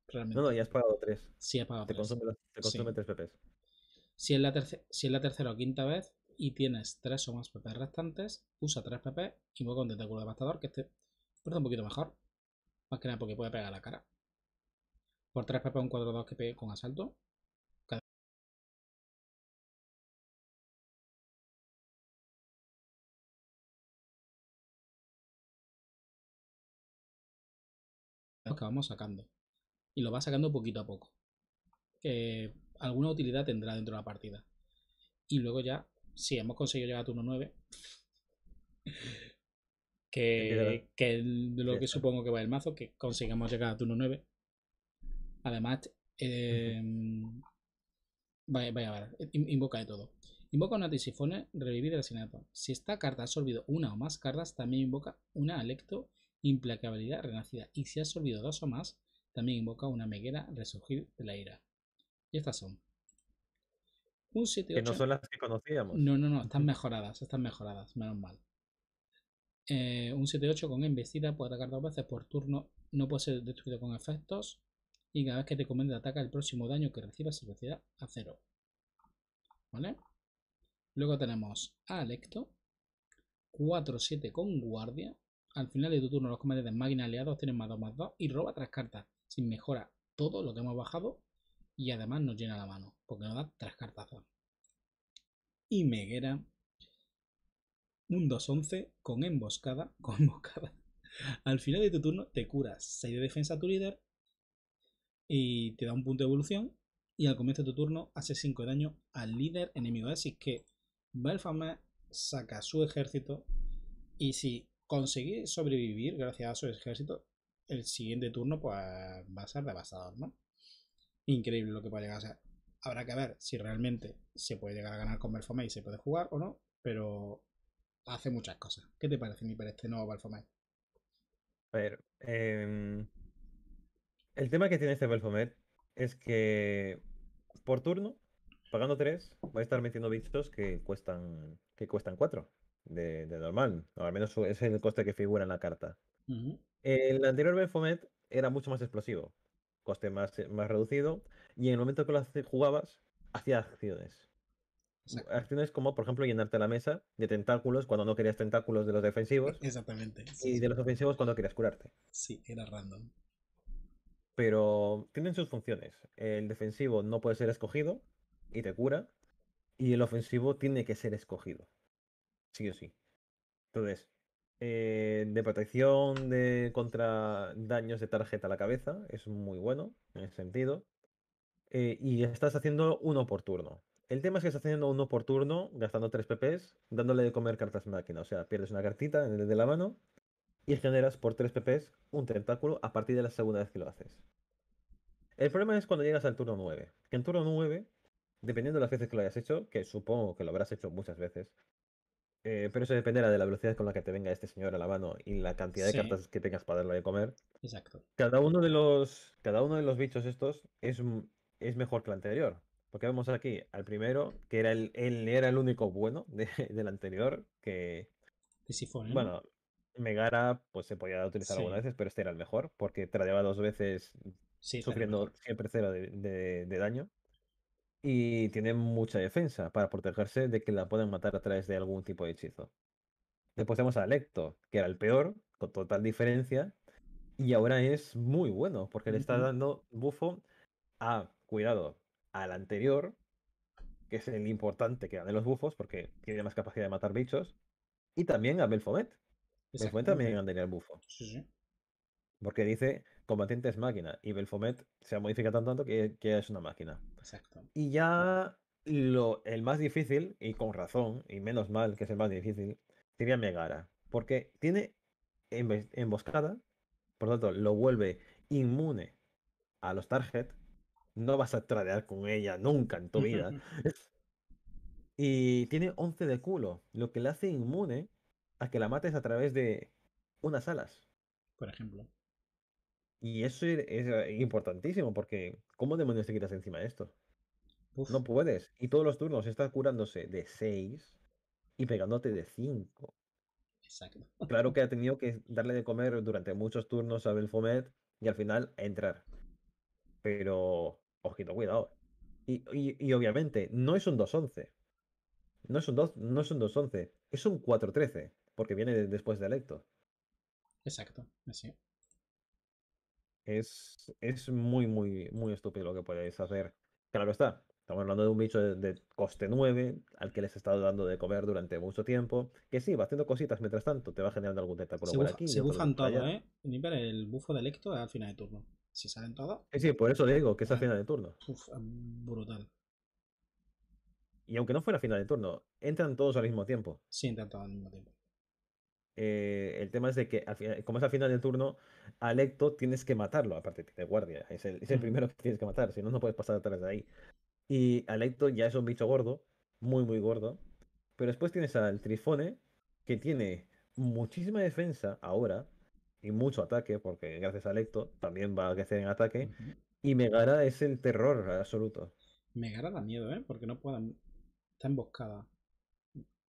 Realmente. No, ya has pagado tres. Sí, has pagado te te consume tres Si es, la si es la tercera o quinta vez y tienes tres o más PP restantes, usa 3 PP y mueve con tentáculo devastador, que este un poquito mejor. Más que nada porque puede pegar la cara. Por tres PP un 4-2 que pegue con asalto. que vamos sacando. Y lo va sacando poquito a poco. que alguna utilidad tendrá dentro de la partida. Y luego ya, si hemos conseguido llegar a turno 9, que, que lo que supongo que va el mazo, que consigamos llegar a turno 9. Además, em, vaya, vaya, ver. invoca de todo. Invoca una tisifone, revivir el asesinato. Si esta carta ha absorbido una o más cartas, también invoca una alecto implacabilidad renacida, y si has olvidado dos o más, también invoca una meguera resurgir de la ira. Y estas son. Un 7 Que no son las que conocíamos. No, no, no, están mejoradas, están mejoradas, menos mal. Eh, un 7-8 con embestida puede atacar dos veces por turno, no puede ser destruido con efectos. Y cada vez que te comete ataca, el próximo daño que reciba se velocidad a cero. ¿Vale? Luego tenemos a Alecto, 4-7 con guardia, al final de tu turno, los comandantes de máquina aliados tienen más 2 más 2 y roba 3 cartas. Sin mejora todo lo que hemos bajado y además nos llena la mano porque nos da 3 cartas. Y Meguera, un 2-11 con emboscada, con emboscada. Al final de tu turno te curas 6 de defensa a tu líder y te da un punto de evolución. Y al comienzo de tu turno hace 5 de daño al líder enemigo. Así que Belfame saca su ejército y si conseguir sobrevivir gracias a su ejército, el siguiente turno pues, va a ser devastador, ¿no? Increíble lo que puede llegar a ser. Habrá que ver si realmente se puede llegar a ganar con Belfame y se puede jugar o no, pero hace muchas cosas. ¿Qué te parece, para este nuevo A ver, em, el tema que tiene este Belfomet es que por turno, pagando 3, va a estar metiendo vistos que cuestan que cuestan 4 de, normal. O al menos es el coste que figura en la carta. El anterior Benfomet era mucho más explosivo, coste más, más reducido, y en el momento que lo jugabas, hacía acciones. Acciones como, por ejemplo, llenarte la mesa de tentáculos cuando no querías tentáculos de los e, defensivos. Exactamente. y de los ofensivos cuando querías curarte. Sí, era random. Pero tienen sus funciones. El defensivo no puede ser escogido y te cura. Y el ofensivo tiene que ser escogido sí o sí. Entonces, eh, de protección de contra daños de tarjeta a la cabeza es muy bueno en ese sentido. Eh, y estás haciendo uno por turno. El tema es que estás haciendo uno por turno, gastando 3 PPs, dándole de comer cartas máquina. O sea, pierdes una cartita de la mano y generas por 3 PPs un tentáculo a partir de la segunda vez que lo haces. El problema es cuando llegas al turno 9. Que en turno 9, dependiendo de las veces que lo hayas hecho, que supongo que lo habrás hecho muchas veces, eh, pero eso dependerá de la velocidad con la que te venga este señor a la mano y la cantidad de cartas que tengas para darle de comer. Exacto. Cada uno de los, cada uno de los bichos estos es, es mejor que el anterior. Porque vemos aquí al primero, que era el, él era el único bueno del anterior, que... ¿eh? Bueno, Megara pues se podía utilizar algunas veces, pero este era el mejor, porque traía dos veces este sufriendo siempre cero de daño y tiene mucha defensa para protegerse de que la puedan matar a través de algún tipo de hechizo. Después tenemos a Lecto, que era el peor, con total diferencia, y ahora es muy bueno, porque le está dando bufo a, cuidado, al anterior, que es el importante que dan de los bufos, porque tiene más capacidad de matar bichos, y también a Belfomet. Belfomet también han el bufo. Porque dice combatiente es máquina, y Belfomet se ha modificado tanto que, que es una máquina. Y ya lo, el más difícil, y con razón, y menos mal que es el más difícil, sería Megara. Porque tiene emboscada, por lo tanto, lo vuelve inmune a los target. No vas a tradear con ella nunca en tu vida. y tiene 11 de culo, lo que le hace inmune a que la mates a través de unas alas. Por ejemplo. Y eso e-, es eh, importantísimo, porque ¿cómo demonios te quitas encima de esto? No puedes. Y todos los turnos estás curándose de 6 y pegándote de 5. Exacto. Claro que ha tenido que darle de comer durante muchos turnos a Belfomet y al final entrar. Pero, ojito, cuidado. Y, obviamente, no es un 2-11. No es un 2-11. No es un, un 4-13. Porque viene después de Electo. Exacto, así. Es, es muy, muy, muy estúpido lo que podéis hacer. Claro está, Estamos hablando de un bicho de, coste 9, al que les he estado dando de comer durante mucho tiempo, que sí, va haciendo cositas mientras tanto, te va generando algún tentáculo por aquí. Se bufan todo, ¿eh? el bufo de Electo es al final de turno. Si salen todos. Sí, por eso le digo que es al final de turno. Uf, ah, brutal. Y aunque no fuera final de turno, entran todos al mismo tiempo. Sí, entran todos al mismo tiempo. Eh, el tema es de que, como es al final del turno, a Lecto tienes que matarlo, aparte de guardia. es el primero que tienes que matar, si no, no puedes pasar atrás de ahí. Y Alecto ya es un bicho gordo, muy, muy gordo. Pero después tienes al Trifone, que tiene muchísima defensa ahora y mucho ataque, porque gracias a Alecto también va a crecer en ataque. Y Megara es el terror absoluto. Megara da miedo, ¿eh? Porque no puede. Está emboscada.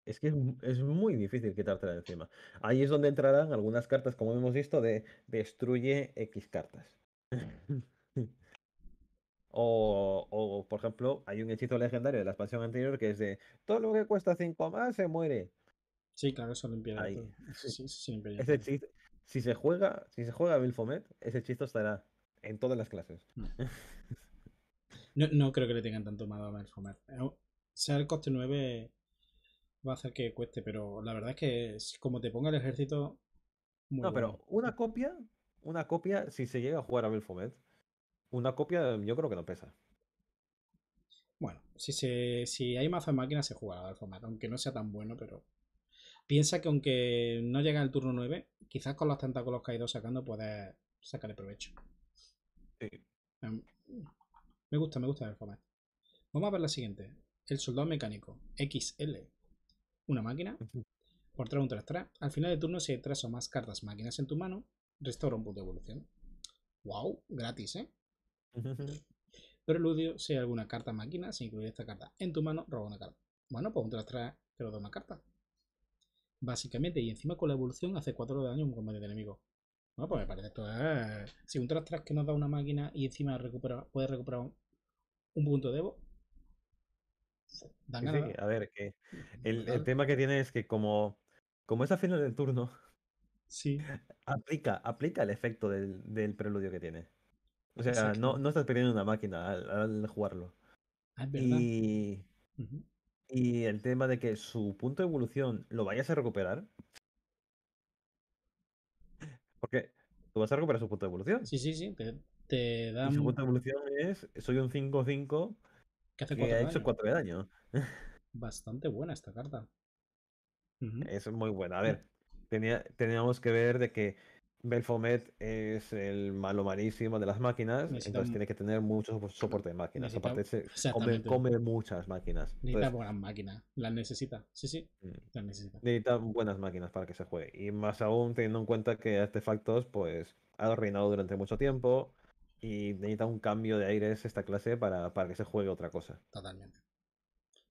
Es que es, muy difícil quitártela de encima. Ahí es donde entrarán algunas cartas, como hemos visto, de destruye X cartas. O, por ejemplo, hay un hechizo legendario de la expansión anterior que es de todo lo que cuesta 5 más se muere. Sí, claro, eso limpia. Ahí. si se juega, si se juega Bilfomet, ese hechizo estará en todas las clases. Mm. No, creo que le tengan tanto mal a Bilfomet. Eh, sea el coste 9 va a hacer que cueste, pero la verdad es que como te ponga el ejército. no, pero una copia, una copia, si se llega a jugar a Belfomet, una copia yo creo que no pesa. Bueno, si, se, si hay mazo de se juega al formato, aunque no sea tan bueno, pero piensa que aunque no llega al turno 9, quizás con los tentáculos que ha ido sacando puedes sacarle provecho. Sí. Me gusta, me gusta el formato. Vamos a ver la siguiente. El soldado mecánico, XL. Una máquina. Por 3, un 3, 3. Al final de turno, si hay 3 o más cartas máquinas en tu mano, restaura un punto de evolución. ¡Wow! Gratis, ¿eh? Preludio, si hay alguna carta máquina, se incluye esta carta en tu mano, roba una carta. Bueno, pues un tras te lo da una carta. Básicamente, y encima con la evolución hace 4 de daño un combate de enemigo. Bueno, pues me parece esto eh, Si un tras tras que nos da una máquina y encima puede recuperar un, punto de Evo, Dan sí, a ver, que el, tema que tiene es que como, como es a final del turno, sí. aplica, aplica el efecto del, preludio que tiene. O sea, no, no estás perdiendo una máquina al, jugarlo. Ah, y, y el tema de que su punto de evolución lo vayas a recuperar. Porque tú vas a recuperar su punto de evolución. Sí, sí, sí. Te, da. su punto de evolución es: soy un 5-5 que, hace ha hecho 4 de daño. Bastante buena esta carta. Es muy buena. A mm. ver, tenía, teníamos que ver de que Belfomet es el malo malísimo de las máquinas, entonces tiene que tener mucho soporte de máquinas. Aparte, se come, muchas máquinas. Necesita buenas máquinas, las necesita. Sí, sí, mm. las necesita. Necesita buenas máquinas para que se juegue. Y más aún teniendo en cuenta que artefactos, este pues, ha reinado durante mucho tiempo y necesita un cambio de aires esta clase para, para que se juegue otra cosa. Totalmente.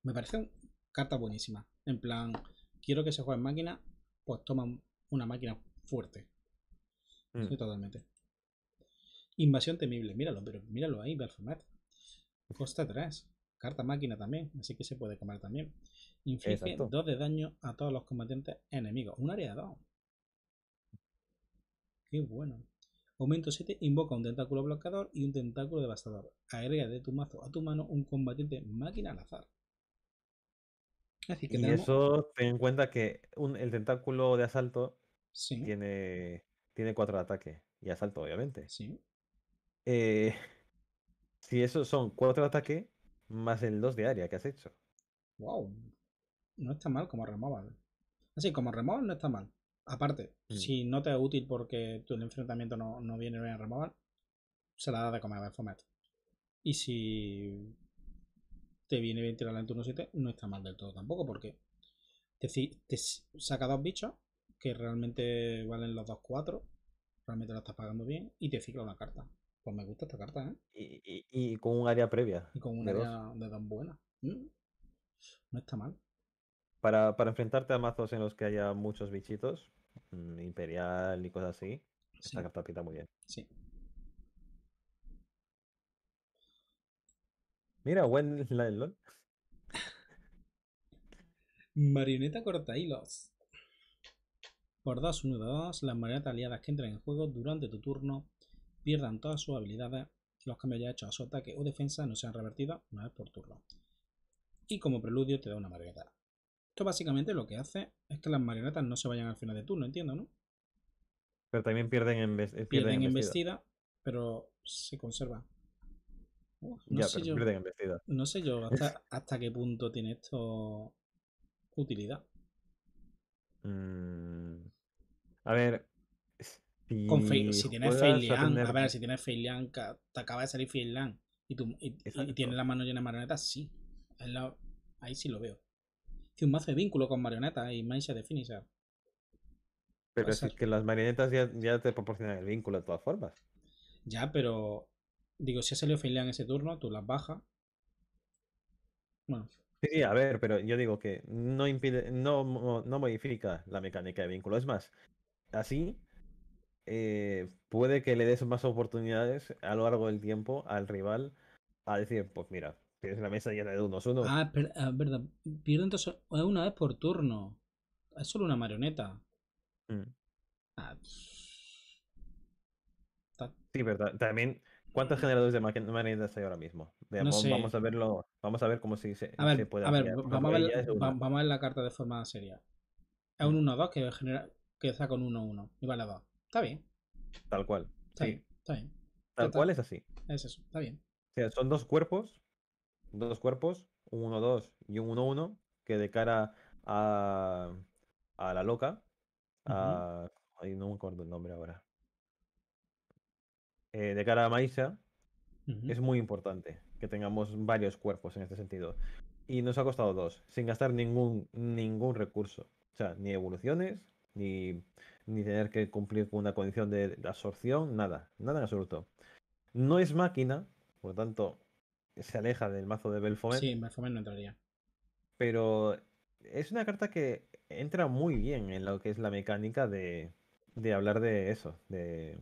Me parece una carta buenísima. En plan, quiero que se juegue en máquina, pues toma una máquina fuerte Sí, mm. totalmente. Invasión temible, míralo, pero míralo ahí, ve Costa 3 Carta máquina también, así que se puede comer también. Inflige 2 de daño a todos los combatientes enemigos. Un área 2. Qué bueno. Aumento 7, invoca un tentáculo bloqueador y un tentáculo devastador. Agrega de tu mazo a tu mano un combatiente máquina al azar. Así que y eso ten en cuenta que el tentáculo de asalto sí. tiene tiene 4 de ataque y asalto, obviamente. Sí. Eh, si esos son 4 de ataque más el 2 de área que has hecho. Wow. No está mal como removal. Eh. Así, ah, como removal no está mal. Aparte, mm. si no te es útil porque tu enfrentamiento no, viene bien a removal, se la da de comer a Fomet. Y si te viene bien tirarla en turno 7, no está mal del todo tampoco, porque te saca dos bichos que realmente valen los 2-4, realmente la estás pagando bien, y te cicla una carta. Pues me gusta esta carta, ¿eh? Y, con un área previa. Y con un área de tan buena. Mm. No está mal. Para, enfrentarte a mazos en los que haya muchos bichitos, mm, Imperial y cosas así, esta carta pita muy bien. Sí. Mira, buen Marioneta corta hilos. Por 2 1 2, las marionetas aliadas que entran en juego durante tu turno pierdan todas sus habilidades, los cambios ya hechos a su ataque o defensa no sean revertidos una vez por turno. Y como preludio te da una marioneta. Esto básicamente lo que hace es que las marionetas no se vayan al final de turno, entiendo, ¿no? Pero también pierden en, eh, pierden pierden en vestida, pero se conservan. Ya, no, pierden sé yo, no sé yo hasta, qué punto tiene esto utilidad. Mm. A ver. Si, tienes Feilean, a, ver, si tienes te acaba de salir Feilean y, y, tienes la mano llena de marionetas, sí. ahí sí lo veo. Tiene un mazo de vínculo con marionetas y Maisha de Finisher. Pero es que las marionetas ya, te proporcionan el vínculo de todas formas. Ya, pero. Digo, si ha salido feilian ese turno, tú las bajas. Bueno. Sí, a ver, pero yo digo que no impide, no, no modifica la mecánica de vínculo. Es más, así, eh, puede que le des más oportunidades a lo largo del tiempo al rival a decir, pues mira, tienes la mesa llena de unos 1 Ah, per ah verdad. pierden entonces una vez por turno. Es solo una marioneta. Mm. Ah, sí, verdad también. ¿Cuántos mm. generadores de marionetas hay ahora mismo? Vamos a verlo. Vamos a ver cómo se, puede. A ver, vamos a ver, vamos a ver, la carta de forma seria. Es mm. un 1-2 que genera, empieza con 1-1 y va a 2. Está bien. Tal cual. Está sí. bien. Tal cual es así. Es eso, está bien. O sea, son dos cuerpos, dos cuerpos, un 1-2 y un 1-1, que de cara a, a la loca, Ay, no me acuerdo el nombre ahora. Eh, de cara a Maisa, es muy importante que tengamos varios cuerpos en este sentido. Y nos ha costado dos, sin gastar ningún, ningún recurso. O sea, ni evoluciones, ni, tener que cumplir con una condición de absorción, nada, nada en absoluto. No es máquina, por lo tanto, se aleja del mazo de Belfomen. Sí, o no entraría. Pero es una carta que entra muy bien en lo que es la mecánica de, hablar de eso, de,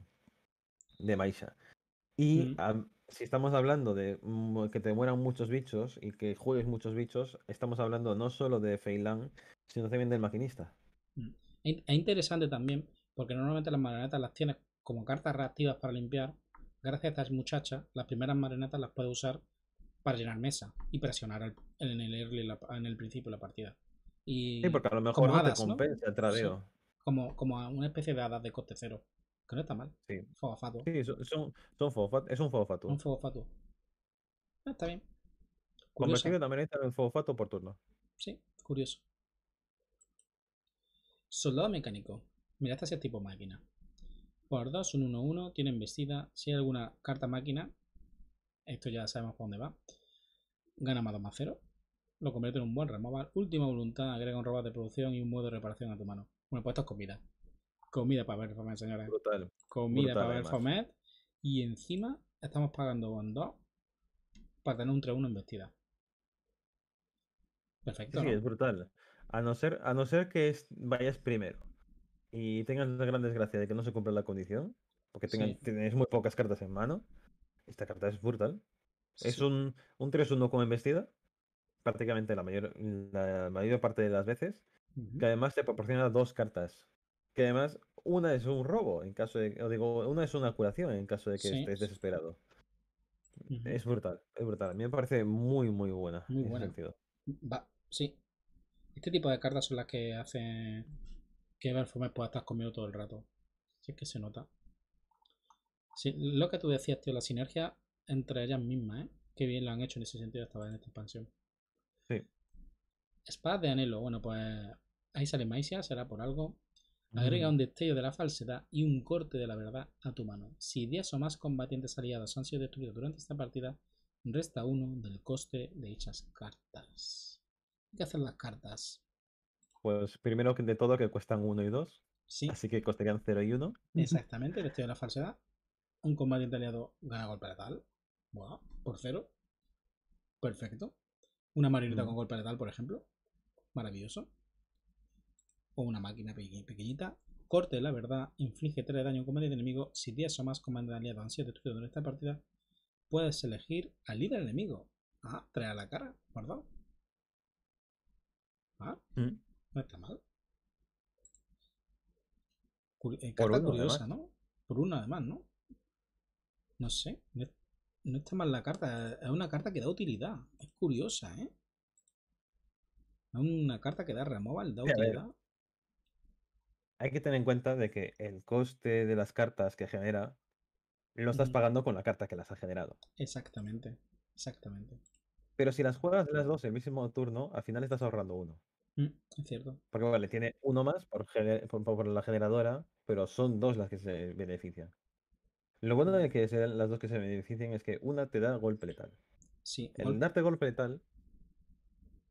de Maisha. Y si estamos hablando de que te mueran muchos bichos y que juegues muchos bichos, estamos hablando no solo de Feilan, sino también del maquinista. Mm. Es interesante también, porque normalmente las marionetas las tienes como cartas reactivas para limpiar. Gracias a estas muchachas, las primeras marionetas las puedes usar para llenar mesa y presionar en, el en el principio de la partida. sí, porque a lo mejor no te compensa el tradeo. como, como una especie de hadas de coste cero. Que no está mal. Sí. Fogofato. Sí, son, son, es un fogofato. Un fogofatu. Ah, está bien. Convertido también está en fogofato por turno. Sí, curioso. Soldado mecánico. mira es el tipo máquina. Por 2, un 1-1. tiene embestida, Si hay alguna carta máquina, esto ya sabemos por dónde va. Gana más 2 0. Lo convierte en un buen removal. Última voluntad. Agrega un robot de producción y un modo de reparación a tu mano. Bueno, pues esto es comida. Comida para ver Fomet, señores. Comida para ver Fomet. Y encima estamos pagando con 2 para tener un 3-1 embestida Perfecto. Sí, es brutal. A no ser, a no ser que vayas primero y tengas una gran desgracia de que no se cumpla la condición, porque tengan, muy pocas cartas en mano, esta carta es brutal. Es un, 3-1 como embestida, prácticamente la mayor, la parte de las veces, que además te proporciona dos cartas. Que además, una es un robo, en caso de. digo, una es una curación en caso de que estés desesperado. Es brutal, es brutal. A mí me parece muy, muy buena. Muy Va, sí, este tipo de cartas son las que hacen que Belforme pueda estar comido todo el rato. Así que se nota. lo que tú decías, tío, la sinergia entre ellas mismas, ¿eh? Qué bien lo han hecho en ese sentido estaba en esta expansión. Sí. Espada de anhelo. Bueno, pues ahí sale Maisia, será por algo. Mm. Agrega un destello de la falsedad y un corte de la verdad a tu mano. Si 10 o más combatientes aliados han sido destruidos durante esta partida, resta uno del coste de dichas cartas. ¿Qué hacen las cartas? Pues primero que de todo que cuestan 1 y 2. Sí. Así que costarían 0 y 1. Exactamente, el estudio de la falsedad. Un combatiente aliado gana golpe tal Wow, por 0. Perfecto. Una marioneta con golpe tal por ejemplo. Maravilloso. O una máquina pequeñita. Corte, la verdad, inflige 3 de daño a un combatiente enemigo. Si 10 o más comandantes aliados han sido destruidos durante esta partida, puedes elegir al líder enemigo. Ah, 3 a la cara, Perdón. ¿Ah? Mm. no está mal. Eh, curiosa, ¿no? Por una además, ¿no? No sé. No está mal la carta. Es una carta que da utilidad. Es curiosa, ¿eh? Es una carta que da removal, da utilidad. Hay que tener en cuenta de que el coste de las cartas que genera lo estás pagando con la carta que las ha generado. Exactamente, exactamente. Pero si las juegas las dos el mismo turno, al final estás ahorrando uno. Mm, cierto. Porque vale, tiene uno más por, la generadora, pero son dos las que se benefician. Lo bueno de que sean las dos que se benefician es que una te da golpe letal. Sí. El darte golpe letal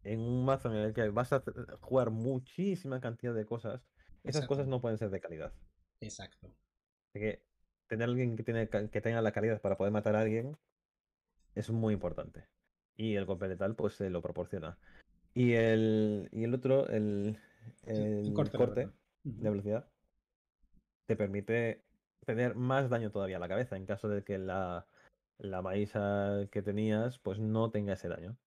en un mazo en el que vas a jugar muchísima cantidad de cosas, esas cosas no pueden ser de calidad. Exacto. Así que tener alguien que, tiene, que tenga la calidad para poder matar a alguien es muy importante. Y el golpe letal pues se lo proporciona. Y el, y el otro, el, corte, de velocidad, te permite tener más daño todavía a la cabeza en caso de que la, la maíza que tenías pues no tenga ese daño.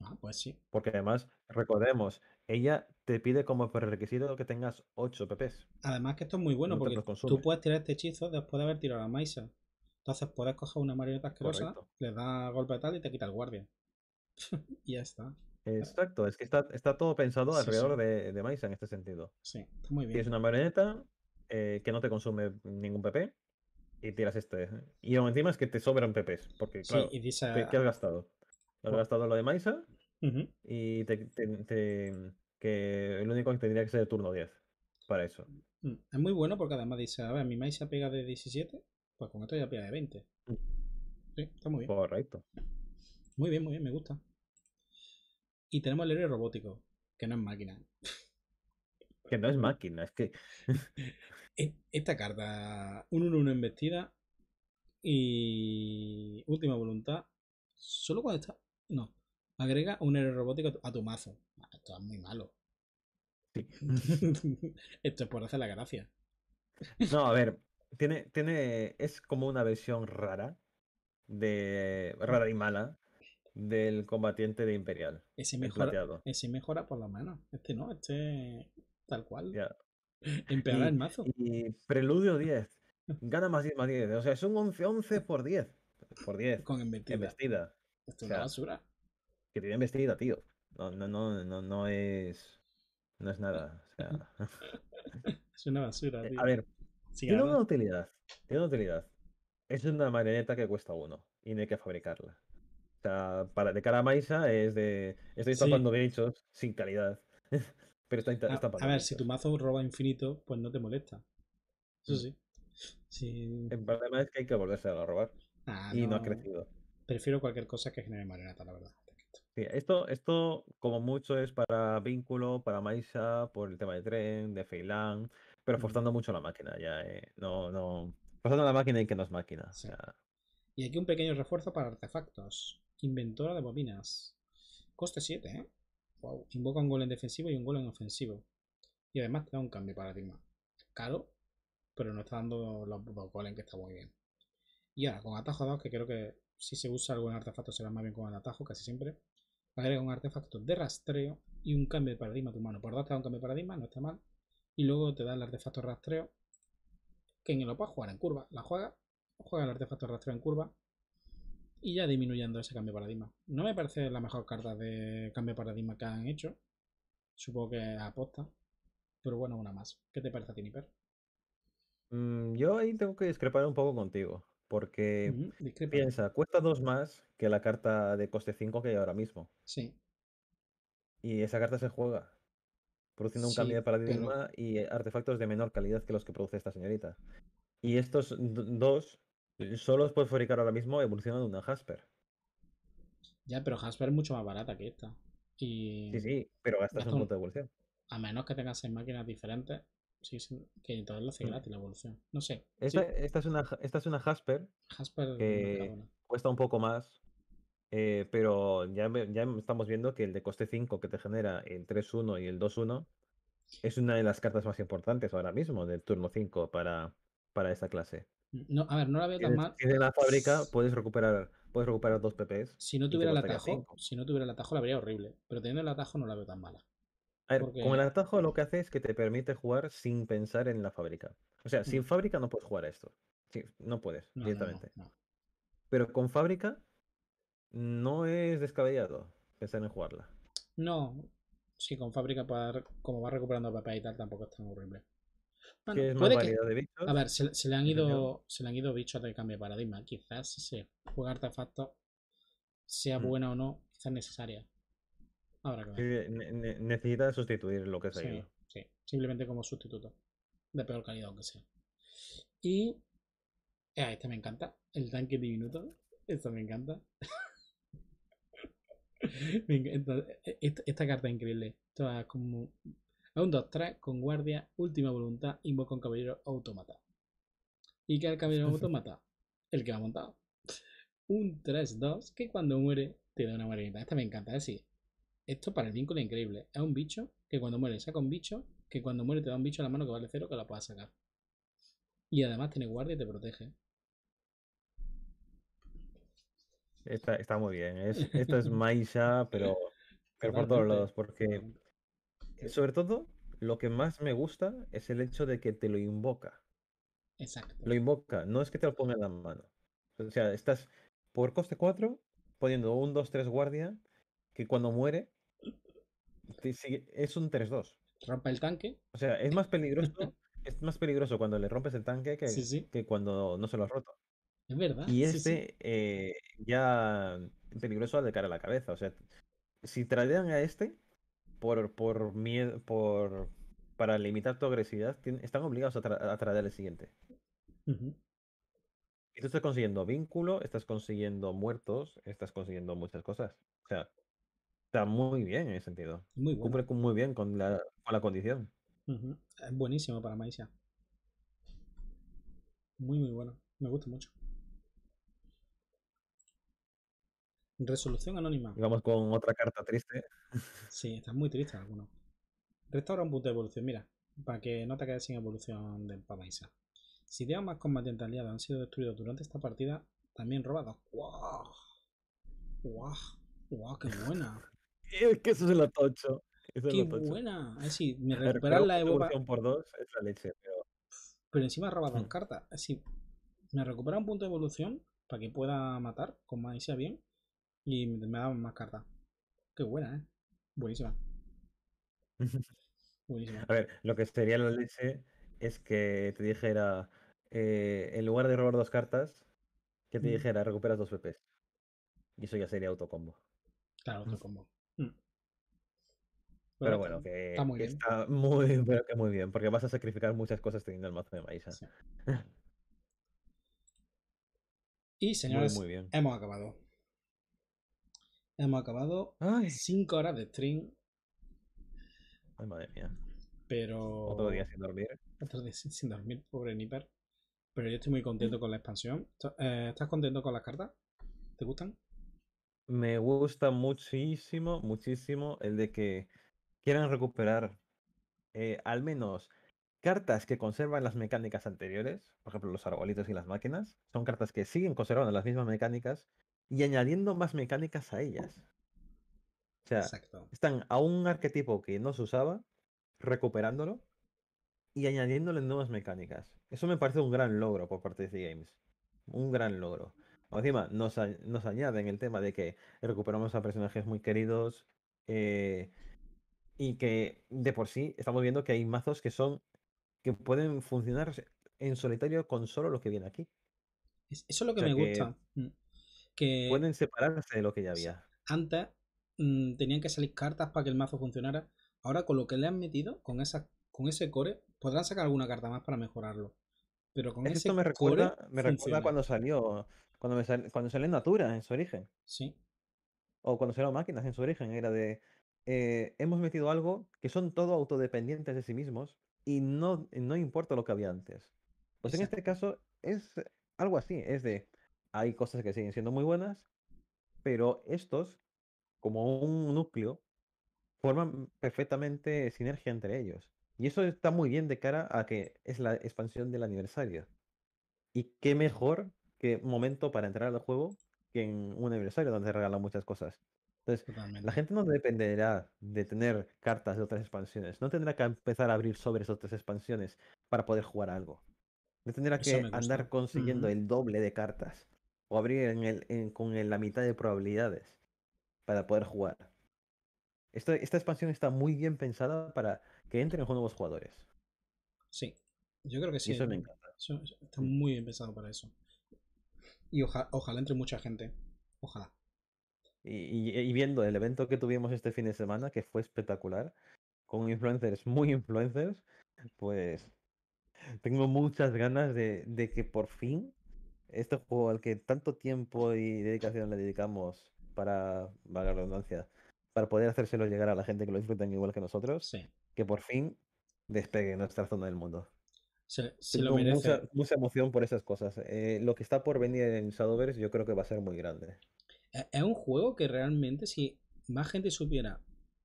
Ah, pues sí. Porque además, recordemos, ella te pide como prerequisito que tengas 8 PPs. Además que esto es muy bueno porque tú puedes tirar este hechizo después de haber tirado la maisa. Entonces puedes coger una marioneta asquerosa, le da golpe de tal y te quita el guardia. y ya está. Exacto, es que está, todo pensado alrededor De, de Maisa en este sentido. Sí, muy bien. Tienes una marioneta eh, que no te consume ningún PP y tiras este. Y aún encima es que te sobran PPs, porque claro, ¿qué, has gastado? Has gastado lo de Maisa y que el único que tendría que ser el turno 10 para eso. Mm, es muy bueno porque además dice, a ver, mi Maisa pega de 17, pues con esto ya pega de 20. Mm. Sí, está muy bien. Correcto. Muy bien, muy bien, me gusta. Y tenemos el héroe robótico, que no es máquina. Que no es máquina, es que. E-, esta carta, un 1-1 embestida y última voluntad, solo cuando está. No, agrega un héroe robótico a tu mazo. Esto es muy malo. Sí. Esto es por hacer la gracia. No, a ver, tiene, tiene, es como una versión rara de rara y mala del combatiente de Imperial. Ese mejora, ese mejora por la mano Este no, este tal cual. Ya. el mazo. Y Preludio 10. Gana más 10 más 10. O sea, es un 11, 11 por 10. Por 10. Con embestida. Esto es una basura. Que tiene embestida, tío. No, no, no, no, es. No es nada. O sea... es una basura, eh, tío. A ver. tiene una utilidad. Tiene una utilidad. Es una marioneta que cuesta uno. Y no hay que fabricarla para, de cara a Maisa es de. Estoy tapando bien hechos sin calidad. Pero está, está a, ver, si tu mazo roba infinito, pues no te molesta. Eso mm. sí. sí. El problema es que hay que volverse a robar. Ah, y no. ha crecido. Prefiero cualquier cosa que genere marioneta, la verdad. esto, esto, como mucho, es para vínculo, para Maisa, por el tema de tren, de Feilán, pero forzando mucho la máquina, ya, eh, No, no. Forzando la máquina y que no es máquina. Y aquí un pequeño refuerzo para artefactos. Inventora de bobinas. Coste 7, ¿eh? Invoca un gol en defensivo y un gol en ofensivo. Y además te da un cambio de paradigma. Caro, pero no está dando los dos goles, que está muy bien. Y ahora, con atajo 2, que creo que si se usa algún artefacto será más bien con el atajo, casi siempre. Agrega un artefacto de rastreo y un cambio de paradigma a tu mano. Por 2 te da un cambio de paradigma, no está mal. Y luego te da el artefacto rastreo, que en el lo puedes jugar en curva. La juega, juega el artefacto rastreo en curva y ya disminuyendo ese cambio de paradigma. No me parece la mejor carta de cambio de paradigma que han hecho. Supongo que aposta. Pero bueno, una más. ¿Qué te parece Tiniper? Mm, yo ahí tengo que discrepar un poco contigo. Porque piensa, cuesta dos más que la carta de coste 5 que hay ahora mismo. Sí. Y esa carta se juega. Produciendo un cambio de paradigma y artefactos de menor calidad que los que produce esta señorita. Y estos dos eh, solo os puedes fabricar ahora mismo evolucionando una Hasper. Ya, pero Hasper es mucho más barata que esta. Sí, sí, pero gastas un punto de evolución. A menos que tengas seis máquinas diferentes, sí, que entonces lo hace mm. gratis la evolución. No sé. Esta, esta, es, una, esta es una Hasper. Hasper que cuesta un poco más. Eh, pero ya, ya estamos viendo que el de coste 5 que te genera el 3-1 y el 2-1 es una de las cartas más importantes ahora mismo del turno 5 para, para esta clase a ver, no la veo tan mal. Si la fábrica puedes recuperar, puedes recuperar dos PPs. Si no tuviera el atajo, si no tuviera el atajo la vería horrible. Pero teniendo el atajo no la veo tan mala. A ver, con el atajo lo que hace es que te permite jugar sin pensar en la fábrica. O sea, sin mm. fábrica no puedes jugar esto. Sí, no puedes, directamente. Pero con fábrica no es descabellado pensar en jugarla. No, si con fábrica para, como va recuperando papel y tal, tampoco es tan horrible. A ver, se, le han ido, se le han ido bichos de cambio de paradigma. Quizás si se juega artefacto sea mm. buena o no, quizás necesaria. Ahora que necesita sustituir lo que se sí, sí, simplemente como sustituto. De peor calidad, aunque sea. Y. Eh, este me encanta. El tanque diminuto. Esto me encanta. E-, e-, esta, carta es increíble. es como un 2, 3, con guardia, última voluntad, invoca un caballero automata. ¿Y qué es el caballero automata? El que va montado. Un 3-2 que cuando muere te da una marioneta. Esta me encanta, es decir, esto para el vínculo es increíble. Es un bicho que cuando muere saca un bicho, que cuando muere te da un bicho a la mano que vale cero que la puedas sacar. Y además tiene guardia y te protege. Está, muy bien. esto es Maisha, pero, pero por todos lados, porque eh, sobre todo, lo que más me gusta es el hecho de que te lo invoca. Exacto. Lo invoca, no es que te lo ponga en la mano. O sea, estás por coste 4 poniendo un 2-3 guardia que cuando muere es un 3-2. Rompa el tanque. O sea, es más peligroso. es más peligroso cuando le rompes el tanque que, que cuando no se lo has roto. Es verdad. Y este eh, ya peligroso de cara a la cabeza. O sea, si traían a este, por, miedo, por, para limitar tu agresividad, están obligados a, traer el siguiente. Y tú estás consiguiendo vínculo, estás consiguiendo muertos, estás consiguiendo muchas cosas. O sea, está muy bien en ese sentido. Cumple muy bien con la, condición. Es eh, buenísimo para Maisha. Muy, muy bueno. Me gusta mucho. Resolución anónima. Vamos con otra carta triste. Sí, están muy triste algunos. Restaura un punto de evolución, mira, para que no te quedes sin evolución de Isa Si Dios más combatientes aliados han sido destruidos durante esta partida, también robado. ¡Guau! ¡Guau! ¡Guau! ¡Qué buena! es que eso es el atocho. ¡Qué buena! Es decir, me recupera la evolución por dos es leche, pero... pero encima roba dos mm. cartas. Es decir, me recupera un punto de evolución para que pueda matar con Isa bien y me da más cartas. ¡Qué buena, eh! Buenísima. A ver, lo que sería la leche es que te dijera, eh, en lugar de robar dos cartas, que te mm. dijera, recuperas dos pp Y eso ya sería autocombo. Claro, autocombo. Mm. Pero bueno, que, está muy, bien. bien, porque vas a sacrificar muchas cosas teniendo el mazo de maíz. y señores, hemos acabado. Hemos acabado 5 horas de stream. Ay, madre mía. Pero. Otro día sin dormir. Otro día sin, dormir, pobre Nipper. Pero yo estoy muy contento con la expansión. Eh, ¿Estás contento con las cartas? ¿Te gustan? Me gusta muchísimo, muchísimo el de que quieran recuperar eh, al menos cartas que conservan las mecánicas anteriores, por ejemplo los arbolitos y las máquinas, son cartas que siguen conservando las mismas mecánicas, y añadiendo más mecánicas a ellas. O sea, están a un arquetipo que no se usaba, recuperándolo y añadiéndole nuevas mecánicas. Eso me parece un gran logro por parte de Games. Un gran logro. O encima, nos, nos, añaden el tema de que recuperamos a personajes muy queridos eh, y que de por sí estamos viendo que hay mazos que son que pueden funcionar en solitario con solo lo que viene aquí. Eso es lo que me gusta. Mm. Pueden separarse de lo que ya había. Antes mm, tenían que salir cartas para que el mazo funcionara. Ahora con lo que le han metido, con, esa, con ese core, podrán sacar alguna carta más para mejorarlo. Pero con Esto me recuerda, me recuerda cuando salió, cuando, me cuando salió Natura en su origen. Sí. O cuando salieron Máquinas en su origen, era de... Eh, hemos metido algo que son todo autodependientes de sí mismos y no, no importa lo que había antes. Pues en este caso es algo así, es de hay cosas que siguen siendo muy buenas, pero estos, como un núcleo, forman perfectamente sinergia entre ellos. Y eso está muy bien de cara a que es la expansión del aniversario. Y qué mejor que momento para entrar al juego que en un aniversario donde se regalan muchas cosas. Entonces, la gente no dependerá de tener cartas de otras expansiones. No tendrá que empezar a abrir sobres de otras expansiones para poder jugar algo. No tendrá que andar consiguiendo el doble de cartas o abrir con la mitad de probabilidades para poder jugar. esta expansión está muy bien pensada para que entren nuevos jugadores. Sí, yo creo que sí. está muy bien pensado para eso. Y ojalá entre mucha gente. Ojalá. Y, viendo el evento que tuvimos este fin de semana, que fue espectacular, con influencers, muy influencers, pues tengo muchas ganas de que por fin este juego al que tanto tiempo y dedicación le dedicamos para, valga la redundancia, para poder hacérselo llegar a la gente que lo disfruten igual que nosotros, que por fin despegue nuestra zona del mundo. merece. Mucha, emoción por esas cosas. Eh, lo que está por venir en Shadowverse yo creo que va a ser muy grande. E, es un juego que realmente si más gente supiera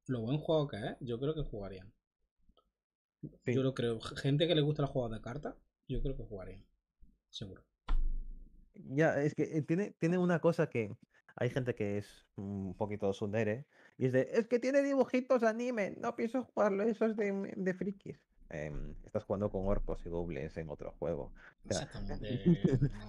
lo buen juego que es, yo creo que jugarían. Yo lo creo. Gente que le gusta los juegos de carta, yo creo que jugarían. Seguro. Ya, es que eh, tiene, tiene una cosa que hay gente que es un poquito sundere y es de, es que tiene dibujitos anime, no pienso jugarlo, eso es de, frikis. Em, estás jugando con orcos y dobles en otro juego. Exactamente.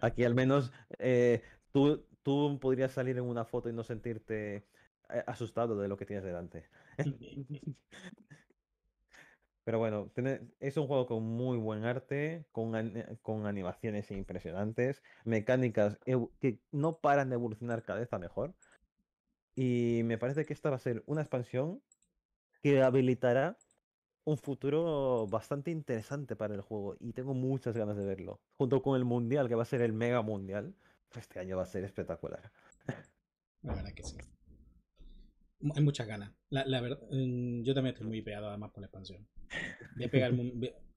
aquí al menos eh, tú, tú podrías salir en una foto y no sentirte eh, asustado de lo que tienes delante. Pero bueno, es un juego con muy buen arte, con, con animaciones impresionantes, mecánicas que no paran de evolucionar cada vez mejor. Y me parece que esta va a ser una expansión que habilitará un futuro bastante interesante para el juego. Y tengo muchas ganas de verlo. Junto con el Mundial, que va a ser el mega mundial. Este año va a ser espectacular. La verdad que sí hay muchas ganas. La, la verdad, mm, yo también estoy muy pegado además por la expansión. Voy a pegar,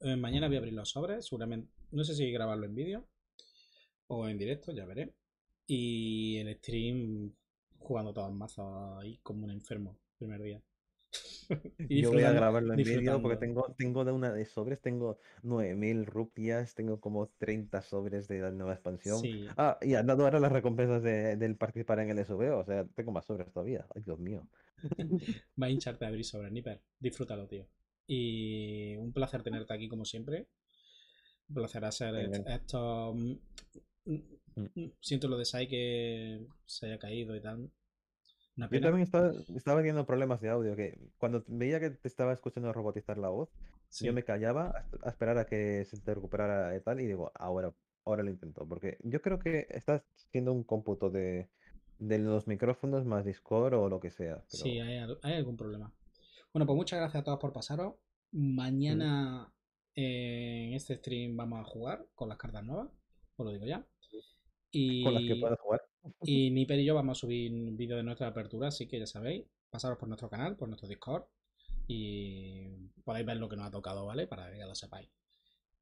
eh, mañana voy a abrir los sobres, seguramente. No sé si grabarlo en vídeo o en directo, ya veré. Y en stream jugando todos mazos ahí como un enfermo, primer día. Y yo voy a grabarlo en vídeo porque tengo, tengo de una de sobres, tengo 9000 rupias, tengo como 30 sobres de la nueva expansión. Ah, y han dado ahora las recompensas de, del participar en el SOV. o sea, tengo más sobres todavía. Ay, Dios mío. Va a hincharte a abrir sobre Nipper. Disfrútalo, tío. Y un placer tenerte aquí como siempre. Un placer hacer esto. Mm, mm, mm. Siento lo de Sai que se haya caído y tal. Yo también estaba, estaba teniendo problemas de audio, que cuando veía que te estaba escuchando robotizar la voz, yo me callaba a esperar a que se te recuperara y tal, y digo, ahora, ahora lo intento, porque yo creo que estás siendo un cómputo de, los micrófonos más Discord o lo que sea. Sí, hay, algún problema. Bueno, pues muchas gracias a todos por pasaros. Mañana eh, en este stream vamos a jugar con las cartas nuevas, os lo digo ya. Con las que puedas jugar. Y ni y yo vamos a subir un vídeo de nuestra apertura, así que ya sabéis, pasaros por nuestro canal, por nuestro Discord y podéis ver lo que nos ha tocado, ¿vale? Para que lo sepáis.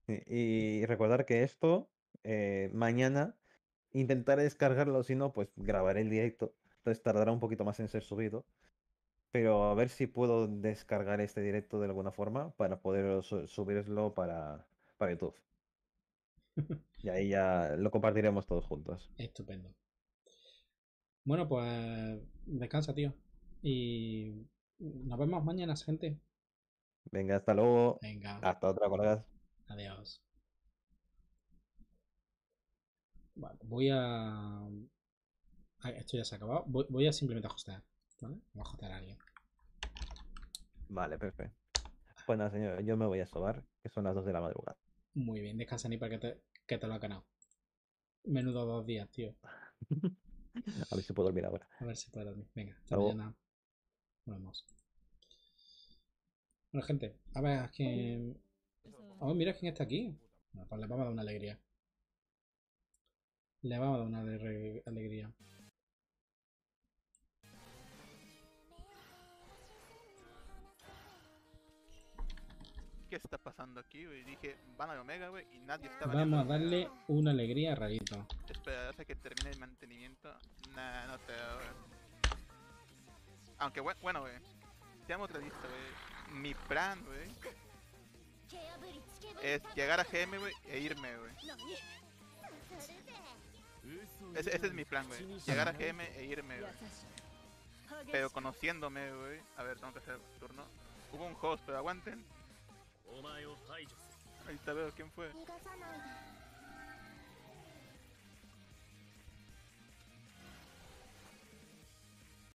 Y recordar que esto, eh, mañana, intentaré descargarlo, si no, pues grabaré el directo. Entonces tardará un poquito más en ser subido. Pero a ver si puedo descargar este directo de alguna forma para poder subirlo para, para YouTube. y ahí ya lo compartiremos todos juntos. Estupendo. Bueno, pues descansa, tío. Y nos vemos mañana, gente. Venga, hasta luego. Venga. Hasta otra, colegas. Adiós. Bueno, voy a... Ah, esto ya se ha acabado. Voy, a simplemente ajustar. ¿Vale? Voy a ajustar a alguien. Vale, perfecto. Bueno, pues señor, yo me voy a sobar, que son las dos de la madrugada. Muy bien, descansa ni para que que te lo ha ganado. Menudo dos días, tío. A ver si puedo dormir ahora. A ver si puedo dormir. Venga, hasta mañana. Vamos. Bueno, gente, a ver a quién. Oh, mira quién está aquí. Pues le vamos a dar una alegría. Le vamos a dar una alegría. ¿qué está pasando aquí, Dije, van a Omega, güey, y nadie estaba... Vamos a darle una alegría a Rayito. Espera que termine el mantenimiento. Nah, no te Aunque, bueno, seamos realistas, Mi plan, güey, es llegar a GM, e irme, Ese, es mi plan, güey. Llegar a GM e irme, Pero conociéndome, güey. A ver, tengo que hacer turno. Hubo un host, pero aguanten. Ahí está veo quién fue.